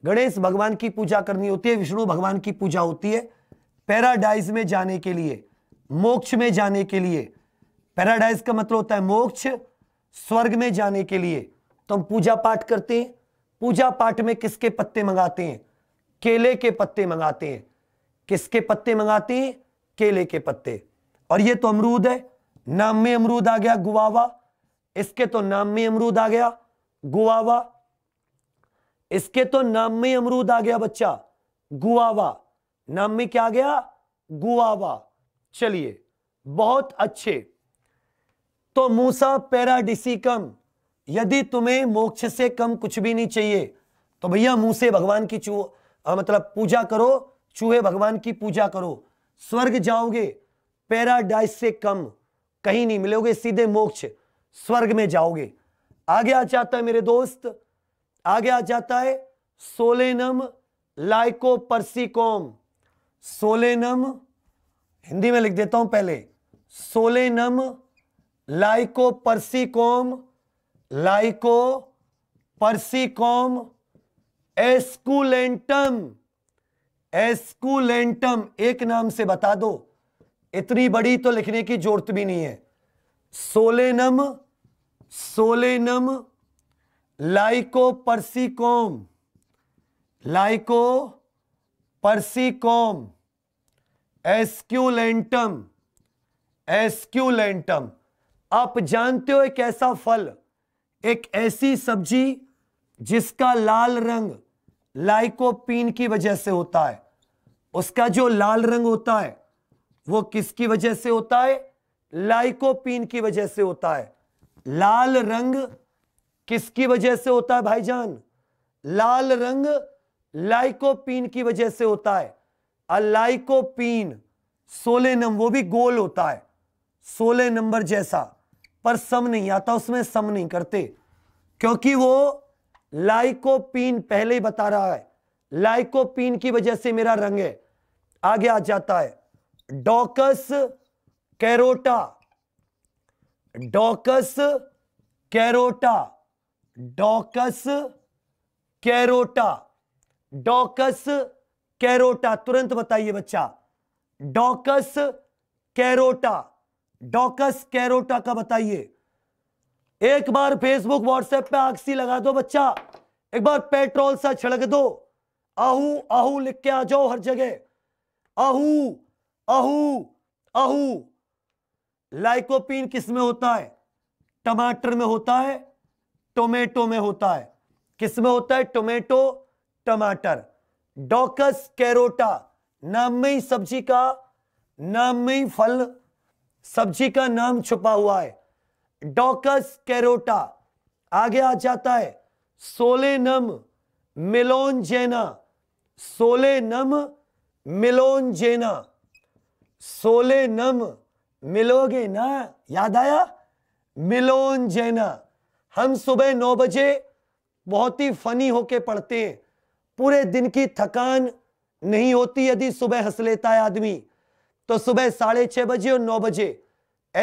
गणेश भगवान की पूजा करनी होती है विष्णु भगवान की पूजा होती है पैराडाइज में जाने के लिए मोक्ष में जाने के लिए पैराडाइज का मतलब होता है मोक्ष स्वर्ग में जाने के लिए तो हम पूजा पाठ करते हैं पूजा पाठ में किसके पत्ते मंगाते हैं केले के पत्ते मंगाते हैं किसके पत्ते मंगाते हैं केले के पत्ते और ये तो अमरूद है नाम में अमरूद आ गया गुआवा इसके तो नाम में अमरूद आ गया गुआवा इसके तो नाम में अमरूद आ गया बच्चा गुआवा नाम में क्या गया गुआवा चलिए बहुत अच्छे तो मूसा कम यदि तुम्हें मोक्ष से कम कुछ भी नहीं चाहिए तो भैया मुंह भगवान की चू मतलब पूजा करो चूहे भगवान की पूजा करो स्वर्ग जाओगे पेराडाइस से कम कहीं नहीं मिलोगे सीधे मोक्ष स्वर्ग में जाओगे आगे आ जाता है मेरे दोस्त आगे आ जाता है Solanum lycopersicum Solanum Hindi में लिख देता हूं पहले Solanum lycopersicum lycopersicum esculentum esculentum एक नाम से बता दो इतनी बड़ी तो लिखने की जरूरत भी नहीं है सोलेनम सोलेनम लाइको परसिकोम लाइको परसिकोम एस्क्यूलेंटम एस्क्यूलेंटम आप जानते हो एक ऐसा फल एक ऐसी सब्जी जिसका लाल रंग लाइकोपीन की वजह से होता है उसका जो लाल रंग होता है वो किसकी वजह से होता है लाइकोपीन की वजह से होता है लाल रंग किसकी वजह से होता है भाईजान लाल रंग लाइकोपीन की वजह से होता है अलाइकोपीन सोले नंबर वो भी गोल होता है सोलह नंबर जैसा पर सम नहीं आता उसमें सम नहीं करते क्योंकि वो लाइकोपीन पहले ही बता रहा है लाइकोपीन की वजह से मेरा रंग है आगे आ जाता है Daucus carota Daucus carota Daucus carota Daucus carota तुरंत बताइए बच्चा डॉकस कैरोटा डॉकस कैरोटा का बताइए एक बार फेसबुक व्हाट्सएप पे आक्सी लगा दो बच्चा एक बार पेट्रोल सा छिड़क दो आहू आहू लिख के आ जाओ हर जगह आहू आहू आहू लाइकोपीन किस में होता है टमाटर में होता है टोमेटो में होता है किस में होता है टोमेटो टमाटर डॉकस कैरोटा नाम में ही सब्जी का नाम में ही फल सब्जी का नाम छुपा हुआ है डॉकस कैरोटा आगे आ जाता है Solanum melongena Solanum melongena Solanum मिलोगे ना याद आया मिलोन जेना हम सुबह नौ बजे बहुत ही फनी होके पढ़ते हैं पूरे दिन की थकान नहीं होती यदि सुबह हंस लेता है आदमी तो सुबह साढ़े छह बजे और नौ बजे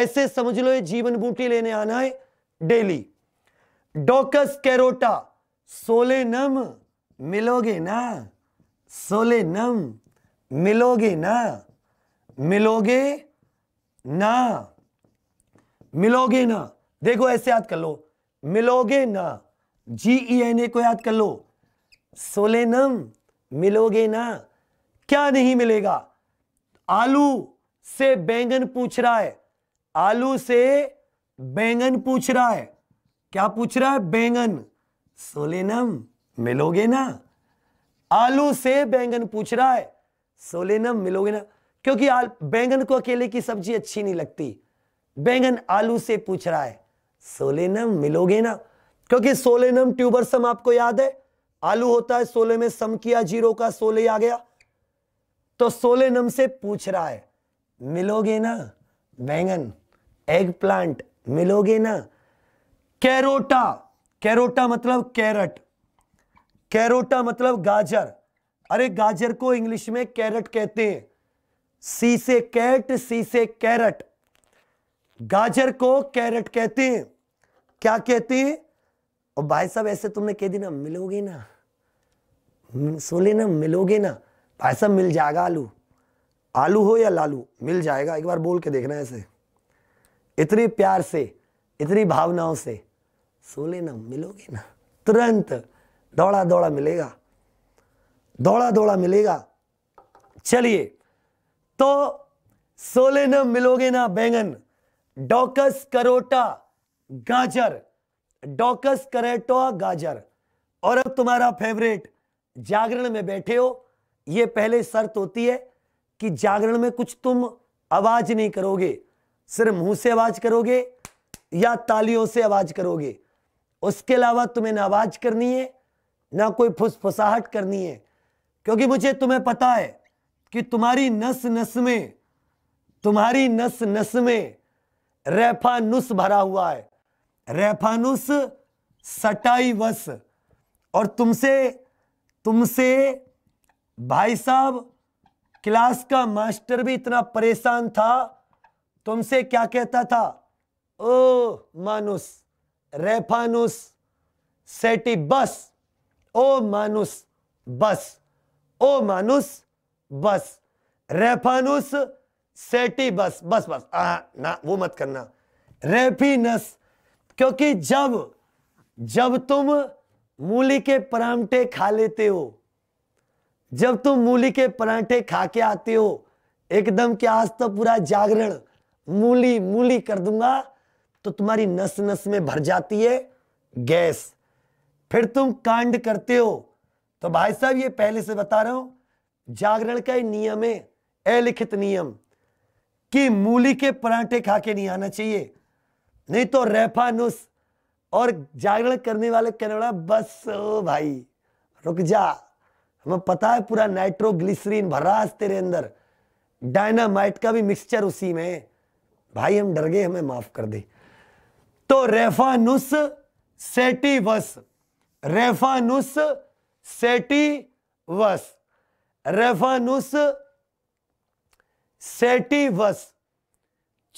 ऐसे समझ लो ये जीवन बूटी लेने आना है डेली डोकस कैरोटा सोले नम मिलोगे ना सोले नम मिलोगे ना मिलोगे ना मिलोगे ना देखो ऐसे याद कर लो मिलोगे ना जी ई एन ए को याद कर लो सोलेनम मिलोगे ना क्या नहीं मिलेगा आलू से बैंगन पूछ रहा है आलू से बैंगन पूछ रहा है क्या पूछ रहा है बैंगन सोलेनम मिलोगे ना आलू से बैंगन पूछ रहा है सोलेनम मिलोगे ना क्योंकि बैंगन को अकेले की सब्जी अच्छी नहीं लगती बैंगन आलू से पूछ रहा है सोलेनम मिलोगे ना क्योंकि सोलेनम ट्यूबरसम आपको याद है आलू होता है सोलह में सम किया जीरो का सोलह आ गया तो सोलह नम से पूछ रहा है मिलोगे ना बैंगन एग प्लांट मिलोगे ना कैरोटा कैरोटा मतलब कैरट कैरोटा मतलब गाजर अरे गाजर को इंग्लिश में कैरट कहते हैं सी से कैट सी से कैरट गाजर को कैरट कहते हैं क्या कहते हैं और भाई साहब ऐसे तुमने कह दी ना मिलोगे ना सोले ना मिलोगे ना भाई साहब मिल जाएगा आलू आलू हो या लालू मिल जाएगा एक बार बोल के देखना ऐसे इतनी प्यार से इतनी भावनाओं से सोले ना मिलोगे ना तुरंत दौड़ा दौड़ा मिलेगा दौड़ा दौड़ा मिलेगा चलिए तो सोले न मिलोगे ना बैंगन डॉकस करोटा गाजर डॉकस करेटोआ तो गाजर और अब तुम्हारा फेवरेट जागरण में बैठे हो यह पहले शर्त होती है कि जागरण में कुछ तुम आवाज नहीं करोगे सिर्फ मुंह से आवाज करोगे या तालियों से आवाज करोगे उसके अलावा तुम्हें ना आवाज करनी है ना कोई फुसफुसाहट करनी है क्योंकि मुझे तुम्हें पता है कि तुम्हारी नस नस में तुम्हारी नस नस में रेफा नुस भरा हुआ है रेफानुस सटाइवस और तुमसे तुमसे भाई साहब क्लास का मास्टर भी इतना परेशान था तुमसे क्या कहता था ओ मानुस रेफानुस सेटी बस ओ मानुस बस ओ मानुस बस रेफानुस सेटी बस बस बस आ, ना वो मत करना रेफिनस क्योंकि जब जब तुम मूली के परांठे खा लेते हो जब तुम मूली के परांठे खा के आते हो एकदम के आज तो पूरा जागरण मूली मूली कर दूंगा तो तुम्हारी नस नस में भर जाती है गैस फिर तुम कांड करते हो तो भाई साहब ये पहले से बता रहा हूं जागरण का ही नियम है अलिखित नियम कि मूली के परांठे खा के नहीं आना चाहिए नहीं तो रेफानुस और जागरण करने वाले कहने वाला बस ओ भाई रुक जा हमें पता है पूरा नाइट्रोग्लिसरीन भरा है तेरे अंदर डायनामाइट का भी मिक्सचर उसी में भाई हम डर गए हमें माफ कर दे तो Raphanus sativus Raphanus sativus Raphanus sativus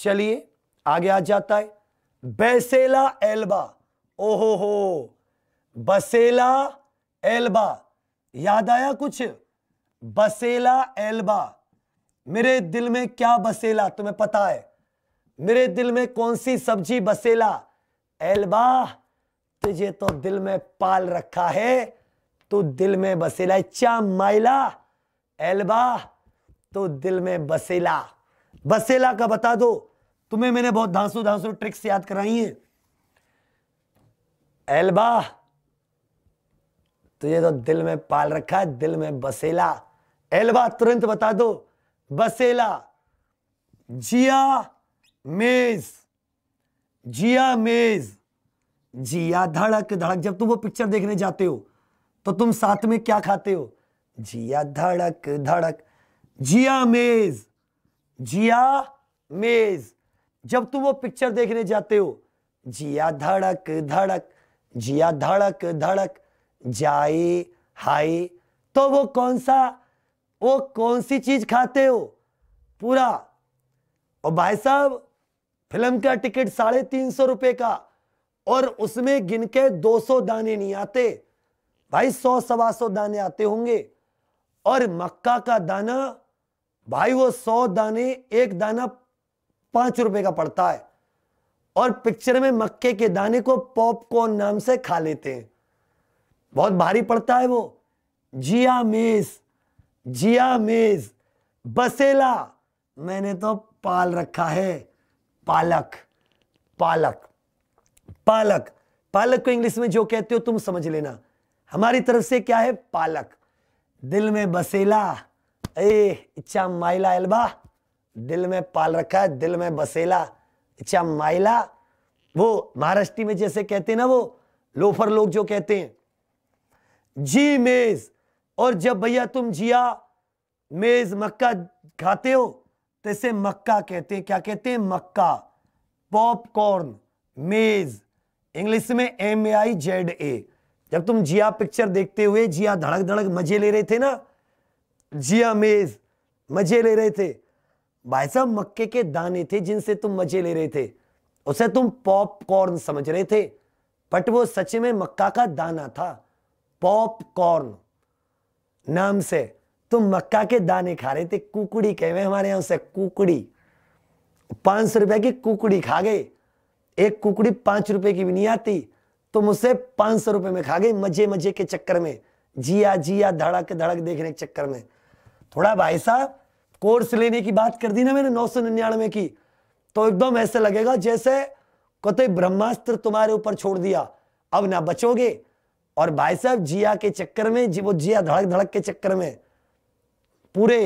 चलिए आगे आ जाता है बैसेला एल्बा ओहो हो बसेला एल्बा याद आया कुछ बसेला एल्बा मेरे दिल में क्या बसेला तुम्हें पता है मेरे दिल में कौन सी सब्जी बसेला एल्बा तुझे तो दिल में पाल रखा है तू दिल में बसेला चा माइला एल्बा तू दिल में बसेला बसेला का बता दो तुम्हें मैंने बहुत धांसू धांसू ट्रिक्स याद कराई हैं एल्बा तुझे तो दिल में पाल रखा है दिल में बसेला एल्बा तुरंत बता दो बसेला जिया मेज जिया मेज जिया धड़क धड़क जब तुम वो पिक्चर देखने जाते हो तो तुम साथ में क्या खाते हो जिया धड़क धड़क जिया मेज जिया मेज जब तुम वो पिक्चर देखने जाते हो जिया धड़क धड़क जिया धड़क धड़क जाए हाय तो वो कौन सा वो कौन सी चीज खाते हो पूरा और भाई साहब फिल्म का टिकट साढ़े तीन सौ रुपए का और उसमें गिन के दो सौ दाने नहीं आते भाई सौ सवा सौ दाने आते होंगे और मक्का का दाना भाई वो सौ दाने एक दाना पांच रुपए का पड़ता है और पिक्चर में मक्के के दाने को पॉपकॉर्न नाम से खा लेते हैं बहुत भारी पड़ता है वो जिया मेज जिया मेज बसेला मैंने तो पाल रखा है पालक पालक पालक पालक को इंग्लिश में जो कहते हो तुम समझ लेना हमारी तरफ से क्या है पालक दिल में बसेला ए इच्छा माइला एल्बा दिल में पाल रखा है दिल में बसेला इच्छा माइला वो महाराष्ट्री में जैसे कहते हैं ना वो लोफर लोग जो कहते हैं जी मेज और जब भैया तुम जिया मेज मक्का खाते हो तो इसे मक्का कहते हैं क्या कहते हैं मक्का पॉपकॉर्न मेज इंग्लिश में M A I Z A जब तुम जिया पिक्चर देखते हुए जिया धड़क धड़क मजे ले रहे थे ना जिया मेज मजे ले रहे थे भाई साहब मक्के के दाने थे जिनसे तुम मजे ले रहे थे उसे तुम पॉपकॉर्न समझ रहे थे बट वो सच में मक्का का दाना था पॉपकॉर्न नाम से तुम मक्का के दाने खा रहे थे कुकड़ी कहवे हमारे यहां से कुकड़ी पांच सौ रुपए की कुकड़ी खा गए एक कुकड़ी पांच रुपए की भी नहीं आती तुम उसे पांच सौ रुपए में खा गए मजे मजे के चक्कर में जिया जिया धड़क धड़क देखने के चक्कर में थोड़ा भाई साहब कोर्स लेने की बात कर दी ना मैंने नौ सौ निन्यानवे की तो एकदम ऐसे लगेगा जैसे कतई ब्रह्मास्त्र तुम्हारे ऊपर छोड़ दिया अब ना बचोगे और भाई साहब जिया के चक्कर में जी वो जिया धड़क धड़क के चक्कर में पूरे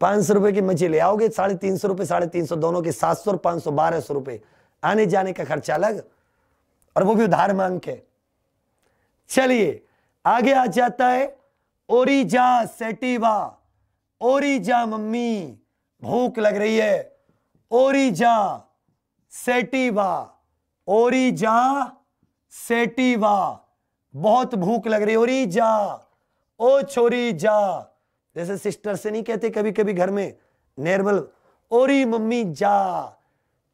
पांच सौ रुपए की मजे ले आओगे साढ़े तीन सौ रुपए साढ़े तीन सौ दोनों के सात सौ और पांच सौ बारह सौ रुपए आने जाने का खर्चा अलग और वो भी उधार मांग के चलिए आगे आ जाता है ओरिजा सेटिवा ओरी जा मम्मी भूख लग रही है ओरी जा सेटी वा ओरी जा सेटी वा बहुत भूख लग रही ओरी जा ओ छोरी जा जैसे सिस्टर से नहीं कहते कभी कभी घर में नॉर्मल ओरी मम्मी जा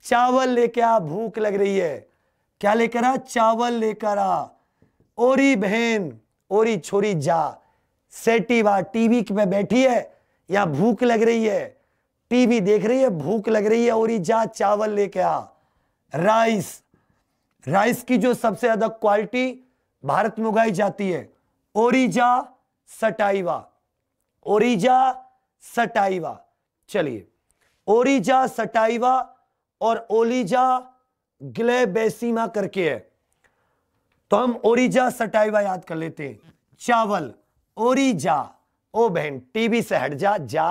चावल लेके आ भूख लग रही है क्या लेकर आ चावल लेकर आ ओरी बहन ओरी छोरी जा सेटी वा टीवी पे बैठी है या भूख लग रही है टीवी देख रही है भूख लग रही है और जा चावल लेके आ राइस राइस की जो सबसे ज्यादा क्वालिटी भारत में उगाई जाती है ओरिजा सटाइवा ओरिजा सटाइवा चलिए ओरिजा सटाइवा और ओलिजा ग्लेबेसीमा करके है तो हम ओरिजा सटाइवा याद कर लेते हैं चावल ओरिजा ओ बहन टीवी से हट जा जा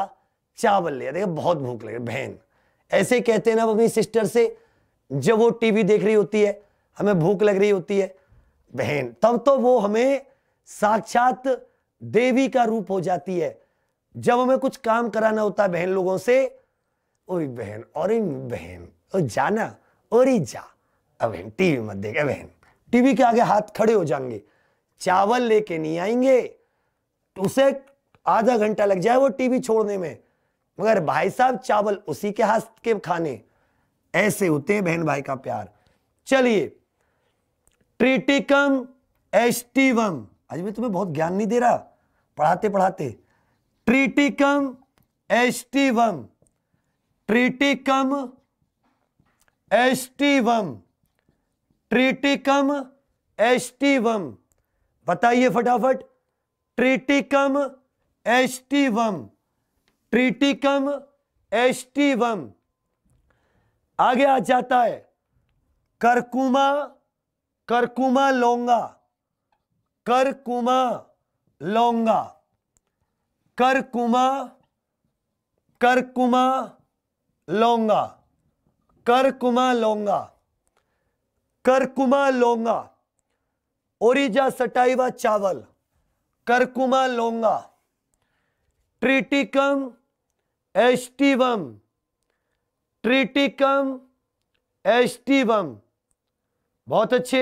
चावल ले देखे बहुत भूख लगे बहन ऐसे कहते हैं ना अपनी सिस्टर से जब वो टीवी देख रही होती है हमें भूख लग रही होती है बहन तब तो वो हमें साक्षात देवी का रूप हो जाती है जब हमें कुछ काम कराना होता है बहन लोगों से ओरी बहन और बहन ओ जाना और जा अब बहन टीवी मत देखे बहन टीवी के आगे हाथ खड़े हो जाएंगे चावल लेके नहीं आएंगे उसे आधा घंटा लग जाए वो टीवी छोड़ने में मगर भाई साहब चावल उसी के हाथ के खाने ऐसे होते हैं बहन भाई का प्यार चलिए ट्रिटिकम एस्टिवम आज मैं तुम्हें बहुत ज्ञान नहीं दे रहा पढ़ाते पढ़ाते Triticum aestivum Triticum aestivum Triticum aestivum बताइए फटाफट ट्रिटिकम एस्टिवम ट्रिटिकम एस्टिवम आगे आ जाता है Curcuma Curcuma longa Curcuma longa Curcuma Curcuma longa Curcuma longa Curcuma longa Oryza sativa चावल Curcuma longa Triticum aestivum Triticum aestivum बहुत अच्छे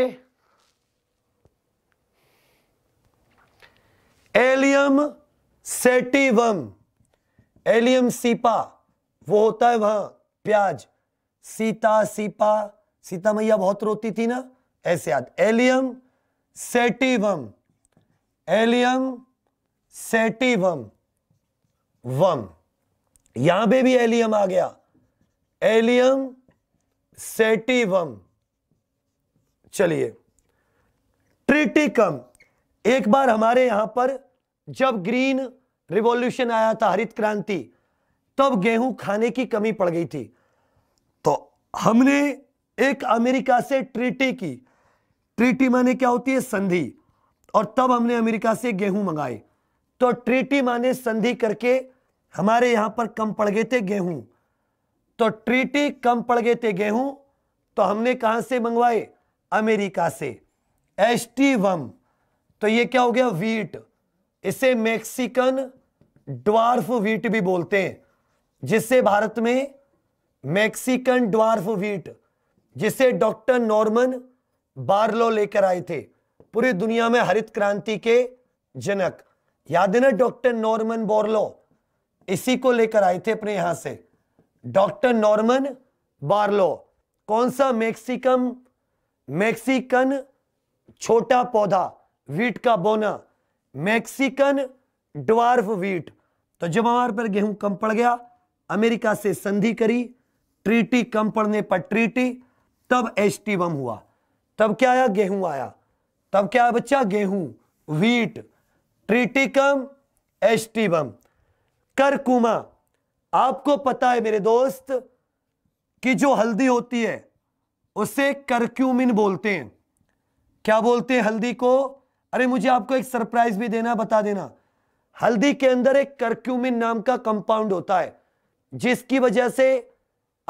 एलियम सेटिवम एलियम सीपा वो होता है वहां प्याज सीता सीपा सीता मैया बहुत रोती थी ना ऐसे याद Allium sativum Allium sativum one यहां पे भी एलियम आ गया एलियम सेटिवम चलिए ट्रिटिकम एक बार हमारे यहां पर जब ग्रीन रिवॉल्यूशन आया था हरित क्रांति तब गेहूं खाने की कमी पड़ गई थी तो हमने एक अमेरिका से ट्रीटी की ट्रीटी माने क्या होती है संधि और तब हमने अमेरिका से गेहूं मंगाए तो ट्रीटी माने संधि करके हमारे यहां पर कम पड़ गए थे गेहूं तो ट्रीटी कम पड़ गए थे गेहूं तो हमने कहां से मंगवाए अमेरिका से एस टी वम तो ये क्या हो गया वीट इसे मैक्सिकन ड्वार्फ वीट भी बोलते हैं जिससे भारत में मैक्सिकन ड्वार्फ वीट जिसे डॉक्टर नॉर्मन बार्लो लेकर आए थे पूरी दुनिया में हरित क्रांति के जनक याद है ना डॉक्टर नॉर्मन बोर्लो इसी को लेकर आए थे अपने यहां से डॉक्टर नॉर्मन बार्लो कौन सा मैक्सिकम मैक्सिकन छोटा पौधा वीट का बोना मैक्सिकन ड्वार्फ वीट तो जब हमारे पर गेहूं कम पड़ गया अमेरिका से संधि करी ट्रीटी कम पड़ने पर ट्रीटी तब एच टी बम हुआ तब क्या आया गेहूं आया तब क्या आया बच्चा गेहूं वीट ट्रीटी कम एच टी बम करकुमा आपको पता है मेरे दोस्त कि जो हल्दी होती है उसे करक्यूमिन बोलते हैं क्या बोलते हैं हल्दी को अरे मुझे आपको एक सरप्राइज भी देना बता देना हल्दी के अंदर एक करक्यूमिन नाम का कंपाउंड होता है जिसकी वजह से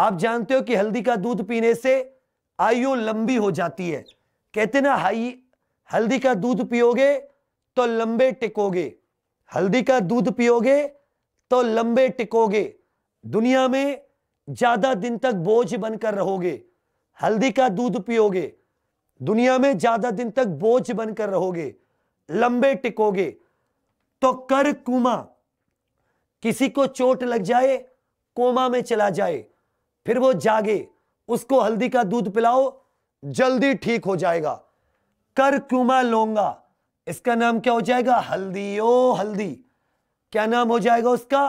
आप जानते हो कि हल्दी का दूध पीने से आयु लंबी हो जाती है कहते ना हाई हल्दी का दूध पियोगे तो लंबे टिकोगे हल्दी का दूध पियोगे तो लंबे टिकोगे दुनिया में ज्यादा दिन तक बोझ बनकर रहोगे हल्दी का दूध पियोगे दुनिया में ज्यादा दिन तक बोझ बनकर रहोगे लंबे टिकोगे तो कर कुमा किसी को चोट लग जाए कोमा में चला जाए फिर वो जागे उसको हल्दी का दूध पिलाओ जल्दी ठीक हो जाएगा कर कुमा लोंगा इसका नाम क्या हो जाएगा हल्दी ओ हल्दी क्या नाम हो जाएगा उसका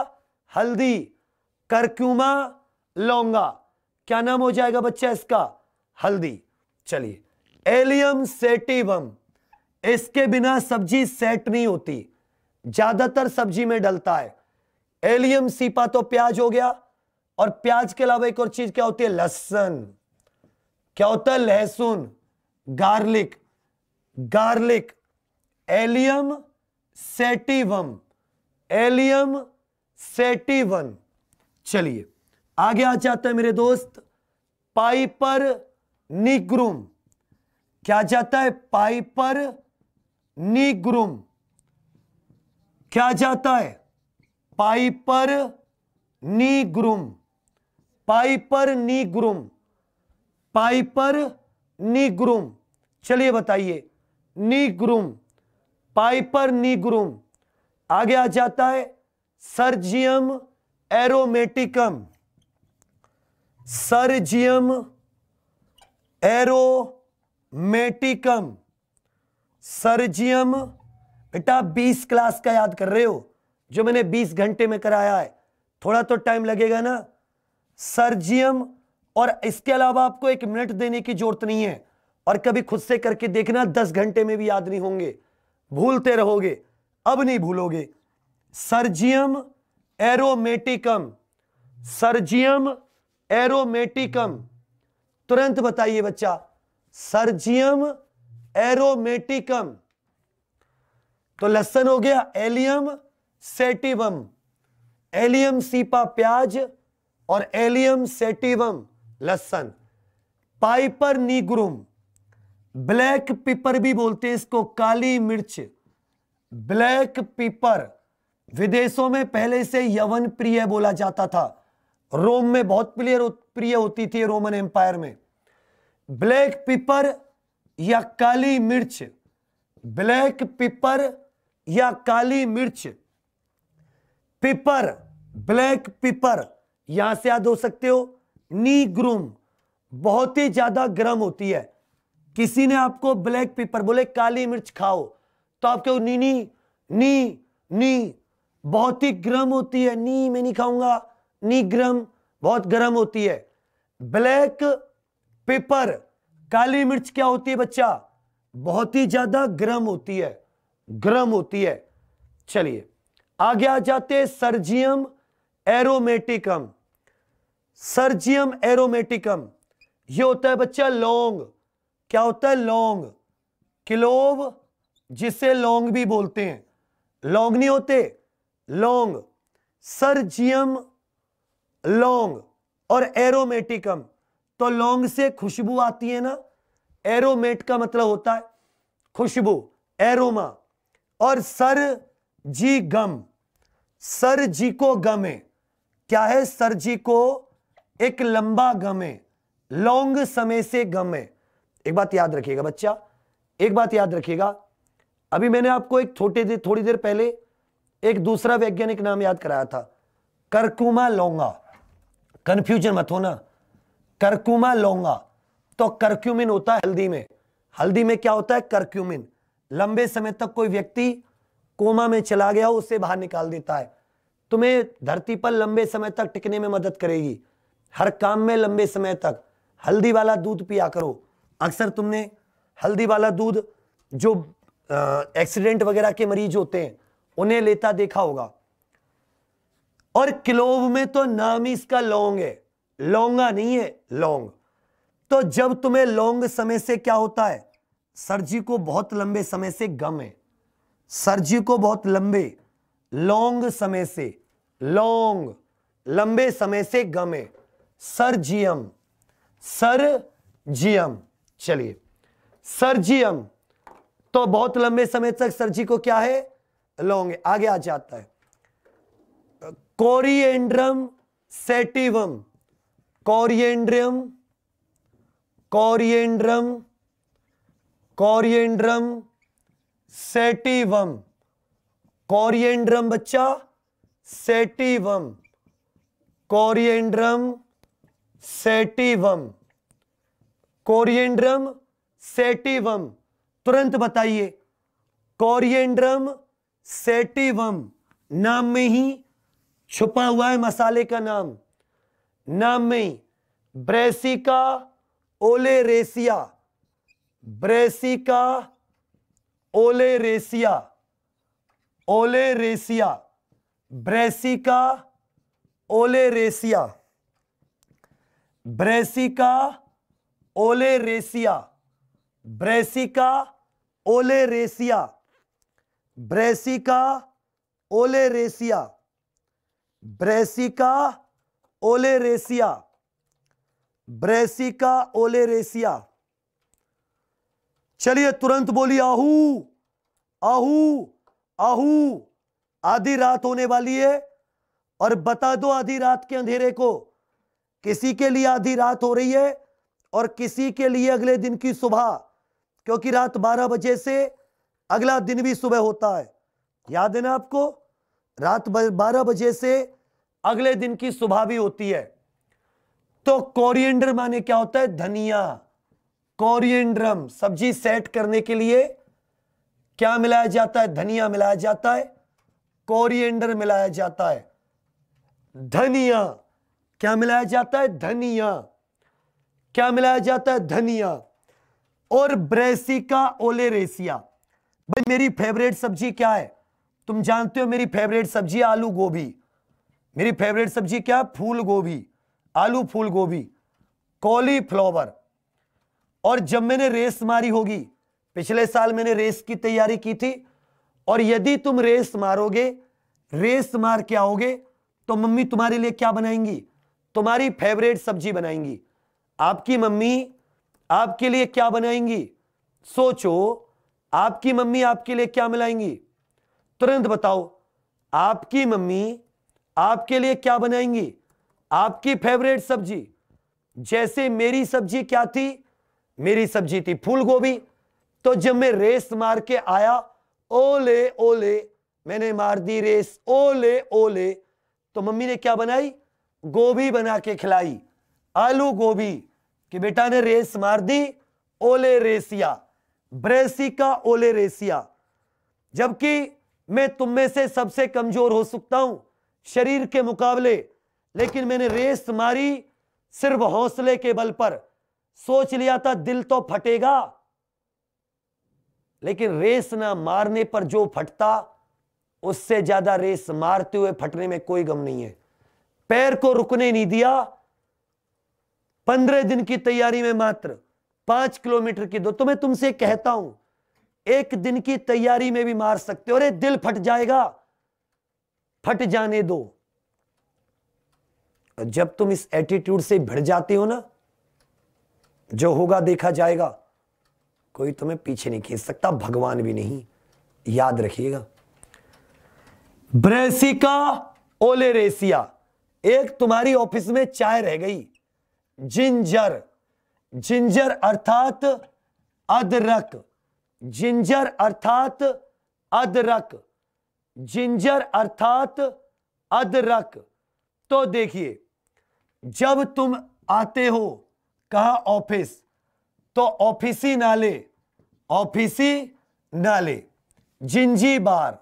हल्दी करक्यूमा लौंगा क्या नाम हो जाएगा बच्चा इसका हल्दी चलिए एलियम सेटिवम इसके बिना सब्जी सेट नहीं होती ज्यादातर सब्जी में डलता है एलियम सीपा तो प्याज हो गया और प्याज के अलावा एक और चीज क्या होती है लहसन क्या होता है लहसुन garlic garlic Allium sativum Allium sativum चलिए आगे आ जाता है मेरे दोस्त पाइपर निग्रुम क्या जाता है पाइपर निग्रुम क्या जाता है Piper nigrum Piper nigrum Piper nigrum चलिए बताइए निग्रुम पाइपर निग्रुम आगे आ जाता है सर्जियम एरोमेटिकम सर्जियम एरोमेटिकम सर्जियम बेटा 20 क्लास का याद कर रहे हो जो मैंने 20 घंटे में कराया है थोड़ा तो टाइम लगेगा ना सर्जियम और इसके अलावा आपको एक मिनट देने की जरूरत नहीं है और कभी खुद से करके देखना दस घंटे में भी याद नहीं होंगे भूलते रहोगे अब नहीं भूलोगे सर्जियम एरोमेटिकम सर्जियम एरोमेटिकम तुरंत बताइए बच्चा सर्जियम एरोमेटिकम तो लहसन हो गया एलियम सेटिवम एलियम सीपा प्याज और एलियम सेटिवम लहसन पाइपर निग्रुम ब्लैक पिपर भी बोलते हैं इसको काली मिर्च ब्लैक पीपर विदेशों में पहले से यवन प्रिय बोला जाता था रोम में बहुत प्रिय प्रिय होती थी रोमन एम्पायर में ब्लैक पीपर या काली मिर्च ब्लैक पीपर या काली मिर्च पीपर ब्लैक पीपर यहां से याद हो सकते हो नी ग्रूम बहुत ही ज्यादा गर्म होती है किसी ने आपको ब्लैक पीपर बोले काली मिर्च खाओ तो आप क्यों नी नी नी नी बहुत ही गर्म होती है नी मैं नहीं खाऊंगा नी गर्म बहुत गर्म होती है ब्लैक पेपर काली मिर्च क्या होती है बच्चा बहुत ही ज्यादा गर्म होती है गर्म होती है चलिए आगे आ जाते सर्जियम एरोमेटिकम सर्जियम एरोमेटिकम ये होता है बच्चा लौंग क्या होता है लौंग किलोव जिसे लौंग भी बोलते हैं लौंग नहीं होते लौंग सरजियम लौंग और एरोमेटिकम तो लौंग से खुशबू आती है ना एरोमेट का मतलब होता है खुशबू एरोमा और सर जी गम सर जी को गम है क्या है सर जी को एक लंबा गम है लॉन्ग समय से गम है एक बात याद रखिएगा बच्चा एक बात याद रखिएगा अभी मैंने आपको एक छोटे दे, थोड़ी देर पहले एक दूसरा वैज्ञानिक नाम याद कराया था करकुमा लौंगा कंफ्यूजन मत होना करकुमा लौंगा तो करक्यूमिन होता है हल्दी में हल्दी में क्या होता है करक्यूमिन लंबे समय तक कोई व्यक्ति कोमा में चला गया हो उसे बाहर निकाल देता है तुम्हें धरती पर लंबे समय तक टिकने में मदद करेगी हर काम में लंबे समय तक हल्दी वाला दूध पिया करो अक्सर तुमने हल्दी वाला दूध जो एक्सीडेंट वगैरह के मरीज होते हैं उन्हें लेता देखा होगा और क्लोव में तो नाम ही इसका लौंग है लौंगा नहीं है लौंग तो जब तुम्हें लौंग समय से क्या होता है सर जी को बहुत लंबे समय से गम है सर जी को बहुत लंबे लौंग समय से लौंग लंबे समय से गम है सर जीएम सर जियम चलिए सर तो बहुत लंबे समय तक सर्जी को क्या है लौंग आगे आ जाता है Coriandrum sativum Coriandrum Coriandrum Coriandrum sativum Coriandrum बच्चा sativum Coriandrum sativum Coriandrum sativum Coriandrum बताइए कोरिएंड्रम सेटिवम नाम में ही छुपा हुआ है मसाले का नाम नाम में ही Brassica oleracea Brassica oleracea oleracea Brassica oleracea Brassica oleracea Brassica oleracea Brassica oleracea Brassica oleracea Brassica oleracea चलिए तुरंत बोली आहू आहू आहू आधी रात होने वाली है और बता दो आधी रात के अंधेरे को किसी के लिए आधी रात हो रही है और किसी के लिए अगले दिन की सुबह क्योंकि रात 12 बजे से अगला दिन भी सुबह होता है याद है ना आपको रात 12 बजे से अगले दिन की सुबह भी होती है तो कोरिएंडर माने क्या होता है धनिया कोरिएंड्रम सब्जी सेट करने के लिए क्या मिलाया जाता है धनिया मिलाया जाता है कोरिएंडर मिलाया जाता है धनिया क्या मिलाया जाता है धनिया क्या मिलाया जाता है धनिया और ब्रेसिका ओलेरेसिया भाई मेरी फेवरेट सब्जी क्या है तुम जानते हो मेरी फेवरेट सब्जी आलू गोभी मेरी फेवरेट सब्जी क्या है फूल गोभी आलू फूल गोभी कॉलीफ्लावर और जब मैंने रेस मारी होगी पिछले साल मैंने रेस की तैयारी की थी और यदि तुम रेस मारोगे रेस मार के आओगे तो मम्मी तुम्हारे लिए क्या बनाएंगी तुम्हारी फेवरेट सब्जी बनाएंगी आपकी मम्मी आपके लिए क्या बनाएंगी सोचो आपकी मम्मी आपके लिए क्या मिलाएंगी तुरंत बताओ आपकी मम्मी आपके लिए क्या बनाएंगी आपकी फेवरेट सब्जी जैसे मेरी सब्जी क्या थी मेरी सब्जी थी फूल गोभी तो जब मैं रेस मार के आया ओले ओले मैंने मार दी रेस ओले ओले तो मम्मी ने क्या बनाई गोभी बना के खिलाई आलू गोभी कि बेटा ने रेस मार दी ओले रेसिया ब्रेसिका ओले रेसिया जबकि मैं तुम में से सबसे कमजोर हो सकता हूं शरीर के मुकाबले लेकिन मैंने रेस मारी सिर्फ हौसले के बल पर सोच लिया था दिल तो फटेगा लेकिन रेस ना मारने पर जो फटता उससे ज्यादा रेस मारते हुए फटने में कोई गम नहीं है पैर को रुकने नहीं दिया पंद्रह दिन की तैयारी में मात्र पांच किलोमीटर की दो तो मैं तुमसे कहता हूं एक दिन की तैयारी में भी मार सकते हो अरे दिल फट जाएगा फट जाने दो जब तुम इस एटीट्यूड से भिड़ जाते हो ना जो होगा देखा जाएगा कोई तुम्हें पीछे नहीं खींच सकता भगवान भी नहीं याद रखिएगा ब्रेसिका ओलेरेसिया एक तुम्हारी ऑफिस में चाय रह गई जिंजर जिंजर अर्थात अदरक जिंजर अर्थात अदरक जिंजर अर्थात अदरक तो देखिए जब तुम आते हो कहा ऑफिस तो ऑफिसी नाले ऑफिसी नाले जिंजी बार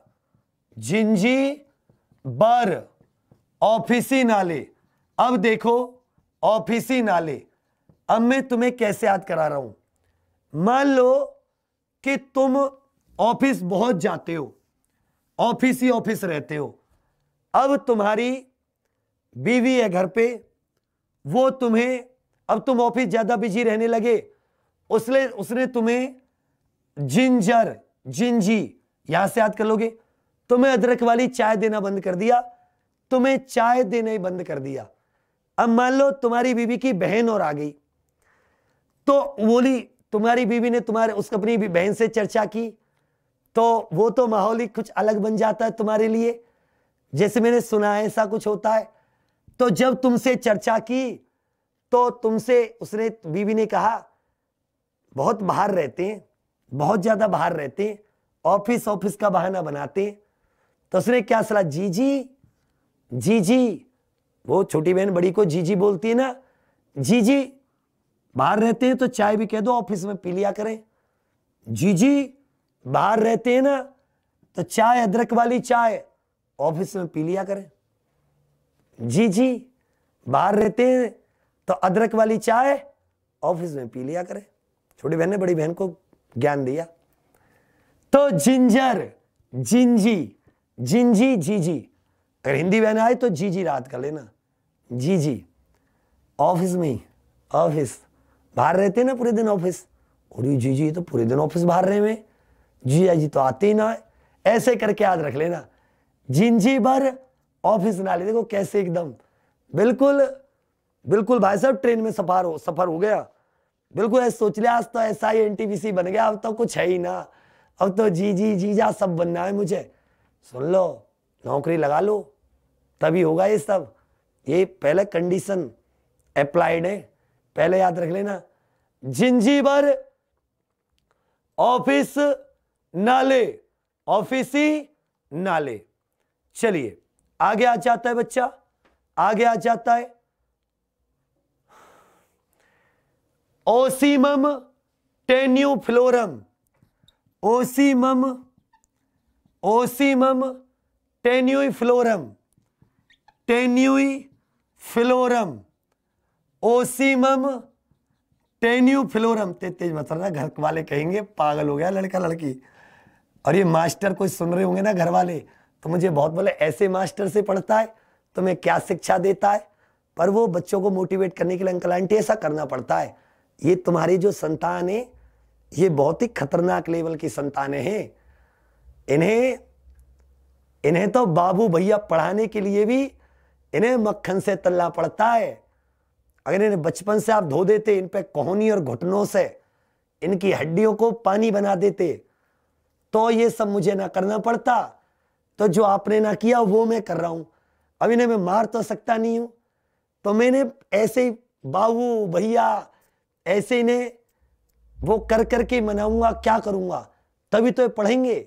जिंजी बर ऑफिसी नाले अब देखो ऑफिसी नाले अब मैं तुम्हें कैसे याद करा रहा हूं मान लो कि तुम ऑफिस बहुत जाते हो ऑफिस ही ऑफिस रहते हो अब तुम्हारी बीवी है घर पे वो तुम्हें अब तुम ऑफिस ज़्यादा बिजी रहने लगे उसने उसने तुम्हें जिंजर जिंजी यहां से याद कर लोगे तुम्हें अदरक वाली चाय देना बंद कर दिया तुम्हें चाय देना ही बंद कर दिया अब मान लो तुम्हारी बीवी की बहन और आ गई तो बोली तुम्हारी बीवी ने तुम्हारे उस अपनी बहन से चर्चा की तो वो तो माहौल ही कुछ अलग बन जाता है तुम्हारे लिए जैसे मैंने सुना है ऐसा कुछ होता है तो जब तुमसे चर्चा की तो तुमसे उसने बीवी ने कहा बहुत बाहर रहते हैं बहुत ज्यादा बाहर रहते हैं ऑफिस ऑफिस का बहाना बनाते हैं तो उसने क्या सलाह जी जी जी जी वो छोटी बहन बड़ी को जी जी बोलती है ना जी जी बाहर रहते हैं तो चाय भी कह दो ऑफिस में पी लिया करें जी जी बाहर रहते हैं ना तो चाय अदरक वाली चाय ऑफिस में पी लिया करें जी जी बाहर रहते हैं तो अदरक वाली चाय ऑफिस में पी लिया करें छोटी बहन ने बड़ी बहन को ज्ञान दिया तो जिंजर जिंजी जिंजी जी जी अगर हिंदी बहन आए तो जी जी रात कर लेना जी जी ऑफिस में ही ऑफिस बाहर रहते हैं ना पूरे दिन ऑफिस और जी जी तो पूरे दिन ऑफिस बाहर रहे हुए जी जी तो आते ही ना ऐसे करके याद रख लेना जिन जी भर ऑफिस ना ले देखो कैसे एकदम बिल्कुल बिल्कुल भाई साहब ट्रेन में सफर हो सफर हो गया बिल्कुल ऐसा सोच लिया आज तो ऐसा ही एनटीपीसी बन गया अब तो कुछ है ही ना अब तो जी जी जी जा सब बनना है मुझे सुन लो नौकरी लगा लो तभी होगा ये सब ये पहले कंडीशन अप्लाइड है पहले याद रख लेना जिंजीबर ऑफिस नाले ऑफिस नाले चलिए आगे आ जाता है बच्चा आगे आ जाता है Ocimum tenuiflorum Ocimum Ocimum tenuiflorum tenuiflorum Ocimum tenuiflorum ते तेज मसलना घर वाले कहेंगे पागल हो गया लड़का लड़की और ये मास्टर कोई सुन रहे होंगे ना घर वाले तो मुझे बहुत बोले ऐसे मास्टर से पढ़ता है तुम्हें क्या शिक्षा देता है पर वो बच्चों को मोटिवेट करने के लिए अंकल आंटी ऐसा करना पड़ता है ये तुम्हारी जो संतान है ये बहुत ही खतरनाक लेवल की संतान है इन्हें इन्हें तो बाबू भैया पढ़ाने के लिए भी इन्हें मक्खन से तलना पड़ता है अगर इन्हें बचपन से आप धो देते इन पे कोहनी और घुटनों से इनकी हड्डियों को पानी बना देते तो ये सब मुझे ना करना पड़ता तो जो आपने ना किया वो मैं कर रहा हूं अब इन्हें मैं मार तो सकता नहीं हूं तो मैंने ऐसे ही बाबू भैया ऐसे इन्हें वो कर करके मनाऊंगा क्या करूंगा तभी तो ये पढ़ेंगे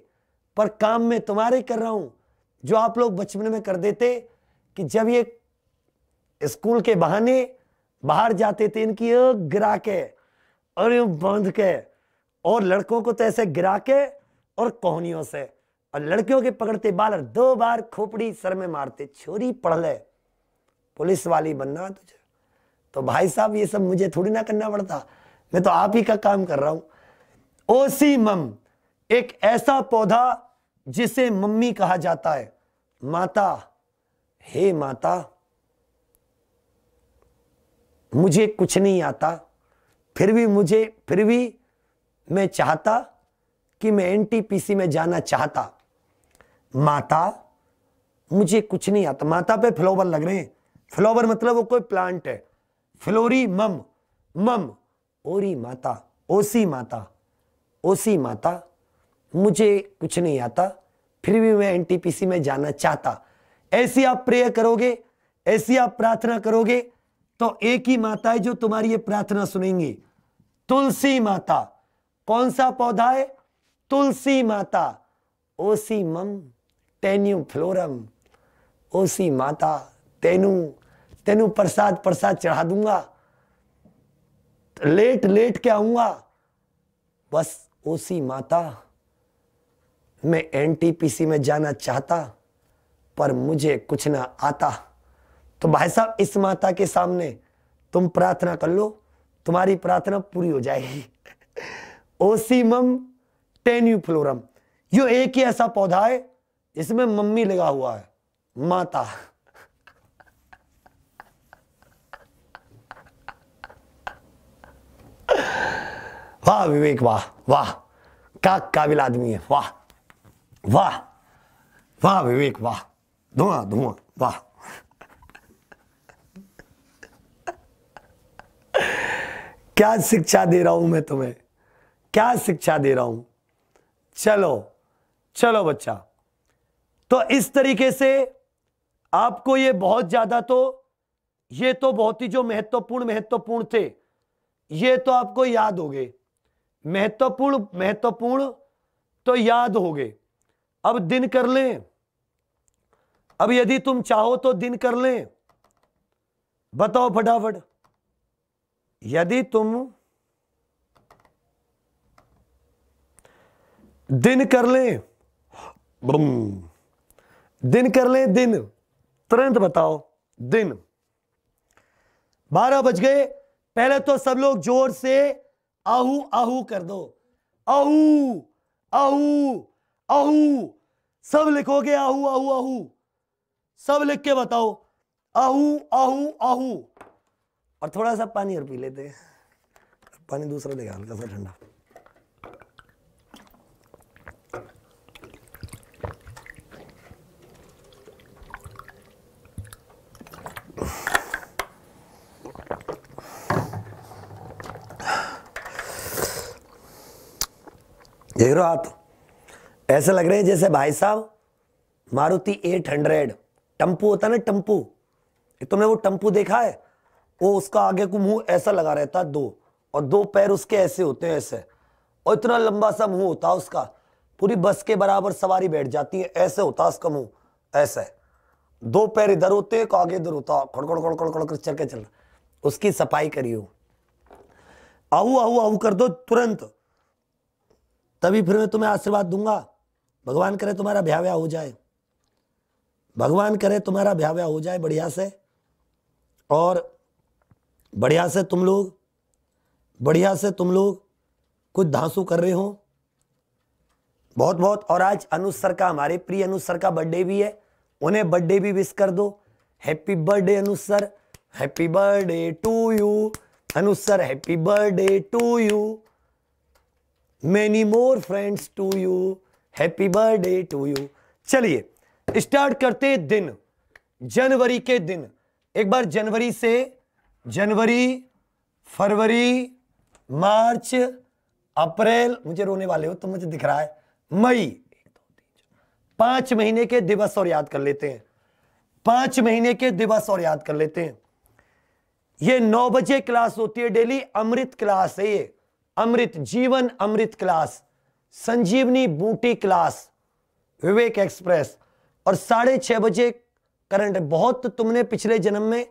पर काम मैं तुम्हारे कर रहा हूं जो आप लोग बचपन में कर देते कि जब ये स्कूल के बहाने बाहर जाते थे इनकी गिरा के और यूं बांध के और लड़कों को तो ऐसे गिरा के और कोहनियों से और लड़कियों के पकड़ते बाल और दो बार खोपड़ी सर में मारते छोरी पढ़ ले पुलिस वाली बनना तुझे तो भाई साहब ये सब मुझे थोड़ी ना करना पड़ता मैं तो आप ही का काम कर रहा हूं ओसी मम एक ऐसा पौधा जिसे मम्मी कहा जाता है माता हे माता मुझे कुछ नहीं आता फिर भी मुझे फिर भी मैं चाहता कि मैं एनटीपीसी में जाना चाहता माता मुझे कुछ नहीं आता माता पे फ्लोवर लग रहे हैं फ्लोवर मतलब वो कोई प्लांट है फ्लोरी मम मम ओरी माता ओसी माता ओसी माता मुझे कुछ नहीं आता फिर भी मैं एनटीपीसी में जाना चाहता ऐसी आप प्रेयर करोगे ऐसी आप प्रार्थना करोगे तो एक ही माता है जो तुम्हारी ये प्रार्थना सुनेंगी तुलसी माता कौन सा पौधा है तुलसी माता ओसी मम टेन्यू फ्लोरम ओसी माता तेनू तेनू प्रसाद प्रसाद चढ़ा दूंगा लेट लेट के आऊंगा बस ओसी माता मैं एनटीपीसी में जाना चाहता पर मुझे कुछ ना आता तो भाई साहब इस माता के सामने तुम प्रार्थना कर लो तुम्हारी प्रार्थना पूरी हो जाएगी ओसीमम फ्लोरम यो एक ही ऐसा पौधा है इसमें मम्मी लगा हुआ है माता वाह विवेक वाह वाह का काबिल आदमी है वाह वाह वाह विवेक वाह धुआं धुआं वाह क्या शिक्षा दे रहा हूं मैं तुम्हें क्या शिक्षा दे रहा हूं चलो चलो बच्चा तो इस तरीके से आपको ये बहुत ज्यादा तो ये तो बहुत ही जो महत्वपूर्ण महत्वपूर्ण थे ये तो आपको याद हो गए महत्वपूर्ण महत्वपूर्ण तो याद हो गए अब दिन कर लें अब यदि तुम चाहो तो दिन कर लें बताओ फटाफट यदि तुम दिन कर लें दिन कर लें दिन तुरंत बताओ दिन बारह बज गए पहले तो सब लोग जोर से आहू आहू कर दो आहू आहू आहू सब लिखोगे आहू आहू आहू सब लिख के बताओ आहू आहू आहू और थोड़ा सा पानी और पी लेते हैं पानी दूसरा लेगा हल्का सा ठंडा देख रहे हो आप ऐसे लग रहे हैं जैसे भाई साहब मारुति एट हंड्रेड टम्पू होता है ना टम्पू तुमने वो टम्पू देखा है वो उसका आगे को मुंह ऐसा लगा रहता है दो और दो पैर उसके ऐसे होते हैं ऐसे और इतना लंबा सा मुंह होता है उसका पूरी बस के बराबर सवारी बैठ जाती है ऐसे होता है उसका मुंह ऐसा दो पैर इधर होते हैं आगे इधर होता खड़खड़ खड़खड़ खड़खड़ चल के चल उसकी सफाई करियो आहू आहू आहू कर दो तुरंत तभी फिर मैं तुम्हें आशीर्वाद दूंगा भगवान करे तुम्हारा ब्याह हो जाए भगवान करे तुम्हारा ब्याह हो जाए बढ़िया से और बढ़िया से तुम लोग बढ़िया से तुम लोग कुछ धांसू कर रहे हो बहुत बहुत और आज अनुसर का हमारे प्रिय अनुसर का बर्थडे भी है उन्हें बर्थडे भी विश कर दो happy birthday Anusar happy birthday to you Anusar happy birthday to you many more friends to you happy birthday to you चलिए स्टार्ट करते दिन जनवरी के दिन एक बार जनवरी से जनवरी फरवरी मार्च अप्रैल मुझे रोने वाले हो तो मुझे दिख रहा है मई पांच महीने के दिवस और याद कर लेते हैं पांच महीने के दिवस और याद कर लेते हैं ये नौ बजे क्लास होती है डेली अमृत क्लास है ये अमृत जीवन अमृत क्लास संजीवनी बूटी क्लास विवेक एक्सप्रेस और साढ़े छह बजे करंट बहुत तुमने पिछले जन्म में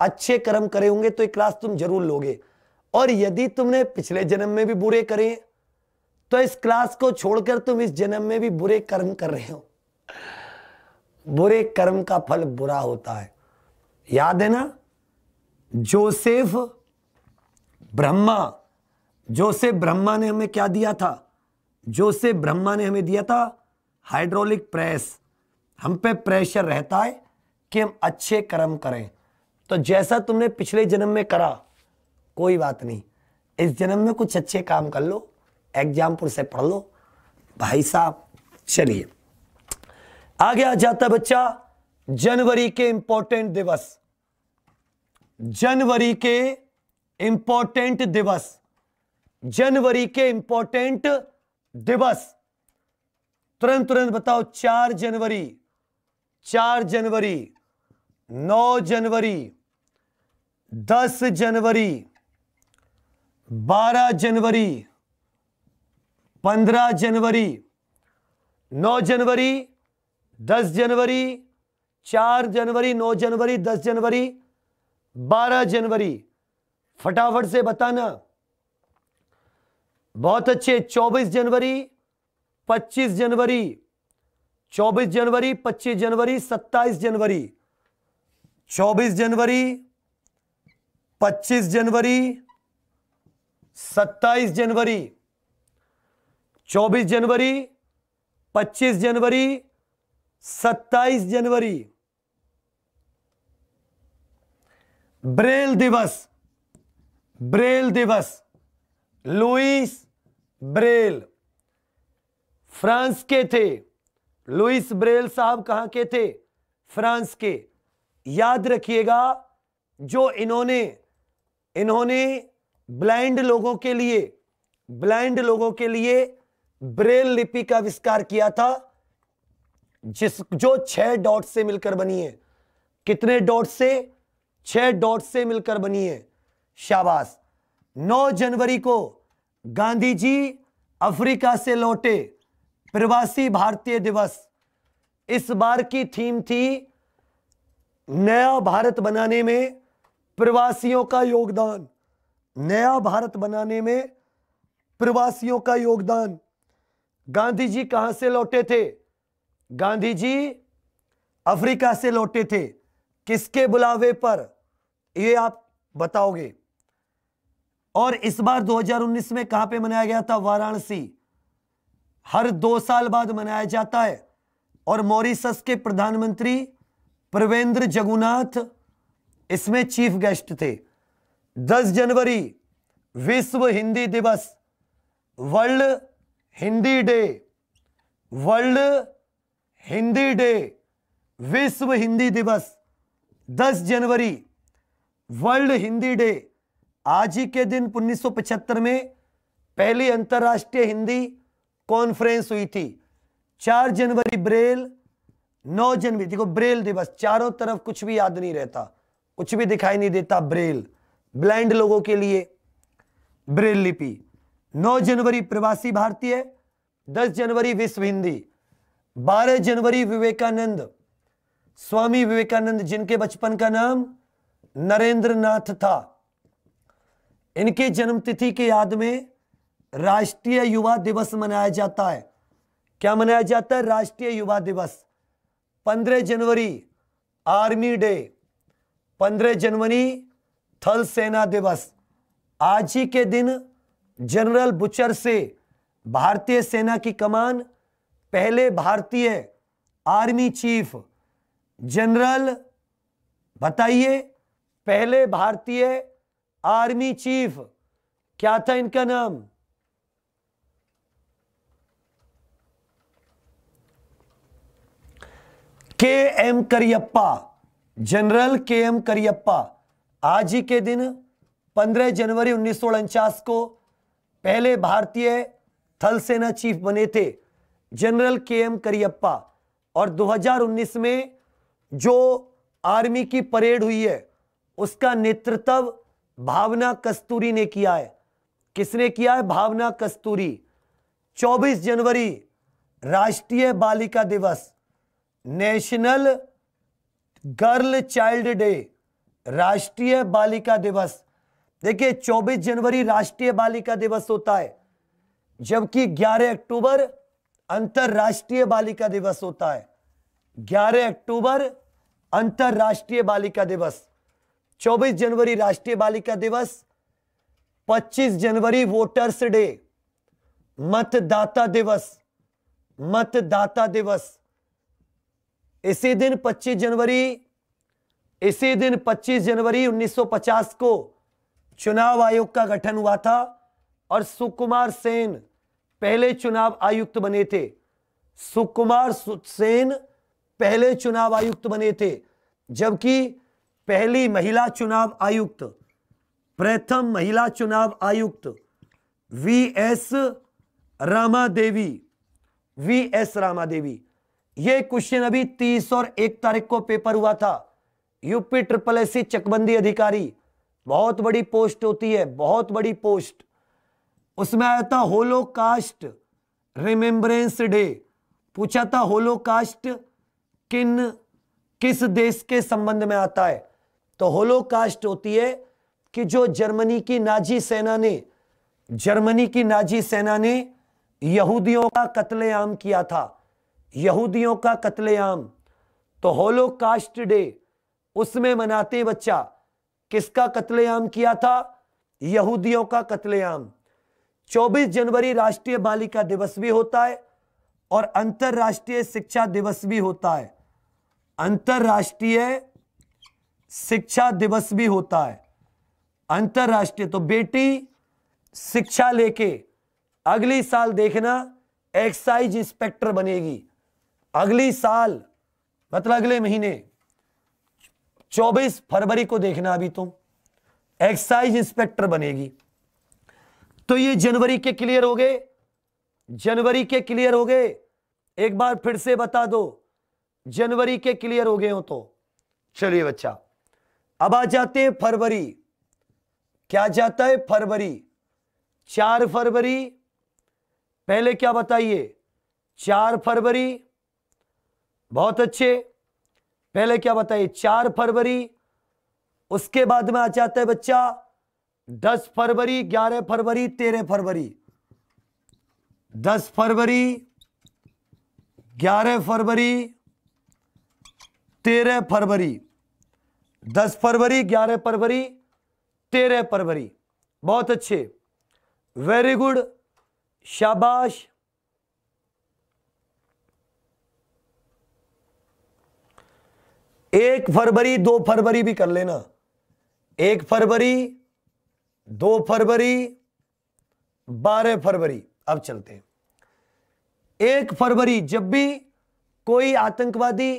अच्छे कर्म करे होंगे तो एक क्लास तुम जरूर लोगे और यदि तुमने पिछले जन्म में भी बुरे करे तो इस क्लास को छोड़कर तुम इस जन्म में भी बुरे कर्म कर रहे हो बुरे कर्म का फल बुरा होता है याद है ना जोसेफ ब्रह्मा जोसेफ ब्रह्मा ने हमें क्या दिया था जोसेफ ब्रह्मा ने हमें दिया था हाइड्रोलिक प्रेस हम पे प्रेशर रहता है कि हम अच्छे कर्म करें तो जैसा तुमने पिछले जन्म में करा कोई बात नहीं इस जन्म में कुछ अच्छे काम कर लो एग्जामपुर से पढ़ लो भाई साहब चलिए आगे आ जाता बच्चा जनवरी के इंपॉर्टेंट दिवस जनवरी के इंपॉर्टेंट दिवस जनवरी के इंपॉर्टेंट दिवस तुरंत तुरंत बताओ चार जनवरी चार जनवरी नौ जनवरी दस जनवरी बारह जनवरी पंद्रह जनवरी नौ जनवरी दस जनवरी चार जनवरी नौ जनवरी दस जनवरी बारह जनवरी फटाफट से बताना बहुत अच्छे चौबीस जनवरी पच्चीस जनवरी 24 जनवरी 25 जनवरी 27 जनवरी 24 जनवरी 25 जनवरी 27 जनवरी 24 जनवरी 25 जनवरी 27 जनवरी ब्रेल दिवस ब्रेल दिवस लुइस ब्रेल फ्रांस के थे लुइस ब्रेल साहब कहां के थे फ्रांस के याद रखिएगा जो इन्होंने इन्होंने ब्लाइंड लोगों के लिए ब्लाइंड लोगों के लिए ब्रेल लिपि का आविष्कार किया था जिस जो छह डॉट से मिलकर बनी है कितने डॉट से छह डॉट से मिलकर बनी है शाबाश 9 जनवरी को गांधी जी अफ्रीका से लौटे प्रवासी भारतीय दिवस इस बार की थीम थी नया भारत बनाने में प्रवासियों का योगदान नया भारत बनाने में प्रवासियों का योगदान गांधी जी कहां से लौटे थे गांधी जी अफ्रीका से लौटे थे किसके बुलावे पर ये आप बताओगे और इस बार 2019 में कहां पे मनाया गया था वाराणसी हर दो साल बाद मनाया जाता है और मॉरिसस के प्रधानमंत्री प्रवेंद्र जगुनाथ इसमें चीफ गेस्ट थे 10 जनवरी विश्व हिंदी दिवस world Hindi day world Hindi day विश्व हिंदी दिवस 10 जनवरी वर्ल्ड हिंदी डे आज ही के दिन 1975 में पहली अंतर्राष्ट्रीय हिंदी कॉन्फ्रेंस हुई थी चार जनवरी ब्रेल नौ जनवरी देखो ब्रेल दिवस चारों तरफ कुछ भी याद नहीं रहता कुछ भी दिखाई नहीं देता ब्रेल ब्लाइंड लोगों के लिए ब्रेल लिपि 9 जनवरी प्रवासी भारतीय 10 जनवरी विश्व हिंदी 12 जनवरी विवेकानंद स्वामी विवेकानंद जिनके बचपन का नाम नरेंद्र नाथ था इनके जन्म तिथि के याद में राष्ट्रीय युवा दिवस मनाया जाता है क्या मनाया जाता है राष्ट्रीय युवा दिवस 15 जनवरी आर्मी डे 15 जनवरी थल सेना दिवस आज ही के दिन जनरल बुचर से भारतीय सेना की कमान पहले भारतीय आर्मी चीफ जनरल बताइए पहले भारतीय आर्मी चीफ क्या था इनका नाम K M Cariappa general K M Cariappa आज ही के दिन 15 जनवरी उन्नीस को पहले भारतीय थल सेना चीफ बने थे जनरल के एम करियप्पा और 2019 में जो आर्मी की परेड हुई है उसका नेतृत्व भावना कस्तूरी ने किया है किसने किया है भावना कस्तूरी 24 जनवरी राष्ट्रीय बालिका दिवस नेशनल गर्ल चाइल्ड डे राष्ट्रीय बालिका दिवस देखिए 24 जनवरी राष्ट्रीय बालिका दिवस होता है जबकि 11 अक्टूबर अंतरराष्ट्रीय बालिका दिवस होता है 11 अक्टूबर अंतरराष्ट्रीय बालिका दिवस 24 जनवरी राष्ट्रीय बालिका दिवस 25 जनवरी वोटर्स डे मतदाता दिवस मतदाता दिवस इसी दिन 25 जनवरी इसी दिन 25 जनवरी 1950 को चुनाव आयोग का गठन हुआ था और सुकुमार सेन पहले चुनाव आयुक्त बने थे सुकुमार सेन पहले चुनाव आयुक्त बने थे जबकि पहली महिला चुनाव आयुक्त प्रथम महिला चुनाव आयुक्त V S Rama Devi V S Rama Devi ये क्वेश्चन अभी तीस और एक तारीख को पेपर हुआ था यूपी ट्रिपल एस चकबंदी अधिकारी बहुत बड़ी पोस्ट होती है बहुत बड़ी पोस्ट उसमें आया था होलोकास्ट रिमेम्बरेंस डे पूछा था होलोकास्ट किन किस देश के संबंध में आता है तो होलोकास्ट होती है कि जो जर्मनी की नाजी सेना ने जर्मनी की नाजी सेना ने यहूदियों का कत्लेआम किया था यहूदियों का कत्लेआम तो होलो कास्ट डे उसमें मनाते बच्चा किसका कत्लेआम किया था यहूदियों का कत्लेआम 24 जनवरी राष्ट्रीय बालिका दिवस भी होता है और अंतरराष्ट्रीय शिक्षा दिवस भी होता है अंतरराष्ट्रीय शिक्षा दिवस भी होता है अंतरराष्ट्रीय तो बेटी शिक्षा लेके अगली साल देखना एक्साइज इंस्पेक्टर बनेगी अगली साल मतलब अगले महीने 24 फरवरी को देखना अभी तुम एक्साइज इंस्पेक्टर बनेगी तो ये जनवरी के क्लियर हो गए जनवरी के क्लियर हो गए एक बार फिर से बता दो जनवरी के क्लियर हो गए हो तो चलिए बच्चा अब आ जाते हैं फरवरी क्या जाता है फरवरी चार फरवरी पहले क्या बताइए चार फरवरी बहुत अच्छे पहले क्या बताइए चार फरवरी उसके बाद में आ जाता है बच्चा दस फरवरी ग्यारह फरवरी तेरह फरवरी दस फरवरी ग्यारह फरवरी तेरह फरवरी दस फरवरी ग्यारह फरवरी तेरह फरवरी बहुत अच्छे वेरी गुड शाबाश एक फरवरी दो फरवरी भी कर लेना एक फरवरी दो फरवरी बारह फरवरी अब चलते हैं एक फरवरी जब भी कोई आतंकवादी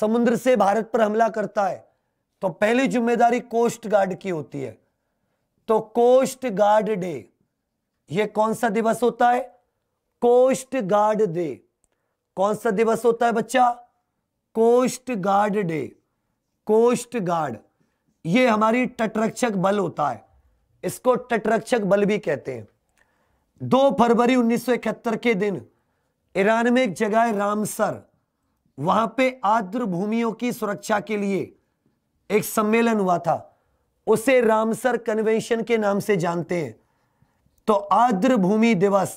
समुद्र से भारत पर हमला करता है तो पहली जिम्मेदारी कोस्ट गार्ड की होती है तो कोस्ट गार्ड डे यह कौन सा दिवस होता है कोस्ट गार्ड डे कौन सा दिवस होता है बच्चा coast guard day coast guard ये हमारी तटरक्षक बल होता है इसको तटरक्षक बल भी कहते हैं दो फरवरी 1971 के दिन ईरान में एक जगह है रामसर वहां पे आर्द्र भूमियों की सुरक्षा के लिए एक सम्मेलन हुआ था उसे रामसर कन्वेंशन के नाम से जानते हैं तो आर्द्र भूमि दिवस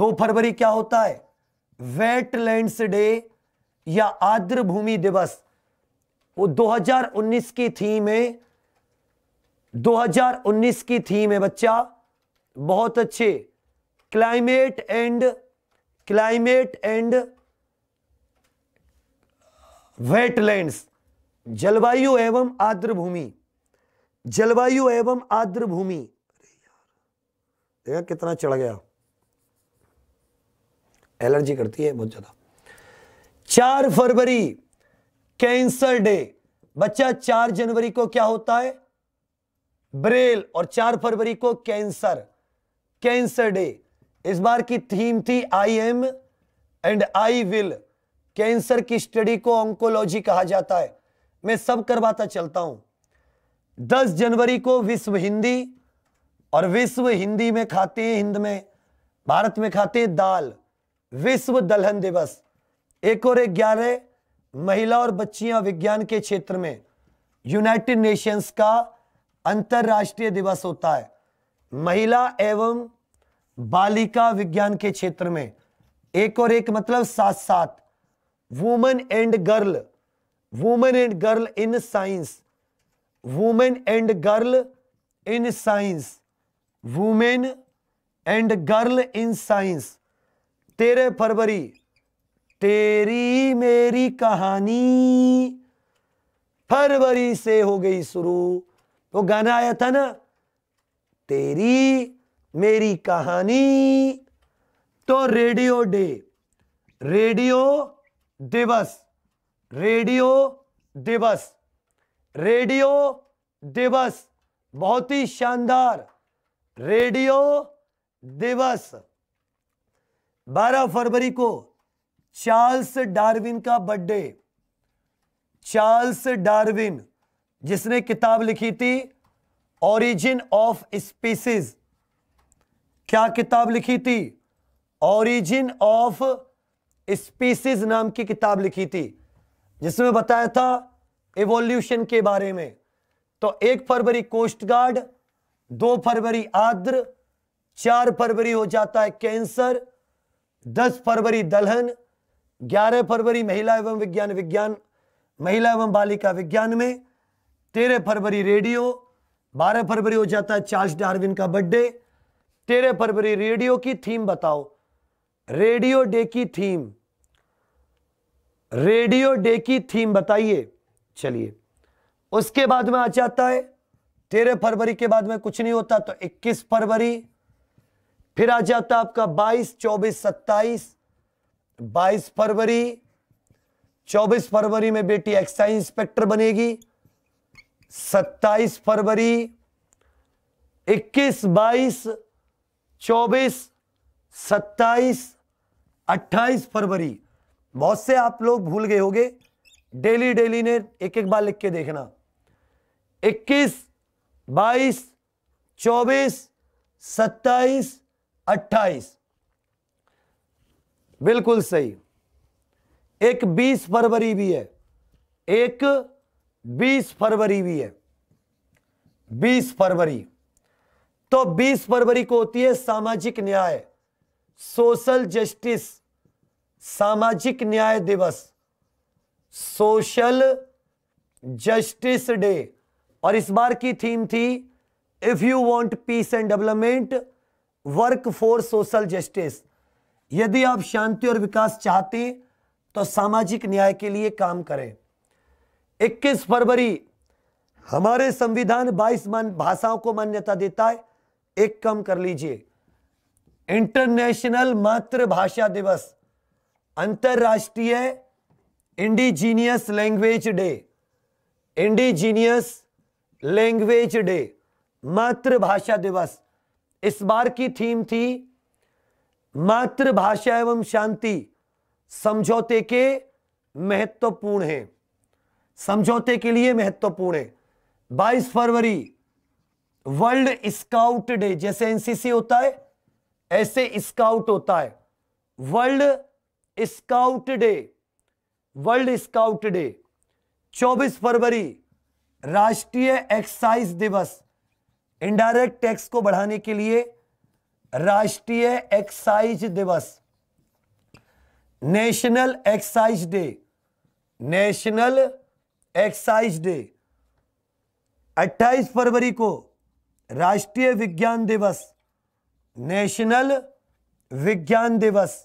दो फरवरी क्या होता है वेटलैंड्स डे या आर्द्र भूमि दिवस वो 2019 की थीम है 2019 की थीम है बच्चा बहुत अच्छे climate and climate and wetlands जलवायु एवं आर्द्र भूमि जलवायु एवं आर्द्र भूमि देखा कितना चढ़ गया एलर्जी करती है बहुत ज्यादा चार फरवरी कैंसर डे बच्चा चार जनवरी को क्या होता है ब्रेल और चार फरवरी को कैंसर कैंसर डे इस बार की थीम थी I am and I will cancer की स्टडी को ऑंकोलॉजी कहा जाता है मैं सब करवाता चलता हूं 10 जनवरी को विश्व हिंदी और विश्व हिंदी में खाते हैं हिंद में भारत में खाते हैं दाल विश्व दलहन दिवस एक और ग्यारह महिला और बच्चियां विज्ञान के क्षेत्र में यूनाइटेड नेशंस का अंतर्राष्ट्रीय दिवस होता है महिला एवं बालिका विज्ञान के क्षेत्र में एक और एक मतलब साथ साथ women and girl women and girl in science women and girl in science women and girl in science तेरह फरवरी तेरी मेरी कहानी फरवरी से हो गई शुरू वो गाना आया था ना तेरी मेरी कहानी तो रेडियो डे रेडियो दिवस रेडियो दिवस रेडियो दिवस बहुत ही शानदार रेडियो दिवस 12 फरवरी को चार्ल्स डार्विन का बर्थडे चार्ल्स डार्विन जिसने किताब लिखी थी ओरिजिन ऑफ स्पीसीज क्या किताब लिखी थी ओरिजिन ऑफ स्पीसीज नाम की किताब लिखी थी जिसमें बताया था एवोल्यूशन के बारे में तो एक फरवरी कोस्ट गार्ड दो फरवरी आर्द्र चार फरवरी हो जाता है कैंसर दस फरवरी दलहन ग्यारह फरवरी महिला एवं विज्ञान विज्ञान महिला एवं बालिका विज्ञान में तेरह फरवरी रेडियो बारह फरवरी हो जाता है चार्ल्स डार्विन का बर्थडे तेरह फरवरी रेडियो की थीम बताओ रेडियो डे की थीम रेडियो डे की थीम बताइए चलिए उसके बाद में आ जाता है तेरह फरवरी के बाद में कुछ नहीं होता तो इक्कीस फरवरी फिर आ जाता आपका बाईस चौबीस सत्ताईस बाईस फरवरी चौबीस फरवरी में बेटी एक्साइज इंस्पेक्टर बनेगी सत्ताईस फरवरी इक्कीस बाईस चौबीस सत्ताईस अट्ठाईस फरवरी बहुत से आप लोग भूल गए होंगे डेली डेली ने एक एक बार लिख के देखना इक्कीस बाईस चौबीस सत्ताईस अट्ठाईस बिल्कुल सही एक 20 फरवरी भी है एक 20 फरवरी भी है 20 फरवरी तो 20 फरवरी को होती है सामाजिक न्याय सोशल जस्टिस सामाजिक न्याय दिवस सोशल जस्टिस डे और इस बार की थीम थी if you want peace and development work for social justice यदि आप शांति और विकास चाहते हैं तो सामाजिक न्याय के लिए काम करें 21 फरवरी हमारे संविधान 22 मान भाषाओं को मान्यता देता है एक कम कर लीजिए इंटरनेशनल मातृभाषा दिवस अंतर्राष्ट्रीय indigenous language day indigenous language day मातृभाषा दिवस इस बार की थीम थी मातृभाषा एवं शांति समझौते के महत्वपूर्ण है समझौते के लिए महत्वपूर्ण है 22 फरवरी वर्ल्ड स्काउट डे जैसे एनसीसी होता है ऐसे स्काउट होता है world scout day world scout day 24 फरवरी राष्ट्रीय एक्साइज दिवस इनडायरेक्ट टैक्स को बढ़ाने के लिए राष्ट्रीय एक्साइज दिवस national excise day national excise day 28 फरवरी को राष्ट्रीय विज्ञान दिवस नेशनल विज्ञान दिवस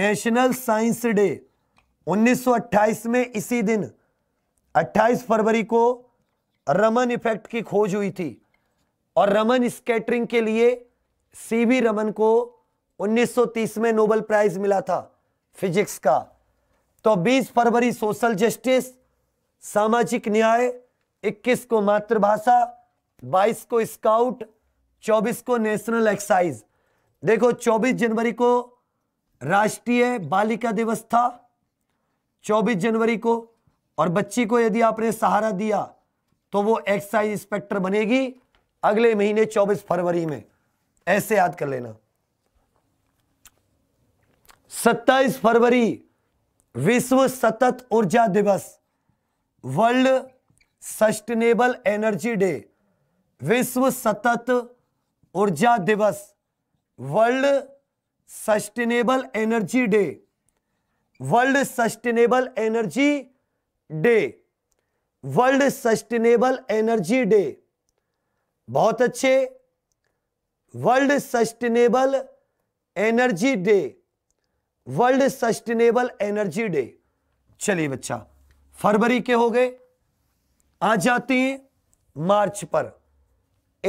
नेशनल साइंस डे 1928 में इसी दिन 28 फरवरी को रमन इफेक्ट की खोज हुई थी और रमन स्केटरिंग के लिए सीवी रमन को 1930 में नोबेल प्राइज मिला था फिजिक्स का तो 20 फरवरी सोशल जस्टिस सामाजिक न्याय 21 को मातृभाषा 22 को स्काउट 24 को नेशनल एक्साइज देखो 24 जनवरी को राष्ट्रीय बालिका दिवस था 24 जनवरी को और बच्ची को यदि आपने सहारा दिया तो वो एक्साइज इंस्पेक्टर बनेगी अगले महीने 24 फरवरी में ऐसे याद कर लेना 27 फरवरी विश्व सतत ऊर्जा दिवस वर्ल्ड सस्टेनेबल एनर्जी डे विश्व सतत ऊर्जा दिवस world sustainable energy day world sustainable energy day world sustainable energy day बहुत अच्छे world sustainable energy day world sustainable energy day चलिए बच्चा फरवरी के हो गए आ जाती हैं मार्च पर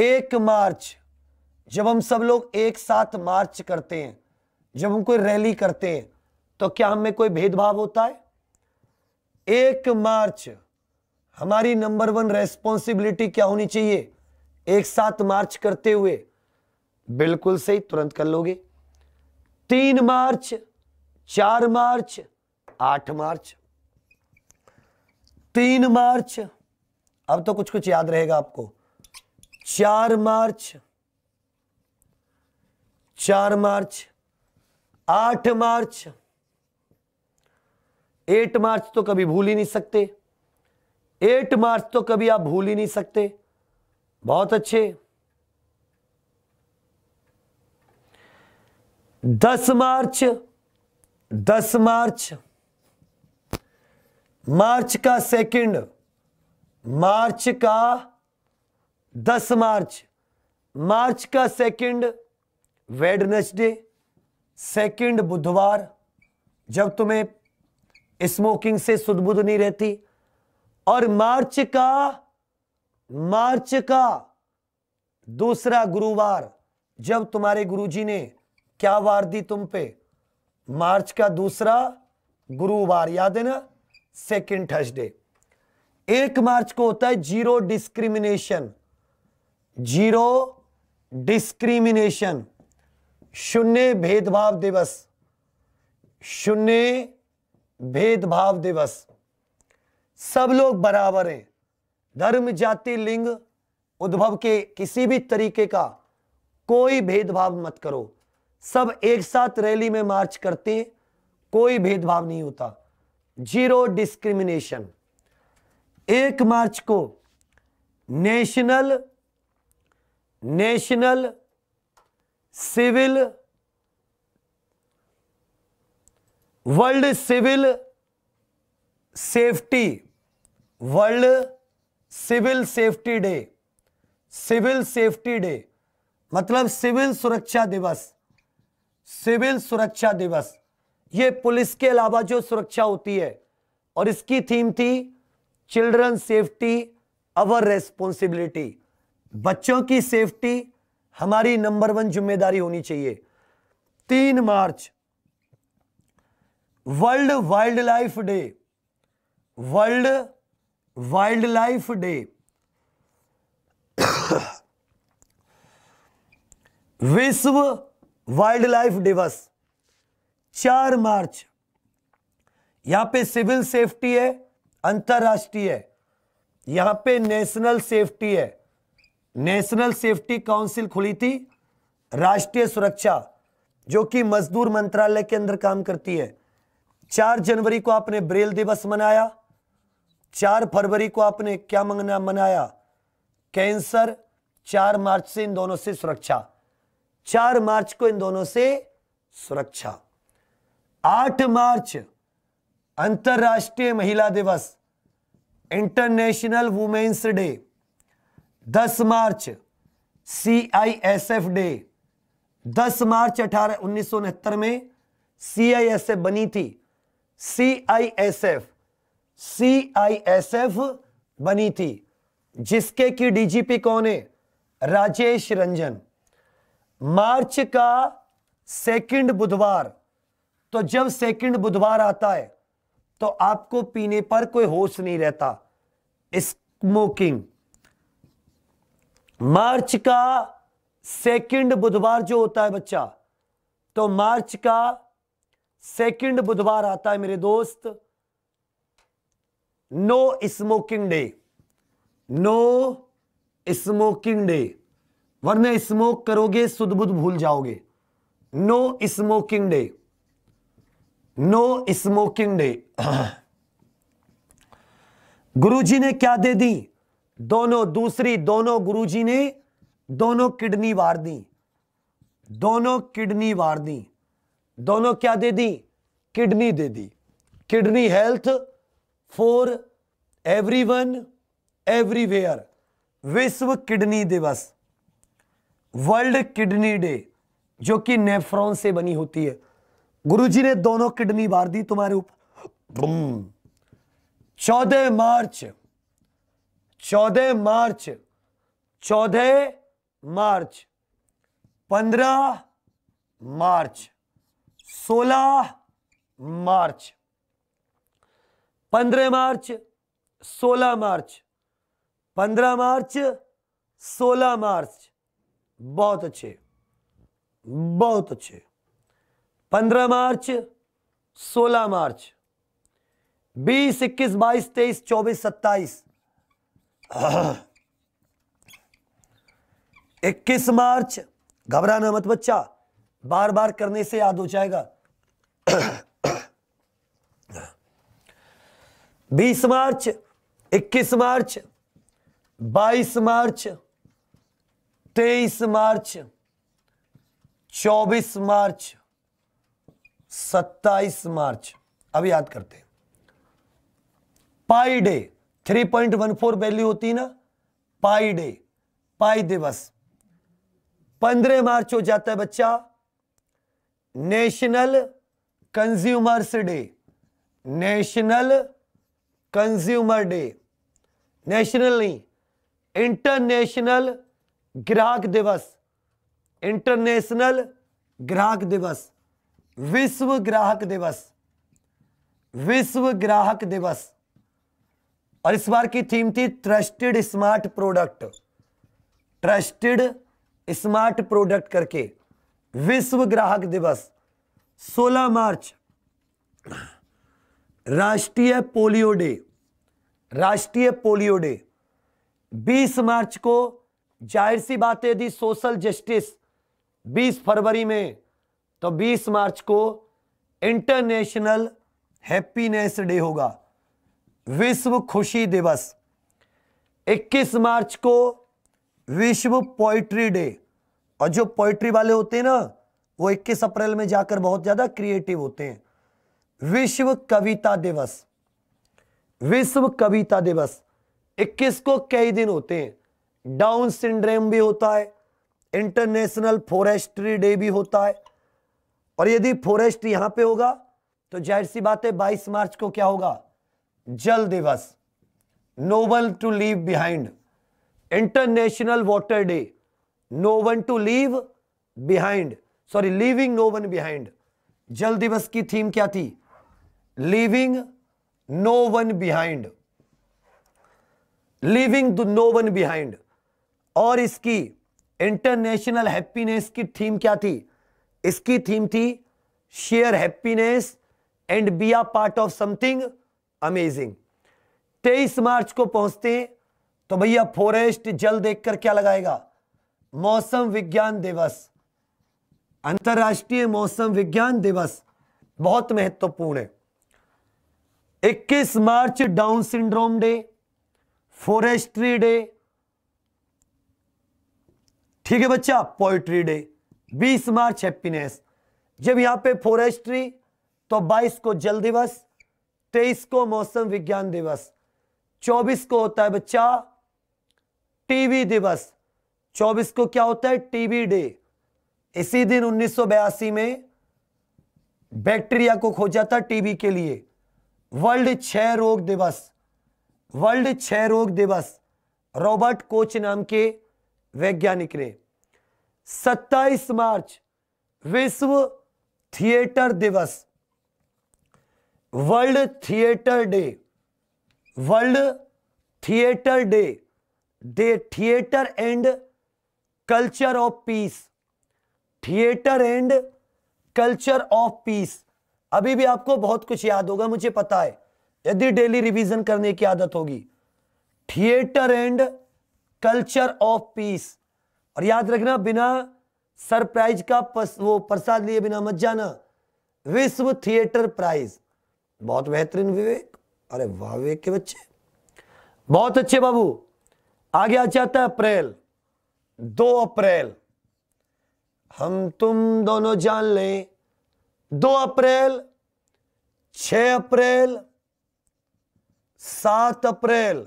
एक मार्च जब हम सब लोग एक साथ मार्च करते हैं जब हम कोई रैली करते हैं तो क्या हमें कोई भेदभाव होता है एक मार्च हमारी नंबर वन रेस्पॉन्सिबिलिटी क्या होनी चाहिए एक साथ मार्च करते हुए बिल्कुल सही तुरंत कर लोगे तीन मार्च चार मार्च आठ मार्च तीन मार्च अब तो कुछ कुछ याद रहेगा आपको चार मार्च चार मार्च आठ मार्च एट मार्च तो कभी भूल ही नहीं सकते एट मार्च तो कभी आप भूल ही नहीं सकते बहुत अच्छे दस मार्च दस मार्च मार्च का सेकंड मार्च का दस मार्च मार्च का सेकंड वेडनेसडे सेकंड बुधवार जब तुम्हें स्मोकिंग से सुदबुद नहीं रहती और मार्च का मार्च का दूसरा गुरुवार जब तुम्हारे गुरुजी ने क्या वार दी तुम पे मार्च का दूसरा गुरुवार याद है ना सेकेंड थर्सडे एक मार्च को होता है जीरो डिस्क्रिमिनेशन जीरो डिस्क्रिमिनेशन शून्य भेदभाव दिवस शून्य भेदभाव दिवस सब लोग बराबर हैं धर्म जाति लिंग उद्भव के किसी भी तरीके का कोई भेदभाव मत करो सब एक साथ रैली में मार्च करते हैं कोई भेदभाव नहीं होता जीरो डिस्क्रिमिनेशन एक मार्च को national national civil world civil safety world civil safety day civil safety day मतलब सिविल सुरक्षा दिवस सिविल सुरक्षा दिवस ये पुलिस के अलावा जो सुरक्षा होती है और इसकी थीम थी चिल्ड्रन सेफ्टी अवर रेस्पॉन्सिबिलिटी बच्चों की सेफ्टी हमारी नंबर वन जिम्मेदारी होनी चाहिए तीन मार्च world wildlife day world wildlife day विश्व वाइल्ड लाइफ दिवस चार मार्च यहां पे सिविल सेफ्टी है अंतरराष्ट्रीय यहां पे नेशनल सेफ्टी है नेशनल सेफ्टी काउंसिल खुली थी राष्ट्रीय सुरक्षा जो कि मजदूर मंत्रालय के अंदर काम करती है चार जनवरी को आपने ब्रेल दिवस मनाया चार फरवरी को आपने क्या मंगना मनाया कैंसर चार मार्च से इन दोनों से सुरक्षा चार मार्च को इन दोनों से सुरक्षा आठ मार्च अंतर्राष्ट्रीय महिला दिवस इंटरनेशनल वुमेन्स डे दस मार्च C I S F day दस मार्च अठारह उन्नीस में सी आई एस एफ बनी थी C I S F C I S F बनी थी जिसके की डीजीपी कौन है राजेश रंजन मार्च का सेकंड बुधवार तो जब सेकंड बुधवार आता है तो आपको पीने पर कोई होश नहीं रहता स्मोकिंग मार्च का सेकंड बुधवार जो होता है बच्चा तो मार्च का सेकंड बुधवार आता है मेरे दोस्त no smoking day no smoking day वरना स्मोक करोगे सुध बुद्ध भूल जाओगे no smoking day no smoking day गुरुजी ने क्या दे दी दोनों दूसरी दोनों गुरुजी ने दोनों किडनी वार दी दोनों किडनी वार दी दोनों क्या दे दी किडनी दे दी kidney health for everyone everywhere विश्व किडनी दिवस वर्ल्ड किडनी डे जो कि नेफ्रॉन से बनी होती है गुरुजी ने दोनों किडनी बार दी तुम्हारे ऊपर चौदह मार्च चौदह मार्च चौदह मार्च पंद्रह मार्च सोलह मार्च पंद्रह मार्च सोलह मार्च पंद्रह मार्च सोलह मार्च बहुत अच्छे बहुत अच्छे 15 मार्च 16 मार्च 20 इक्कीस बाईस तेईस चौबीस सत्ताईस इक्कीस मार्च घबराना मत बच्चा बार बार करने से याद हो जाएगा बीस मार्च इक्कीस मार्च बाईस मार्च तेईस मार्च चौबीस मार्च सत्ताईस मार्च अब याद करते हैं pi day three point one four value होती है ना पाई डे पाई दिवस पंद्रह मार्च हो जाता है बच्चा national consumers day national consumer day national नहीं इंटरनेशनल ग्राहक दिवस इंटरनेशनल ग्राहक दिवस विश्व ग्राहक दिवस विश्व ग्राहक दिवस और इस बार की थीम थी trusted smart product trusted smart product करके विश्व ग्राहक दिवस 16 मार्च राष्ट्रीय पोलियो डे राष्ट्रीय पोलियो डे 20 मार्च को जाहिर सी बात है यदि सोशल जस्टिस 20 फरवरी में तो 20 मार्च को इंटरनेशनल हैप्पीनेस डे होगा विश्व खुशी दिवस 21 मार्च को विश्व पोइट्री डे और जो पोइट्री वाले होते हैं ना वो 21 अप्रैल में जाकर बहुत ज्यादा क्रिएटिव होते हैं विश्व कविता दिवस विश्व कविता दिवस 21 को कई दिन होते हैं डाउन सिंड्रेम भी होता है इंटरनेशनल फॉरेस्ट्री डे भी होता है और यदि फॉरेस्ट यहां पे होगा तो जाहिर सी बात है 22 मार्च को क्या होगा जल दिवस noble to leave behind international water day no one to leave behind sorry living no one behind जल दिवस की थीम क्या थी living no one behind living no one behind और इसकी इंटरनेशनल हैप्पीनेस की थीम क्या थी इसकी थीम थी share happiness and be a part of something amazing तेईस मार्च को पहुंचते तो भैया फॉरेस्ट जल देखकर क्या लगाएगा मौसम विज्ञान दिवस अंतर्राष्ट्रीय मौसम विज्ञान दिवस बहुत महत्वपूर्ण है 21 मार्च Down syndrome day forestry day ठीक है बच्चा पोइट्री डे 20 मार्च हैप्पीनेस जब यहां पे फॉरेस्ट्री तो 22 को जल दिवस 23 को मौसम विज्ञान दिवस 24 को होता है बच्चा टीवी दिवस 24 को क्या होता है टीवी डे इसी दिन उन्नीस में बैक्टीरिया को खोजा था टीबी के लिए वर्ल्ड क्षय रोग दिवस वर्ल्ड क्षय रोग दिवस रॉबर्ट कोच नाम के वैज्ञानिक ने सत्ताईस मार्च विश्व थिएटर दिवस world theatre day world theatre day the theatre and culture of peace theatre and culture of peace अभी भी आपको बहुत कुछ याद होगा मुझे पता है यदि डेली रिवीजन करने की आदत होगी theatre and culture of peace और याद रखना बिना सरप्राइज का पस, वो प्रसाद लिए बिना मत जाना विश्व थिएटर प्राइज बहुत बेहतरीन विवेक अरे वाह विवेक के बच्चे बहुत अच्छे बाबू आगे आ जाता है अप्रैल दो अप्रैल हम तुम दोनों जान ले दो अप्रैल छ अप्रैल सात अप्रैल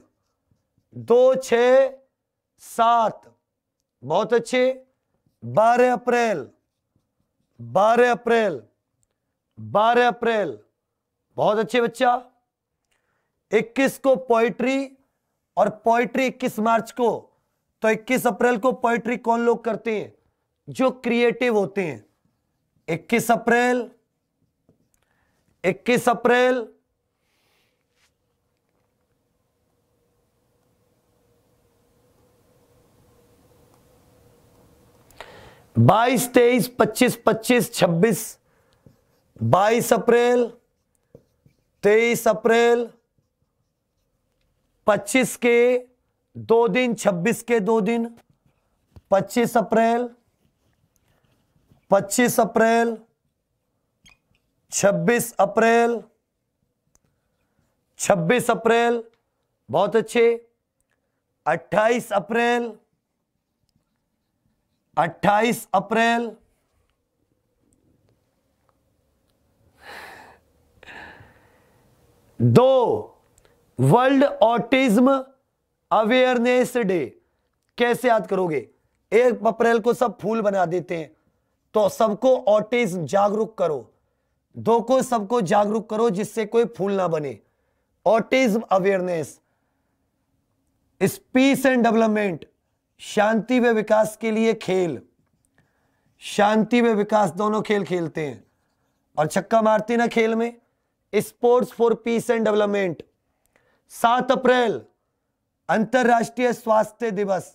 दो छ सात बहुत अच्छे 12 अप्रैल 12 अप्रैल 12 अप्रैल बहुत अच्छे बच्चा 21 को पोइट्री और पोइट्री 21 मार्च को तो 21 अप्रैल को पोइट्री कौन लोग करते हैं जो क्रिएटिव होते हैं 21 अप्रैल 21 अप्रैल बाईस तेईस पच्चीस पच्चीस छब्बीस बाईस अप्रैल तेईस अप्रैल पच्चीस के दो दिन छब्बीस के दो दिन पच्चीस अप्रैल पच्चीस अप्रैल छब्बीस अप्रैल छब्बीस अप्रैल बहुत अच्छे अट्ठाईस अप्रैल अट्ठाईस अप्रैल दो वर्ल्ड ऑटिज्म अवेयरनेस डे कैसे याद करोगे एक अप्रैल को सब फूल बना देते हैं तो सबको ऑटिज्म जागरूक करो दो को सबको जागरूक करो जिससे कोई फूल ना बने autism awareness peace and development शांति व विकास के लिए खेल शांति व विकास दोनों खेल खेलते हैं और छक्का मारते ना खेल में sports for peace and development सात अप्रैल अंतरराष्ट्रीय स्वास्थ्य दिवस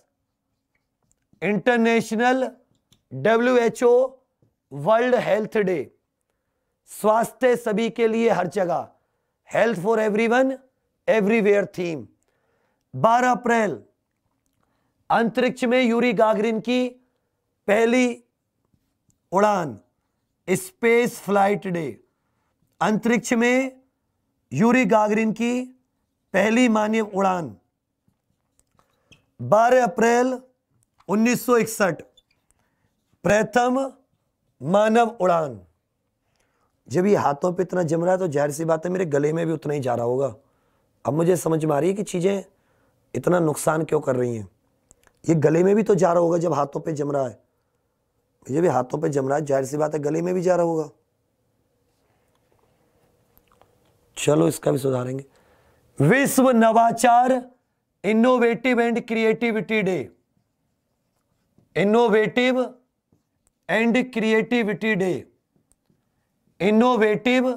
international W H O world health day स्वास्थ्य सभी के लिए हर जगह health for everyone everywhere theme 12 अप्रैल अंतरिक्ष में यूरी गागरिन की पहली उड़ान स्पेस फ्लाइट डे अंतरिक्ष में यूरी गागरिन की पहली मानव उड़ान 12 अप्रैल 1961 प्रथम मानव उड़ान जब ये हाथों पे इतना जम रहा है तो जाहिर सी बात है मेरे गले में भी उतना ही जा रहा होगा अब मुझे समझ में आ रही है कि चीज़ें इतना नुकसान क्यों कर रही हैं ये गले में भी तो जा रहा होगा जब हाथों पे जम रहा है ये भी हाथों पे जम रहा है जाहिर सी बात है गले में भी जा रहा होगा चलो इसका भी सुधारेंगे विश्व नवाचार innovative and creativity day innovative and creativity day innovative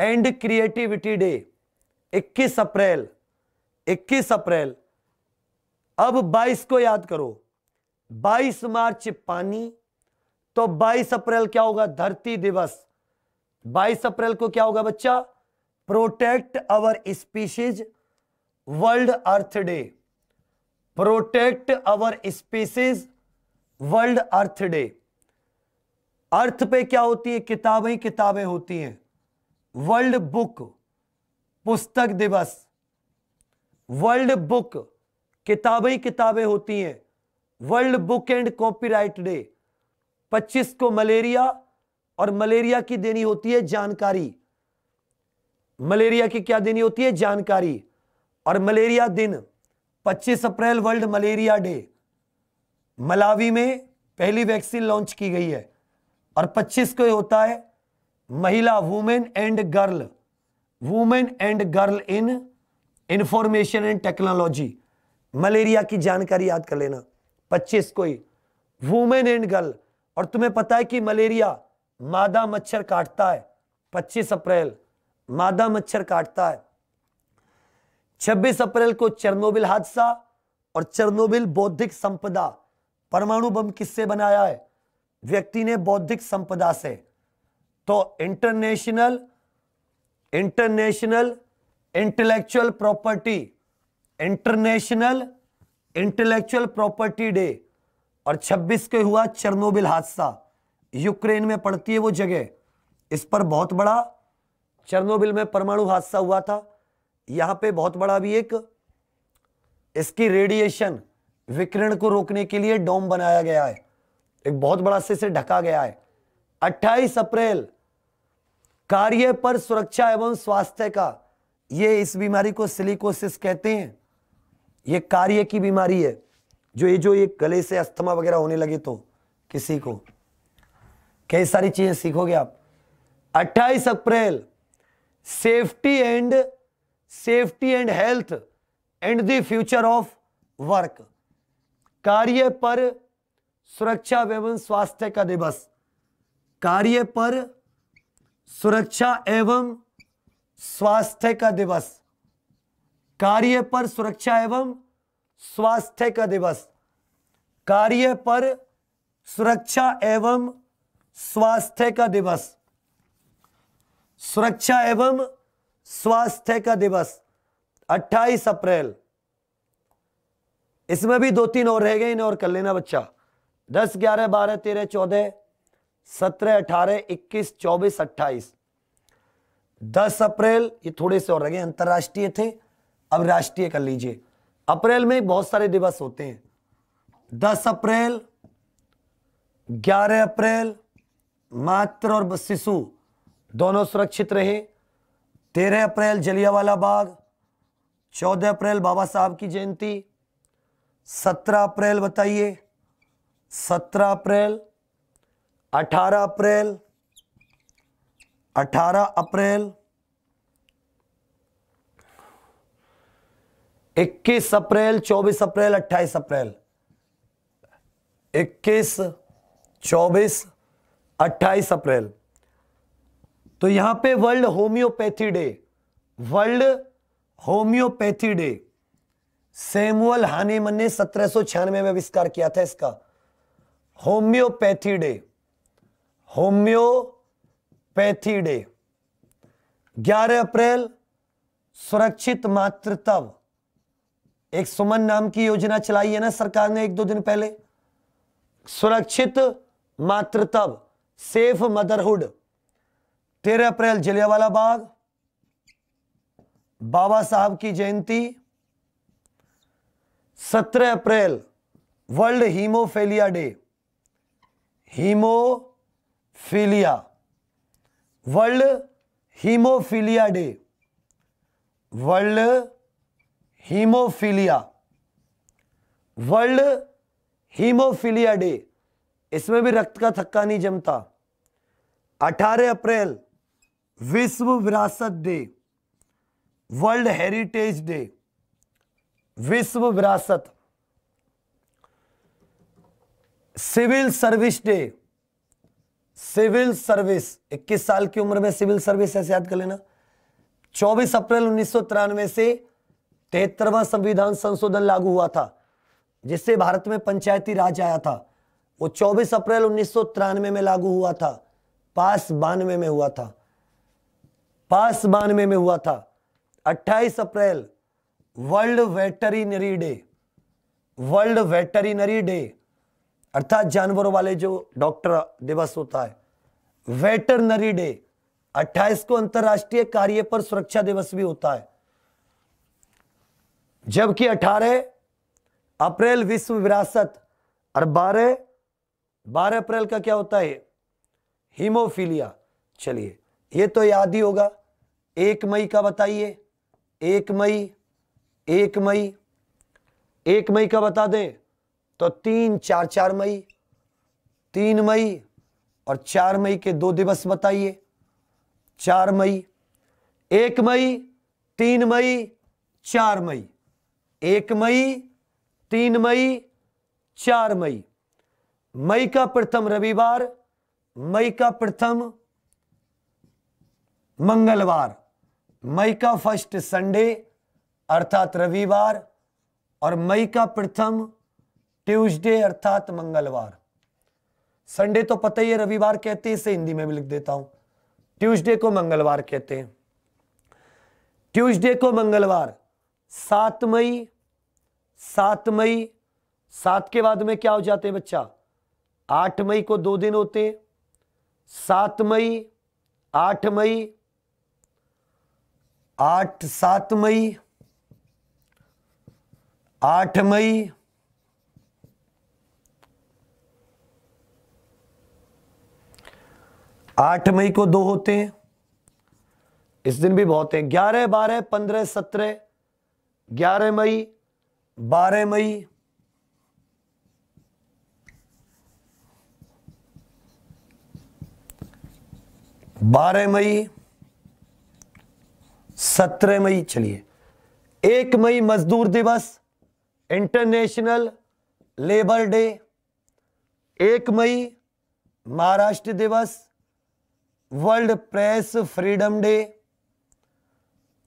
and creativity day 21 अप्रैल 21 अप्रैल अब 22 को याद करो 22 मार्च पानी तो 22 अप्रैल क्या होगा धरती दिवस 22 अप्रैल को क्या होगा बच्चा protect our species world earth day protect our species world earth day earth पे क्या होती है किताबें किताबें होती हैं वर्ल्ड बुक पुस्तक दिवस वर्ल्ड बुक किताबें किताबें होती हैं world book and copyright day 25 को मलेरिया और मलेरिया की देनी होती है जानकारी मलेरिया की क्या देनी होती है जानकारी और मलेरिया दिन 25 अप्रैल वर्ल्ड मलेरिया डे मलावी में पहली वैक्सीन लॉन्च की गई है और 25 को होता है महिला women and girl women and girl in information and technology malaria की जानकारी याद कर लेना पच्चीस को वुमेन एंड गर्ल और तुम्हें पता है कि मलेरिया मादा मच्छर काटता है पच्चीस अप्रैल मादा मच्छर काटता है छब्बीस अप्रैल को चरनोबिल हादसा और चरनोबिल बौद्धिक संपदा परमाणु बम किससे बनाया है व्यक्ति ने बौद्धिक संपदा से तो international international intellectual property international intellectual property day और 26 को हुआ चरनोबिल हादसा यूक्रेन में पड़ती है वो जगह इस पर बहुत बड़ा चरनोबिल में परमाणु हादसा हुआ था यहां पे बहुत बड़ा भी एक इसकी रेडिएशन विकिरण को रोकने के लिए डोम बनाया गया है एक बहुत बड़ा से इसे ढका गया है 28 अप्रैल कार्य पर सुरक्षा एवं स्वास्थ्य का ये इस बीमारी को सिलिकोसिस कहते हैं ये कार्य की बीमारी है जो ये जो ये गले से अस्थमा वगैरह होने लगे तो किसी को कई सारी चीजें सीखोगे आप 28 April safety and safety and health and the future of work कार्य पर सुरक्षा एवं स्वास्थ्य का दिवस कार्य पर सुरक्षा एवं स्वास्थ्य का दिवस कार्य पर सुरक्षा एवं स्वास्थ्य का दिवस कार्य पर सुरक्षा एवं स्वास्थ्य का दिवस सुरक्षा एवं स्वास्थ्य का दिवस 28 अप्रैल इसमें भी दो तीन और रह गए इन्हें और कर लेना बच्चा दस ग्यारह बारह तेरह चौदह सत्रह अठारह इक्कीस चौबीस अट्ठाईस दस अप्रैल ये थोड़े से और रह गए अंतर्राष्ट्रीय थे अब राष्ट्रीय कर लीजिए अप्रैल में बहुत सारे दिवस होते हैं दस अप्रैल ग्यारह अप्रैल मातृ और शिशु दोनों सुरक्षित रहे तेरह अप्रैल जलियावाला बाग चौदह अप्रैल बाबा साहब की जयंती सत्रह अप्रैल बताइए सत्रह अप्रैल अठारह अप्रैल अठारह अप्रैल 21 अप्रैल 24 अप्रैल 28 अप्रैल 21 24 अट्ठाईस अप्रैल तो यहां पे world homeopathy day world homeopathy day Samuel Hahnemann ने सत्रह में आविष्कार किया था इसका homeopathy day homeopathy day 11 April सुरक्षित मातृत्व एक सुमन नाम की योजना चलाई है ना सरकार ने एक दो दिन पहले सुरक्षित मातृत्व सेफ मदरहुड तेरह अप्रैल जलियावाला बाग बाबा साहब की जयंती सत्रह April world haemophilia day haemophilia world haemophilia day world haemophilia world haemophilia day इसमें भी रक्त का थक्का नहीं जमता 18 अप्रैल विश्व विरासत डे वर्ल्ड हेरिटेज डे विश्व विरासत civil service day civil service 21 साल की उम्र में सिविल सर्विस ऐसे याद कर लेना 24 अप्रैल उन्नीस से तेहत्तरवा संविधान संशोधन लागू हुआ था जिससे भारत में पंचायती राज आया था वो 24 अप्रैल उन्नीस में लागू हुआ था पास बानवे में हुआ था पास बानवे में हुआ था 28 April world veterinary day world veterinary day अर्थात जानवरों वाले जो डॉक्टर दिवस होता है वेटरनरी डे 28 को अंतरराष्ट्रीय कार्य पर सुरक्षा दिवस भी होता है जबकि 18 अप्रैल विश्व विरासत और 12 12 अप्रैल का क्या होता है हीमोफीलिया चलिए ये तो याद ही होगा एक मई का बताइए एक मई एक मई एक मई का बता दें तो तीन चार चार मई तीन मई और चार मई के दो दिवस बताइए चार मई एक मई तीन मई चार मई एक मई तीन मई चार मई मई का प्रथम रविवार मई का प्रथम मंगलवार मई का फर्स्ट संडे अर्थात रविवार और मई का प्रथम ट्यूसडे अर्थात मंगलवार संडे तो पता ही है रविवार कहते हैं इसे हिंदी में भी लिख देता हूं ट्यूसडे को मंगलवार कहते हैं ट्यूसडे को मंगलवार सात मई सात मई सात के बाद में क्या हो जाते हैं बच्चा आठ मई को दो दिन होते हैं सात मई आठ मई आठ सात मई आठ मई आठ मई को दो होते हैं इस दिन भी बहुत है ग्यारह बारह पंद्रह सत्रह ग्यारह मई बारह मई बारह मई सत्रह मई चलिए एक मई मजदूर दिवस इंटरनेशनल लेबर डे एक मई महाराष्ट्र दिवस world press freedom day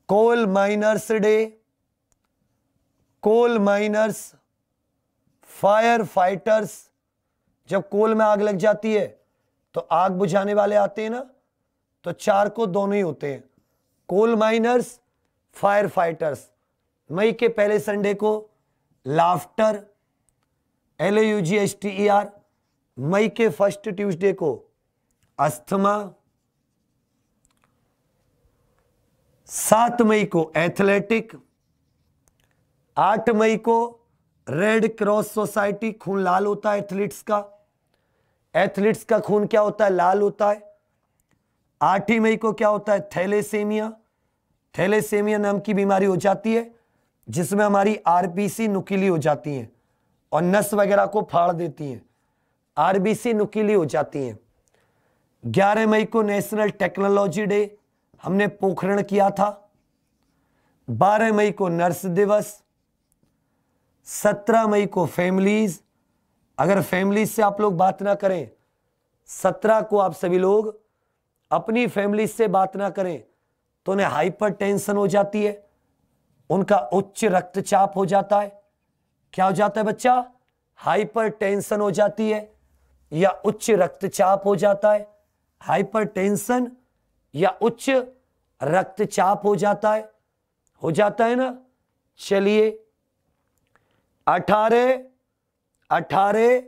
coal miners day coal miners firefighters जब कोल में आग लग जाती है तो आग बुझाने वाले आते हैं ना तो चार को दोनों ही होते हैं कोल माइनर्स फायर फाइटर्स मई के पहले संडे को laughter L U G S T E R मई के फर्स्ट ट्यूसडे को अस्थमा सात मई को एथलेटिक आठ मई को रेड क्रॉस सोसाइटी खून लाल होता है एथलीट्स का एथलीट्स का खून क्या होता है लाल होता है आठ ही मई को क्या होता है थैलेसेमिया थैलेसेमिया नाम की बीमारी हो जाती है जिसमें हमारी आरबीसी नुकीली हो जाती है और नस वगैरह को फाड़ देती है आरबीसी नुकीली हो जाती है ग्यारह मई को नेशनल टेक्नोलॉजी डे हमने पोखरण किया था बारह मई को नर्स दिवस सत्रह मई को फैमिलीज अगर फैमिलीज से आप लोग बात ना करें सत्रह को आप सभी लोग अपनी फैमिली से बात ना करें तो उन्हें हाइपर टेंशन हो जाती है उनका उच्च रक्तचाप हो जाता है क्या हो जाता है बच्चा हाइपर टेंशन हो जाती है या उच्च रक्तचाप हो जाता है हाइपर टेंशन या उच्च रक्तचाप हो जाता है हो जाता है ना चलिए अठारह अठारह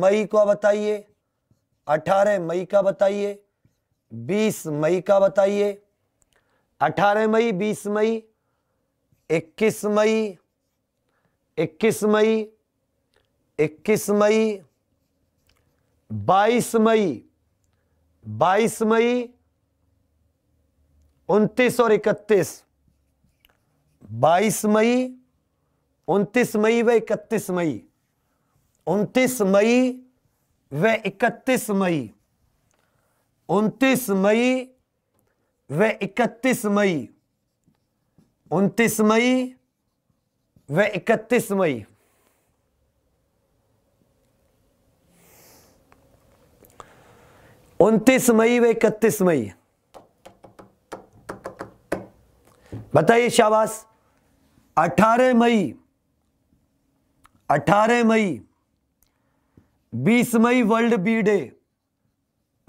मई को बताइए अठारह मई का बताइए बीस मई का बताइए अठारह मई बीस मई इक्कीस मई इक्कीस मई इक्कीस मई बाईस मई बाईस मई उनतीस और इकतीस बाईस मई उनतीस मई व इकतीस मई उनतीस मई व इकतीस मई उनतीस मई व इकतीस मई उनतीस मई व इकतीस मई उनतीस मई व इकतीस मई बताइए शाबाश 18 मई 18 मई 20 मई world bee day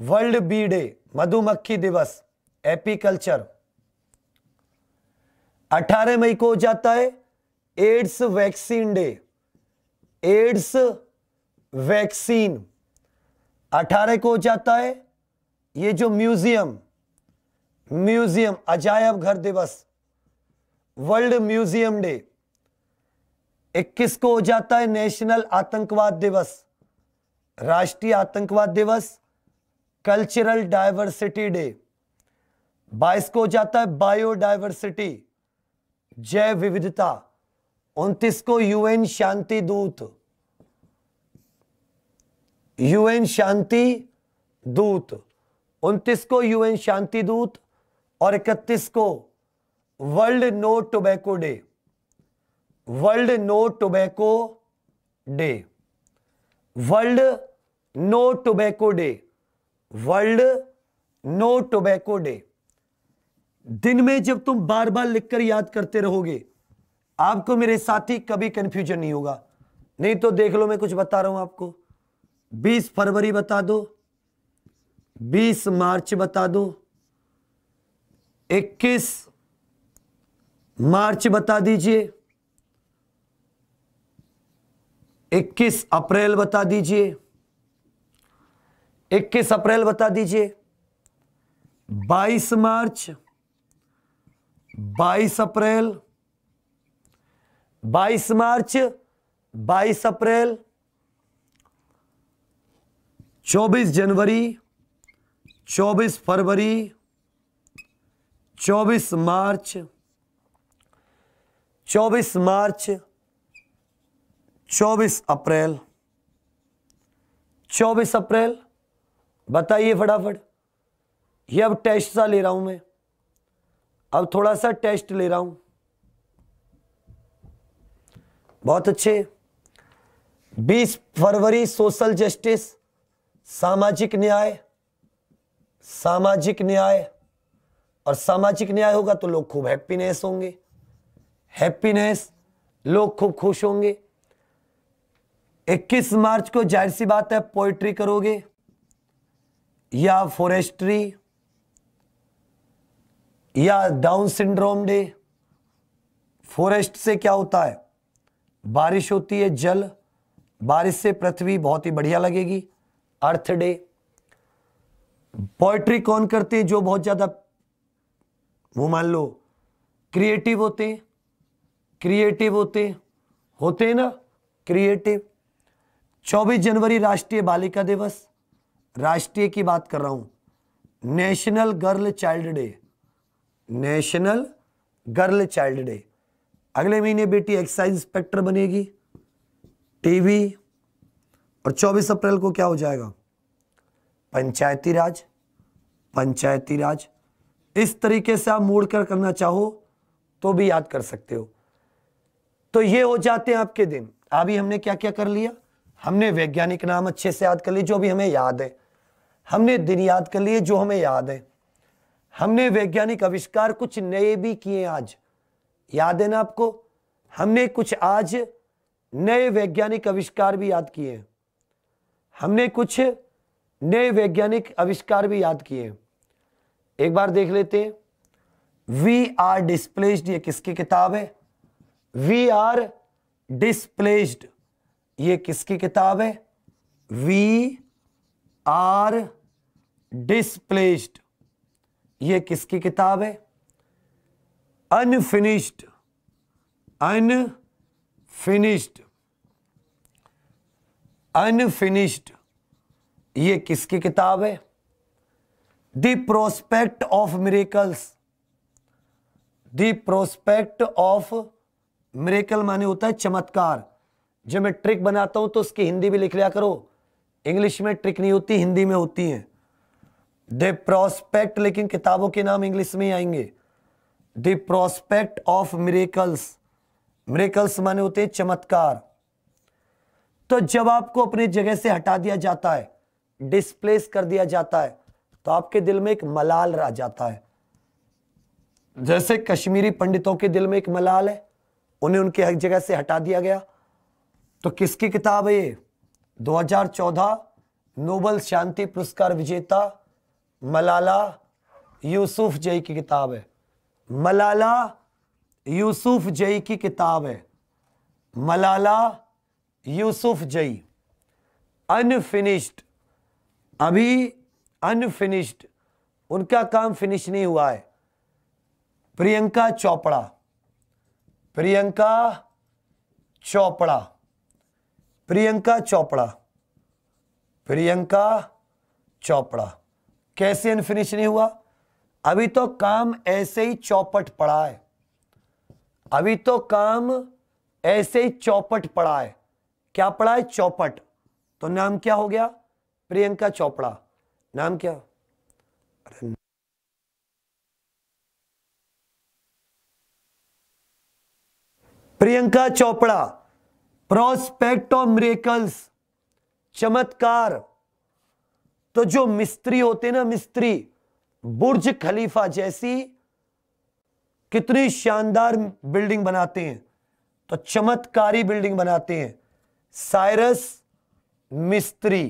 world bee day मधुमक्खी दिवस एपीकल्चर 18 मई को हो जाता है AIDS vaccine day AIDS vaccine 18 को हो जाता है ये जो म्यूजियम म्यूजियम अजायब घर दिवस वर्ल्ड म्यूजियम डे 21 को हो जाता है नेशनल आतंकवाद दिवस राष्ट्रीय आतंकवाद दिवस कल्चरल डायवर्सिटी डे 22 को हो जाता है बायोडायवर्सिटी जैव विविधता 29 को यूएन शांति दूत यूएन शांति दूत 29 को यूएन शांति दूत और 31 को world no tobacco day world no tobacco day world no tobacco day world no tobacco day दिन में जब तुम बार बार लिखकर याद करते रहोगे आपको मेरे साथी कभी कंफ्यूजन नहीं होगा नहीं तो देख लो मैं कुछ बता रहा हूं आपको 20 फरवरी बता दो 20 मार्च बता दो 21 मार्च बता दीजिए इक्कीस अप्रैल बता दीजिए इक्कीस अप्रैल बता दीजिए बाईस मार्च बाईस अप्रैल बाईस मार्च बाईस अप्रैल चौबीस जनवरी चौबीस फरवरी चौबीस मार्च चौबीस मार्च 24 अप्रैल 24 अप्रैल बताइए फटाफट ये अब टेस्ट सा ले रहा हूं मैं अब थोड़ा सा टेस्ट ले रहा हूं बहुत अच्छे 20 फरवरी सोशल जस्टिस सामाजिक न्याय सामाजिक न्याय और सामाजिक न्याय होगा तो लोग खूब हैप्पीनेस होंगे हैप्पीनेस लोग खूब खुश होंगे 21 मार्च को जाहिर सी बात है पोइट्री करोगे या फॉरेस्ट्री या डाउन सिंड्रोम डे फॉरेस्ट से क्या होता है बारिश होती है जल बारिश से पृथ्वी बहुत ही बढ़िया लगेगी अर्थ डे पोइट्री कौन करते हैं जो बहुत ज़्यादा वो मान लो क्रिएटिव होते क्रिएटिव होते होते हैं ना क्रिएटिव 24 जनवरी राष्ट्रीय बालिका दिवस राष्ट्रीय की बात कर रहा हूं national girl child day national girl child day अगले महीने बेटी एक्साइज इंस्पेक्टर बनेगी टीवी और 24 अप्रैल को क्या हो जाएगा पंचायती राज पंचायती राज इस तरीके से आप मोड़ कर करना चाहो तो भी याद कर सकते हो तो ये हो जाते हैं आपके दिन अभी हमने क्या क्या कर लिया हमने वैज्ञानिक नाम अच्छे से याद कर लिए जो भी हमें याद है हमने दिन याद कर लिए जो हमें याद है हमने वैज्ञानिक आविष्कार कुछ नए भी किए आज याद है ना आपको हमने कुछ आज नए वैज्ञानिक आविष्कार भी याद किए हमने कुछ नए वैज्ञानिक आविष्कार भी याद किए एक बार देख लेते हैं वी आर डिस्प्लेस्ड ये किसकी किताब है वी आर डिस्प्लेस्ड ये किसकी किताब है वी आर डिस्प्लेस्ड ये किसकी किताब है अनफिनिश्ड अनफिनिश्ड अनफिनिश्ड ये किसकी किताब है the prospect of miracles the prospect of miracle माने होता है चमत्कार जब मैं ट्रिक बनाता हूं तो उसकी हिंदी भी लिख लिया करो इंग्लिश में ट्रिक नहीं होती हिंदी में होती है दे प्रोस्पेक्ट लेकिन किताबों के नाम इंग्लिश में ही आएंगे the prospect of miracles miracles माने होते हैं चमत्कार तो जब आपको अपनी जगह से हटा दिया जाता है डिस्प्लेस कर दिया जाता है तो आपके दिल में एक मलाल रह जाता है जैसे कश्मीरी पंडितों के दिल में एक मलाल है उन्हें उनके हक जगह से हटा दिया गया तो किसकी किताब है ये 2014 नोबल शांति पुरस्कार विजेता मलाला यूसुफ जई की किताब है मलाला यूसुफ जई की किताब है मलाला यूसुफ जई अनफिनिश्ड अभी अनफिनिश्ड उनका काम फिनिश नहीं हुआ है प्रियंका चोपड़ा प्रियंका चोपड़ा प्रियंका चोपड़ा प्रियंका चोपड़ा कैसे अनफिनिश नहीं हुआ अभी तो काम ऐसे ही चौपट पड़ा है अभी तो काम ऐसे ही चौपट पड़ा है क्या पड़ा है चौपट तो नाम क्या हो गया प्रियंका चोपड़ा नाम क्या अरे Priyanka Chopra prospect of miracles चमत्कार तो जो मिस्त्री होते ना मिस्त्री बुर्ज खलीफा जैसी कितनी शानदार बिल्डिंग बनाते हैं तो चमत्कारी बिल्डिंग बनाते हैं साइरस मिस्त्री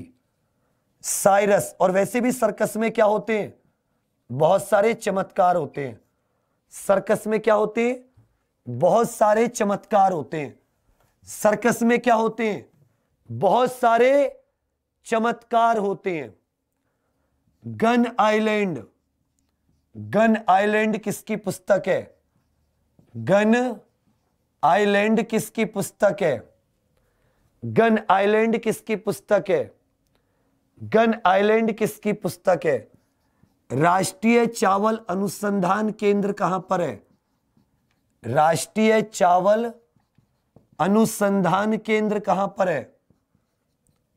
साइरस और वैसे भी सर्कस में क्या होते हैं बहुत सारे चमत्कार होते हैं सर्कस में क्या होते हैं बहुत सारे चमत्कार होते हैं सर्कस में क्या होते हैं बहुत सारे चमत्कार होते हैं गन आइलैंड गन आइलैंड किसकी पुस्तक है गन आइलैंड किसकी पुस्तक है गन आइलैंड किसकी पुस्तक है गन आइलैंड किसकी पुस्तक है राष्ट्रीय चावल अनुसंधान केंद्र कहां पर है राष्ट्रीय चावल अनुसंधान केंद्र कहां पर है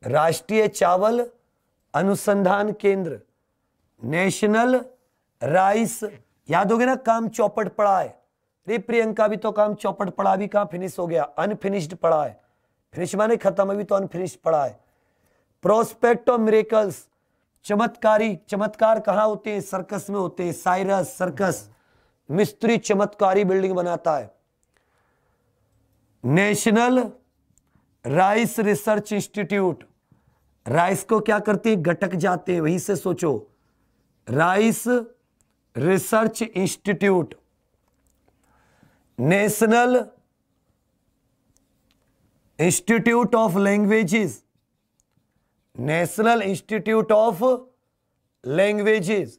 राष्ट्रीय चावल अनुसंधान केंद्र नेशनल राइस याद हो गया ना काम चौपट पड़ा है रे प्रियंका भी तो काम चौपट पड़ा भी कहां फिनिश हो गया अनफिनिश्ड पड़ा है फिनिश माने खत्म अभी तो अनफिनिश्ड पड़ा है प्रोस्पेक्ट ऑफ मेरेकल्स चमत्कारी चमत्कार कहां होते हैं सर्कस में होते हैं साइरस सर्कस मिस्त्री चमत्कारी बिल्डिंग बनाता है national rice research institute rice को क्या करते हैं गटक जाते हैं वहीं से सोचो rice research institute national institute of languages national institute of languages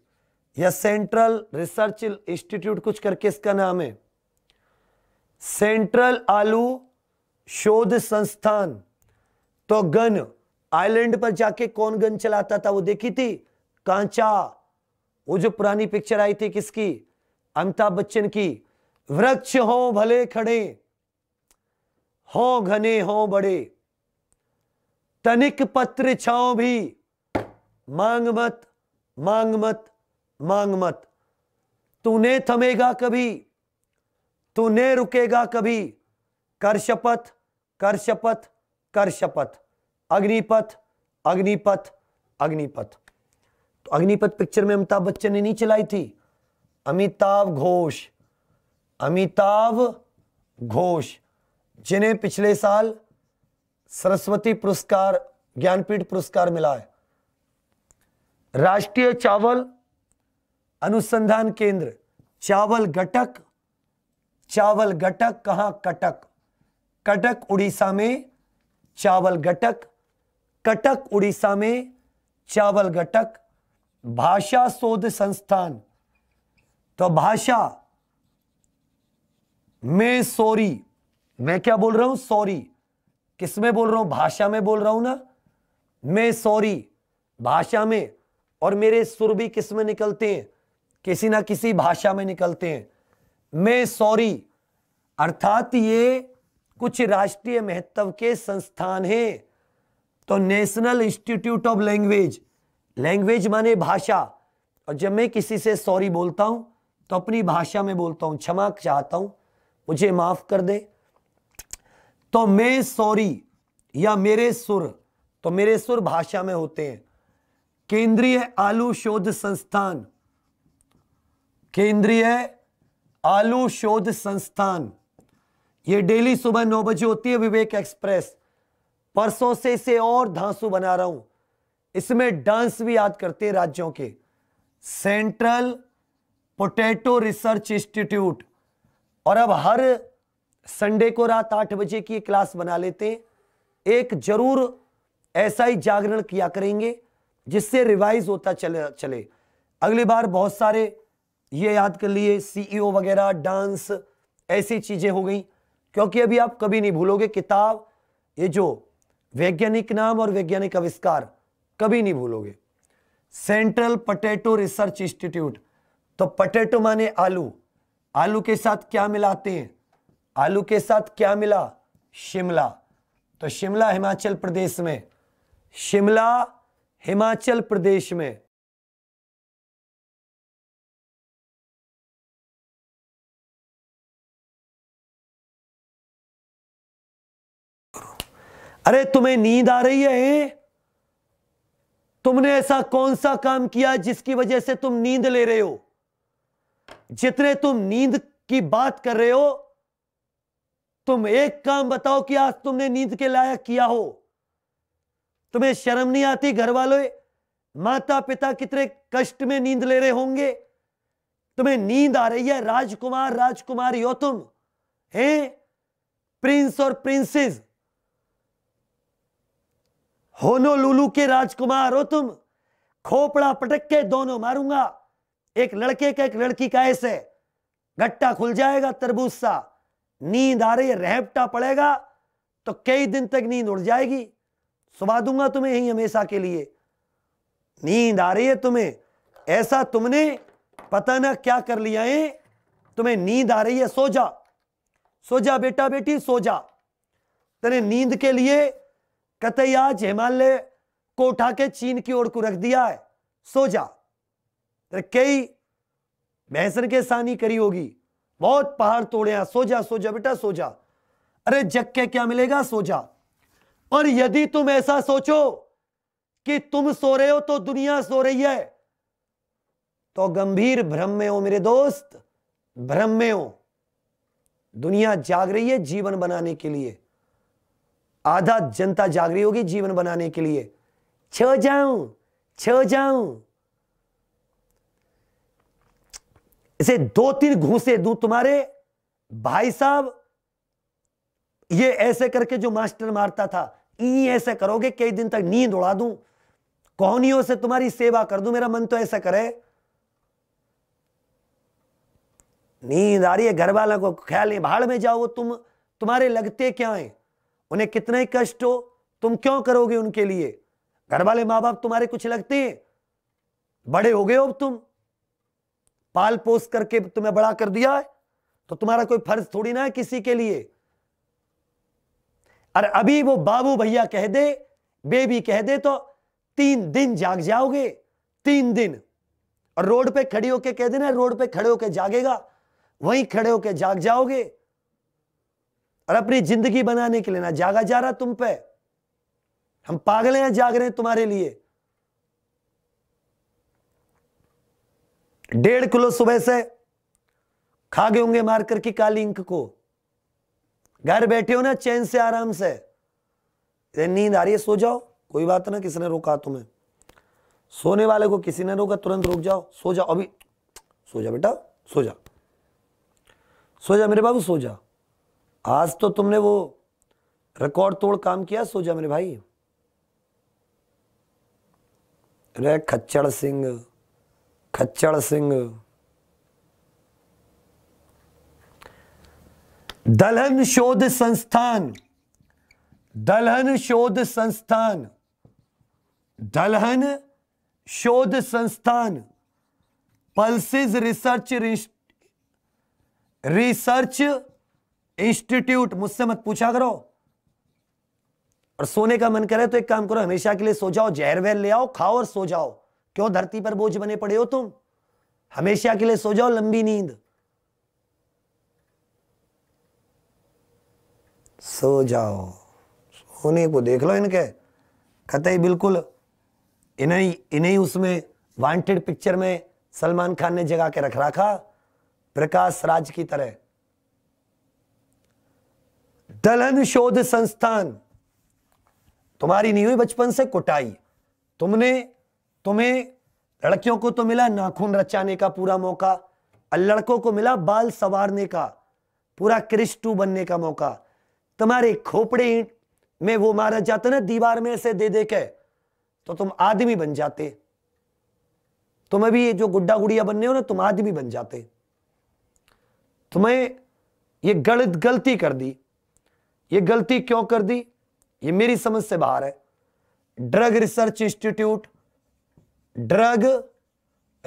या सेंट्रल रिसर्च इंस्टीट्यूट कुछ करके इसका नाम है सेंट्रल आलू शोध संस्थान तो गन आइलैंड पर जाके कौन गन चलाता था वो देखी थी कांचा वो जो पुरानी पिक्चर आई थी किसकी अमिताभ बच्चन की वृक्ष हो भले खड़े हो घने हो बड़े तनिक पत्र छाओ भी मांग मत मांग मत मांग मत तू ने थमेगा कभी तू ने रुकेगा कभी कर शपथ कर शपथ कर शपथ अग्निपथ अग्निपथ अग्निपथ तो अग्निपथ पिक्चर में अमिताभ बच्चन ने नहीं चलाई थी अमिताभ घोष अमिताभ घोष जिन्हें पिछले साल सरस्वती पुरस्कार ज्ञानपीठ पुरस्कार मिला है राष्ट्रीय चावल अनुसंधान केंद्र चावल घटक चावल गटक कहा कटक कटक उड़ीसा में चावल गटक कटक उड़ीसा में चावल गटक भाषा शोध संस्थान तो भाषा में सॉरी मैं क्या बोल रहा हूं सॉरी किस में बोल रहा हूं भाषा में बोल रहा हूं ना मैं सॉरी भाषा में और मेरे सुर भी किस में निकलते हैं किसी ना किसी भाषा में निकलते हैं में सॉरी अर्थात ये कुछ राष्ट्रीय महत्व के संस्थान हैं तो national institute of language language माने भाषा और जब मैं किसी से सॉरी बोलता हूं तो अपनी भाषा में बोलता हूं क्षमा चाहता हूं मुझे माफ कर दे तो मैं सॉरी या मेरे सुर तो मेरे सुर भाषा में होते हैं केंद्रीय आलू शोध संस्थान केंद्रीय आलू शोध संस्थान ये डेली सुबह नौ बजे होती है विवेक एक्सप्रेस परसों से इसे और धांसू बना रहा हूं इसमें डांस भी याद करते हैं राज्यों के सेंट्रल पोटैटो रिसर्च इंस्टीट्यूट और अब हर संडे को रात आठ बजे की क्लास बना लेते हैं एक जरूर ऐसा ही जागरण किया करेंगे जिससे रिवाइज होता चले चले अगली बार बहुत सारे ये याद कर लिए सीईओ e वगैरह डांस ऐसी चीज़ें हो गई क्योंकि अभी आप कभी नहीं भूलोगे किताब ये जो वैज्ञानिक नाम और वैज्ञानिक आविष्कार कभी नहीं भूलोगे सेंट्रल पटेटो रिसर्च इंस्टीट्यूट तो पटेटो माने आलू आलू के साथ क्या मिलाते हैं आलू के साथ क्या मिला शिमला तो शिमला हिमाचल प्रदेश में शिमला हिमाचल प्रदेश में अरे तुम्हें नींद आ रही है तुमने ऐसा कौन सा काम किया जिसकी वजह से तुम नींद ले रहे हो जितने तुम नींद की बात कर रहे हो तुम एक काम बताओ कि आज तुमने नींद के लायक किया हो तुम्हें शर्म नहीं आती घर वालों माता पिता कितने कष्ट में नींद ले रहे होंगे तुम्हें नींद आ रही है राजकुमार राजकुमारी हो तुम हैं प्रिंस और प्रिंसेस होनोलुलु के राजकुमार हो तुम खोपड़ा पटक के दोनों मारूंगा एक लड़के का एक लड़की का ऐसे गट्टा खुल जाएगा तरबूज सा नींद आ रही है रहपटा पड़ेगा तो कई दिन तक नींद उड़ जाएगी सुबह दूंगा तुम्हें यही हमेशा के लिए नींद आ रही है तुम्हें ऐसा तुमने पता ना क्या कर लिया है तुम्हें नींद आ रही है सो जा सो जा बेटा बेटी सो जा तेरे नींद के लिए कहते आज हिमालय को उठा के चीन की ओर को रख दिया है सो जा कई भैंसन के सानी करी होगी बहुत पहाड़ तोड़े हैं सो जा सो जा बेटा सो जा अरे जग के क्या मिलेगा सो जा और यदि तुम ऐसा सोचो कि तुम सो रहे हो तो दुनिया सो रही है तो गंभीर भ्रम में हो मेरे दोस्त भ्रम में हो दुनिया जाग रही है जीवन बनाने के लिए आधा जनता जागरी होगी जीवन बनाने के लिए छो जाऊं छो जाऊं इसे दो तीन घूसे दू तुम्हारे भाई साहब ये ऐसे करके जो मास्टर मारता था ई ऐसे करोगे कई दिन तक नींद उड़ा दूं कोहनियों से तुम्हारी सेवा कर दूं मेरा मन तो ऐसा करे नींद आ रही है घर वालों को ख्याल भाड़ में जाओ तुम तुम्हारे लगते क्या है उन्हें कितने कष्ट हो तुम क्यों करोगे उनके लिए घर वाले मां बाप तुम्हारे कुछ लगते हैं बड़े हो गए हो तुम पाल पोस करके तुम्हें बड़ा कर दिया है तो तुम्हारा कोई फर्ज थोड़ी ना है किसी के लिए और अभी वो बाबू भैया कह दे बेबी कह दे तो तीन दिन जाग जाओगे तीन दिन और रोड पे खड़ी होके कह देना रोड पे खड़े होके जागेगा वहीं खड़े होके जाग जाओगे और अपनी जिंदगी बनाने के लिए ना जागा जा रहा तुम पे हम पागल हैं जाग रहे हैं तुम्हारे लिए डेढ़ किलो सुबह से खा गए होंगे मारकर की काली इंक को घर बैठे हो ना चैन से आराम से नींद आ रही है सो जाओ कोई बात ना किसी ने रोका तुम्हें सोने वाले को किसी ने रोका तुरंत रोक जाओ सो जाओ अभी सो जा बेटा सो जा सो जा मेरे बाबू सो जा आज तो तुमने वो रिकॉर्ड तोड़ काम किया सोचा मेरे भाई रे खच्चड़ सिंह खच्चड़ सिंह दलहन शोध संस्थान दलहन शोध संस्थान दलहन शोध संस्थान पल्सिस रिसर्च रिसर्च इंस्टीट्यूट मुझसे मत पूछा करो और सोने का मन करे तो एक काम करो हमेशा के लिए सो जाओ जहर वहर ले आओ खाओ और सो जाओ क्यों धरती पर बोझ बने पड़े हो तुम हमेशा के लिए सो जाओ लंबी नींद सो जाओ सोने को देख लो इनके ही बिल्कुल इन्हें इन्हें उसमें वांटेड पिक्चर में सलमान खान ने जगा के रख रखा प्रकाश राज की तरह दलहन शोध संस्थान तुम्हारी नहीं हुई बचपन से कुटाई तुमने तुम्हें लड़कियों को तो मिला नाखून रचाने का पूरा मौका और लड़कों को मिला बाल सवारने का पूरा क्रिस्टू बनने का मौका तुम्हारे खोपड़े में वो मारा जाता ना दीवार में ऐसे दे दे के तो तुम आदमी बन जाते तुम्हें भी ये जो गुड्डा गुड़िया बनने हो ना तुम आदमी बन जाते तुम्हें ये गलत गलती कर दी ये गलती क्यों कर दी ये मेरी समझ से बाहर है drug research institute drug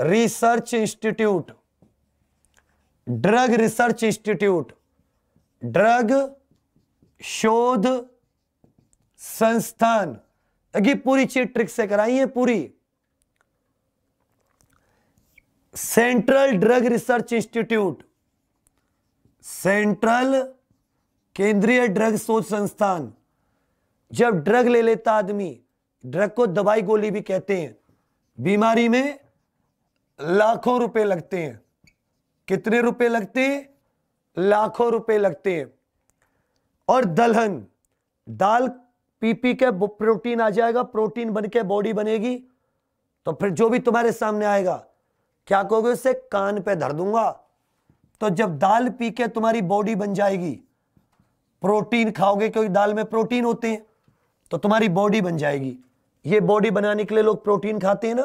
research institute drug research institute drug शोध संस्थान अगी पूरी चीज ट्रिक से कराई है पूरी central drug research institute central केंद्रीय ड्रग शोध संस्थान जब ड्रग ले लेता आदमी ड्रग को दवाई गोली भी कहते हैं बीमारी में लाखों रुपए लगते हैं कितने रुपए लगते हैं लाखों रुपए लगते हैं और दलहन दाल पी पी के प्रोटीन आ जाएगा प्रोटीन बन के बॉडी बनेगी तो फिर जो भी तुम्हारे सामने आएगा क्या कहोगे उसे कान पे धर दूंगा तो जब दाल पी के तुम्हारी बॉडी बन जाएगी प्रोटीन खाओगे क्योंकि दाल में प्रोटीन होते हैं तो तुम्हारी बॉडी बन जाएगी ये बॉडी बनाने के लिए लोग प्रोटीन खाते हैं ना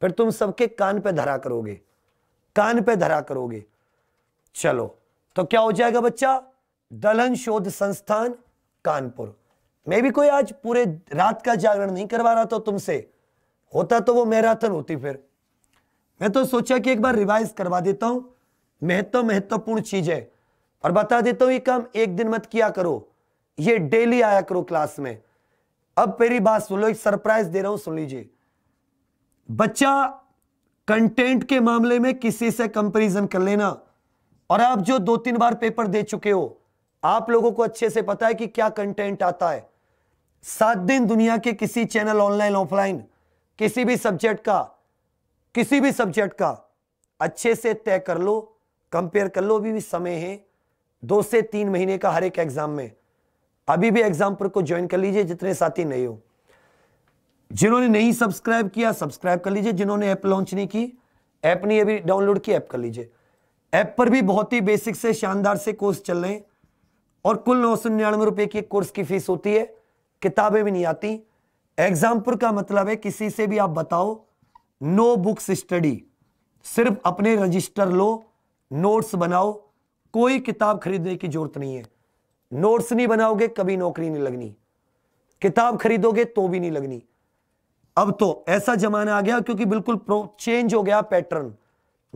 फिर तुम सबके कान पे धरा करोगे कान पे धरा करोगे चलो तो क्या हो जाएगा बच्चा दलहन शोध संस्थान कानपुर मैं भी कोई आज पूरे रात का जागरण नहीं करवा रहा था तुमसे होता तो वो मैराथन होती फिर मैं तो सोचा कि एक बार रिवाइज करवा देता हूं महत्व महत्वपूर्ण चीज है और बता देता हूं ये काम एक दिन मत किया करो ये डेली आया करो क्लास में अब मेरी बात सुन लो एक सरप्राइज दे रहा हूं सुन लीजिए बच्चा कंटेंट के मामले में किसी से कंपैरिजन कर लेना और आप जो दो तीन बार पेपर दे चुके हो आप लोगों को अच्छे से पता है कि क्या कंटेंट आता है सात दिन दुनिया के किसी चैनल ऑनलाइन ऑफलाइन किसी भी सब्जेक्ट का किसी भी सब्जेक्ट का अच्छे से तय कर लो कंपेयर कर लो अभी भी समय है दो से तीन महीने का हर एक एग्जाम में अभी भी एग्जाम पर को ज्वाइन कर लीजिए जितने साथी नए हो जिन्होंने नहीं सब्सक्राइब किया सब्सक्राइब कर लीजिए जिन्होंने ऐप लॉन्च नहीं की ऐप नहीं अभी डाउनलोड की ऐप कर लीजिए ऐप पर भी बहुत ही बेसिक से शानदार से कोर्स चल रहे हैं और कुल नौ सौ निन्यानवे रुपये की कोर्स की फीस होती है किताबें भी नहीं आती एग्जाम्पुर का मतलब है किसी से भी आप बताओ नो बुक्स स्टडी सिर्फ अपने रजिस्टर लो नोट्स बनाओ कोई किताब खरीदने की जरूरत नहीं है नोट्स नहीं बनाओगे कभी नौकरी नहीं लगनी किताब खरीदोगे तो भी नहीं लगनी अब तो ऐसा जमाना आ गया क्योंकि बिल्कुल चेंज हो गया पैटर्न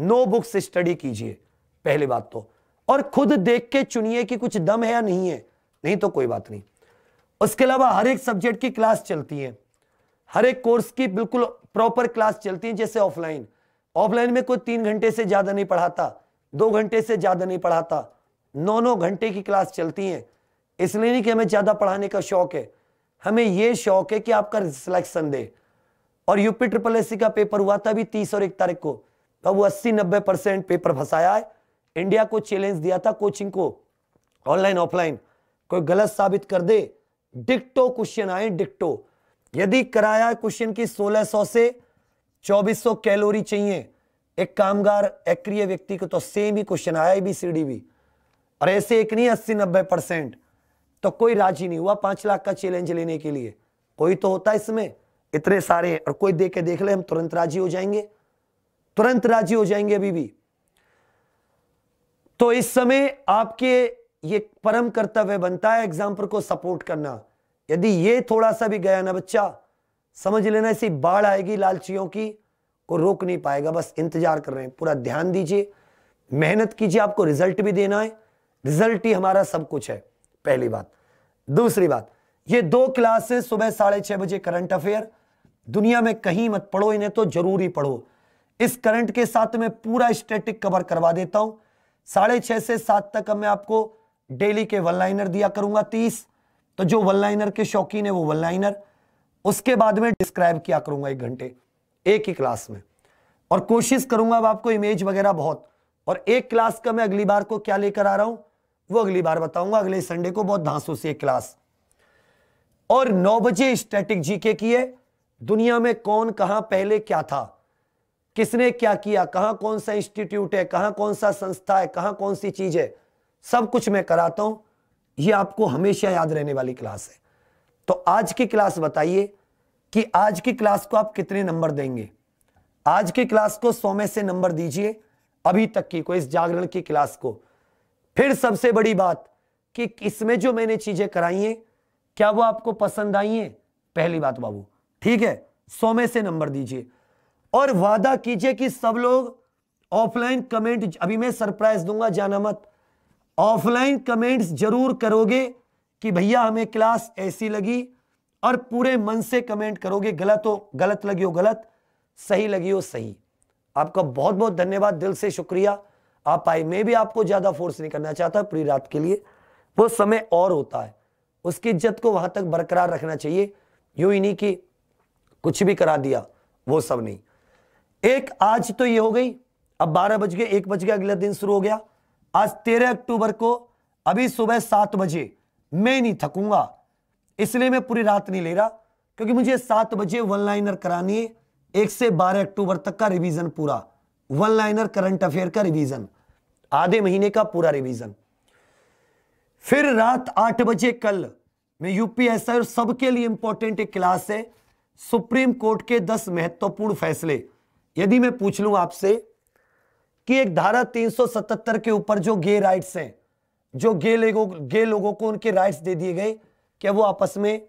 नो बुक से स्टडी कीजिए पहली बात तो और खुद देख के चुनिए कि कुछ दम है या नहीं है नहीं तो कोई बात नहीं उसके अलावा हर एक सब्जेक्ट की क्लास चलती है हर एक कोर्स की बिल्कुल प्रॉपर क्लास चलती है जैसे ऑफलाइन ऑफलाइन में कोई तीन घंटे से ज्यादा नहीं पढ़ाता दो घंटे से ज़्यादा नहीं पढ़ाता नौ नौ घंटे की क्लास चलती है इसलिए नहीं कि हमें ज़्यादा पढ़ाने का शौक़ है हमें यह शौक़ है कि आपका सिलेक्शन दे और यूपी ट्रिपल एस का पेपर हुआ था अभी तीस और एक तारीख को अब वो अस्सी नब्बे परसेंट पेपर फंसाया है इंडिया को चैलेंज दिया था कोचिंग को ऑनलाइन ऑफलाइन कोई गलत साबित कर दे डिक्टो क्वेश्चन आए डिक्टो यदि कराया क्वेश्चन की 1600 से 2400 कैलोरी चाहिए एक कामगार एक्रिय व्यक्ति को तो सेम ही क्वेश्चन आया भी सी डी भी और ऐसे एक नहीं अस्सी नब्बे परसेंट तो कोई राजी नहीं हुआ पांच लाख का चैलेंज लेने के लिए कोई तो होता है इसमें इतने सारे और कोई देख के देख ले हम तुरंत राजी हो जाएंगे तुरंत राजी हो जाएंगे अभी भी तो इस समय आपके ये परम कर्तव्य बनता है एग्जाम्पल को सपोर्ट करना यदि ये थोड़ा सा भी गया ना बच्चा समझ लेना ऐसी बाढ़ आएगी लालचियों की को रोक नहीं पाएगा बस इंतजार कर रहे हैं पूरा ध्यान दीजिए मेहनत कीजिए आपको रिजल्ट भी देना है रिजल्ट ही हमारा सब कुछ है पहली बात दूसरी बात ये दो क्लासेस सुबह साढ़े छह बजे करंट अफेयर दुनिया में कहीं मत पढ़ो इन्हें तो जरूर ही पढ़ो इस करंट के साथ मैं पूरा स्टेटिक कवर करवा देता हूं साढ़े छह से सात तक मैं आपको डेली के वन लाइनर दिया करूंगा तीस तो जो वन लाइनर के शौकीन है वो वन लाइनर उसके बाद में डिस्क्राइब किया करूंगा एक घंटे एक ही क्लास में और कोशिश करूंगा अब आपको इमेज वगैरह बहुत और एक क्लास का मैं अगली बार को क्या लेकर आ रहा हूं वो अगली बार बताऊंगा अगले संडे को बहुत धांसू से क्लास और नौ बजे स्टैटिक जीके की है दुनिया में कौन कहां पहले क्या था किसने क्या किया कहां कौन सा इंस्टीट्यूट है कहां कौन सा संस्था है कहां कौन सी चीज है सब कुछ मैं कराता हूं ये आपको हमेशा याद रहने वाली क्लास है तो आज की क्लास बताइए कि आज की क्लास को आप कितने नंबर देंगे आज की क्लास को सौ में से नंबर दीजिए अभी तक की को इस जागरण की क्लास को फिर सबसे बड़ी बात कि इसमें जो मैंने चीजें कराई हैं क्या वो आपको पसंद आई हैं पहली बात बाबू ठीक है सौ में से नंबर दीजिए और वादा कीजिए कि सब लोग ऑफलाइन कमेंट अभी मैं सरप्राइज दूंगा जाना मत ऑफलाइन कमेंट्स जरूर करोगे कि भैया हमें क्लास ऐसी लगी और पूरे मन से कमेंट करोगे गलत हो गलत लगी हो गलत सही लगी हो सही आपका बहुत बहुत धन्यवाद दिल से शुक्रिया आप आई मैं भी आपको ज्यादा फोर्स नहीं करना चाहता पूरी रात के लिए वो समय और होता है उसकी इज्जत को वहां तक बरकरार रखना चाहिए यू ही नहीं कि कुछ भी करा दिया वो सब नहीं एक आज तो ये हो गई अब बारह बज गए एक बज गया अगला दिन शुरू हो गया आज तेरह अक्टूबर को अभी सुबह सात बजे मैं नहीं थकूंगा इसलिए मैं पूरी रात नहीं ले रहा क्योंकि मुझे सात बजे वन लाइनर करानी है एक से बारह अक्टूबर तक का रिवीजन पूरा वन लाइनर करंट अफेयर का रिवीजन आधे महीने का पूरा रिवीजन फिर रात आठ बजे कल मैं यूपीएसआई और सबके लिए इंपॉर्टेंट एक क्लास है सुप्रीम कोर्ट के दस महत्वपूर्ण फैसले यदि मैं पूछ लू आपसे कि एक धारा 377 के ऊपर जो गे राइट्स हैं जो गे लोगों गे लोगों को उनके राइट्स दे दिए गए क्या वो आपस में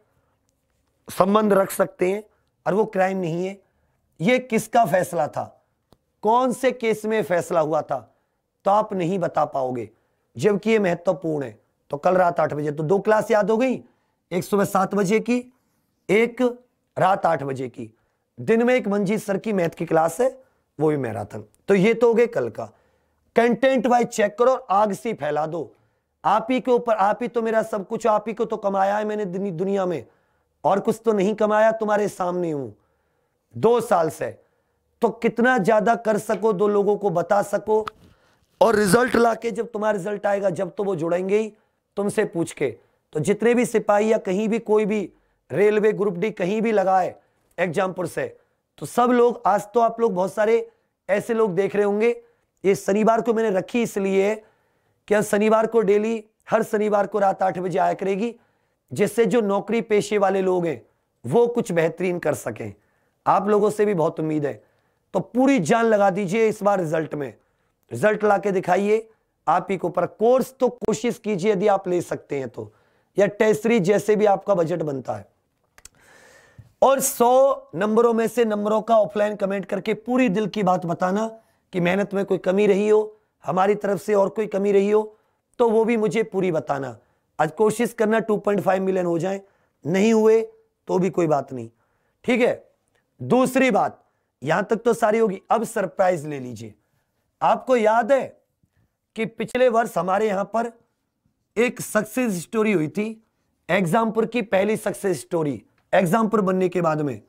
संबंध रख सकते हैं और वो क्राइम नहीं है ये किसका फैसला था कौन से केस में फैसला हुआ था तो आप नहीं बता पाओगे जबकि ये महत्वपूर्ण है तो कल रात आठ बजे तो दो क्लास याद हो गई एक सुबह सात बजे की एक रात आठ बजे की दिन में एक मंजीत सर की मैथ की क्लास है वो भी मैराथन तो ये तो हो गए कल का कंटेंट वाइज चेक करो और आग सी फैला दो आप ही के ऊपर आप ही तो मेरा सब कुछ आप ही को तो कमाया है मैंने दुनिया में और कुछ तो नहीं कमाया तुम्हारे सामने हूं दो साल से तो कितना ज्यादा कर सको दो लोगों को बता सको और रिजल्ट लाके जब तुम्हारा रिजल्ट आएगा जब तो वो जुड़ेंगे ही तुमसे पूछ के तो जितने भी सिपाही या कहीं भी कोई भी रेलवे ग्रुप डी कहीं भी लगाए एग्जामपुर से तो सब लोग आज तो आप लोग बहुत सारे ऐसे लोग देख रहे होंगे ये शनिवार को मैंने रखी इसलिए क्या शनिवार को डेली हर शनिवार को रात आठ बजे आया करेगी जिससे जो नौकरी पेशे वाले लोग हैं वो कुछ बेहतरीन कर सकें आप लोगों से भी बहुत उम्मीद है तो पूरी जान लगा दीजिए इस बार रिजल्ट में रिजल्ट ला के दिखाइए आप ही को पर कोर्स तो कोशिश कीजिए यदि आप ले सकते हैं तो या टेस्टरी जैसे भी आपका बजट बनता है और 100 नंबरों में से नंबरों का ऑफलाइन कमेंट करके पूरी दिल की बात बताना कि मेहनत में कोई कमी रही हो हमारी तरफ से और कोई कमी रही हो तो वो भी मुझे पूरी बताना आज कोशिश करना 2.5 मिलियन हो जाए नहीं हुए तो भी कोई बात नहीं ठीक है दूसरी बात यहां तक तो सारी होगी अब सरप्राइज ले लीजिए आपको याद है कि पिछले वर्ष हमारे यहां पर एक सक्सेस स्टोरी हुई थी एग्जामपुर की पहली सक्सेस स्टोरी एग्जामपुर बनने के बाद में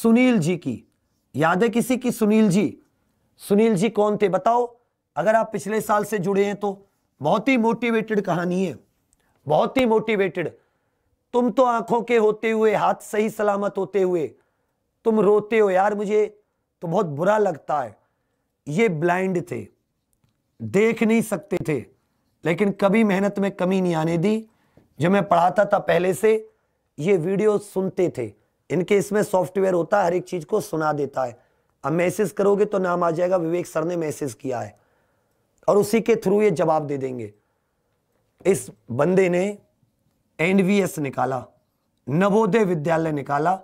सुनील जी की याद है किसी की सुनील जी सुनील जी कौन थे बताओ अगर आप पिछले साल से जुड़े हैं तो बहुत ही मोटिवेटेड कहानी है बहुत ही मोटिवेटेड तुम तो आंखों के होते हुए हाथ सही सलामत होते हुए तुम रोते हो यार मुझे तो बहुत बुरा लगता है ये ब्लाइंड थे देख नहीं सकते थे लेकिन कभी मेहनत में कमी नहीं आने दी जब मैं पढ़ाता था पहले से ये वीडियो सुनते थे इनके इसमें सॉफ्टवेयर होता है हर एक चीज़ को सुना देता है अब मैसेज करोगे तो नाम आ जाएगा विवेक सर ने मैसेज किया है और उसी के थ्रू ये जवाब दे देंगे इस बंदे ने एनवीएस निकाला नवोदय विद्यालय निकाला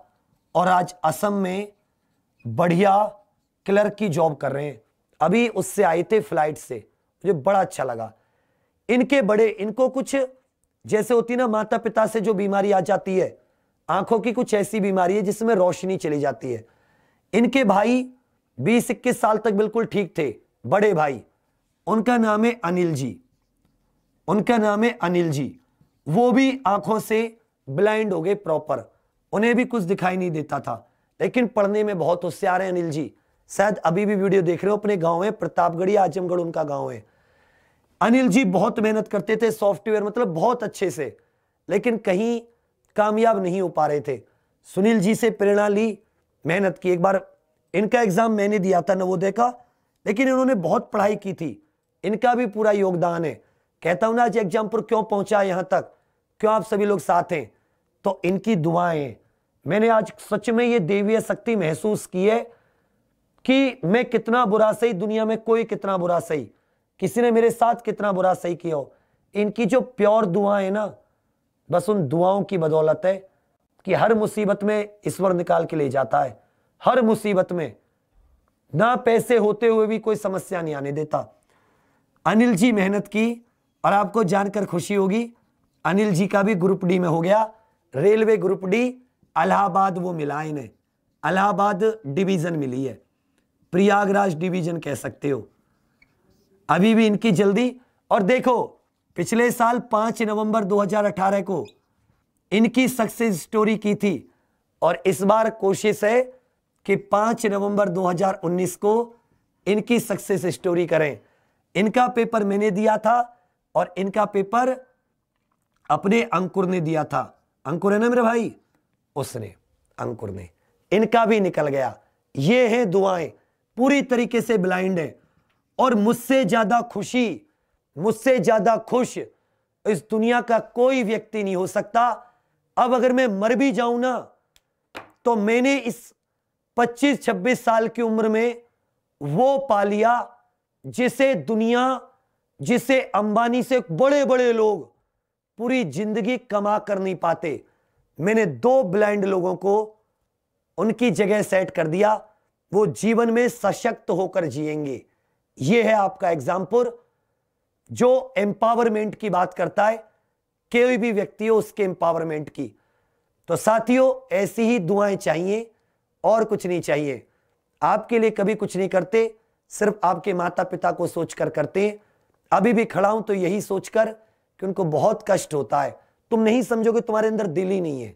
और आज असम में बढ़िया क्लर्क की जॉब कर रहे हैं अभी उससे आए थे फ्लाइट से मुझे बड़ा अच्छा लगा इनके बड़े इनको कुछ जैसे होती ना माता पिता से जो बीमारी आ जाती है आंखों की कुछ ऐसी बीमारी है जिसमें रोशनी चली जाती है इनके भाई बीस इक्कीस साल तक बिल्कुल ठीक थे बड़े भाई उनका नाम है अनिल जी उनका नाम है अनिल जी वो भी आंखों से ब्लाइंड हो गए प्रॉपर उन्हें भी कुछ दिखाई नहीं देता था लेकिन पढ़ने में बहुत होशियार है अनिल जी शायद अभी भी वीडियो देख रहे हो अपने गांव में प्रतापगढ़ या आजमगढ़ उनका गांव है अनिल जी बहुत मेहनत करते थे सॉफ्टवेयर मतलब बहुत अच्छे से लेकिन कहीं कामयाब नहीं हो पा रहे थे सुनील जी से प्रेरणा ली मेहनत की एक बार इनका एग्जाम मैंने दिया था नवोदय का लेकिन इन्होंने बहुत पढ़ाई की थी इनका भी पूरा योगदान है कहता हूं ना आज एग्जाम्पुर क्यों पहुंचा यहां तक क्यों आप सभी लोग साथ हैं तो इनकी दुआएं मैंने आज सच में ये देवीय शक्ति महसूस की है कि मैं कितना बुरा सही दुनिया में कोई कितना बुरा सही किसी ने मेरे साथ कितना बुरा सही किया हो इनकी जो प्योर दुआ है ना बस उन दुआओं की बदौलत है कि हर मुसीबत में ईश्वर निकाल के ले जाता है हर मुसीबत में ना पैसे होते हुए भी कोई समस्या नहीं आने देता अनिल जी मेहनत की और आपको जानकर खुशी होगी अनिल जी का भी ग्रुप डी में हो गया रेलवे ग्रुप डी अलाहाबाद वो मिला इन्हें अलाहाबाद डिवीज़न मिली है प्रयागराज डिवीज़न कह सकते हो अभी भी इनकी जल्दी और देखो पिछले साल पांच नवंबर 2018 को इनकी सक्सेस स्टोरी की थी और इस बार कोशिश है कि पांच नवंबर 2019 को इनकी सक्सेस स्टोरी करें इनका पेपर मैंने दिया था और इनका पेपर अपने अंकुर ने दिया था अंकुर है ना मेरे भाई उसने अंकुर ने इनका भी निकल गया ये है दुआएं पूरी तरीके से ब्लाइंड है और मुझसे ज्यादा खुशी मुझसे ज्यादा खुश इस दुनिया का कोई व्यक्ति नहीं हो सकता अब अगर मैं मर भी जाऊं ना तो मैंने इस 25-26 साल की उम्र में वो पा लिया जिसे दुनिया जिसे अंबानी से बड़े बड़े लोग पूरी जिंदगी कमा कर नहीं पाते मैंने दो ब्लाइंड लोगों को उनकी जगह सेट कर दिया वो जीवन में सशक्त होकर जिएंगे ये है आपका एग्जाम्पल जो एम्पावरमेंट की बात करता है कोई भी व्यक्ति हो उसके एम्पावरमेंट की तो साथियों ऐसी ही दुआएं चाहिए और कुछ नहीं चाहिए आपके लिए कभी कुछ नहीं करते सिर्फ आपके माता पिता को सोचकर करते हैं अभी भी खड़ा हूं तो यही सोचकर कि उनको बहुत कष्ट होता है तुम नहीं समझोगे तुम्हारे अंदर दिल ही नहीं है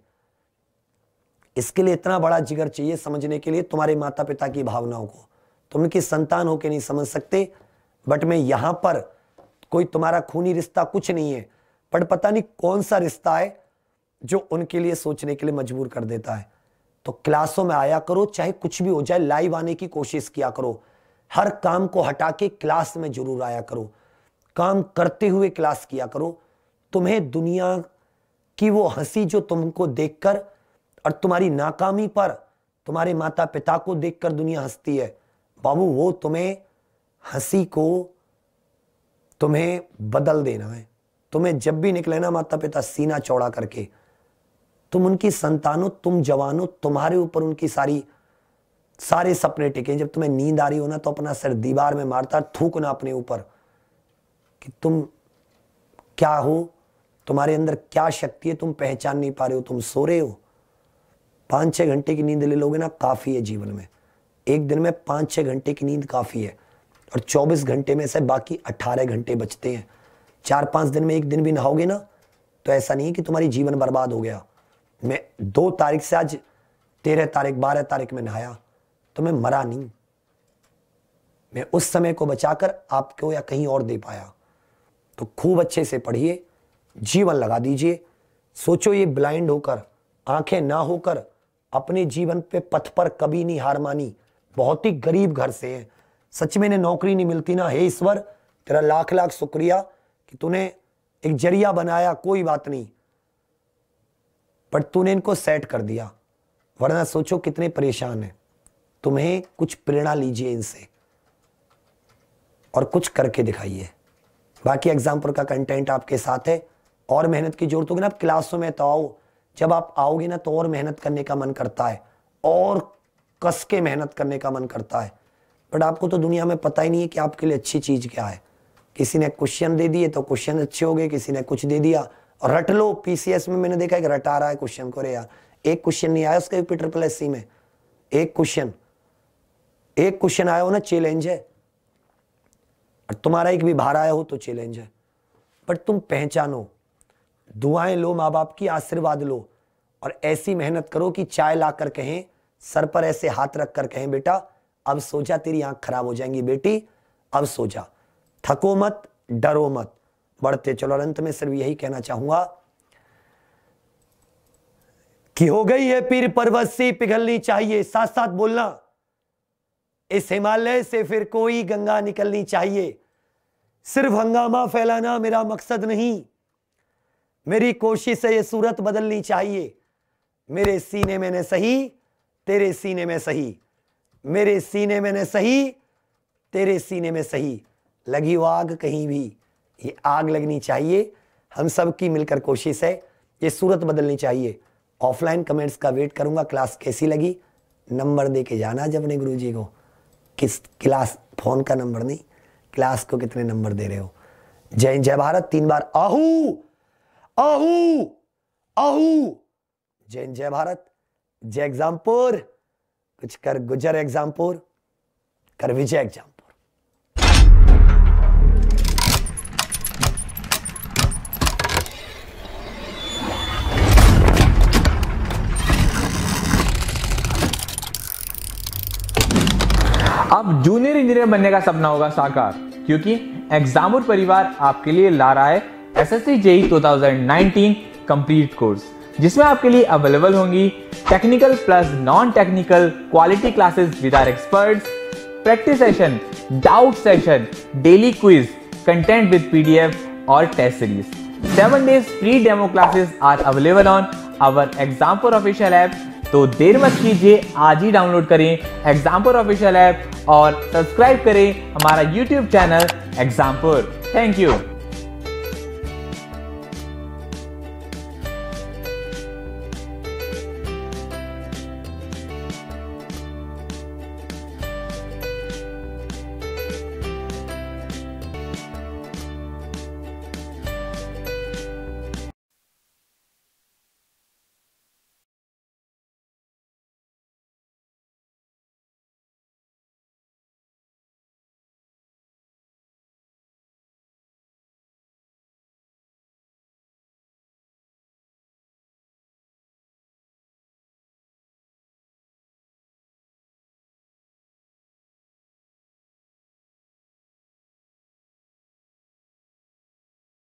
इसके लिए इतना बड़ा जिगर चाहिए समझने के लिए तुम्हारे माता पिता की भावनाओं को तुम उनकी संतान होके नहीं समझ सकते बट मैं यहां पर कोई तुम्हारा खूनी रिश्ता कुछ नहीं है पर पता नहीं कौन सा रिश्ता है जो उनके लिए सोचने के लिए मजबूर कर देता है तो क्लासों में आया करो चाहे कुछ भी हो जाए लाइव आने की कोशिश किया करो हर काम को हटा के क्लास में जरूर आया करो काम करते हुए क्लास किया करो तुम्हें दुनिया की वो हंसी जो तुमको देखकर और तुम्हारी नाकामी पर तुम्हारे माता पिता को देखकर दुनिया हंसती है बाबू वो तुम्हें हंसी को तुम्हें बदल देना है तुम्हें जब भी निकले ना माता पिता सीना चौड़ा करके तुम उनकी संतानों तुम जवानों तुम्हारे ऊपर उनकी सारी सारे सपने टिके जब तुम्हें नींद आ रही हो ना तो अपना सर दीवार में मारता थूकना अपने ऊपर कि तुम क्या हो तुम्हारे अंदर क्या शक्ति है तुम पहचान नहीं पा रहे हो तुम सो रहे हो पांच छह घंटे की नींद ले लोगे ना काफ़ी है जीवन में एक दिन में पांच छह घंटे की नींद काफ़ी है और चौबीस घंटे में से बाकी अट्ठारह घंटे बचते हैं चार पांच दिन में एक दिन भी नहाओगे ना तो ऐसा नहीं है कि तुम्हारी जीवन बर्बाद हो गया मैं दो तारीख से आज तेरह तारीख बारह तारीख में नहाया तो मैं मरा नहीं मैं उस समय को बचाकर आपको या कहीं और दे पाया तो खूब अच्छे से पढ़िए जीवन लगा दीजिए सोचो ये ब्लाइंड होकर आंखें ना होकर अपने जीवन पे पथ पर कभी नहीं हार मानी बहुत ही गरीब घर से है सच में ने नौकरी नहीं मिलती ना हे ईश्वर तेरा लाख लाख शुक्रिया कि तूने एक जरिया बनाया कोई बात नहीं बट तूने इनको सेट कर दिया वरना सोचो कितने परेशान हैं तुम्हें कुछ प्रेरणा लीजिए इनसे और कुछ करके दिखाइए बाकी एग्जाम्पल का कंटेंट आपके साथ है और मेहनत की जरूरत होगी ना आप क्लासों में तो आओ जब आप आओगे ना तो और मेहनत करने का मन करता है और कस के मेहनत करने का मन करता है बट आपको तो दुनिया में पता ही नहीं है कि आपके लिए अच्छी चीज़ क्या है किसी ने क्वेश्चन दे दिए तो क्वेश्चन अच्छे हो गए किसी ने कुछ दे दिया और रट लो पीसीएस में मैंने देखा एक रटा रहा है क्वेश्चन को रे यार एक क्वेश्चन नहीं आया उसके पी ट्रिपल एस सी में एक क्वेश्चन एक क्वेश्चन आया हो ना चैलेंज है और तुम्हारा एक भी बाहर आया हो तो चैलेंज है पर तुम पहचानो दुआएं लो माँ बाप की आशीर्वाद लो और ऐसी मेहनत करो कि चाय ला कर कहें सर पर ऐसे हाथ रख कर कहें बेटा अब सोचा तेरी आंख खराब हो जाएंगी बेटी अब सोचा थको मत डरो मत बढ़ते चलो अंत में सिर्फ यही कहना चाहूंगा कि हो गई है पीर सी पिघलनी चाहिए साथ साथ बोलना इस हिमालय से फिर कोई गंगा निकलनी चाहिए सिर्फ हंगामा फैलाना मेरा मकसद नहीं मेरी कोशिश से ये सूरत बदलनी चाहिए मेरे सीने में ने सही तेरे सीने में सही मेरे सीने में ने सही तेरे सीने में सही लगी वो आग कहीं भी ये आग लगनी चाहिए हम सब की मिलकर कोशिश है ये सूरत बदलनी चाहिए ऑफलाइन कमेंट्स का वेट करूंगा क्लास कैसी लगी नंबर दे के जाना जब अपने गुरु जी को किस क्लास फोन का नंबर नहीं क्लास को कितने नंबर दे रहे हो जय जय भारत तीन बार आहू आहू आहू जय जय भारत जय एग्जामपुर कुछ कर गुजर एग्जामपुर कर विजय एग्जाम अब जूनियर इंजीनियर बनने का सपना होगा साकार क्योंकि एग्जामुर परिवार आपके लिए ला रहा है S S C JE two complete course जिसमें आपके लिए अवेलेबल होंगी technical plus non technical quality classes with our expert practice session doubt session daily quiz content with PDF और test series seven days free demo classes are available on our Exampur official app तो देर मत कीजिए आज ही डाउनलोड करें एग्जामपुर ऑफिशियल ऐप और सब्सक्राइब करें हमारा YouTube channel Exampur thank you